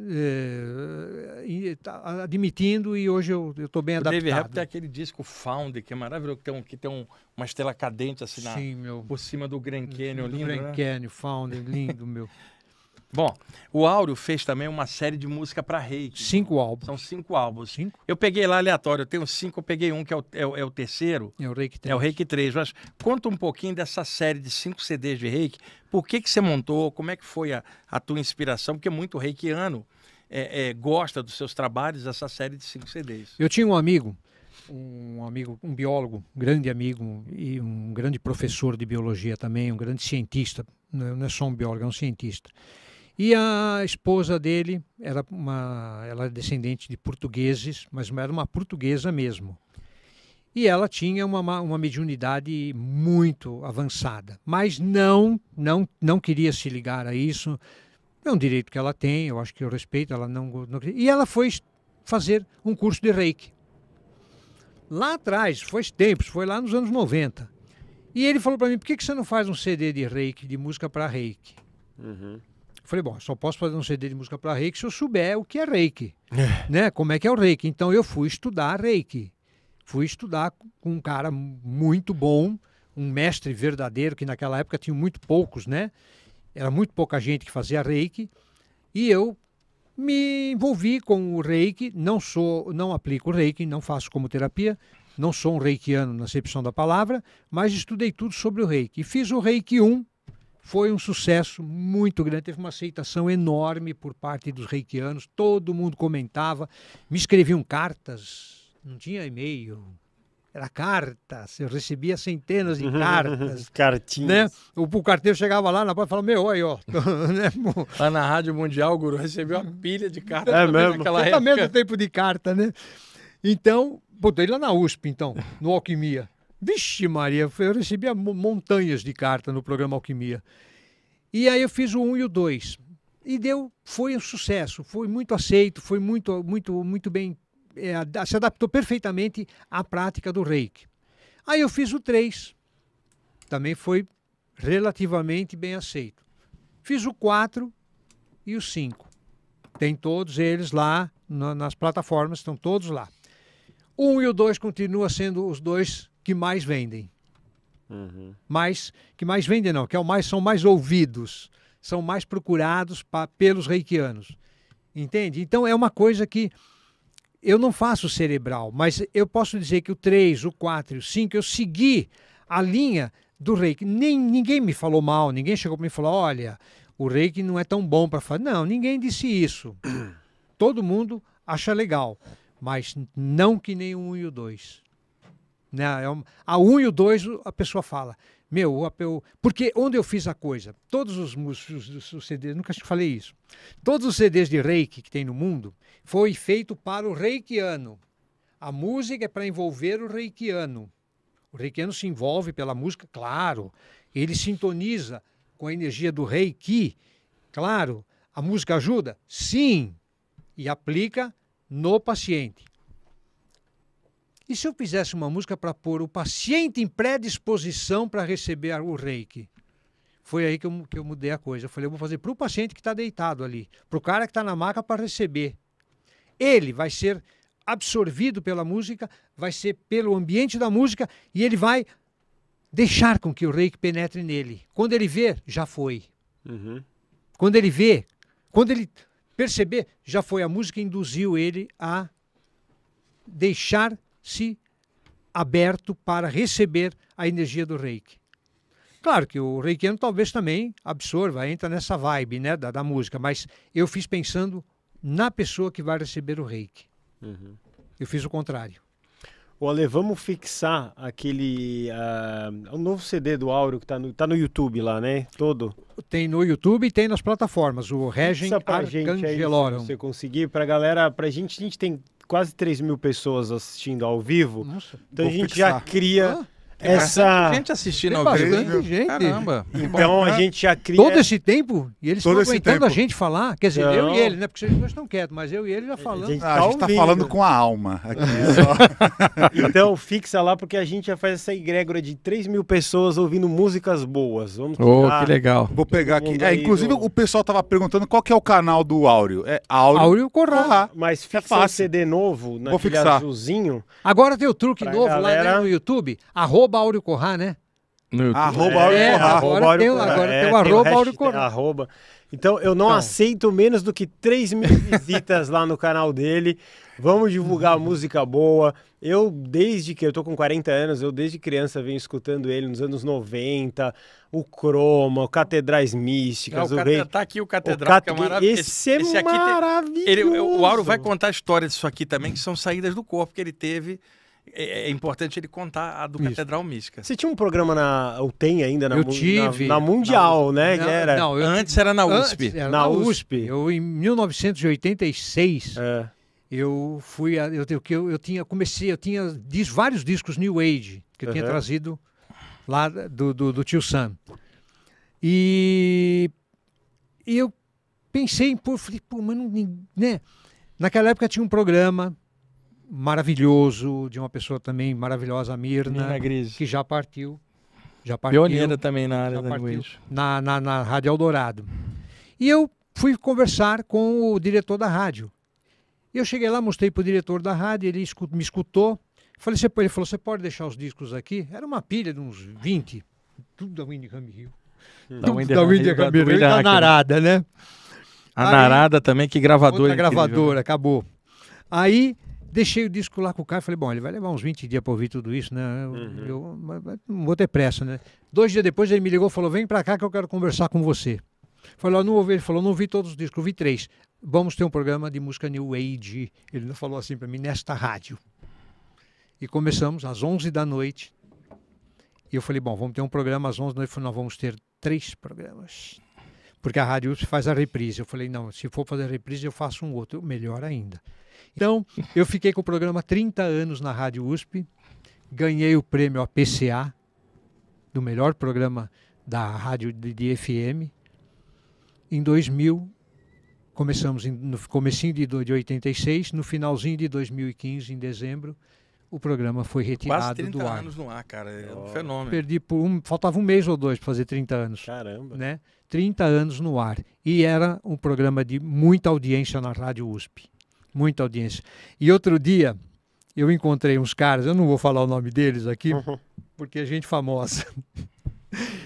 Speaker 4: eh, tá admitindo e hoje eu estou bem o adaptado. Dave tem
Speaker 2: aquele disco Found, que é maravilhoso, que tem, um, que tem um, uma estrela cadente assim na, meu, por cima do Grand Canyon, lindo. Grand né? Canyon, Found, lindo, meu. Bom, o Áureo fez também uma série de música para reiki. Cinco álbuns. São cinco álbuns. Cinco? Eu peguei lá aleatório, eu tenho cinco, eu peguei um que é o, é, é o terceiro. É o Reiki 3. É o Reiki 3. Mas conta um pouquinho dessa série de cinco CDs de reiki. Por que, que você montou? Como é que foi a, a tua inspiração? Porque muito reikiano é, é, gosta dos seus trabalhos, essa série de cinco CDs.
Speaker 4: Eu tinha um amigo, um amigo, um biólogo, um grande amigo e um grande professor de biologia também, um grande cientista. Não é só um biólogo, é um cientista e a esposa dele era uma, ela era é descendente de portugueses, mas era uma portuguesa mesmo. E ela tinha uma, uma mediunidade muito avançada, mas não, não, não queria se ligar a isso. É um direito que ela tem, eu acho que eu respeito, ela não, não E ela foi fazer um curso de Reiki. Lá atrás, foi tempos, foi lá nos anos 90. E ele falou para mim, por que, que você não faz um CD de Reiki, de música para Reiki? Uhum. Falei, bom, só posso fazer um CD de música para reiki se eu souber o que é reiki, é. né? Como é que é o reiki. Então eu fui estudar reiki. Fui estudar com um cara muito bom, um mestre verdadeiro, que naquela época tinha muito poucos, né? Era muito pouca gente que fazia reiki. E eu me envolvi com o reiki, não sou, não aplico reiki, não faço como terapia, não sou um reikiano na acepção da palavra, mas estudei tudo sobre o reiki. Fiz o reiki 1, foi um sucesso muito grande, teve uma aceitação enorme por parte dos reikianos, todo mundo comentava, me escreviam cartas, não tinha e-mail, era cartas, eu recebia centenas de cartas. Cartinhas. Né? O, o carteiro chegava lá na porta e falava, meu, aí, ó. Né, lá na Rádio Mundial, o Guru recebeu
Speaker 2: uma pilha de cartas. É mesmo? Naquela tá época. mesmo
Speaker 4: tempo de carta, né? Então, botei lá na USP, então, no Alquimia. Vixe Maria, eu recebia montanhas de carta no programa Alquimia. E aí eu fiz o 1 um e o 2. E deu, foi um sucesso, foi muito aceito, foi muito, muito, muito bem, é, se adaptou perfeitamente à prática do reiki. Aí eu fiz o 3, também foi relativamente bem aceito. Fiz o 4 e o 5. Tem todos eles lá na, nas plataformas, estão todos lá. O 1 e o 2 continuam sendo os dois que mais vendem. Uhum. que mais vendem não, que é o mais, são mais ouvidos, são mais procurados pa, pelos reikianos. Entende? Então é uma coisa que eu não faço cerebral, mas eu posso dizer que o 3, o 4 e o 5, eu segui a linha do reiki. Nem, ninguém me falou mal, ninguém chegou para mim e falou, olha, o reiki não é tão bom para fazer. Não, ninguém disse isso. Todo mundo acha legal, mas não que nem o 1 e o 2. Né? É um, a 1 um e o 2 a pessoa fala. Meu, eu, porque onde eu fiz a coisa, todos os, os, os, CDs, nunca falei isso, todos os CDs de reiki que tem no mundo foi feito para o reikiano. A música é para envolver o reikiano. O reikiano se envolve pela música, claro. Ele sintoniza com a energia do reiki, claro. A música ajuda? Sim. E aplica no paciente. E se eu fizesse uma música para pôr o paciente em predisposição para receber o reiki? Foi aí que eu, que eu mudei a coisa. Eu falei, eu vou fazer para o paciente que está deitado ali, para o cara que está na maca para receber. Ele vai ser absorvido pela música, vai ser pelo ambiente da música e ele vai deixar com que o reiki penetre nele. Quando ele ver, já foi. Uhum. Quando ele vê, quando ele perceber, já foi. A música induziu ele a deixar se aberto para receber a energia do reiki. Claro que o reikiano talvez também absorva, entra nessa vibe né, da, da, música, mas eu fiz pensando na pessoa que vai receber o reiki. Uhum. Eu fiz o contrário.
Speaker 1: Olha, vamos fixar aquele. Uh, o novo CD do Áureo que está no, tá no YouTube lá, né? Todo.
Speaker 4: Tem no YouTube e tem nas plataformas. O Regem Arcangelo. Se você
Speaker 1: conseguir, para galera, para a gente, a gente tem quase 3 mil pessoas assistindo ao vivo. Nossa, então a gente fixar. já cria. Ah? essa gente assistindo ao vivo. Gente. Caramba.
Speaker 4: Então a gente já cria. Todo esse
Speaker 3: tempo, e eles Todo estão aguentando a gente falar. Quer dizer, não. eu e ele,
Speaker 4: né? Porque vocês dois estão quietos, mas eu e ele já falando. A gente está tá, ah, tá falando com a alma aqui.
Speaker 1: então fixa lá, porque a gente já faz essa egrégora de 3 mil pessoas ouvindo músicas boas. Vamos Oh, que legal. Vou pegar aqui. É, inclusive,
Speaker 3: o pessoal tava perguntando qual que é o canal do Áureo. É
Speaker 4: Áureo, Áureo Corrá. Mas é fixa é CD novo, na Vou fixar.
Speaker 3: azulzinho.
Speaker 4: Agora tem o truque novo né, galera... lá no YouTube. Arroba arroba Áureo Corrá, né? Arroba é, Áureo é, Corrá. Agora, arroba, tem, agora é, tem o arroba Áureo Corrá.
Speaker 1: Então, eu não então. aceito menos do que 3 mil visitas lá no canal dele. Vamos divulgar música boa. Eu, desde que eu tô com 40 anos, eu desde criança venho escutando ele nos anos 90, o Croma, o Catedrais Místicas, é, o, o Rei. Tá aqui o Catedral, o Cate... é maravilhoso. Esse, é esse aqui maravilhoso.
Speaker 2: Tem... É ele, o Auro vai contar a história disso aqui também, que são saídas do corpo que ele teve é, é importante ele contar a do Isso. Catedral Mística.
Speaker 1: Você tinha um programa na. ou tem ainda na, eu tive, na, na Mundial, na, né? era... não eu, antes era na USP. Era na, USP.
Speaker 4: USP. Eu, em 1986. É. Eu fui, a, eu, eu, eu tinha, comecei, eu tinha diz, vários discos New Age que eu uhum. tinha trazido lá do, do, do tio Sam. E, e eu pensei, pô, falei, pô, mas não, né? Naquela época tinha um programa maravilhoso, de uma pessoa também maravilhosa, Mirna, Mirna que já partiu. Já partiu. Pioneira também na área da na, na, na Rádio Eldorado. E eu fui conversar com o diretor da rádio. Eu cheguei lá, mostrei para o diretor da rádio, ele me escutou. Falei, você, ele falou, você pode deixar os discos aqui? Era uma pilha de uns 20, tudo da Winnie Hill. Hum. Da Winnie Ram Hill e da Narada, né?
Speaker 5: A Narada também, que gravadora. A gravadora,
Speaker 4: acabou. Aí Deixei o disco lá com o cara, falei, bom, ele vai levar uns 20 dias para ouvir tudo isso, né? Eu, uhum. eu mas, não vou ter pressa, né? Dois dias depois ele me ligou e falou, vem para cá que eu quero conversar com você. Falei, não ouvi, ele falou, não vi todos os discos, eu vi três. Vamos ter um programa de música New Age. Ele falou assim para mim, nesta rádio. E começamos às 11 da noite. E eu falei, bom, vamos ter um programa às 11 da noite. Falei, nós vamos ter três programas porque a Rádio USP faz a reprise. Eu falei, não, se for fazer a reprise, eu faço um outro, melhor ainda. Então, eu fiquei com o programa 30 anos na Rádio USP, ganhei o prêmio APCA, do melhor programa da rádio de, de FM. Em 2000, começamos em, no comecinho de, de 86, no finalzinho de 2015, em dezembro, o programa foi retirado Quase 30 do ar. anos no ar, cara. É um oh. fenômeno. Perdi por um. Faltava um mês ou dois para fazer 30 anos. Caramba. Né? 30 anos no ar. E era um programa de muita audiência na Rádio USP. Muita audiência. E outro dia, eu encontrei uns caras, eu não vou falar o nome deles aqui, uhum. porque é gente famosa.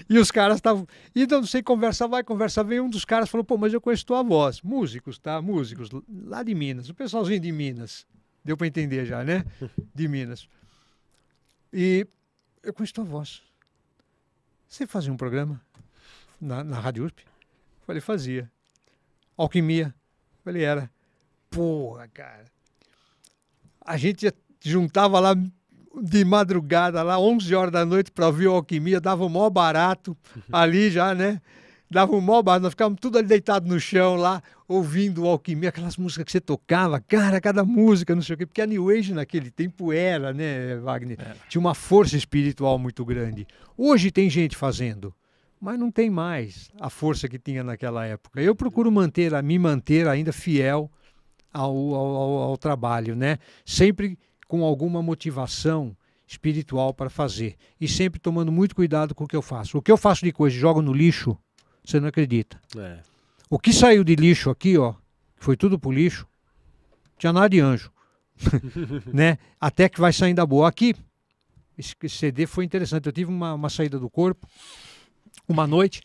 Speaker 4: E os caras estavam. E não sei, conversa vai, conversa vem. Um dos caras falou: pô, mas eu conheço tua voz. Músicos, tá? Músicos, lá de Minas, o pessoalzinho de Minas. Deu para entender já, né? De Minas. E eu conheço tua voz. Você fazia um programa na, na Rádio USP? Falei, fazia. Alquimia? Falei, era. Porra, cara. A gente juntava lá de madrugada, lá 11 horas da noite, para ouvir Alquimia, dava o maior barato ali já, né? dava um mó nós ficávamos tudo ali deitado no chão lá, ouvindo o Alquimia, aquelas músicas que você tocava, cara, cada música, não sei o quê, porque a New Age naquele tempo era, né, Wagner? Tinha uma força espiritual muito grande. Hoje tem gente fazendo, mas não tem mais a força que tinha naquela época. Eu procuro manter, me manter ainda fiel ao, ao, ao, ao trabalho, né? Sempre com alguma motivação espiritual para fazer e sempre tomando muito cuidado com o que eu faço. O que eu faço de coisa, jogo no lixo, você não acredita. É. O que saiu de lixo aqui, ó, foi tudo pro lixo, tinha nada de anjo. né? Até que vai saindo a boa. Aqui, esse CD foi interessante. Eu tive uma, uma saída do corpo, uma noite,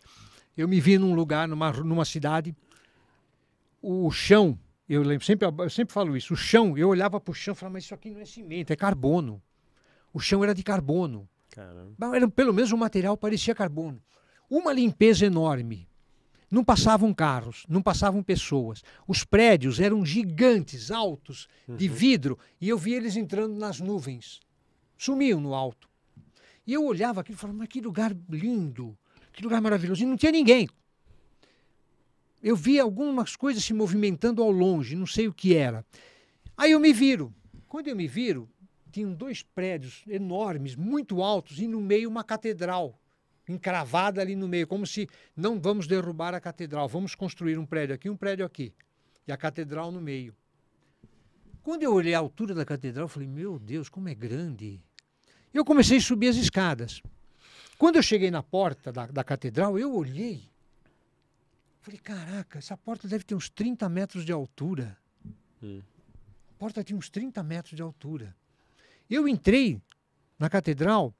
Speaker 4: eu me vi num lugar, numa, numa cidade, o chão, eu lembro, sempre, eu sempre falo isso, o chão, eu olhava pro chão e falava, mas isso aqui não é cimento, é carbono. O chão era de carbono.
Speaker 5: Caramba.
Speaker 4: Era, pelo menos o material parecia carbono uma limpeza enorme. Não passavam carros, não passavam pessoas. Os prédios eram gigantes, altos, de uhum. vidro, e eu via eles entrando nas nuvens. Sumiam no alto. E eu olhava aquilo e falava, mas que lugar lindo, que lugar maravilhoso. E não tinha ninguém. Eu via algumas coisas se movimentando ao longe, não sei o que era. Aí eu me viro. Quando eu me viro, tinham dois prédios enormes, muito altos, e no meio uma catedral encravada ali no meio, como se não vamos derrubar a catedral, vamos construir um prédio aqui, um prédio aqui, e a catedral no meio. Quando eu olhei a altura da catedral, eu falei: "Meu Deus, como é grande!" Eu comecei a subir as escadas. Quando eu cheguei na porta da, da catedral, eu olhei. Falei, caraca, essa porta deve ter uns 30 metros de altura. Hum. A porta tinha uns 30 metros de altura. Eu entrei na catedral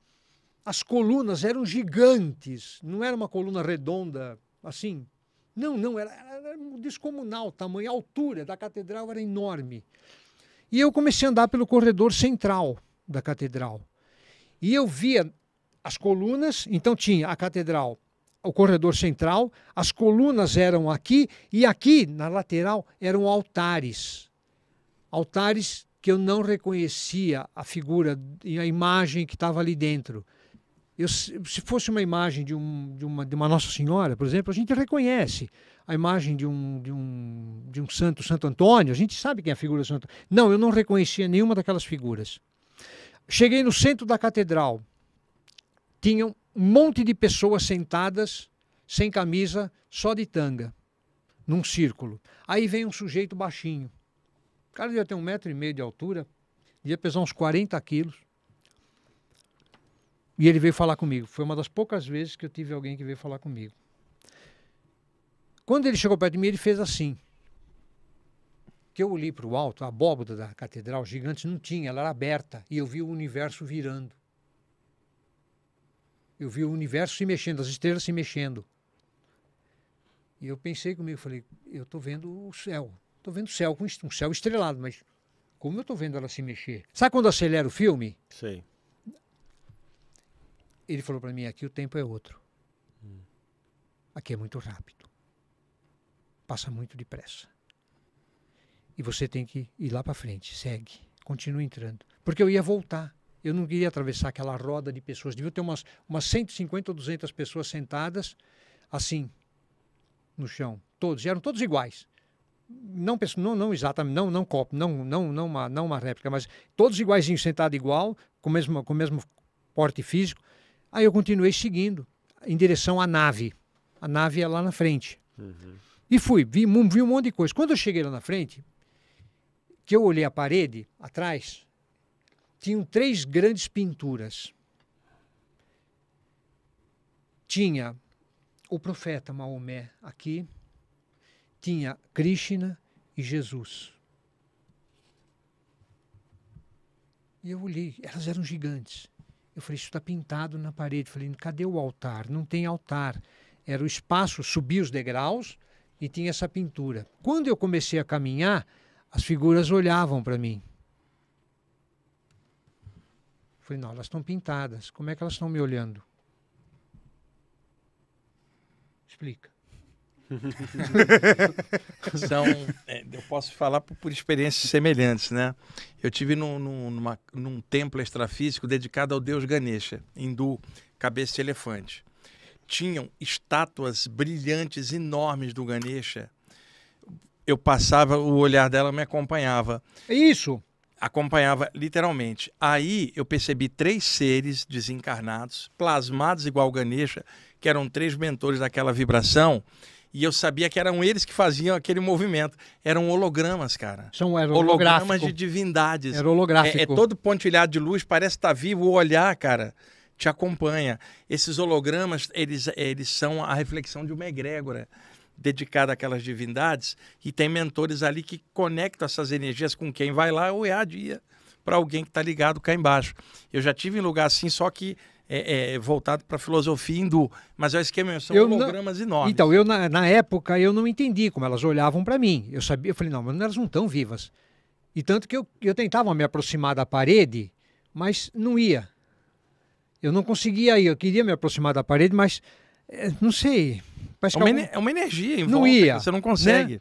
Speaker 4: as colunas eram gigantes, não era uma coluna redonda assim. Não, não, era, era descomunal o tamanho, a altura da catedral era enorme. E eu comecei a andar pelo corredor central da catedral. E eu via as colunas, então tinha a catedral, o corredor central, as colunas eram aqui e aqui na lateral eram altares. Altares que eu não reconhecia a figura e a imagem que estava ali dentro. Eu, se fosse uma imagem de, um, de, uma, de, uma, Nossa Senhora, por exemplo, a gente reconhece a imagem de um, de um, de um santo, Santo Antônio, a gente sabe quem é a figura do Santo Antônio. Não, eu não reconhecia nenhuma daquelas figuras. Cheguei no centro da catedral, tinham um monte de pessoas sentadas, sem camisa, só de tanga, num círculo. Aí vem um sujeito baixinho. O cara devia ter um metro e meio de altura, devia pesar uns 40 quilos e ele veio falar comigo. Foi uma das poucas vezes que eu tive alguém que veio falar comigo. Quando ele chegou perto de mim, ele fez assim. Que eu olhei para o alto, a abóboda da catedral gigante não tinha, ela era aberta. E eu vi o universo virando. Eu vi o universo se mexendo, as estrelas se mexendo. E eu pensei comigo, falei, eu estou vendo o céu. Estou vendo o céu, um céu estrelado, mas como eu estou vendo ela se mexer? Sabe quando acelera o filme? Sim ele falou para mim: aqui o tempo é outro. Hum. Aqui é muito rápido. Passa muito depressa. E você tem que ir lá para frente, segue, continua entrando. Porque eu ia voltar. Eu não queria atravessar aquela roda de pessoas. Devia ter umas, umas 150 ou 200 pessoas sentadas, assim, no chão. Todos. E eram todos iguais. Não, não, não exatamente, não, não copo, não, não, não, uma, não uma réplica, mas todos iguaizinhos, sentado igual, com o mesmo, com mesmo porte físico Aí eu continuei seguindo em direção à nave. A nave é lá na frente. Uhum. E fui, vi, vi um monte de coisa. Quando eu cheguei lá na frente, que eu olhei a parede atrás, tinham três grandes pinturas. Tinha o profeta Maomé aqui, tinha Krishna e Jesus. E eu olhei, elas eram gigantes. Eu falei, isso está pintado na parede. Eu falei, cadê o altar? Não tem altar. Era o espaço, subia os degraus e tinha essa pintura. Quando eu comecei a caminhar, as figuras olhavam para mim. Eu falei, não, elas estão pintadas. Como é que elas estão me olhando? Explica. Então,
Speaker 2: é, eu posso falar por, por, experiências semelhantes, né? Eu tive num, num, numa, num templo extrafísico dedicado ao deus Ganesha, hindu, cabeça de elefante. Tinham estátuas brilhantes, enormes do Ganesha. Eu passava, o olhar dela me acompanhava. É isso! acompanhava literalmente. Aí eu percebi três seres desencarnados, plasmados igual Ganesha, que eram três mentores daquela vibração, e eu sabia que eram eles que faziam aquele movimento. Eram hologramas, cara. São era hologramas de divindades. Era holográfico. É, é todo pontilhado de luz, parece estar tá vivo. O olhar, cara, te acompanha. Esses hologramas, eles, eles são a reflexão de uma egrégora dedicada àquelas divindades e tem mentores ali que conectam essas energias com quem vai lá ou é a dia para alguém que está ligado cá embaixo. Eu já tive em lugar assim, só que é, é, voltado para a filosofia hindu. Mas é o esquema, são eu hologramas não... enormes. Então,
Speaker 4: eu na, na, época eu não entendi como elas olhavam para mim. Eu sabia, eu falei, não, mas elas não estão vivas. E tanto que eu, eu tentava me aproximar da parede, mas não ia. Eu não conseguia ir, eu queria me aproximar da parede, mas é, não sei. é, uma, algum... é uma energia em não volta, ia, você não né? consegue. Né?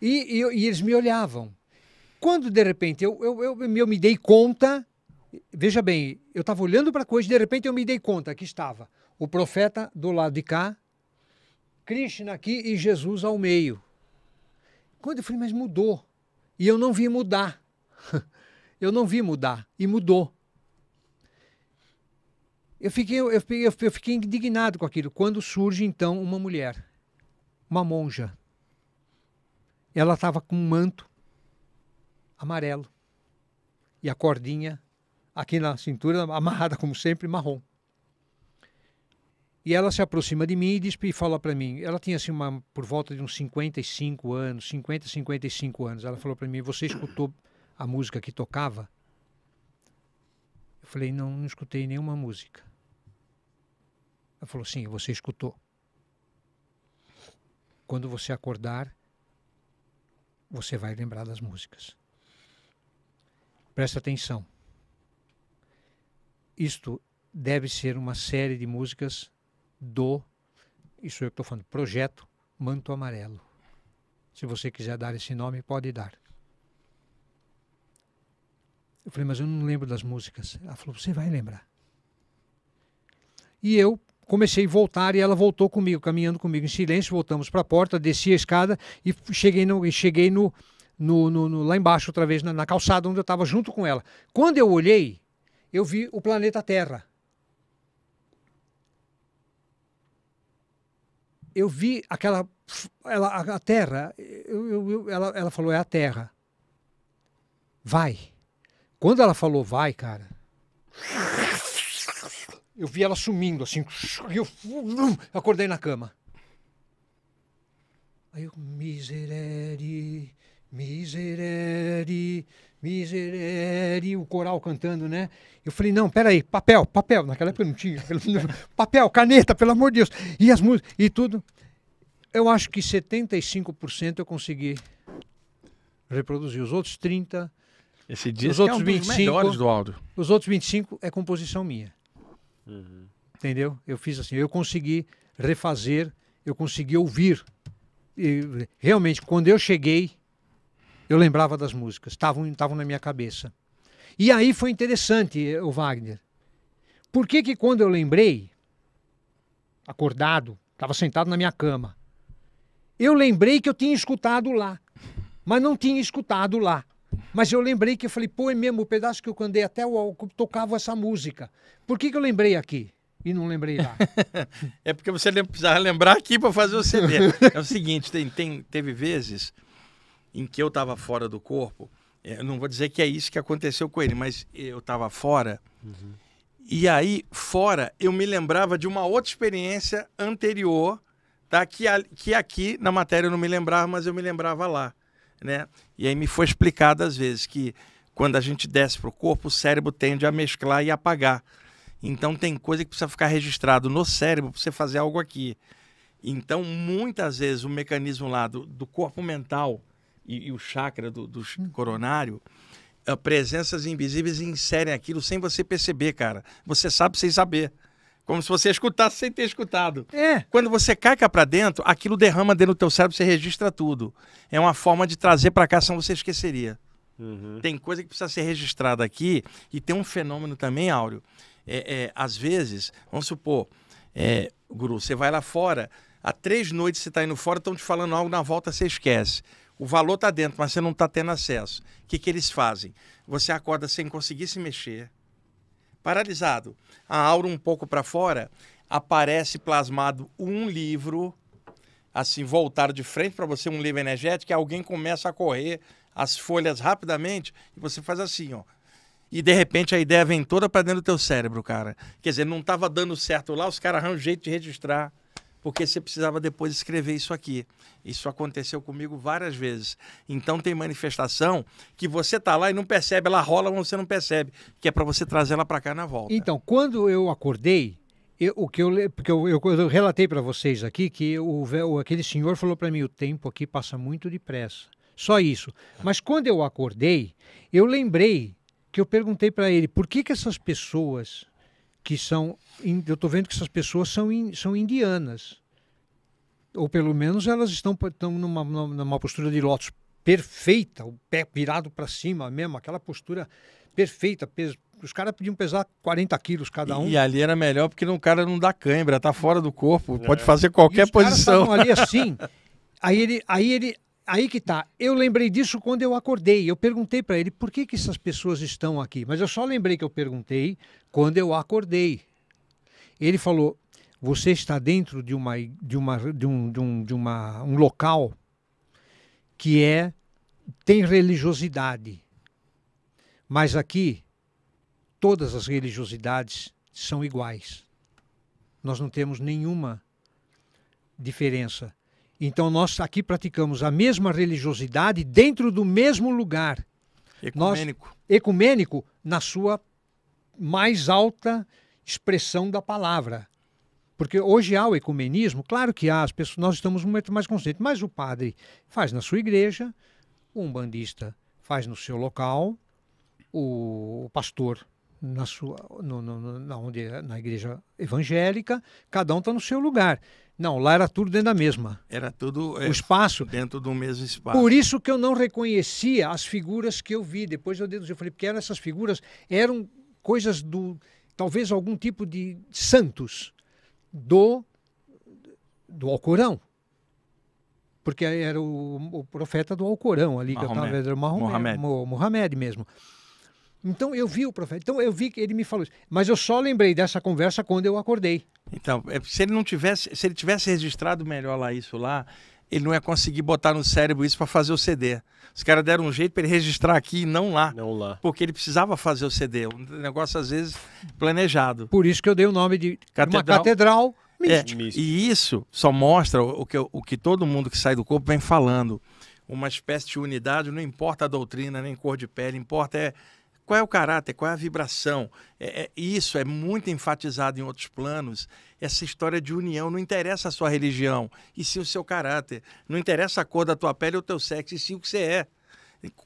Speaker 4: E, e, e, eles me olhavam. Quando de repente eu, eu, eu, eu me dei conta, Veja bem, eu estava olhando para a coisa e de repente eu me dei conta que estava o profeta do lado de cá, Krishna aqui e Jesus ao meio. Quando eu falei, mas mudou. E eu não vi mudar. eu não vi mudar. E mudou. Eu fiquei, eu, eu, eu fiquei indignado com aquilo. Quando surge então uma mulher, uma monja. Ela estava com um manto amarelo e a cordinha aqui na cintura, amarrada como sempre, marrom. E ela se aproxima de mim e diz e fala para mim, ela tinha assim uma por volta de uns 55 anos, 50, 55 anos. Ela falou para mim: "Você escutou a música que tocava?" Eu falei: "Não, não escutei nenhuma música." Ela falou: "Sim, você escutou. Quando você acordar, você vai lembrar das músicas. Presta atenção." isto deve ser uma série de músicas do, isso eu estou falando, projeto Manto Amarelo. Se você quiser dar esse nome, pode dar. Eu falei, mas eu não lembro das músicas. Ela falou, você vai lembrar. E eu comecei a voltar e ela voltou comigo, caminhando comigo em silêncio. Voltamos para a porta, desci a escada e cheguei no, cheguei no, no, no, no lá embaixo outra vez na, na calçada onde eu estava junto com ela. Quando eu olhei, eu vi o planeta Terra. Eu vi aquela. Ela, a Terra, eu, eu, ela, ela falou: é a Terra. Vai. Quando ela falou vai, cara. Eu vi ela sumindo assim. Eu acordei na cama. Aí eu, miserere, miserere, miserere, o coral cantando, né? Eu falei, não, peraí, papel, papel. Naquela época não tinha. papel, caneta, pelo amor de Deus. E as músicas, e tudo. Eu acho que 75% eu consegui reproduzir. Os outros 30%. Esse os outros é um 25, melhores do Aldo. Os outros 25% é composição minha. Uhum. Entendeu? Eu fiz assim, eu consegui refazer, eu consegui ouvir. E, realmente, quando eu cheguei eu lembrava das músicas, estavam na minha cabeça. E aí foi interessante, eh, o Wagner. Por que que quando eu lembrei, acordado, estava sentado na minha cama, eu lembrei que eu tinha escutado lá, mas não tinha escutado lá. Mas eu lembrei que eu falei, pô, é mesmo o pedaço que eu cantei até o tocava essa música. Por que que eu lembrei aqui? e não lembrei lá.
Speaker 2: é porque você precisava lembrar aqui para fazer o CD. é o seguinte, tem, tem, teve vezes em que eu estava fora do corpo, é, não vou dizer que é isso que aconteceu com ele, mas eu estava fora. Uhum. E aí, fora, eu me lembrava de uma outra experiência anterior, tá? que, que aqui na matéria eu não me lembrava, mas eu me lembrava lá. Né? E aí me foi explicado às vezes que quando a gente desce para o corpo, o cérebro tende a mesclar e apagar. Então tem coisa que precisa ficar registrado no cérebro para você fazer algo aqui. Então, muitas vezes, o mecanismo lá do, do corpo mental e, e o chakra do, do uhum. coronário, eh, presenças invisíveis inserem aquilo sem você perceber, cara. Você sabe sem saber. Como se você escutasse sem ter escutado. É. Quando você caca para dentro, aquilo derrama dentro do teu cérebro, você registra tudo. É uma forma de trazer para cá, senão você esqueceria. Uhum. Tem coisa que precisa ser registrada aqui. E tem um fenômeno também, Áureo. É, é, às vezes, vamos supor, é, Guru, você vai lá fora, há três noites você está indo fora, estão te falando algo, na volta você esquece. O valor está dentro, mas você não está tendo acesso. O que, que eles fazem? Você acorda sem conseguir se mexer, paralisado. A aura um pouco para fora, aparece plasmado um livro, assim, voltado de frente para você, um livro energético, e alguém começa a correr as folhas rapidamente e você faz assim, ó. E de repente a ideia vem toda para dentro do teu cérebro, cara. Quer dizer, não estava dando certo lá, os caras arranjam jeito de registrar porque você precisava depois escrever isso aqui. Isso aconteceu comigo várias vezes. Então tem manifestação que você tá lá e não percebe, ela rola, mas você não percebe, que é para você trazer ela para cá na volta.
Speaker 4: Então, quando eu acordei, eu, o que eu porque eu, eu, eu relatei para vocês aqui que o, aquele senhor falou para mim o tempo aqui passa muito depressa. Só isso. Mas quando eu acordei, eu lembrei que eu perguntei para ele por que, que essas pessoas que são. Eu estou vendo que essas pessoas são, são indianas. Ou pelo menos elas estão, estão numa, numa postura de lótus perfeita, o pé virado para cima mesmo, aquela postura perfeita. Peso, os caras podiam pesar 40 quilos cada um. E
Speaker 2: ali era melhor porque o cara não dá cãibra, tá fora do corpo, é. pode fazer qualquer e os
Speaker 4: posição. Caras ali assim. aí ele, aí ele, Aí que tá. Eu lembrei disso quando eu acordei. Eu perguntei para ele por que, que essas pessoas estão aqui. Mas eu só lembrei que eu perguntei quando eu acordei. Ele falou: você está dentro de, uma, de, uma, de, um, de, um, de uma, um local que é tem religiosidade. Mas aqui todas as religiosidades são iguais. Nós não temos nenhuma diferença. Então nós aqui praticamos a mesma religiosidade dentro do mesmo lugar. Ecumênico. Nós, ecumênico na sua mais alta expressão da palavra. Porque hoje há o ecumenismo, claro que há, as pessoas, nós estamos muito mais conscientes, mas o padre faz na sua igreja, o umbandista faz no seu local, o pastor na sua no, no, na, onde, é, na igreja evangélica, cada um está no seu lugar. Não, lá era tudo dentro da mesma. Era tudo é, o espaço dentro do mesmo espaço. Por isso que eu não reconhecia as figuras que eu vi. Depois eu deduzi, eu falei, porque eram essas figuras eram coisas do talvez algum tipo de santos do do Alcorão. Porque era o, o profeta do Alcorão ali Mahomet. que eu estava Mohamed. Mohamed mesmo. Então eu vi o profeta, então eu vi que ele me falou isso. Mas eu só lembrei dessa conversa quando eu acordei. Então, é, se ele não tivesse, se ele tivesse registrado
Speaker 2: melhor lá isso lá, ele não ia conseguir botar no cérebro isso para fazer o CD. Os caras deram um jeito para ele registrar aqui e não lá. Não lá. Porque ele precisava fazer o CD, um negócio às vezes planejado. Por isso que eu dei o nome de catedral. uma catedral é, mística. É, e isso só mostra o que, o que todo mundo que sai do corpo vem falando. Uma espécie de unidade, não importa a doutrina, nem cor de pele, importa é qual é o caráter, qual é a vibração? É, é, isso é muito enfatizado em outros planos. Essa história de união não interessa a sua religião, e sim o seu caráter. Não interessa a cor da tua pele ou o teu sexo, e sim o que você é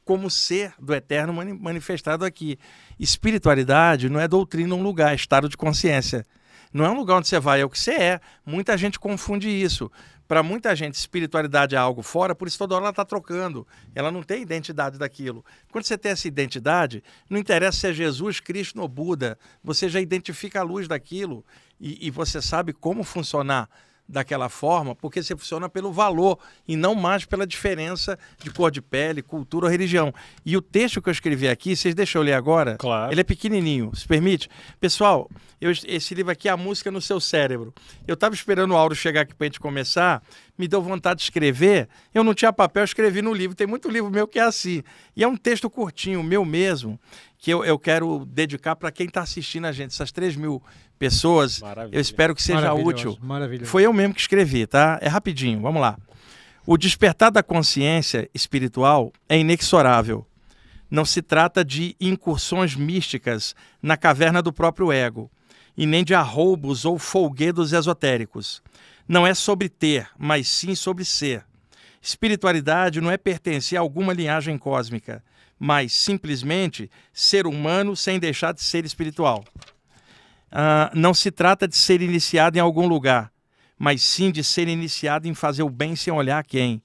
Speaker 2: como ser do eterno manifestado aqui. Espiritualidade não é doutrina um lugar, é estado de consciência. Não é um lugar onde você vai, é o que você é. Muita gente confunde isso para muita gente, espiritualidade é algo fora, por isso toda hora ela está trocando. Ela não tem identidade daquilo. Quando você tem essa identidade, não interessa se é Jesus, Cristo ou Buda, você já identifica a luz daquilo e, e você sabe como funcionar daquela forma, porque você funciona pelo valor e não mais pela diferença de cor de pele, cultura ou religião. E o texto que eu escrevi aqui, vocês deixam eu ler agora? Claro. Ele é pequenininho, se permite? Pessoal, eu, esse livro aqui é a música no seu cérebro. Eu estava esperando o Auro chegar aqui para a gente começar me deu vontade de escrever, eu não tinha papel, escrevi no livro. Tem muito livro meu que é assim. E é um texto curtinho, meu mesmo, que eu, eu quero dedicar para quem está assistindo a gente, essas 3 mil pessoas. Maravilha. Eu espero que seja útil. Maravilhoso. Foi eu mesmo que escrevi, tá? É rapidinho, vamos lá. O despertar da consciência espiritual é inexorável. Não se trata de incursões místicas na caverna do próprio ego, e nem de arroubos ou folguedos esotéricos não é sobre ter, mas sim sobre ser. Espiritualidade não é pertencer a alguma linhagem cósmica, mas simplesmente ser humano sem deixar de ser espiritual. Uh, não se trata de ser iniciado em algum lugar, mas sim de ser iniciado em fazer o bem sem olhar quem.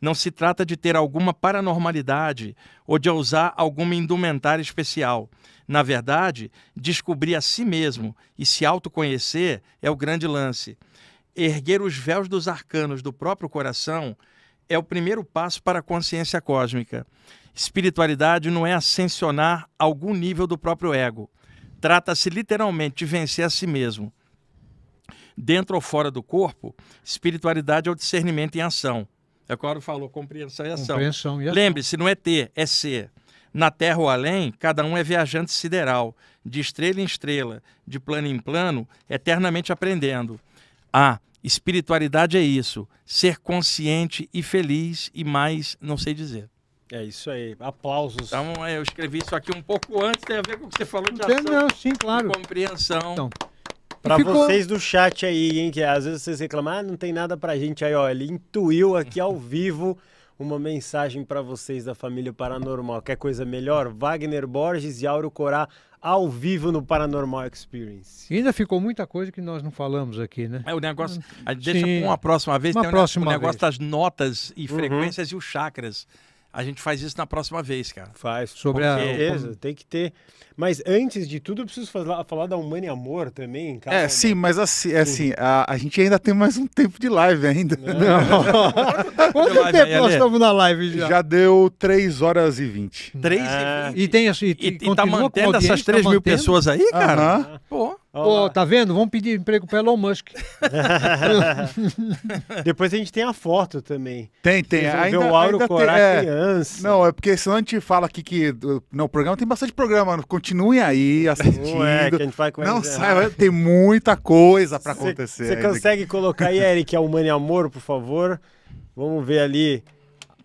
Speaker 2: Não se trata de ter alguma paranormalidade ou de usar alguma indumentária especial. Na verdade, descobrir a si mesmo e se autoconhecer é o grande lance erguer os véus dos arcanos do próprio coração é o primeiro passo para a consciência cósmica. Espiritualidade não é ascensionar algum nível do próprio ego. Trata-se literalmente de vencer a si mesmo. Dentro ou fora do corpo, espiritualidade é o discernimento em ação. É claro, que falou, compreensão e ação. Compreensão e ação. Lembre-se, não é ter, é ser. Na terra ou além, cada um é viajante sideral, de estrela em estrela, de plano em plano, eternamente aprendendo. Ah, espiritualidade é isso, ser consciente e feliz e mais não sei dizer.
Speaker 1: É isso aí,
Speaker 2: aplausos. Então, é, eu escrevi isso aqui um pouco antes, tem a ver com o que você falou de ação. Não, sim, claro. Compreensão. Então. para ficou... vocês
Speaker 1: do chat aí, hein, que às vezes vocês reclamam, ah, não tem nada para gente aí, ó, ele intuiu aqui ao vivo uma mensagem para vocês da família Paranormal. Quer coisa melhor? Wagner Borges e Auro Corá ao vivo no Paranormal Experience.
Speaker 4: E ainda ficou muita coisa que nós não falamos aqui, né? É o negócio. A gente deixa com uma próxima vez. Uma tem próxima o negócio vez. das
Speaker 2: notas e uhum. frequências e os chakras. A gente faz isso na próxima
Speaker 1: vez, cara. Faz. Sobre Porque, a... Beleza, tem que ter. Mas antes de tudo, eu preciso falar, falar da Humane Amor também.
Speaker 3: cara. É, né? sim, mas assim, é assim a, a, gente ainda tem mais um tempo de live ainda. É. Não. Não. Quanto tempo nós estamos na live já? Já deu 3 horas e 20.
Speaker 4: 3 ah, e 20. E, tem, e, e, e tá mantendo essas 3 tá mil mantendo? pessoas aí, cara? Uhum. Pô. Pô, tá vendo? Vamos pedir emprego para Elon Musk.
Speaker 1: Depois a gente tem a foto
Speaker 4: também. Tem, tem. Ainda, o Auro ainda Corá tem, é...
Speaker 3: criança. Não, é porque senão a gente fala aqui que. Não, o programa tem bastante programa. continue aí assistindo. Ué, que a gente vai não é. sai, tem muita coisa para acontecer. Você consegue colocar aí, Eric, a Humane Amor,
Speaker 1: por favor? Vamos ver ali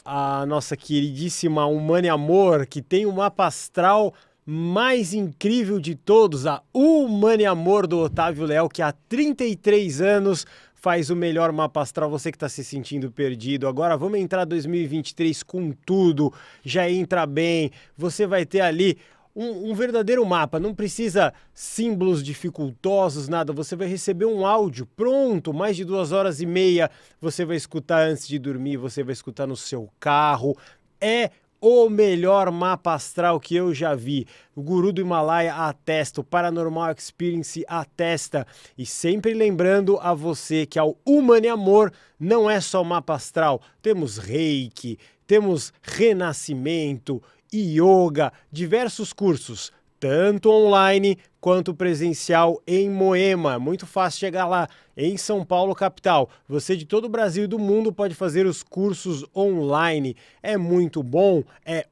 Speaker 1: a nossa queridíssima Humane Amor, que tem um mapa astral mais incrível de todos, a Humane Amor do Otávio Léo, que há 33 anos faz o melhor mapa astral. Você que está se sentindo perdido, agora vamos entrar 2023 com tudo, já entra bem, você vai ter ali. Um, um, verdadeiro mapa, não precisa símbolos dificultosos, nada. Você vai receber um áudio pronto, mais de duas horas e meia. Você vai escutar antes de dormir, você vai escutar no seu carro. É o melhor mapa astral que eu já vi. O Guru do Himalaia atesta, o Paranormal Experience atesta. E sempre lembrando a você que ao Humane Amor não é só mapa astral. Temos reiki, temos renascimento, yoga, diversos cursos, tanto online quanto presencial em Moema. Muito fácil chegar lá, em São Paulo, capital. Você de todo o Brasil e do mundo pode fazer os cursos online. É muito bom, é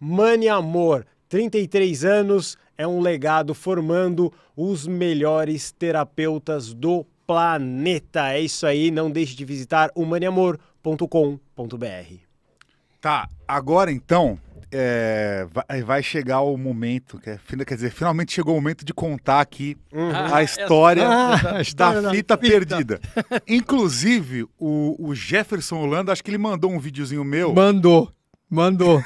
Speaker 1: Mani Amor. 33 anos, é um legado formando os melhores terapeutas do planeta. É isso aí, não deixe de visitar humaniamor.com.br.
Speaker 3: Tá, agora então é, vai, eh, vai, chegar o momento, quer, é quer dizer, finalmente chegou o momento de contar aqui uhum. a, ah, história é ah, é da, história da fita, fita, perdida. Inclusive, o, o, Jefferson Holanda, acho que ele mandou um videozinho meu.
Speaker 4: Mandou, mandou.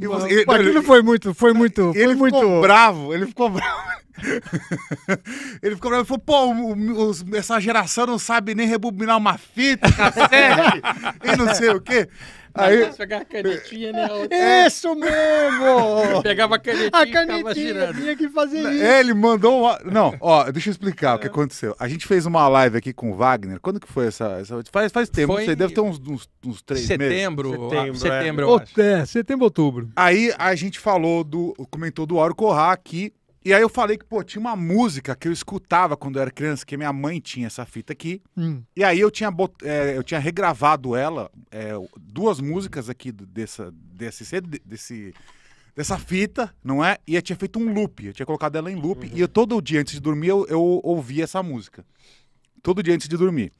Speaker 4: e, você,
Speaker 3: ele, Aquilo foi muito, foi muito. Ele muito... ficou bravo, ele ficou bravo. ele ficou bravo e falou: pô, o, o, essa geração não sabe nem rebobinar uma fita, cacete, e não sei o quê. Aí, aí
Speaker 5: pegava a canetinha, né? É isso
Speaker 3: mesmo!
Speaker 4: pegava a canetinha, a canetinha tinha que fazer isso. Ele
Speaker 3: mandou uma... Não, ó, deixa eu explicar o que aconteceu. A gente fez uma live aqui com o Wagner. Quando que foi essa? essa... Faz, faz tempo, foi... você deve ter uns, uns, uns três setembro, meses. Setembro. Setembro, é. setembro, eu acho. É, setembro, outubro. Aí a gente falou do... Comentou do Auro Corrá aqui e aí eu falei que, pô, tinha uma música que eu escutava quando eu era criança, que minha mãe tinha essa fita aqui. Hum. E aí eu tinha, bot... é, eu tinha regravado ela, é, duas músicas aqui dessa, desse, desse, dessa fita, não é? E eu tinha feito um loop, eu tinha colocado ela em loop. Uhum. E eu, todo dia antes de dormir eu, eu ouvia essa música. Todo dia antes de dormir.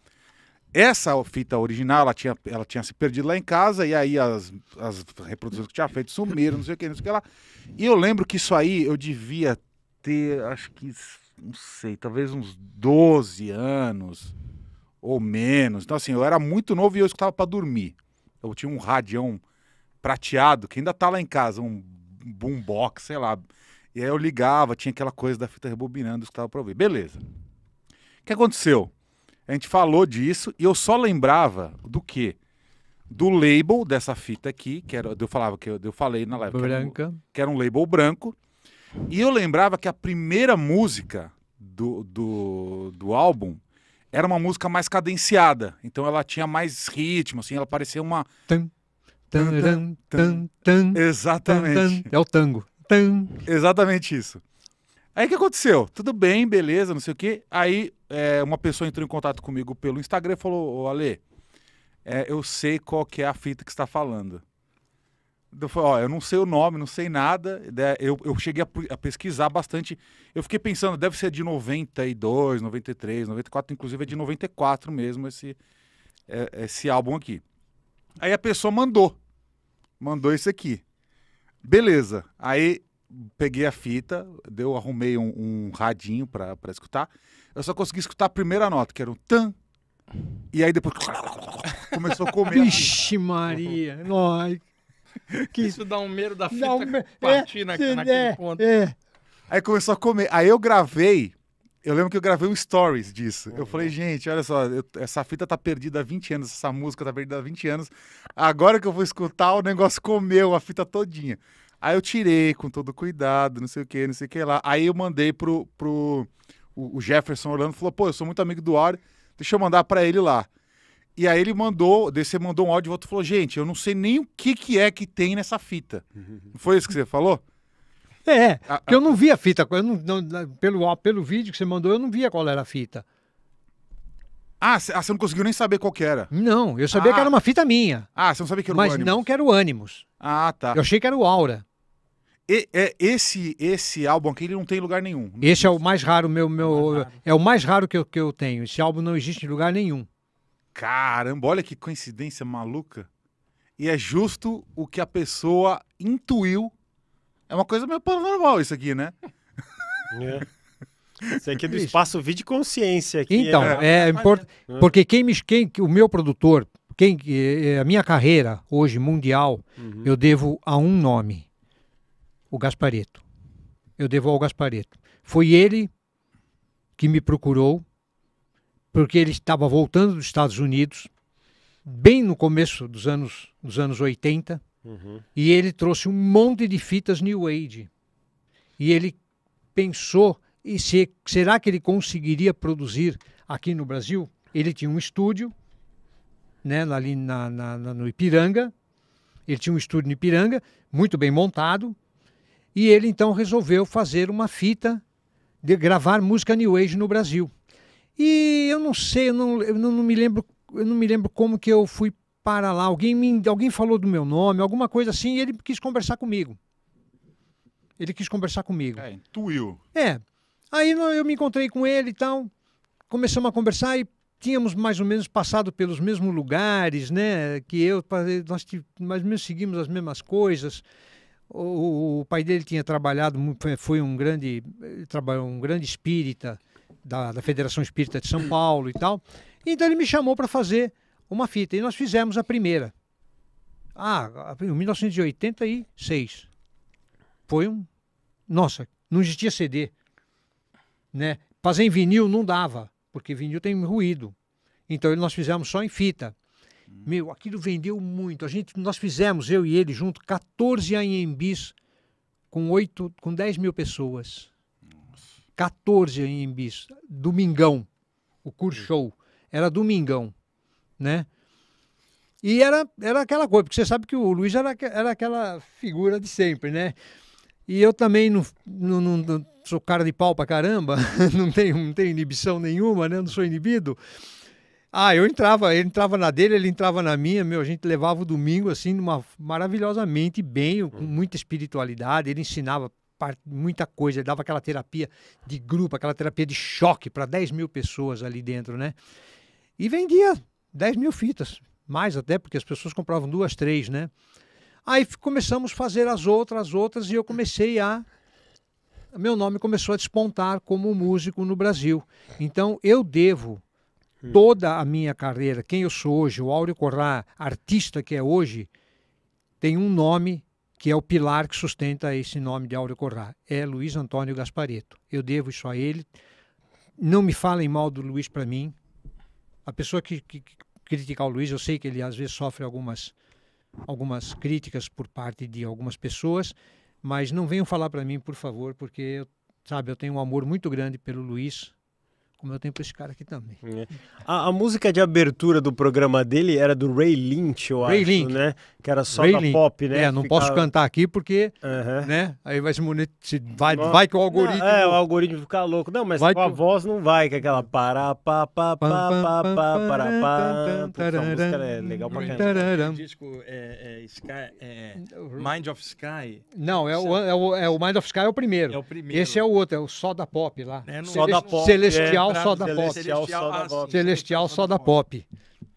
Speaker 3: Essa fita original, ela tinha, ela tinha se perdido lá em casa, e aí as, as reproduções que tinha feito sumiram, não sei o que, não sei o que lá. E eu lembro que isso aí eu devia ter, acho que, não sei, talvez uns 12 anos ou menos. Então, assim, eu era muito novo e eu escutava para dormir. Eu tinha um radião prateado, que ainda tá lá em casa, um boombox, sei lá. E aí eu ligava, tinha aquela coisa da fita rebobinando, escutava para ouvir. Beleza. O que aconteceu? A gente falou disso e eu só lembrava do quê? Do label dessa fita aqui, que era, eu falava que eu, eu falei na live. Branca. Que era um, que era um label branco e eu lembrava que a primeira música do, do, do álbum era uma música mais cadenciada. Então ela tinha mais ritmo, assim, ela parecia uma.
Speaker 4: Tum, tum, tum, tum,
Speaker 3: Exatamente. É o tango. Tum. Exatamente isso. Aí o que aconteceu? Tudo bem, beleza, não sei o quê. Aí é, uma pessoa entrou em contato comigo pelo Instagram e falou: Ô Ale, é, eu sei qual que é a fita que está falando. Eu falei, ó, eu não sei o nome, não sei nada. Né, eu, eu cheguei a, a, pesquisar bastante. Eu fiquei pensando, deve ser de 92, 93, 94, inclusive é de 94 mesmo esse, é, esse álbum aqui. Aí a pessoa mandou. Mandou esse aqui. Beleza. Aí peguei a fita, deu, arrumei um, um radinho para escutar. Eu só consegui escutar a primeira nota, que era um tan. E aí depois começou a comer. Vixe, Maria! Ai,
Speaker 2: que... Isso dá um medo da
Speaker 5: fita um... partir é, na, naquele é,
Speaker 3: ponto. É. Aí começou a comer. Aí eu gravei. Eu lembro que eu gravei um stories disso. Uhum. Eu falei, gente, olha só, eu, essa fita tá perdida há 20 anos, essa música tá perdida há 20 anos. Agora que eu vou escutar, o negócio comeu a fita todinha. Aí eu tirei com todo cuidado, não sei o que, não sei o que lá. Aí eu mandei pro, pro o, o Jefferson Orlando, falou, pô, eu sou muito amigo do Ori, deixa eu mandar para ele lá. E aí ele mandou, DC mandou um áudio e volta e falou: gente, eu não sei nem o que, que é que tem nessa fita. Uhum.
Speaker 4: foi isso que você falou? É, a, é, a... Ah, eu ah, não ah. vi a fita, eu não, não, pelo, pelo vídeo que você mandou, eu não via qual era a fita. Ah, você não conseguiu nem saber qual era? Não, eu sabia ah. que era uma fita minha. Ah, você não sabia que era o o Mas não que era o Animus. Ah, tá. Eu achei que era o Aura. E, é, esse esse álbum aqui ele não tem lugar nenhum. Esse é o mais raro, meu, meu é o mais raro que eu, que eu tenho. Esse álbum não existe em lugar nenhum.
Speaker 3: Caramba, olha que coincidência maluca. E é justo o que a pessoa intuiu. É uma coisa meio paranormal isso aqui, né? É. Isso aqui é do espaço vídeo consciência. então, né? é, é importante.
Speaker 4: Porque quem me. Quem, o meu produtor, quem, é, é, a minha carreira hoje mundial, uhum. eu devo a um nome: o Gaspareto. Eu devo ao Gaspareto. Foi ele que me procurou porque ele estava voltando dos Estados Unidos, bem no começo dos anos, dos anos 80, uhum. e ele trouxe um monte de fitas New Age. E ele pensou, e se, será que ele conseguiria produzir aqui no Brasil? Ele tinha um estúdio, né, ali na, na, na, no Ipiranga, ele tinha um estúdio no Ipiranga, muito bem montado, e ele então resolveu fazer uma fita de gravar música New Age no Brasil. E eu não sei, eu não, eu não me lembro, eu não me lembro como que eu fui para lá. Alguém, me, alguém falou do meu nome, alguma coisa assim, e ele quis conversar comigo. Ele quis conversar comigo. É, intuiu. É. Aí eu me encontrei com ele e tal, começamos a conversar e tínhamos mais ou menos passado pelos mesmos lugares, né? Que eu, nós mais ou menos seguimos as mesmas coisas. O, o, o pai dele tinha trabalhado, foi um grande, eh, trabalhou um grande espírita da, da Federação Espírita de São Paulo e tal. Então ele me chamou para fazer uma fita e nós fizemos a primeira. Ah, em 1986. Foi um. Nossa, não existia CD. Né? Fazer em vinil não dava, porque vinil tem ruído. Então nós fizemos só em fita. Hum. Meu, aquilo vendeu muito. A gente, nós fizemos, eu e ele junto, 14 AMBs com, 8, com 10 mil pessoas. 14 em bis domingão, o curso hum. show, era domingão, né? E era, era aquela coisa, porque você sabe que o Luiz era, era aquela figura de sempre, né? E eu também não, não, não sou cara de pau pra caramba, não tenho, não tenho inibição nenhuma, né? Não sou inibido. Ah, eu entrava, ele entrava na dele, ele entrava na minha, meu, a gente levava o domingo assim, numa, maravilhosamente bem, com hum. muita espiritualidade, ele ensinava muita coisa, ele dava aquela terapia de grupo, aquela terapia de choque para 10 mil pessoas ali dentro, né? E vendia 10 mil fitas, mais até, porque as pessoas compravam duas, três, né? Aí começamos a fazer as outras, as outras, e eu comecei a. Meu nome começou a despontar como músico no Brasil. Então eu devo toda a minha carreira, quem eu sou hoje, o Áureo Corrá, artista que é hoje, tem um nome que é o pilar que sustenta esse nome de Áureo Corrá, é Luiz Antônio Gaspareto. Eu devo isso a ele. Não me falem mal do Luiz para mim. A pessoa que, que, que, criticar o Luiz, eu sei que ele às vezes sofre algumas, algumas críticas por parte de algumas pessoas, mas não venham falar para mim, por favor, porque, sabe, eu tenho um amor muito grande pelo Luiz, como eu tenho para esse cara aqui também. É.
Speaker 1: A, a, música de abertura do programa dele era do Ray Lynch, eu Ray acho, né? que era só Railing. da pop, né? É, não Ficava... posso cantar aqui porque, uhum. né? Aí vai se monetizar, vai, não, vai que o algoritmo... Não, é, o algoritmo fica louco. Não, mas vai com que... a voz não vai, que é aquela pará, pa pa pa pa pá, pa pá. Essa música
Speaker 4: é legal pra caramba. O
Speaker 2: disco é, é, é Sky, é Mind of Sky.
Speaker 4: Não, é o, é, o, é o Mind of Sky é o primeiro. É o primeiro. Esse é o outro, é o Só da Pop lá. É, não... Só da Pop. Celestial, é, Só da Pop. Celestial, Só da ah, Pop. Celestial, Só da Pop.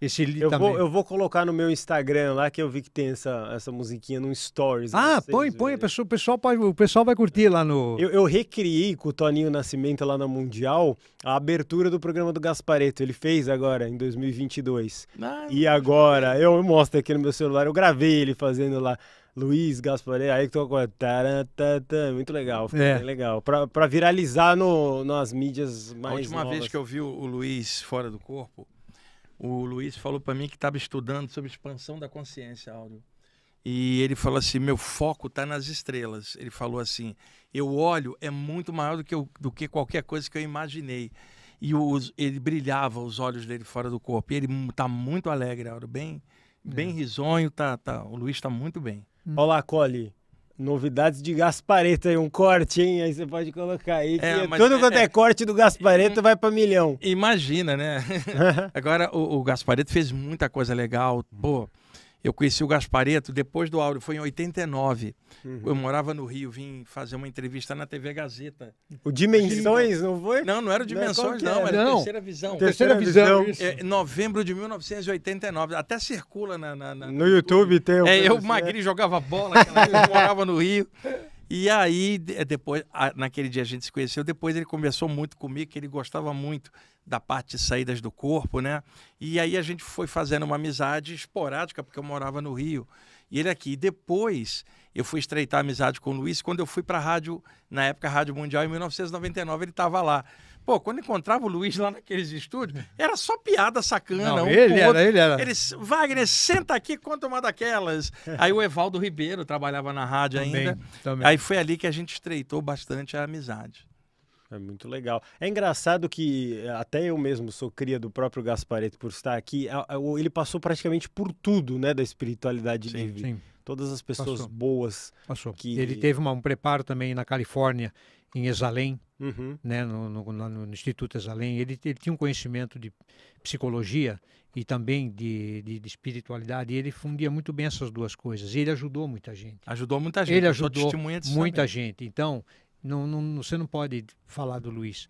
Speaker 4: Esse eu também. vou, eu
Speaker 1: vou colocar no meu Instagram lá que eu vi que tem essa, essa musiquinha no Stories. Né? Ah, põe,
Speaker 4: põe, o pessoal, pessoal, o pessoal vai curtir é. lá no. Eu, eu
Speaker 1: recriei com o Toninho Nascimento lá na Mundial a abertura do programa do Gaspareto. Ele fez agora em 2022. Ah, e agora, eu mostro aqui no meu celular, eu gravei ele fazendo lá. Luiz Gasparé, aí que tô com. Muito legal, é. legal. Pra, pra viralizar no, nas mídias mais. A última novas. vez que
Speaker 2: eu vi o Luiz fora do corpo, o Luiz falou para mim que estava estudando sobre expansão da consciência, Áureo. E ele falou assim: meu foco está nas estrelas. Ele falou assim: eu olho, é muito maior do que, eu, do que qualquer coisa que eu imaginei. E os, ele brilhava os olhos dele fora do corpo. E ele está muito alegre, Áureo, bem, bem é. risonho. Tá, tá, o Luiz está muito bem. Olá, Cole.
Speaker 1: Novidades de Gaspareta aí, um corte, hein? Aí você pode colocar aí. É, tudo é, quanto é, é, corte do Gaspareta vai para milhão.
Speaker 2: Imagina, né? Agora, o, o fez muita coisa legal. Pô. Eu conheci o Gaspareto depois do áudio foi em 89. Uhum. Eu morava no Rio, vim fazer uma entrevista na TV Gazeta. O Dimensões, não foi? Não, não era o Dimensões, não, era, não, era não. Terceira Visão. Terceira, Visão. É, novembro de 1989. Até circula na. na, na no, YouTube, tem. É, eu, Magri, é. jogava bola, eu morava no Rio. E aí, eh, depois, naquele dia a gente se conheceu, depois ele conversou muito comigo, que ele gostava muito da parte de saídas do corpo, né? E aí a gente foi fazendo uma amizade esporádica, porque eu morava no Rio. E ele aqui. E depois eu fui estreitar amizade com o Luiz quando eu fui para a rádio, na época Rádio Mundial, em 1999, ele estava lá. Pô, quando encontrava o Luiz lá naqueles estúdios, era só piada sacana.
Speaker 5: Não, um ele, era, ele era, ele
Speaker 2: Wagner, senta aqui, conta uma daquelas. Aí o Evaldo Ribeiro trabalhava na rádio também, ainda.
Speaker 1: Também. Aí foi ali que a gente estreitou bastante a amizade. É muito legal. É engraçado que eh, até eu mesmo sou cria do próprio Gasparetto por estar aqui. É, é, ele passou praticamente por tudo, né, da espiritualidade sim, livre. Sim. Todas as pessoas passou. boas. Passou. Que... Ele teve
Speaker 4: uma, um preparo também na Califórnia, em Exalém uhum. né, no, no, no, Instituto Azalém. Ele, ele tinha um conhecimento de psicologia e também de, de, de espiritualidade. E ele fundia muito bem essas duas coisas. E ele ajudou muita gente. Ajudou muita gente. Ele ajudou muita gente. Então, não, não, você não pode falar do Luiz.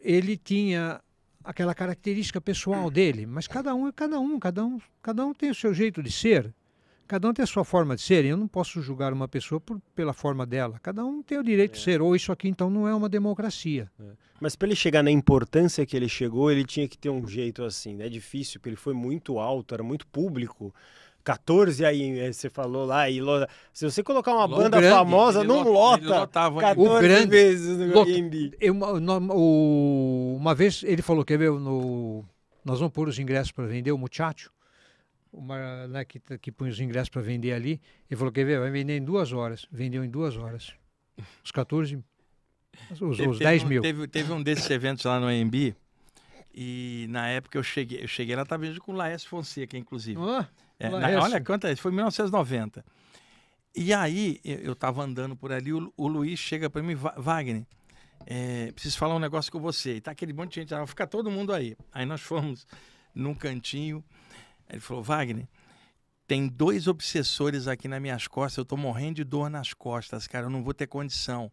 Speaker 4: Ele tinha aquela característica pessoal dele, mas cada um é cada um, cada um, cada um tem o seu jeito de ser. Cada um tem a sua forma de ser, e eu não posso julgar uma pessoa por, pela forma dela. Cada um tem o direito é. de ser, ou isso aqui então não é uma democracia.
Speaker 1: É. Mas para ele chegar na importância que ele chegou, ele tinha que ter um jeito assim, né? É difícil, porque ele foi muito alto, era muito público. 14 aí, eh, você falou lá, e se você colocar uma Lô banda grande, famosa, não lota, lota 14 o grande, vezes no lota,
Speaker 4: eu, no, uma vez ele falou, quer ver, no, nós vamos pôr os ingressos para vender, o muchacho, uma, né, que, que põe os ingressos para vender ali. Ele falou: quer ver? Vai vender em duas horas. Vendeu em duas horas. Os 14. Os, os 10 teve mil. Teve, teve, um desses
Speaker 2: eventos lá no AMB. E na época eu cheguei, eu cheguei na tabela com o Laércio Fonseca, inclusive. Oh, é, na, olha quanto foi em 1990. E aí eu estava andando por ali, o, o Luiz chega para mim, Wagner, é, preciso falar um negócio com você. E tá aquele monte de gente, ah, vai ficar todo mundo aí. Aí nós fomos num cantinho ele falou: Wagner, tem dois obsessores aqui nas minhas costas, eu estou morrendo de dor nas costas, cara, eu não vou ter condição.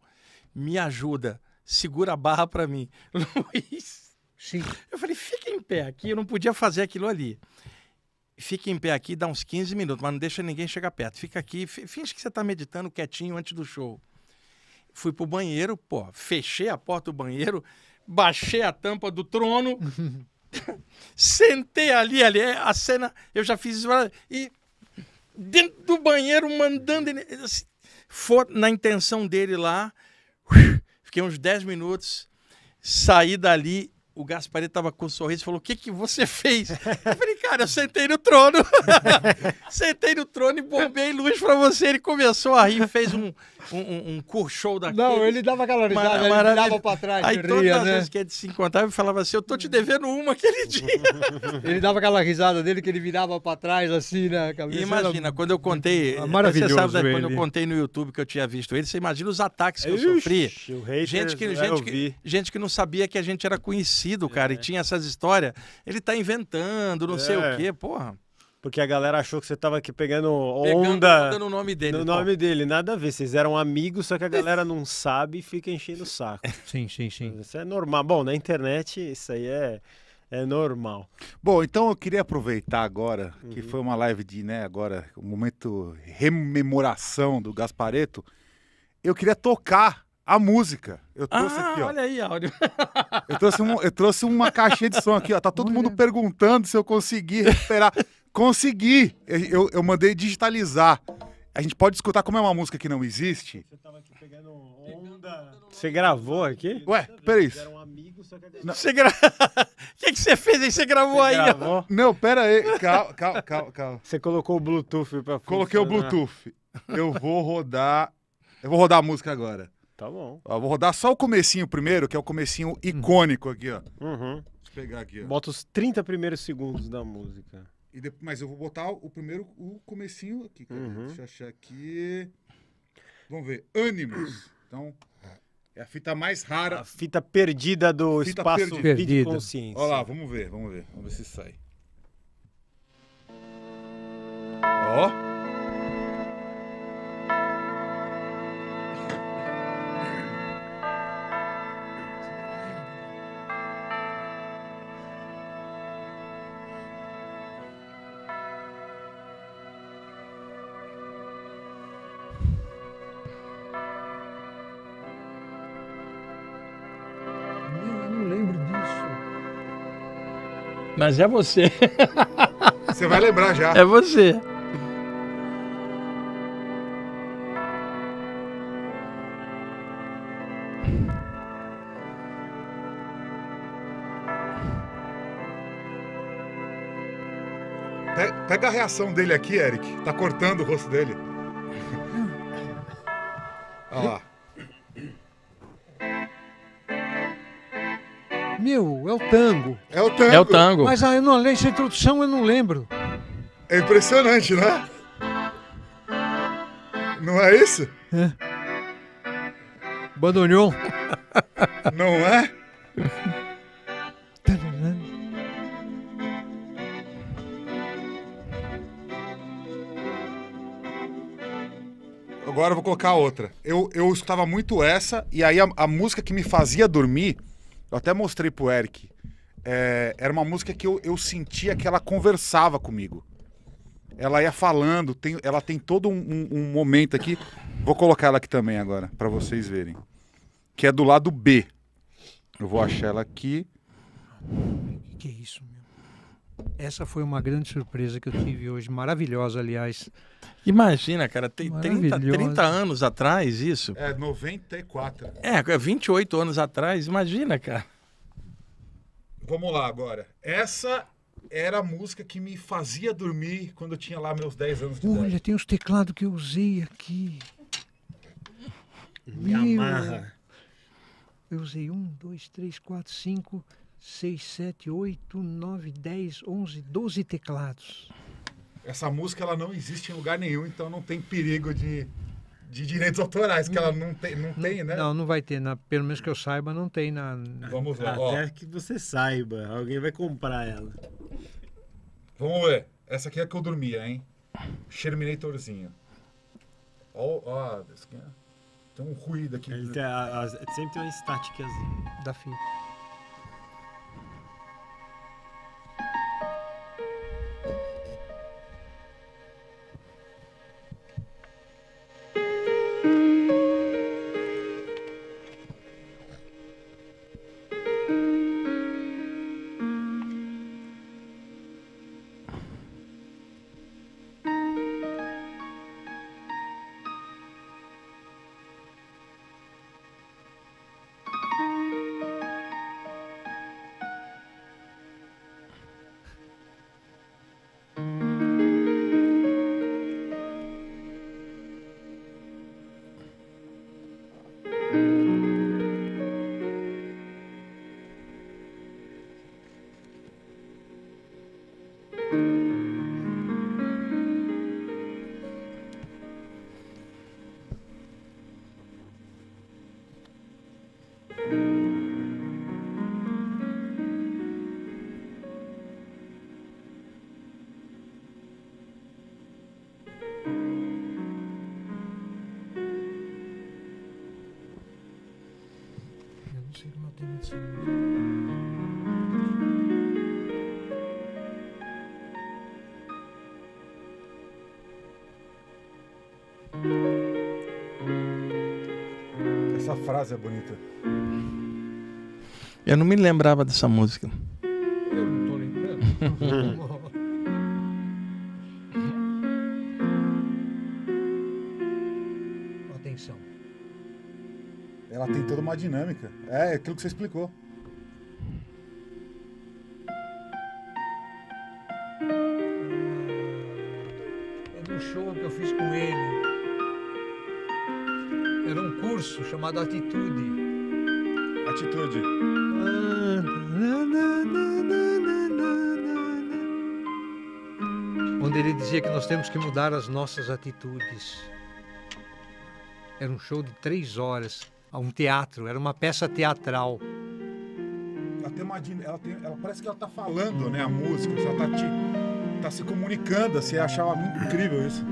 Speaker 2: Me ajuda, segura a barra para mim. Luiz. Sim. Eu falei: fica em pé aqui, eu não podia fazer aquilo ali. Fica em pé aqui, dá uns 15 minutos, mas não deixa ninguém chegar perto. Fica aqui, finge que você está meditando quietinho antes do show. Fui pro banheiro, pô, fechei a porta do banheiro, baixei a tampa do trono, Sentei ali, ali, é a cena, eu já fiz isso, e dentro do banheiro, mandando ele, assim, for, na intenção dele lá, fiquei uns 10 minutos, saí dali o Gaspareto estava com um sorriso e falou: O que, que você fez? Eu falei, cara, eu sentei no trono. sentei no trono e bombei luz para você. Ele começou a rir, fez um, um, um curchou daquele. Não, ele dava aquela risada, ele virava para trás. Aí ria, todas as né? vezes que ele se encontrava, ele falava assim: Eu tô te devendo uma aquele dia. ele dava aquela risada dele que ele virava para trás, assim, né? imagina, era... quando eu contei. Maravilhoso. Você sabe, quando eu contei no YouTube que eu tinha visto ele, você imagina os ataques que eu Ixi, sofri. gente, que, gente, que, gente que não sabia que a gente era conhecido conhecido, é. cara, é. e tinha essas histórias. Ele tá inventando, não é. sei o é.
Speaker 1: quê, porra. Porque a galera achou que você tava aqui pegando onda, pegando no nome dele. No pô. nome dele, nada a ver. Vocês eram amigos, só que a galera não sabe e fica enchendo o saco.
Speaker 4: Sim, sim, sim.
Speaker 1: Isso
Speaker 3: é normal. Bom, na internet isso aí é, é normal. Bom, então eu queria aproveitar agora, uhum. que foi uma live de, né, agora, o um momento rememoração do Gaspareto. Eu queria tocar a música. Eu trouxe ah, aqui, ó. Olha
Speaker 2: aí, áudio.
Speaker 3: Eu trouxe, um, eu trouxe uma caixinha de som aqui, ó. Tá todo olha. mundo perguntando se eu consegui recuperar. Consegui! Eu, eu, eu, mandei digitalizar. A gente pode escutar como é uma música que não existe. Você tava aqui pegando onda. Você gravou aqui? Ué, peraí. Um amigo, só que... Você O é que, você fez aí? Você gravou aí? Não, pera aí. Calma, calma, calma, calma. Você colocou o Bluetooth pra funcionar. Coloquei o Bluetooth. Eu vou rodar. Eu vou rodar a música agora. Tá bom. Ó, vou rodar só o comecinho primeiro, que é o comecinho hum. icônico aqui, ó. Uhum. Deixa eu pegar aqui, ó. Bota os 30 primeiros segundos da música. E depois, mas eu vou botar o primeiro, o comecinho aqui. Cara. Uhum. Deixa eu achar aqui. Vamos ver. Ânimos. Então, é a fita mais rara. A fita perdida do fita espaço perdida. perdida. de consciência. Olha lá, vamos ver, vamos ver. Vamos ver se sai. Ó.
Speaker 2: Mas é você. Você vai lembrar já. É você.
Speaker 3: Pega a reação dele aqui, Eric. Tá cortando o rosto dele. Ah. Olha lá.
Speaker 4: É o tango. É o tango. É o tango. Mas aí ah, não lembro, essa introdução eu não lembro. É impressionante, né? Não é isso? É. Bandoneon. Não é?
Speaker 3: Agora eu vou colocar outra. Eu, eu escutava muito essa, e aí a, a música que me fazia dormir eu até mostrei pro Eric. É, era uma música que eu, eu sentia que ela conversava comigo. Ela ia falando, tem, ela tem todo um, um, um momento aqui. Vou colocar ela aqui também agora, para vocês verem. Que é do lado B. Eu vou achar ela aqui.
Speaker 4: Que, isso? Essa foi uma grande surpresa que eu tive hoje, maravilhosa, aliás. Imagina, cara, tem 30, 30
Speaker 3: anos
Speaker 2: atrás isso.
Speaker 3: É, 94. É,
Speaker 2: 28 é anos atrás, imagina,
Speaker 4: cara.
Speaker 3: Vamos lá agora. Essa era a música que me fazia dormir quando eu tinha lá meus 10 anos de Olha, idade. Olha,
Speaker 4: tem os teclados que eu usei aqui.
Speaker 3: Me Meu. amarra.
Speaker 4: Eu usei um, dois, três, quatro, cinco. 6, 7, 8, 9, 10, 11, 12 teclados.
Speaker 3: Essa música ela não existe em lugar nenhum, então não tem perigo de, de direitos autorais, que ela não tem, não tem né? Não,
Speaker 4: não vai ter. Na, pelo menos que eu saiba, não tem na. Vamos ver. Até ó.
Speaker 1: que você saiba. Alguém vai comprar ela. Vamos ver.
Speaker 3: Essa aqui é a que eu dormia, hein? Terminatorzinho. Ó, ó, é? tem um ruído aqui. Ele tem a, a, sempre tem uma estática assim. da fita. frase é bonita.
Speaker 2: Eu não me lembrava dessa música.
Speaker 4: Eu não tô lembrando. Atenção.
Speaker 3: Ela tem toda uma dinâmica. É, é aquilo que você explicou.
Speaker 4: chamado Atitude. Atitude. Onde ele dizia que nós temos que mudar as nossas atitudes. Era um show de três horas, a um teatro, era uma peça teatral.
Speaker 3: Até uma, ela, tem, ela parece que ela está falando, né, a música, ela está tá se comunicando, assim, achava muito incrível isso.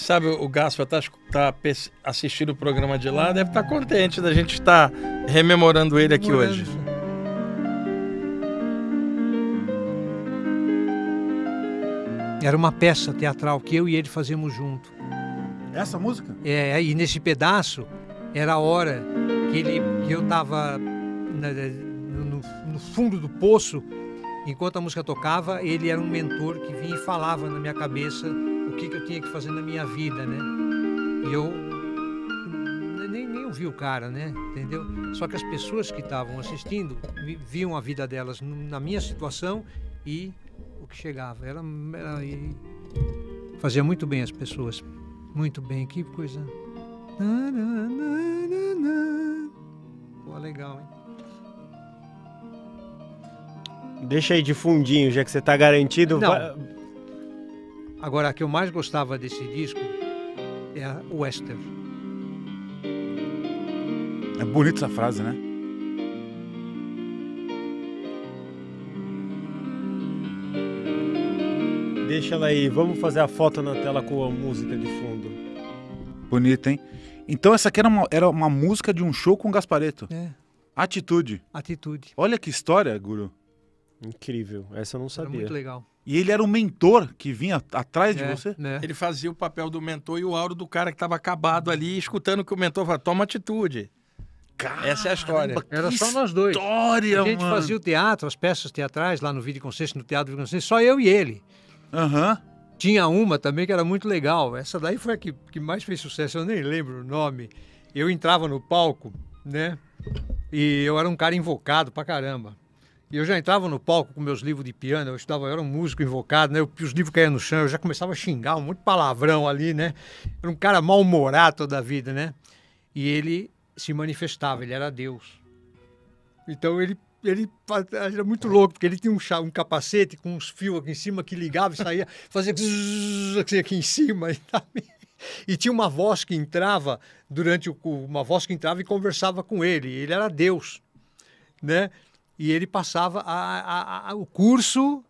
Speaker 2: sabe o Gaspar está tá, tá assistindo o programa de lá, deve estar tá contente da gente estar tá rememorando ele aqui hoje.
Speaker 4: Era uma peça teatral que eu e ele fazíamos junto. Essa música? É, e nesse pedaço era a hora que, ele, que eu estava no, no fundo do poço, enquanto a música tocava, ele era um mentor que vinha e falava na minha cabeça que, que eu tinha que fazer na minha vida, né? E eu nem, nem ouvi o cara, né? Entendeu? Só que as pessoas que estavam assistindo viam a vida delas na minha situação e o que chegava. ela fazia muito bem as pessoas. Muito bem. Que coisa. Pô, legal, hein?
Speaker 1: Deixa aí de fundinho, já que você está garantido. Não.
Speaker 4: Agora, a que eu mais gostava desse disco é a Wester.
Speaker 3: É bonita essa frase, né?
Speaker 1: Deixa ela aí, vamos fazer a foto na tela com a música de fundo.
Speaker 3: Bonita, hein? Então essa aqui era uma, era uma música de um show com Gaspareto. É. Atitude. Atitude. Olha que história, Guru. Incrível, essa eu não sabia. Era muito legal. E ele era o mentor que vinha atrás é, de você?
Speaker 2: Né? Ele fazia o papel do mentor e o auro do cara que estava acabado ali, escutando que o mentor falava, toma atitude. Caramba, Essa é a história. Era só
Speaker 4: nós dois. História, a gente mano. fazia o teatro, as peças teatrais lá no Vídeo Consenso, no Teatro Vídeo Consenso, só eu e ele. Uhum. Tinha uma também que era muito legal. Essa daí foi a que, que mais fez sucesso, eu nem lembro o nome. Eu entrava no palco, né? E eu era um cara invocado pra caramba. E eu já entrava no palco com meus livros de piano, eu estava eu era um músico invocado, né? os livros caíam no chão, eu já começava a xingar um palavrão ali, né? Era um cara mal-humorado toda a vida, né? E ele se manifestava, ele era Deus. Então ele ele era muito louco, porque ele tinha um, um capacete com uns fios aqui em cima que ligava e saía, fazia aqui em cima. Sabe? Tá e tinha uma voz que entrava durante o, uma voz que entrava e conversava com ele. Ele era Deus, né? e ele passava a, a, a, o curso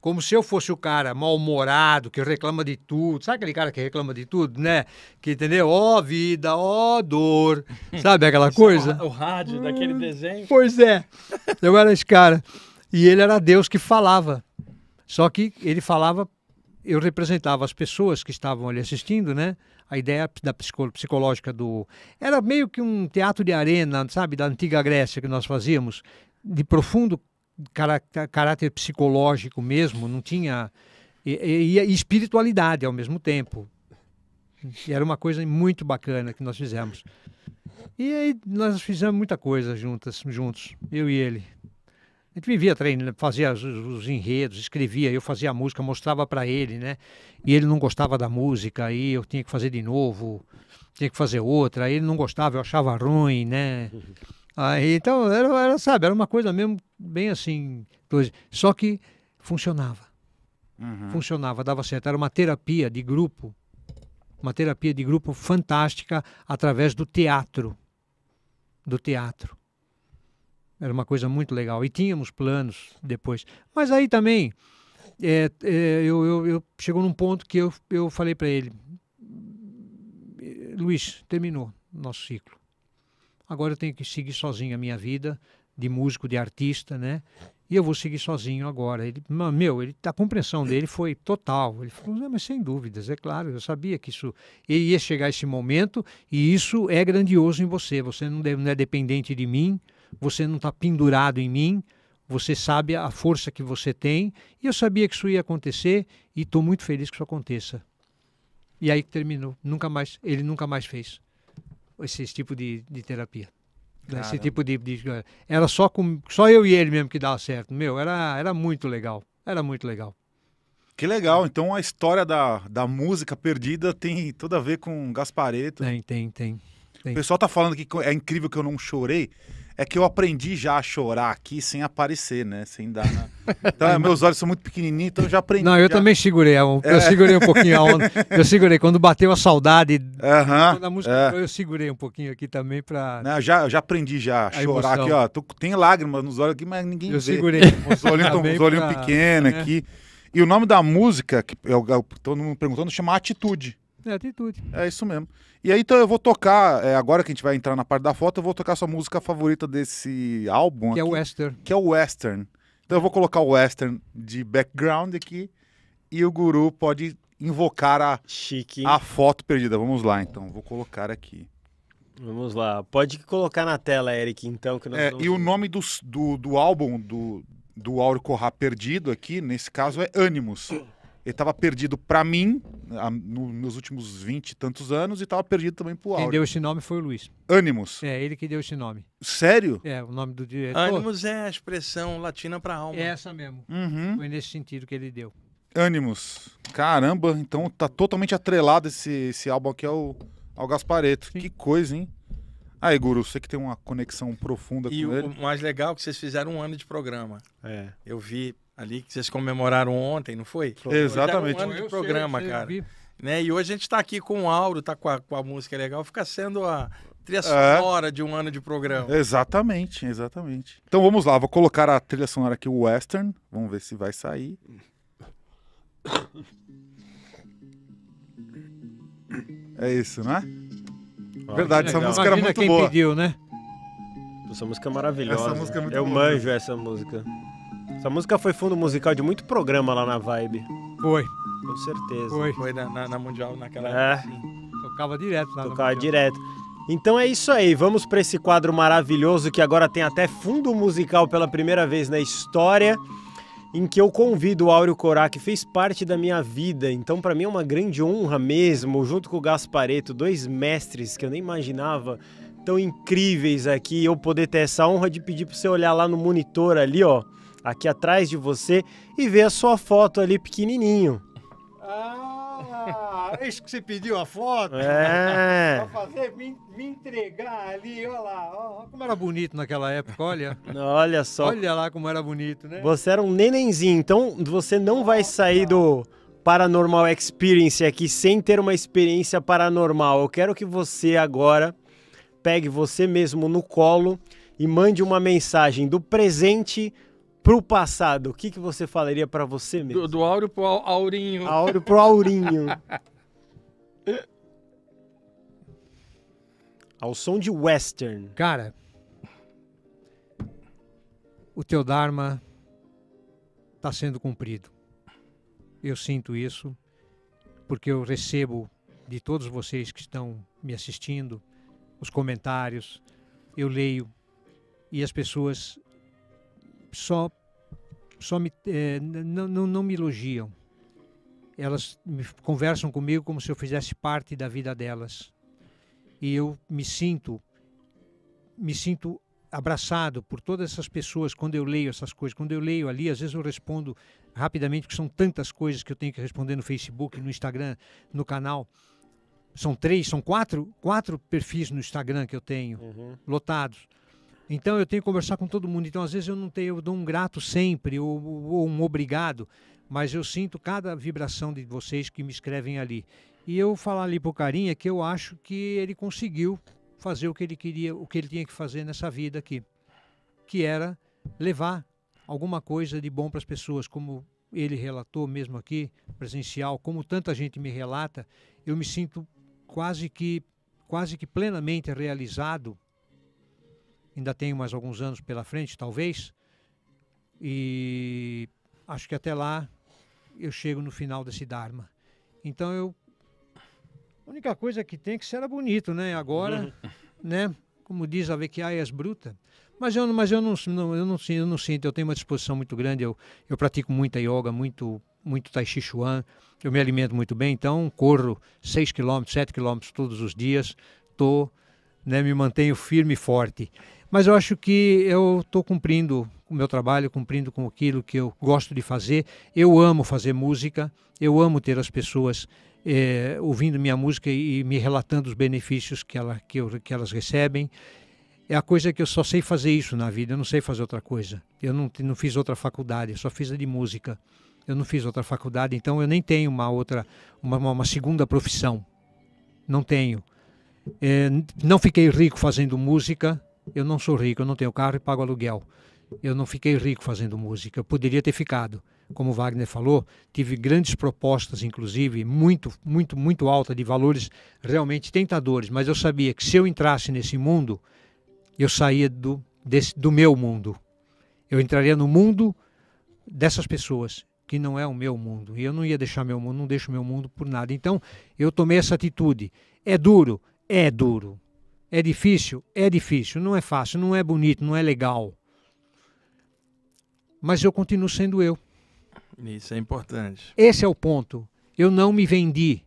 Speaker 4: como se eu fosse o cara mal-humorado, que reclama de tudo. Sabe aquele cara que reclama de tudo, né? Que entendeu? Ó oh, vida, ó oh, dor. Sabe aquela é coisa? o rádio daquele hum. desenho. Pois é. Eu era esse cara. E ele era Deus que falava. Só que ele falava eu representava as pessoas que estavam ali assistindo, né? A ideia da psicológica do. Era meio que um teatro de arena, sabe? Da antiga Grécia que nós fazíamos, de profundo caráter, psicológico mesmo, não tinha. E, e, e, espiritualidade ao mesmo tempo. E era uma coisa muito bacana que nós fizemos. E aí nós fizemos muita coisa juntas, juntos, eu e ele. A gente vivia treinando, né, fazia os, os, enredos, escrevia, eu fazia a música, mostrava para ele, né? E ele não gostava da música, aí eu tinha que fazer de novo, tinha que fazer outra, aí ele não gostava, eu achava ruim, né? Aí, então, era, era, sabe, era uma coisa mesmo bem assim, só que funcionava. Uhum. Funcionava, dava certo. Era uma terapia de grupo, uma terapia de grupo fantástica através do teatro. Do teatro. Era uma coisa muito legal. E tínhamos planos depois. Mas aí também, é, é, eu, eu, eu, chegou num ponto que eu, eu falei para ele, eh, Luiz, terminou nosso ciclo. Agora eu tenho que seguir sozinho a minha vida de músico, de artista, né? E eu vou seguir sozinho agora. Ele, meu, ele, a compreensão dele foi total. Ele falou, não, mas sem dúvidas, é claro, eu sabia que isso ia chegar esse momento e isso é grandioso em você. Você não, deve, não é dependente de mim, você não está pendurado em mim, você sabe a força que você tem, e eu sabia que isso ia acontecer e estou muito feliz que isso aconteça. E aí terminou, nunca mais, ele nunca mais fez esse, esse tipo de, de terapia. Né, Caramba. Esse tipo de, de, era só com só eu e ele mesmo que dava certo. Meu, era era muito legal. Era muito legal. Que legal. Então a história da, da música
Speaker 3: perdida tem tudo a ver com Gaspareto. Tem, tem, tem. tem. O pessoal tá falando que é incrível que eu não chorei. É que eu aprendi já a chorar aqui sem aparecer, né? Sem dar. Na... Então, é, meus olhos são muito pequenininhos, então eu já aprendi. Não, eu já... também segurei. Eu, é. eu segurei um pouquinho a onda. Eu
Speaker 4: segurei. Quando bateu a saudade, uhum, música é. eu segurei um pouquinho aqui também pra. Não, eu já, eu já aprendi já a, chorar emoção. aqui, ó. Tô, tem
Speaker 3: lágrimas nos olhos aqui, mas ninguém. Eu vê. segurei. Os olhinhos, tão, os olhinhos pra... pequenos é. aqui. E o nome da música, que eu, é eu, é todo mundo perguntando, chama Atitude. É atitude. É isso mesmo. E aí, então, eu vou tocar, é, agora que a gente vai entrar na parte da foto, eu vou tocar a sua música favorita desse álbum. Que aqui, é o Western. Que é o Western. Então eu vou colocar o Western de background aqui e o Guru pode invocar a, Chique. a foto perdida. Vamos lá, então. Vou colocar aqui.
Speaker 1: Vamos lá. Pode colocar na tela, Eric, então. Que nós é, vamos... E o
Speaker 3: nome do, do, do álbum do, do Áureo Corrá perdido aqui, nesse caso, é Animus ele estava perdido para mim, a, no, nos últimos 20 e tantos anos, e estava perdido também pro Áureo. Quem deu esse
Speaker 4: nome foi o Luiz. Ânimos. É, ele que deu esse nome. Sério? É, o nome do diretor. Ânimos
Speaker 2: é a expressão latina para alma. É essa mesmo. Uhum.
Speaker 4: Foi nesse sentido que ele deu.
Speaker 3: Ânimos. Caramba, então tá totalmente atrelado esse, esse álbum aqui ao, ao Gaspareto. Sim. Que coisa, hein? Aí, Guru, você que tem uma conexão profunda e com o, ele. E
Speaker 2: o mais legal é que vocês fizeram um ano de programa. É. Eu vi ali que vocês comemoraram ontem, não foi? Exatamente. Foi um ano de programa, sei, cara. né? E hoje a gente está aqui com o Auro, tá com a, com a música legal, fica sendo a trilha é. sonora é. de um ano de programa.
Speaker 3: Exatamente, exatamente. Então vamos lá, vou colocar a trilha sonora aqui, o Western, vamos ver se vai sair. É isso, né? Verdade, essa música Imagina era muito quem boa. pediu, né?
Speaker 1: Essa música é maravilhosa. Essa música é muito Eu boa, manjo né? essa música. Essa música foi fundo musical de muito programa lá na Vibe. Foi.
Speaker 2: Com certeza. Foi. Foi na, na, na Mundial naquela é. época. É. Sim. Tocava direto lá
Speaker 1: Tocava direto. Então é isso aí, vamos para esse quadro maravilhoso que agora tem até fundo musical pela primeira vez na história, em que eu convido o Áureo Corá, que fez parte da minha vida. Então para mim é uma grande honra mesmo, junto com o Gaspareto, dois mestres que eu nem imaginava tão incríveis aqui, eu poder ter essa honra de pedir para você olhar lá no monitor ali, ó aqui atrás de você e ver a sua foto ali
Speaker 4: pequenininho. Ah, é isso que você pediu a foto? É. pra fazer, me, me entregar ali, olha lá. Olha como era bonito naquela época, olha. Olha só. Olha lá como era bonito, né?
Speaker 1: Você era um nenenzinho, então você não vai sair do Paranormal Experience aqui sem ter uma experiência paranormal. Eu quero que você agora pegue você mesmo no colo e mande uma mensagem do presente pro passado, o que, que você falaria para você mesmo? Do, do Áureo pro Aurinho. Áureo pro Aurinho.
Speaker 4: Ao som de western. Cara, o teu Dharma está sendo cumprido. Eu sinto isso porque eu recebo de todos vocês que estão me assistindo os comentários, eu leio e as pessoas só só me, é, não, não, me elogiam. Elas me conversam comigo como se eu fizesse parte da vida delas. E eu me sinto, me sinto abraçado por todas essas pessoas quando eu leio essas coisas. Quando eu leio ali, às vezes eu respondo rapidamente, porque são tantas coisas que eu tenho que responder no Facebook, no Instagram, no canal. São três, são quatro, quatro perfis no Instagram que eu tenho, uhum. lotados. Então eu tenho que conversar com todo mundo. Então às vezes eu não tenho, eu dou um grato sempre ou, ou um obrigado, mas eu sinto cada vibração de vocês que me escrevem ali. E eu falar ali pro carinha que eu acho que ele conseguiu fazer o que ele queria, o que ele tinha que fazer nessa vida aqui, que era levar alguma coisa de bom para as pessoas, como ele relatou mesmo aqui, presencial, como tanta gente me relata, eu me sinto quase que quase que plenamente realizado ainda tenho mais alguns anos pela frente, talvez, e acho que até lá eu chego no final desse Dharma. Então eu. A única coisa que tem é que ser bonito, né? Agora, uhum. né? Como diz a Vequiaias bruta. Mas eu, mas eu, não, não, eu, não, eu não sinto, eu tenho uma disposição muito grande, eu, eu pratico muita yoga, muito, muito tai chi chuan, eu me alimento muito bem, então corro 6 km, 7 km todos os dias, tô, né, me mantenho firme e forte. Mas eu acho que eu estou cumprindo o meu trabalho, cumprindo com aquilo que eu gosto de fazer. Eu amo fazer música, eu amo ter as pessoas é, ouvindo minha música e, me relatando os benefícios que, ela, que, eu, que elas recebem é a coisa que eu só sei fazer isso na vida, eu não sei fazer outra coisa. Eu não, não fiz outra faculdade, eu só fiz a de música. Eu não fiz outra faculdade, então eu nem tenho uma outra, uma, uma segunda profissão. Não tenho. É, não fiquei rico fazendo música, eu não sou rico, eu não tenho carro e pago aluguel. Eu não fiquei rico fazendo música. Eu poderia ter ficado. Como Wagner falou, tive grandes propostas, inclusive, muito, muito, muito alta, de valores realmente tentadores. Mas eu sabia que se eu entrasse nesse mundo, eu saía do, desse, do meu mundo. Eu entraria no mundo dessas pessoas que não é o meu mundo. E eu não ia deixar meu mundo, não deixo meu mundo por nada. Então, eu tomei essa atitude. É duro, é duro. É difícil? É difícil, não é fácil, não é bonito, não é legal. Mas eu continuo sendo eu.
Speaker 2: Isso é importante.
Speaker 4: Esse é o ponto. Eu não me vendi.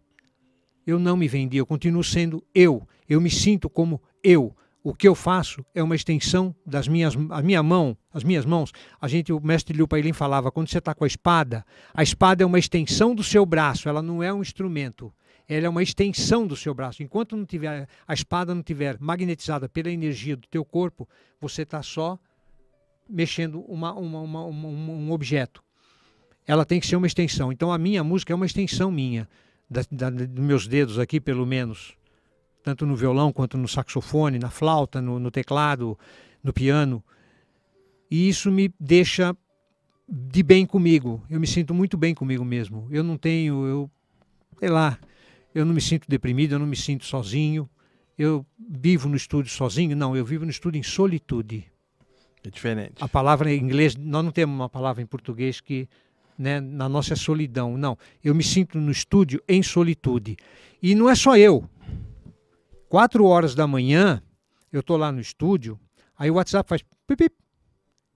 Speaker 4: Eu não me vendi, eu continuo sendo eu. Eu me sinto como eu. O que eu faço é uma extensão das minhas a minha mão, as minhas mãos. A gente, o mestre Liu Pailin falava, quando você está com a espada, a espada é uma extensão do seu braço, ela não é um instrumento ela é uma extensão do seu braço. Enquanto não tiver a espada não tiver magnetizada pela energia do teu corpo, você está só mexendo uma, uma, uma, um objeto. Ela tem que ser uma extensão. Então a minha música é uma extensão minha, da, da, dos meus dedos aqui, pelo menos, tanto no violão quanto no saxofone, na flauta, no, no teclado, no piano. E isso me deixa de bem comigo. Eu me sinto muito bem comigo mesmo. Eu não tenho, eu sei lá, eu não me sinto deprimido, eu não me sinto sozinho, eu vivo no estúdio sozinho. Não, eu vivo no estúdio em solitude. É diferente. A palavra em inglês, nós não temos uma palavra em português que né, na nossa é solidão. Não, eu me sinto no estúdio em solitude. E não é só eu. Quatro horas da manhã, eu tô lá no estúdio, aí o WhatsApp faz pip,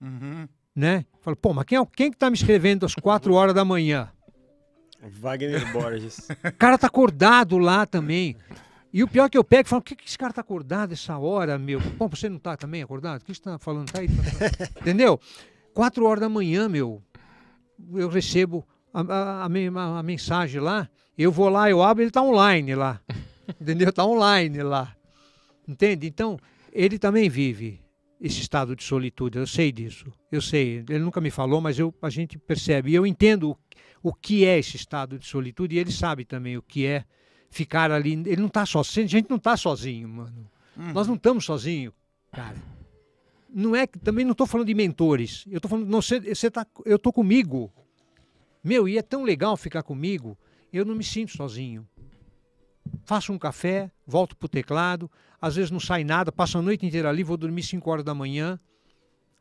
Speaker 4: uhum. né? Falo, pô, mas quem, é quem é que tá me escrevendo às quatro horas da manhã?
Speaker 1: Wagner Borges.
Speaker 4: O cara tá acordado lá também. E o pior é que eu pego e falo, o que, que esse cara tá acordado essa hora, meu? Bom, você não tá também acordado? O que você tá falando? Tá aí, tá... Entendeu? Quatro horas da manhã, meu, eu recebo a, a, a, a, mensagem lá, eu vou lá, eu abro, ele tá online lá. Entendeu? Tá online lá. Entende? Então, ele também vive esse estado de solitude, eu sei disso. Eu sei, ele nunca me falou, mas eu, a gente percebe. E eu entendo o que é esse estado de solitude e ele sabe também o que é ficar ali. Ele não está sozinho, a gente não está sozinho, mano. Uhum. Nós não estamos sozinhos, cara. Não é que também não estou falando de mentores. Eu estou falando, não você tá, eu estou comigo. Meu, e é tão legal ficar comigo. Eu não me sinto sozinho. Faço um café, volto pro teclado, às vezes não sai nada, passo a noite inteira ali, vou dormir 5 horas da manhã,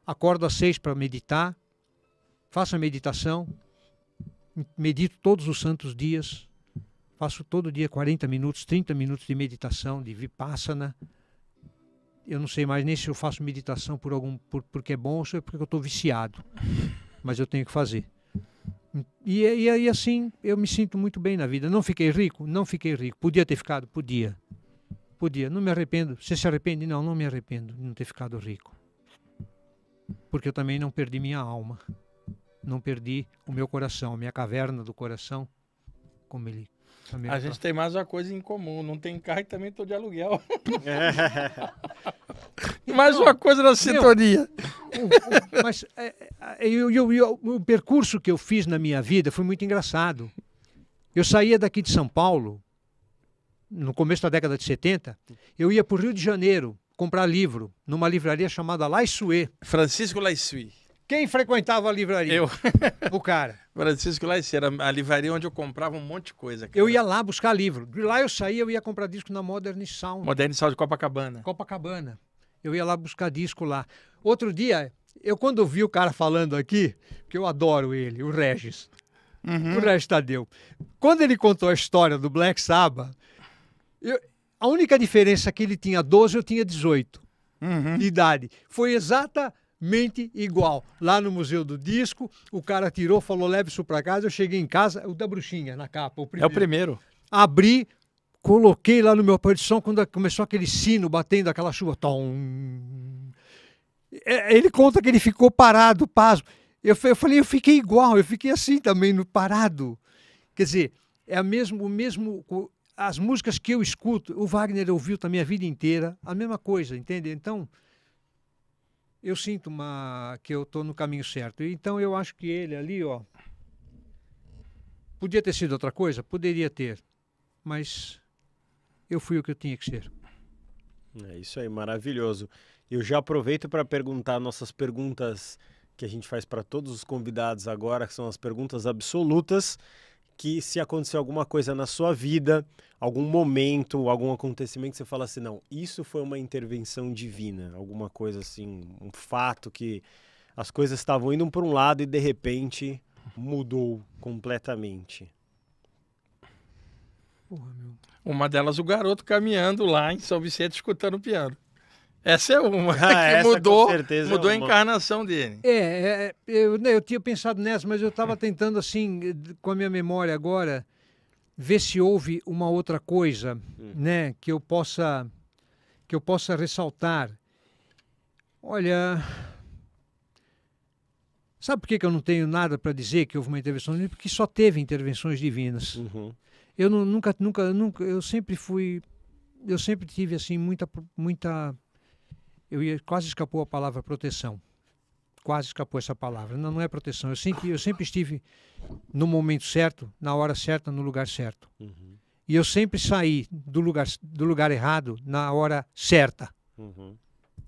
Speaker 4: acordo às 6 para meditar, faço a meditação, medito todos os santos dias, faço todo dia 40 minutos, 30 minutos de meditação, de vipassana. Eu não sei mais nem se eu faço meditação por algum por, porque é bom ou se é porque eu estou viciado, mas eu tenho que fazer. E, e, e assim eu me sinto muito bem na vida. Não fiquei rico? Não fiquei rico. Podia ter ficado? Podia. Podia. Não me arrependo. Você se arrepende? Não, não me arrependo de não ter ficado rico. Porque eu também não perdi minha alma não perdi o meu coração, a minha caverna do coração, como ele também a é gente
Speaker 2: tem mais uma coisa em comum. Não tem carro e também estou de aluguel.
Speaker 5: É. mais uma coisa na sintonia.
Speaker 4: mas é, é, eu, eu, eu, o percurso que eu fiz na minha vida foi muito engraçado. Eu saía daqui de São Paulo, no começo da década de 70, eu ia para o Rio de Janeiro comprar livro, numa livraria chamada Laissue. Francisco Laissue. Quem frequentava a livraria? Eu. O cara. Francisco Laice era a livraria onde
Speaker 2: eu comprava um monte de coisa. Cara. Eu ia
Speaker 4: lá buscar livro. De lá eu saía, eu ia comprar disco na Modern Sound. Modern Sound de Copacabana. Copacabana. Eu ia lá buscar disco lá. Outro dia, eu quando vi o cara falando aqui, que eu adoro ele, o Regis. Uhum. O Regis Tadeu. Quando ele contou a história do Black Sabbath, eu, a única diferença é que ele tinha 12, eu tinha 18 uhum. de idade. Foi exata exatamente igual. Lá no Museu do Disco, o cara tirou, falou: leve isso para casa. Eu cheguei em casa, o da bruxinha na capa, o É o primeiro. Abri, coloquei lá no meu aparelho de som quando começou aquele sino batendo aquela chuva. Tom. É, ele conta que ele ficou parado, pasmo. Eu, eu falei, eu fiquei igual, eu fiquei assim também, no parado. Quer dizer, é a mesmo, o mesmo. As músicas que eu escuto, o Wagner ouviu também a vida inteira, a mesma coisa, entende? Então, eu sinto uma, que eu estou no caminho certo. Então eu acho que ele ali, ó, podia ter sido outra coisa, poderia ter, mas eu fui o que eu tinha que ser.
Speaker 1: É isso aí, maravilhoso. Eu já aproveito para perguntar nossas perguntas que a gente faz para todos os convidados agora, que são as perguntas absolutas que se aconteceu alguma coisa na sua vida, algum momento, algum acontecimento, que você fala assim, não, isso foi uma intervenção divina, alguma coisa assim, um fato que as coisas estavam indo para um lado e de repente mudou completamente.
Speaker 2: Uma delas, o garoto caminhando lá em São Vicente escutando o piano. Essa é uma ah, que mudou, é mudou é uma. a encarnação dele.
Speaker 4: É, é eu, né, eu tinha pensado nessa, mas eu estava tentando, assim, com a minha memória agora, ver se houve uma outra coisa, hum. né, que eu possa que eu possa ressaltar. Olha, sabe por que, que eu não tenho nada para dizer que houve uma intervenção divina? Porque só teve intervenções divinas. Uhum. Eu não, nunca, nunca, nunca, eu sempre fui, eu sempre tive assim muita, muita eu ia, quase escapou a palavra proteção. Quase escapou essa palavra. Não, não é proteção. Eu sempre, eu sempre estive no momento certo, na hora certa, no lugar certo. Uhum. E eu sempre saí do lugar, do lugar errado na hora certa. Uhum.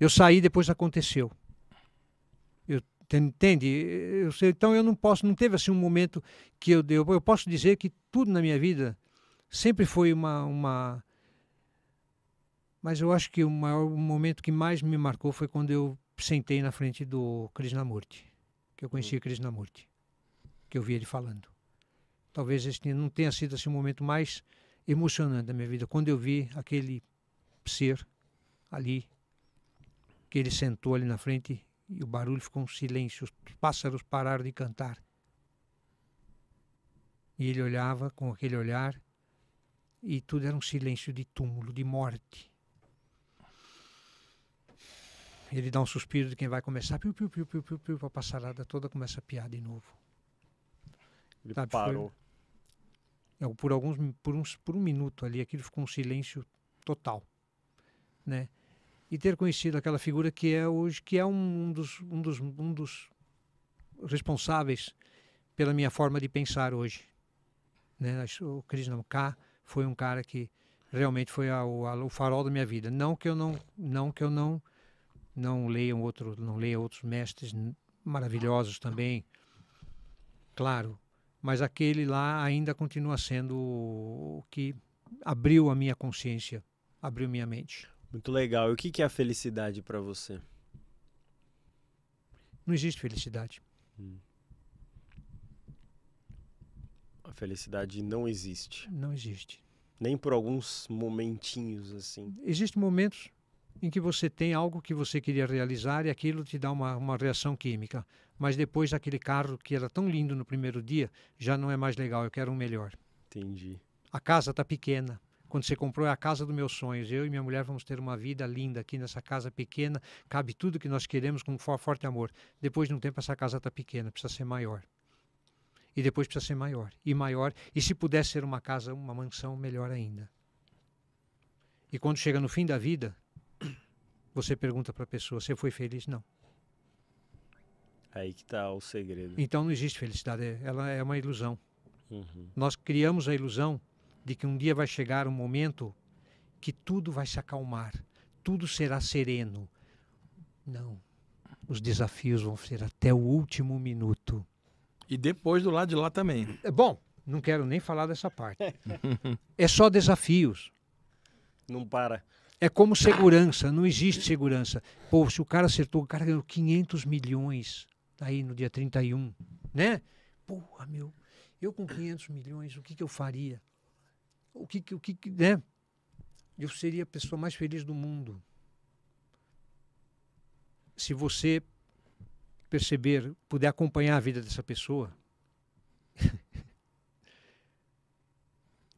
Speaker 4: Eu saí depois aconteceu. Eu, entende? Eu, então eu não posso, não teve assim um momento que eu deu. Eu posso dizer que tudo na minha vida sempre foi uma, uma mas eu acho que o, maior, o momento que mais me marcou foi quando eu sentei na frente do Krishnamurti, que eu conheci uhum. Krishnamurti, que eu vi ele falando. Talvez esse não tenha sido assim, o momento mais emocionante da minha vida, quando eu vi aquele ser ali, que ele sentou ali na frente e o barulho ficou um silêncio, os pássaros pararam de cantar. E ele olhava com aquele olhar e tudo era um silêncio de túmulo, de morte. Ele dá um suspiro de quem vai começar, piu, piu, piu, piu, piu, piu, a passarada toda começa a piar de novo. Ele Sabe, parou. Foi, é, por, alguns, por, uns, por um minuto ali, aquilo ficou um silêncio total. Né? E ter conhecido aquela figura que é hoje, que é um dos, um dos, um dos responsáveis pela minha forma de pensar hoje. Né? O Krishnamurti foi um cara que realmente foi a, a, o farol da minha vida. Não que eu não, não que eu não não leiam outro, não leia outros mestres maravilhosos também, claro, mas aquele lá ainda continua sendo o que abriu a minha consciência, abriu minha mente.
Speaker 1: Muito legal. E o que é a felicidade para você?
Speaker 4: Não existe felicidade.
Speaker 1: Hum. A felicidade não existe. Não existe. Nem por alguns momentinhos assim. Existem
Speaker 4: momentos em que você tem algo que você queria realizar e aquilo te dá uma, uma reação química. Mas depois aquele carro que era tão lindo no primeiro dia já não é mais legal, eu quero um melhor. Entendi. A casa está pequena. Quando você comprou, é a casa dos meus sonhos. Eu e minha mulher vamos ter uma vida linda aqui nessa casa pequena. Cabe tudo que nós queremos com forte amor. Depois de um tempo, essa casa está pequena, precisa ser maior e depois precisa ser maior e maior e se puder ser uma casa, uma mansão melhor ainda. E quando chega no fim da vida, você pergunta para a pessoa: você foi feliz? Não.
Speaker 1: Aí que está o segredo. Então não
Speaker 4: existe felicidade, ela é uma ilusão. Uhum. Nós criamos a ilusão de que um dia vai chegar um momento que tudo vai se acalmar, tudo será sereno. Não. Os desafios vão ser até o último minuto. E depois do lado de lá também. É bom, não quero nem falar dessa parte. é só desafios. Não para. É como segurança, não existe segurança. Pô, se o cara acertou, o cara ganhou 500 milhões tá aí no dia 31, né? Porra, meu, eu com 500 milhões, o que, que eu faria? O que, que, o que, que né? Eu seria a pessoa mais feliz do mundo. Se você perceber, puder acompanhar a vida dessa pessoa,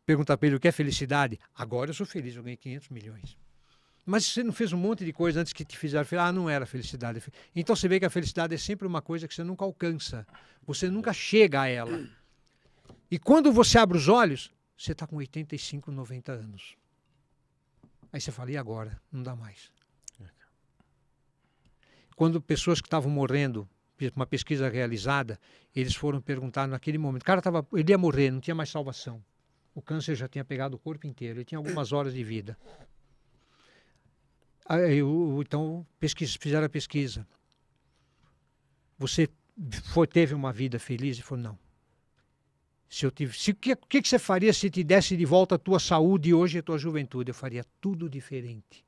Speaker 4: perguntar para ele o que é felicidade. Agora eu sou feliz, eu ganhei 500 milhões. Mas você não fez um monte de coisa antes que te fizeram. Ah, não era felicidade. Então você vê que a felicidade é sempre uma coisa que você nunca alcança. Você nunca chega a ela. E quando você abre os olhos, você está com 85, 90 anos. Aí você fala, e agora? Não dá mais. Quando pessoas que estavam morrendo, uma pesquisa realizada, eles foram perguntar naquele momento. O cara tava, ele ia morrer, não tinha mais salvação. O câncer já tinha pegado o corpo inteiro, ele tinha algumas horas de vida. Aí, ah, é, eu, então, pesquisa, fizeram a pesquisa. Você foi, teve uma vida feliz? e falou, não. Se eu tive, se, que, que, que você faria se te desse de volta a tua saúde hoje e a tua juventude? Eu faria tudo diferente.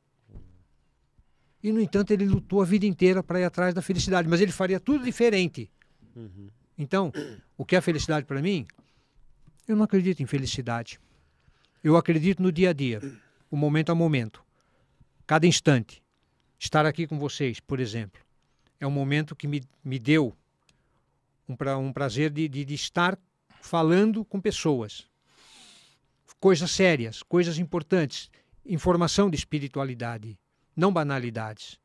Speaker 4: E, no entanto, ele lutou a vida inteira para ir atrás da felicidade, mas ele faria tudo diferente. Uhum. Então, o que é felicidade para mim? Eu não acredito em felicidade. Eu acredito no dia a dia, o momento a momento cada instante. Estar aqui com vocês, por exemplo, é um momento que me, me deu um, pra, um prazer de, de, de estar falando com pessoas. Coisas sérias, coisas importantes, informação de espiritualidade, não banalidades.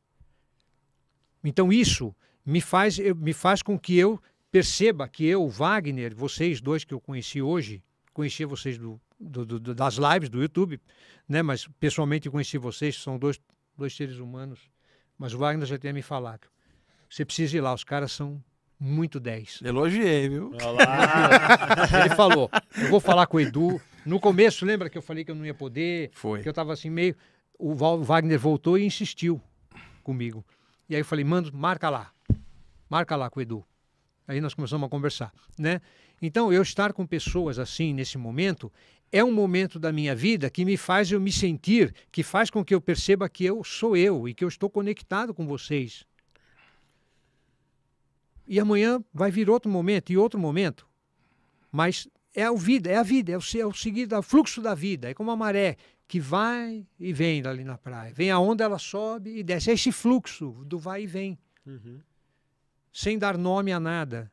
Speaker 4: Então isso me faz, me faz com que eu perceba que eu, Wagner, vocês dois que eu conheci hoje, conhecia vocês do, do, do, das lives do YouTube, né? Mas pessoalmente conheci vocês, são dois, dois seres humanos. Mas o Wagner já tinha me falado. Você precisa ir lá, os caras são muito 10. Elogiei, viu? Ele falou, eu vou falar com o Edu. No começo, lembra que eu falei que eu não ia poder? Foi. Que eu estava assim meio... O Wagner voltou e insistiu comigo. E aí eu falei, manda, marca lá. Marca lá com o Edu. Aí nós começamos a conversar, né? Então, eu estar com pessoas assim nesse momento é um momento da minha vida que me faz eu me sentir, que faz com que eu perceba que eu sou eu e que eu estou conectado com vocês. E amanhã vai vir outro momento e outro momento. Mas é a vida, é a vida, é o, é o seguido, é o fluxo da vida, é como a maré que vai e vem ali na praia. Vem a onda, ela sobe e desce. É esse fluxo do vai e vem. Uhum. Sem dar nome a nada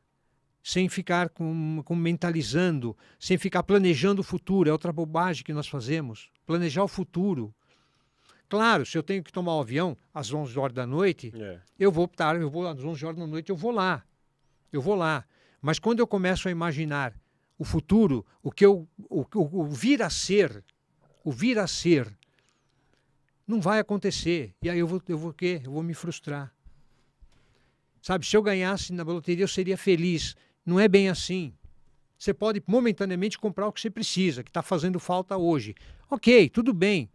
Speaker 4: sem ficar com, com mentalizando, sem ficar planejando o futuro. É outra bobagem que nós fazemos. Planejar o futuro. Claro, se eu tenho que tomar o um avião às 11 horas da noite, é. eu vou optar, eu vou às 11 horas da noite, eu vou lá. Eu vou lá. Mas quando eu começo a imaginar o futuro, o que eu o, o, o vir a ser, o vir a ser, não vai acontecer. E aí eu vou, eu vou o quê? Eu vou me frustrar. Sabe, se eu ganhasse na loteria, eu seria feliz não é bem assim. Você pode momentaneamente comprar o que você precisa, que está fazendo falta hoje. Ok, tudo bem.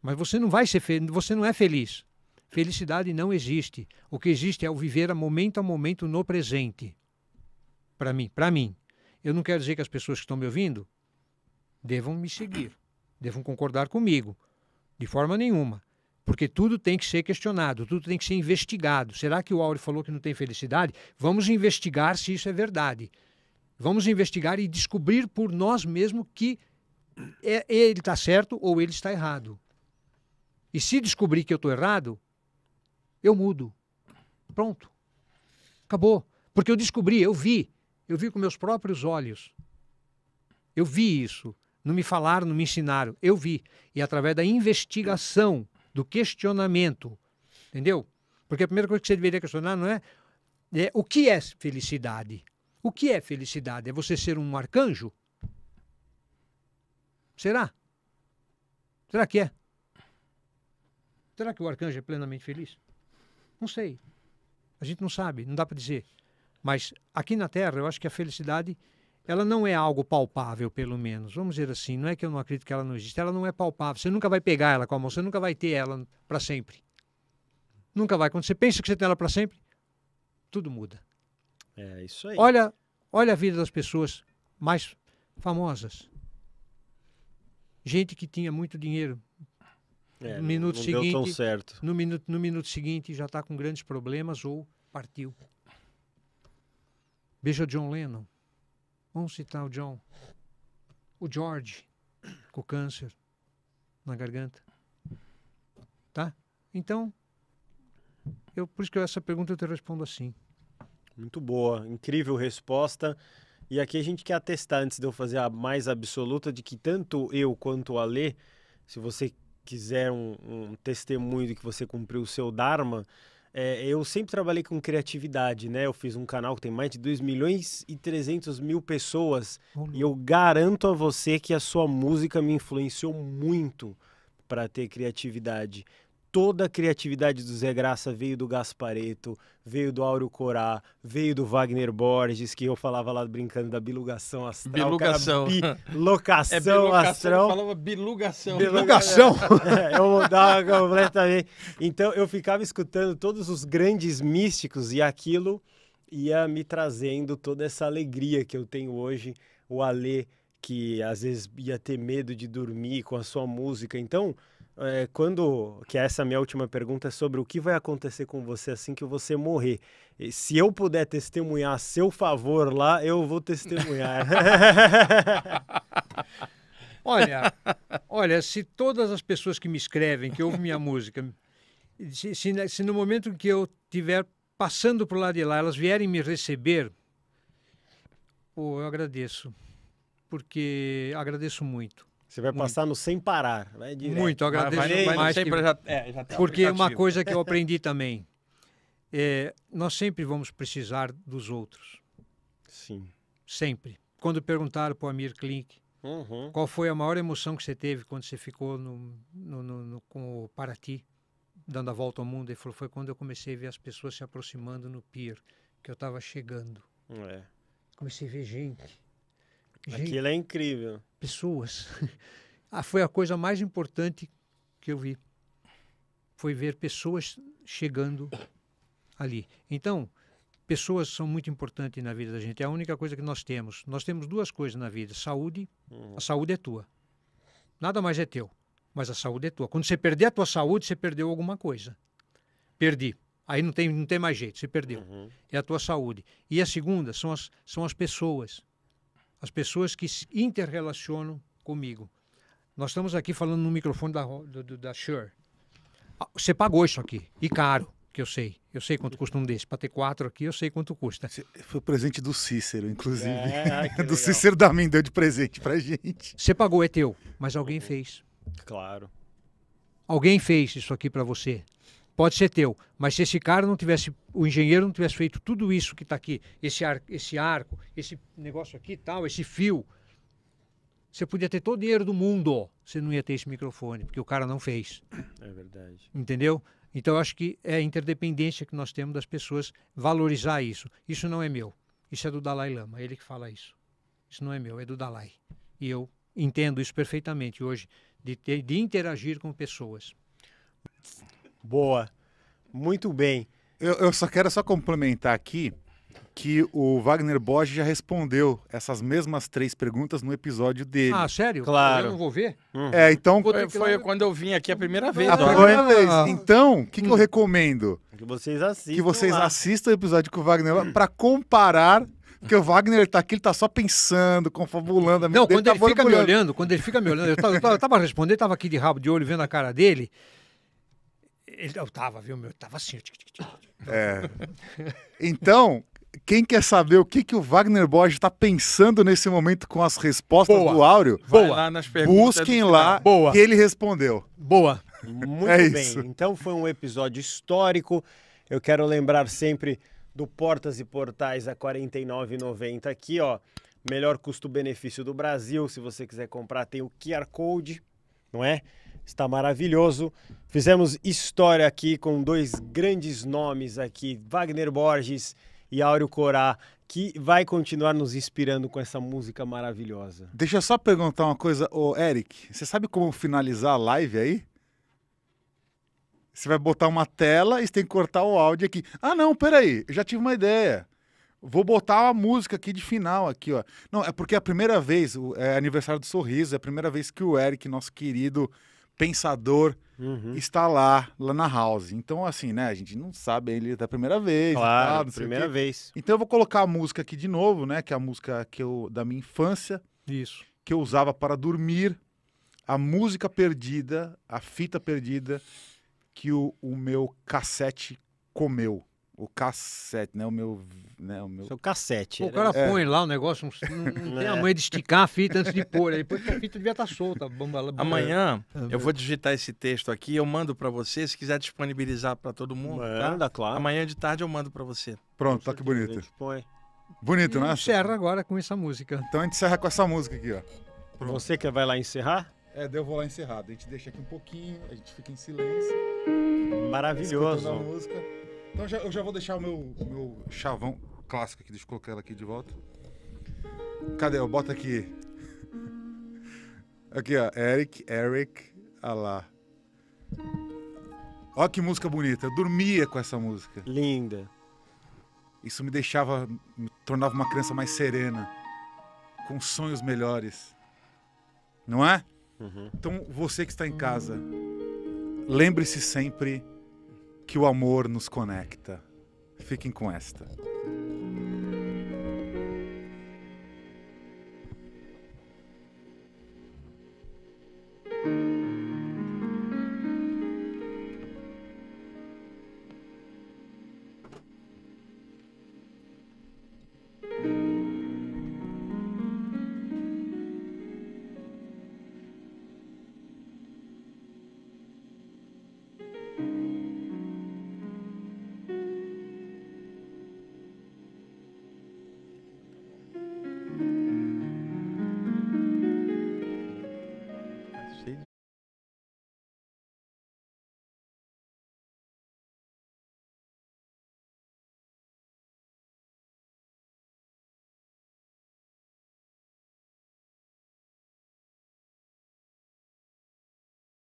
Speaker 4: Mas você não vai ser feliz, você não é feliz. Felicidade não existe. O que existe é o viver a momento a momento no presente. Para mim, para mim. Eu não quero dizer que as pessoas que estão me ouvindo devam me seguir, devam concordar comigo, de forma nenhuma. Porque tudo tem que ser questionado, tudo tem que ser investigado. Será que o Auri falou que não tem felicidade? Vamos investigar se isso é verdade. Vamos investigar e descobrir por nós mesmos que é, ele está certo ou ele está errado. E se descobrir que eu estou errado, eu mudo. Pronto. Acabou. Porque eu descobri, eu vi. Eu vi com meus próprios olhos. Eu vi isso. Não me falaram, não me ensinaram. Eu vi. E através da investigação do questionamento. Entendeu? Porque a primeira coisa que você deveria questionar não é, é o que é felicidade? O que é felicidade? É você ser um arcanjo? Será? Será que é? Será que o arcanjo é plenamente feliz? Não sei. A gente não sabe, não dá para dizer. Mas aqui na Terra, eu acho que a felicidade ela não é algo palpável, pelo menos. Vamos dizer assim, não é que eu não acredito que ela não existe, ela não é palpável. Você nunca vai pegar ela com a mão, você nunca vai ter ela para sempre. Nunca vai. Quando você pensa que você tem ela para sempre, tudo muda.
Speaker 1: É isso aí. Olha,
Speaker 4: olha a vida das pessoas mais famosas. Gente que tinha muito dinheiro. É, no minuto não, seguinte, certo. No minuto, no minuto seguinte já está com grandes problemas ou partiu. Veja John Lennon. Vamos citar o John, o George, com câncer na garganta. Tá? Então, eu, por isso que essa pergunta eu te respondo assim.
Speaker 1: Muito boa, incrível resposta. E aqui a gente quer atestar, antes de eu fazer a mais absoluta, de que tanto eu quanto o Alê, se você quiser um, um testemunho de que você cumpriu o seu Dharma, é, eu sempre trabalhei com criatividade, né? Eu fiz um canal que tem mais de 2 milhões e 300 mil pessoas. e eu garanto a você que a sua música me influenciou muito para ter criatividade toda a criatividade do Zé Graça veio do Gaspareto, veio do Áureo Corá, veio do Wagner Borges, que eu falava lá brincando da bilugação astral. Bilugação. Cara, bilocação é bilugação, astral. Eu falava bilugação. Bilugação? É, eu mudava completamente. Então eu ficava escutando todos os grandes místicos e aquilo ia me trazendo toda essa alegria que eu tenho hoje. O Alê, que às vezes ia ter medo de dormir com a sua música. Então é, quando que é essa minha última pergunta é sobre o que vai acontecer com você assim que você morrer. E se eu puder testemunhar a seu favor lá, eu vou testemunhar.
Speaker 4: olha, olha, se todas as pessoas que me escrevem, que ouvem minha música, se, se, se no momento que eu tiver passando por lá de lá, elas vierem me receber, pô, eu agradeço, porque agradeço muito você
Speaker 1: vai passar muito. no sem parar, vai direto. Muito, agradeço vai, vai, mais. Que... Já, é, já porque uma coisa que eu aprendi
Speaker 4: também, é, nós sempre vamos precisar dos outros. Sim. Sempre. Quando perguntaram para o Amir Klink, uhum. qual foi a maior emoção que você teve quando você ficou no, no, no, no, com o Paraty, dando a volta ao mundo, ele falou, foi quando eu comecei a ver as pessoas se aproximando no pier, que eu estava chegando. É. Comecei a ver gente. gente. Aquilo é incrível pessoas. ah, foi a coisa mais importante que eu vi. Foi ver pessoas chegando ali. Então, pessoas são muito importantes na vida da gente. É a única coisa que nós temos. Nós temos duas coisas na vida: saúde. Uhum. A saúde é tua. Nada mais é teu, mas a saúde é tua. Quando você perder a tua saúde, você perdeu alguma coisa. Perdi. Aí não tem, não tem mais jeito, você perdeu. Uhum. É a tua saúde. E a segunda são as, são as pessoas as pessoas que se interrelacionam comigo. Nós estamos aqui falando no microfone da, do, da Shure. Ah, você pagou isso aqui, e caro, que eu sei. Eu sei quanto custa um desse. Para ter quatro aqui, eu sei quanto custa. Foi presente do Cícero, inclusive. É, do legal. Cícero da Min deu de presente para gente. Você pagou, é teu, mas alguém fez. Claro. Alguém fez isso aqui para você pode ser teu, mas se esse cara não tivesse, o engenheiro não tivesse feito tudo isso que está aqui, esse, ar, esse arco, esse negócio aqui tal, esse fio, você podia ter todo o dinheiro do mundo, você não ia ter esse microfone, porque o cara não fez. É verdade. Entendeu? Então eu acho que é a interdependência que nós temos das pessoas valorizar isso. Isso não é meu, isso é do Dalai Lama, é ele que fala isso. Isso não é meu, é do Dalai. E eu entendo isso perfeitamente hoje, de, ter, de interagir com pessoas.
Speaker 3: Boa. Muito bem. Eu, eu só quero só complementar aqui que o Wagner Borges já respondeu essas mesmas três perguntas no episódio dele. Ah, sério? Claro. Eu não vou ver? Hum. É, então... Foi,
Speaker 2: foi, quando eu vim aqui a primeira vez.
Speaker 3: A primeira vez. Então, o que, que eu hum. recomendo?
Speaker 1: Que vocês assistam Que vocês lá.
Speaker 3: assistam o episódio com o Wagner hum. para comparar porque o Wagner tá aqui, ele tá só pensando, confabulando. Não, quando tá ele fica me olhando, quando ele fica me olhando, eu tava,
Speaker 4: eu tava respondendo, tava aqui de rabo de olho, vendo a cara dele. Ele, eu tava, viu, meu? Eu tava assim.
Speaker 3: É. Então, quem quer saber o que, que o Wagner Borges está pensando nesse momento com as respostas Boa. do Áureo, Boa. Lá busquem lá Boa. que ele respondeu. Boa.
Speaker 1: Muito é bem. Isso. Então foi um episódio histórico. Eu quero lembrar sempre do Portas e Portais a 49,90 aqui, ó. Melhor custo-benefício do Brasil. Se você quiser comprar, tem o QR Code, não é? está maravilhoso. Fizemos história aqui com dois grandes nomes aqui, Wagner Borges e Áureo Corá, que vai continuar nos inspirando com essa música maravilhosa.
Speaker 3: Deixa eu só perguntar uma coisa, ô Eric, você sabe como finalizar a live aí? Você vai botar uma tela e você tem que cortar o áudio aqui. Ah, não, peraí, eu já tive uma ideia. Vou botar a música aqui de final, aqui, ó. Não, é porque é a primeira vez, é aniversário do Sorriso, é a primeira vez que o Eric, nosso querido pensador uhum. está lá, lá na house. Então, assim, né, a gente não sabe ele da primeira vez. Claro, primeira vez. Então eu vou colocar a música aqui de novo, né, que é a música que eu, da minha infância. Isso. Que eu usava para dormir. A música perdida, a fita perdida que o, o meu cassete comeu o cassete, né? O meu. Né? O meu... Seu cassete. Pô, o cara é. põe
Speaker 4: lá o negócio, não, não tem a é. mãe de esticar a fita antes de pôr. Aí depois a fita devia estar tá solta. Bamba, bamba. Amanhã é, é eu vou
Speaker 2: digitar esse texto aqui, eu mando para você, se quiser disponibilizar para todo mundo. Tá? Manda, tá? claro. Amanhã de tarde eu mando para você.
Speaker 3: Pronto, tá que bonito. Põe. Bonito, e né? Encerra agora com essa música. Então a gente encerra com essa música aqui, ó. Pronto. Você que vai lá encerrar? É, eu vou lá encerrado. A gente deixa aqui um pouquinho, a gente fica em silêncio. Maravilhoso. Escutando a música. Então já, eu já vou deixar o meu, meu chavão clássico aqui, deixa eu colocar ela aqui de volta. Cadê? Eu boto aqui. Aqui, ó. Eric, Eric, lá. Olha que música bonita. Eu dormia com essa música. Linda. Isso me deixava, me tornava uma criança mais serena, com sonhos melhores. Não é? Uhum. Então, você que está em casa, lembre-se sempre que o amor nos conecta. Fiquem com esta.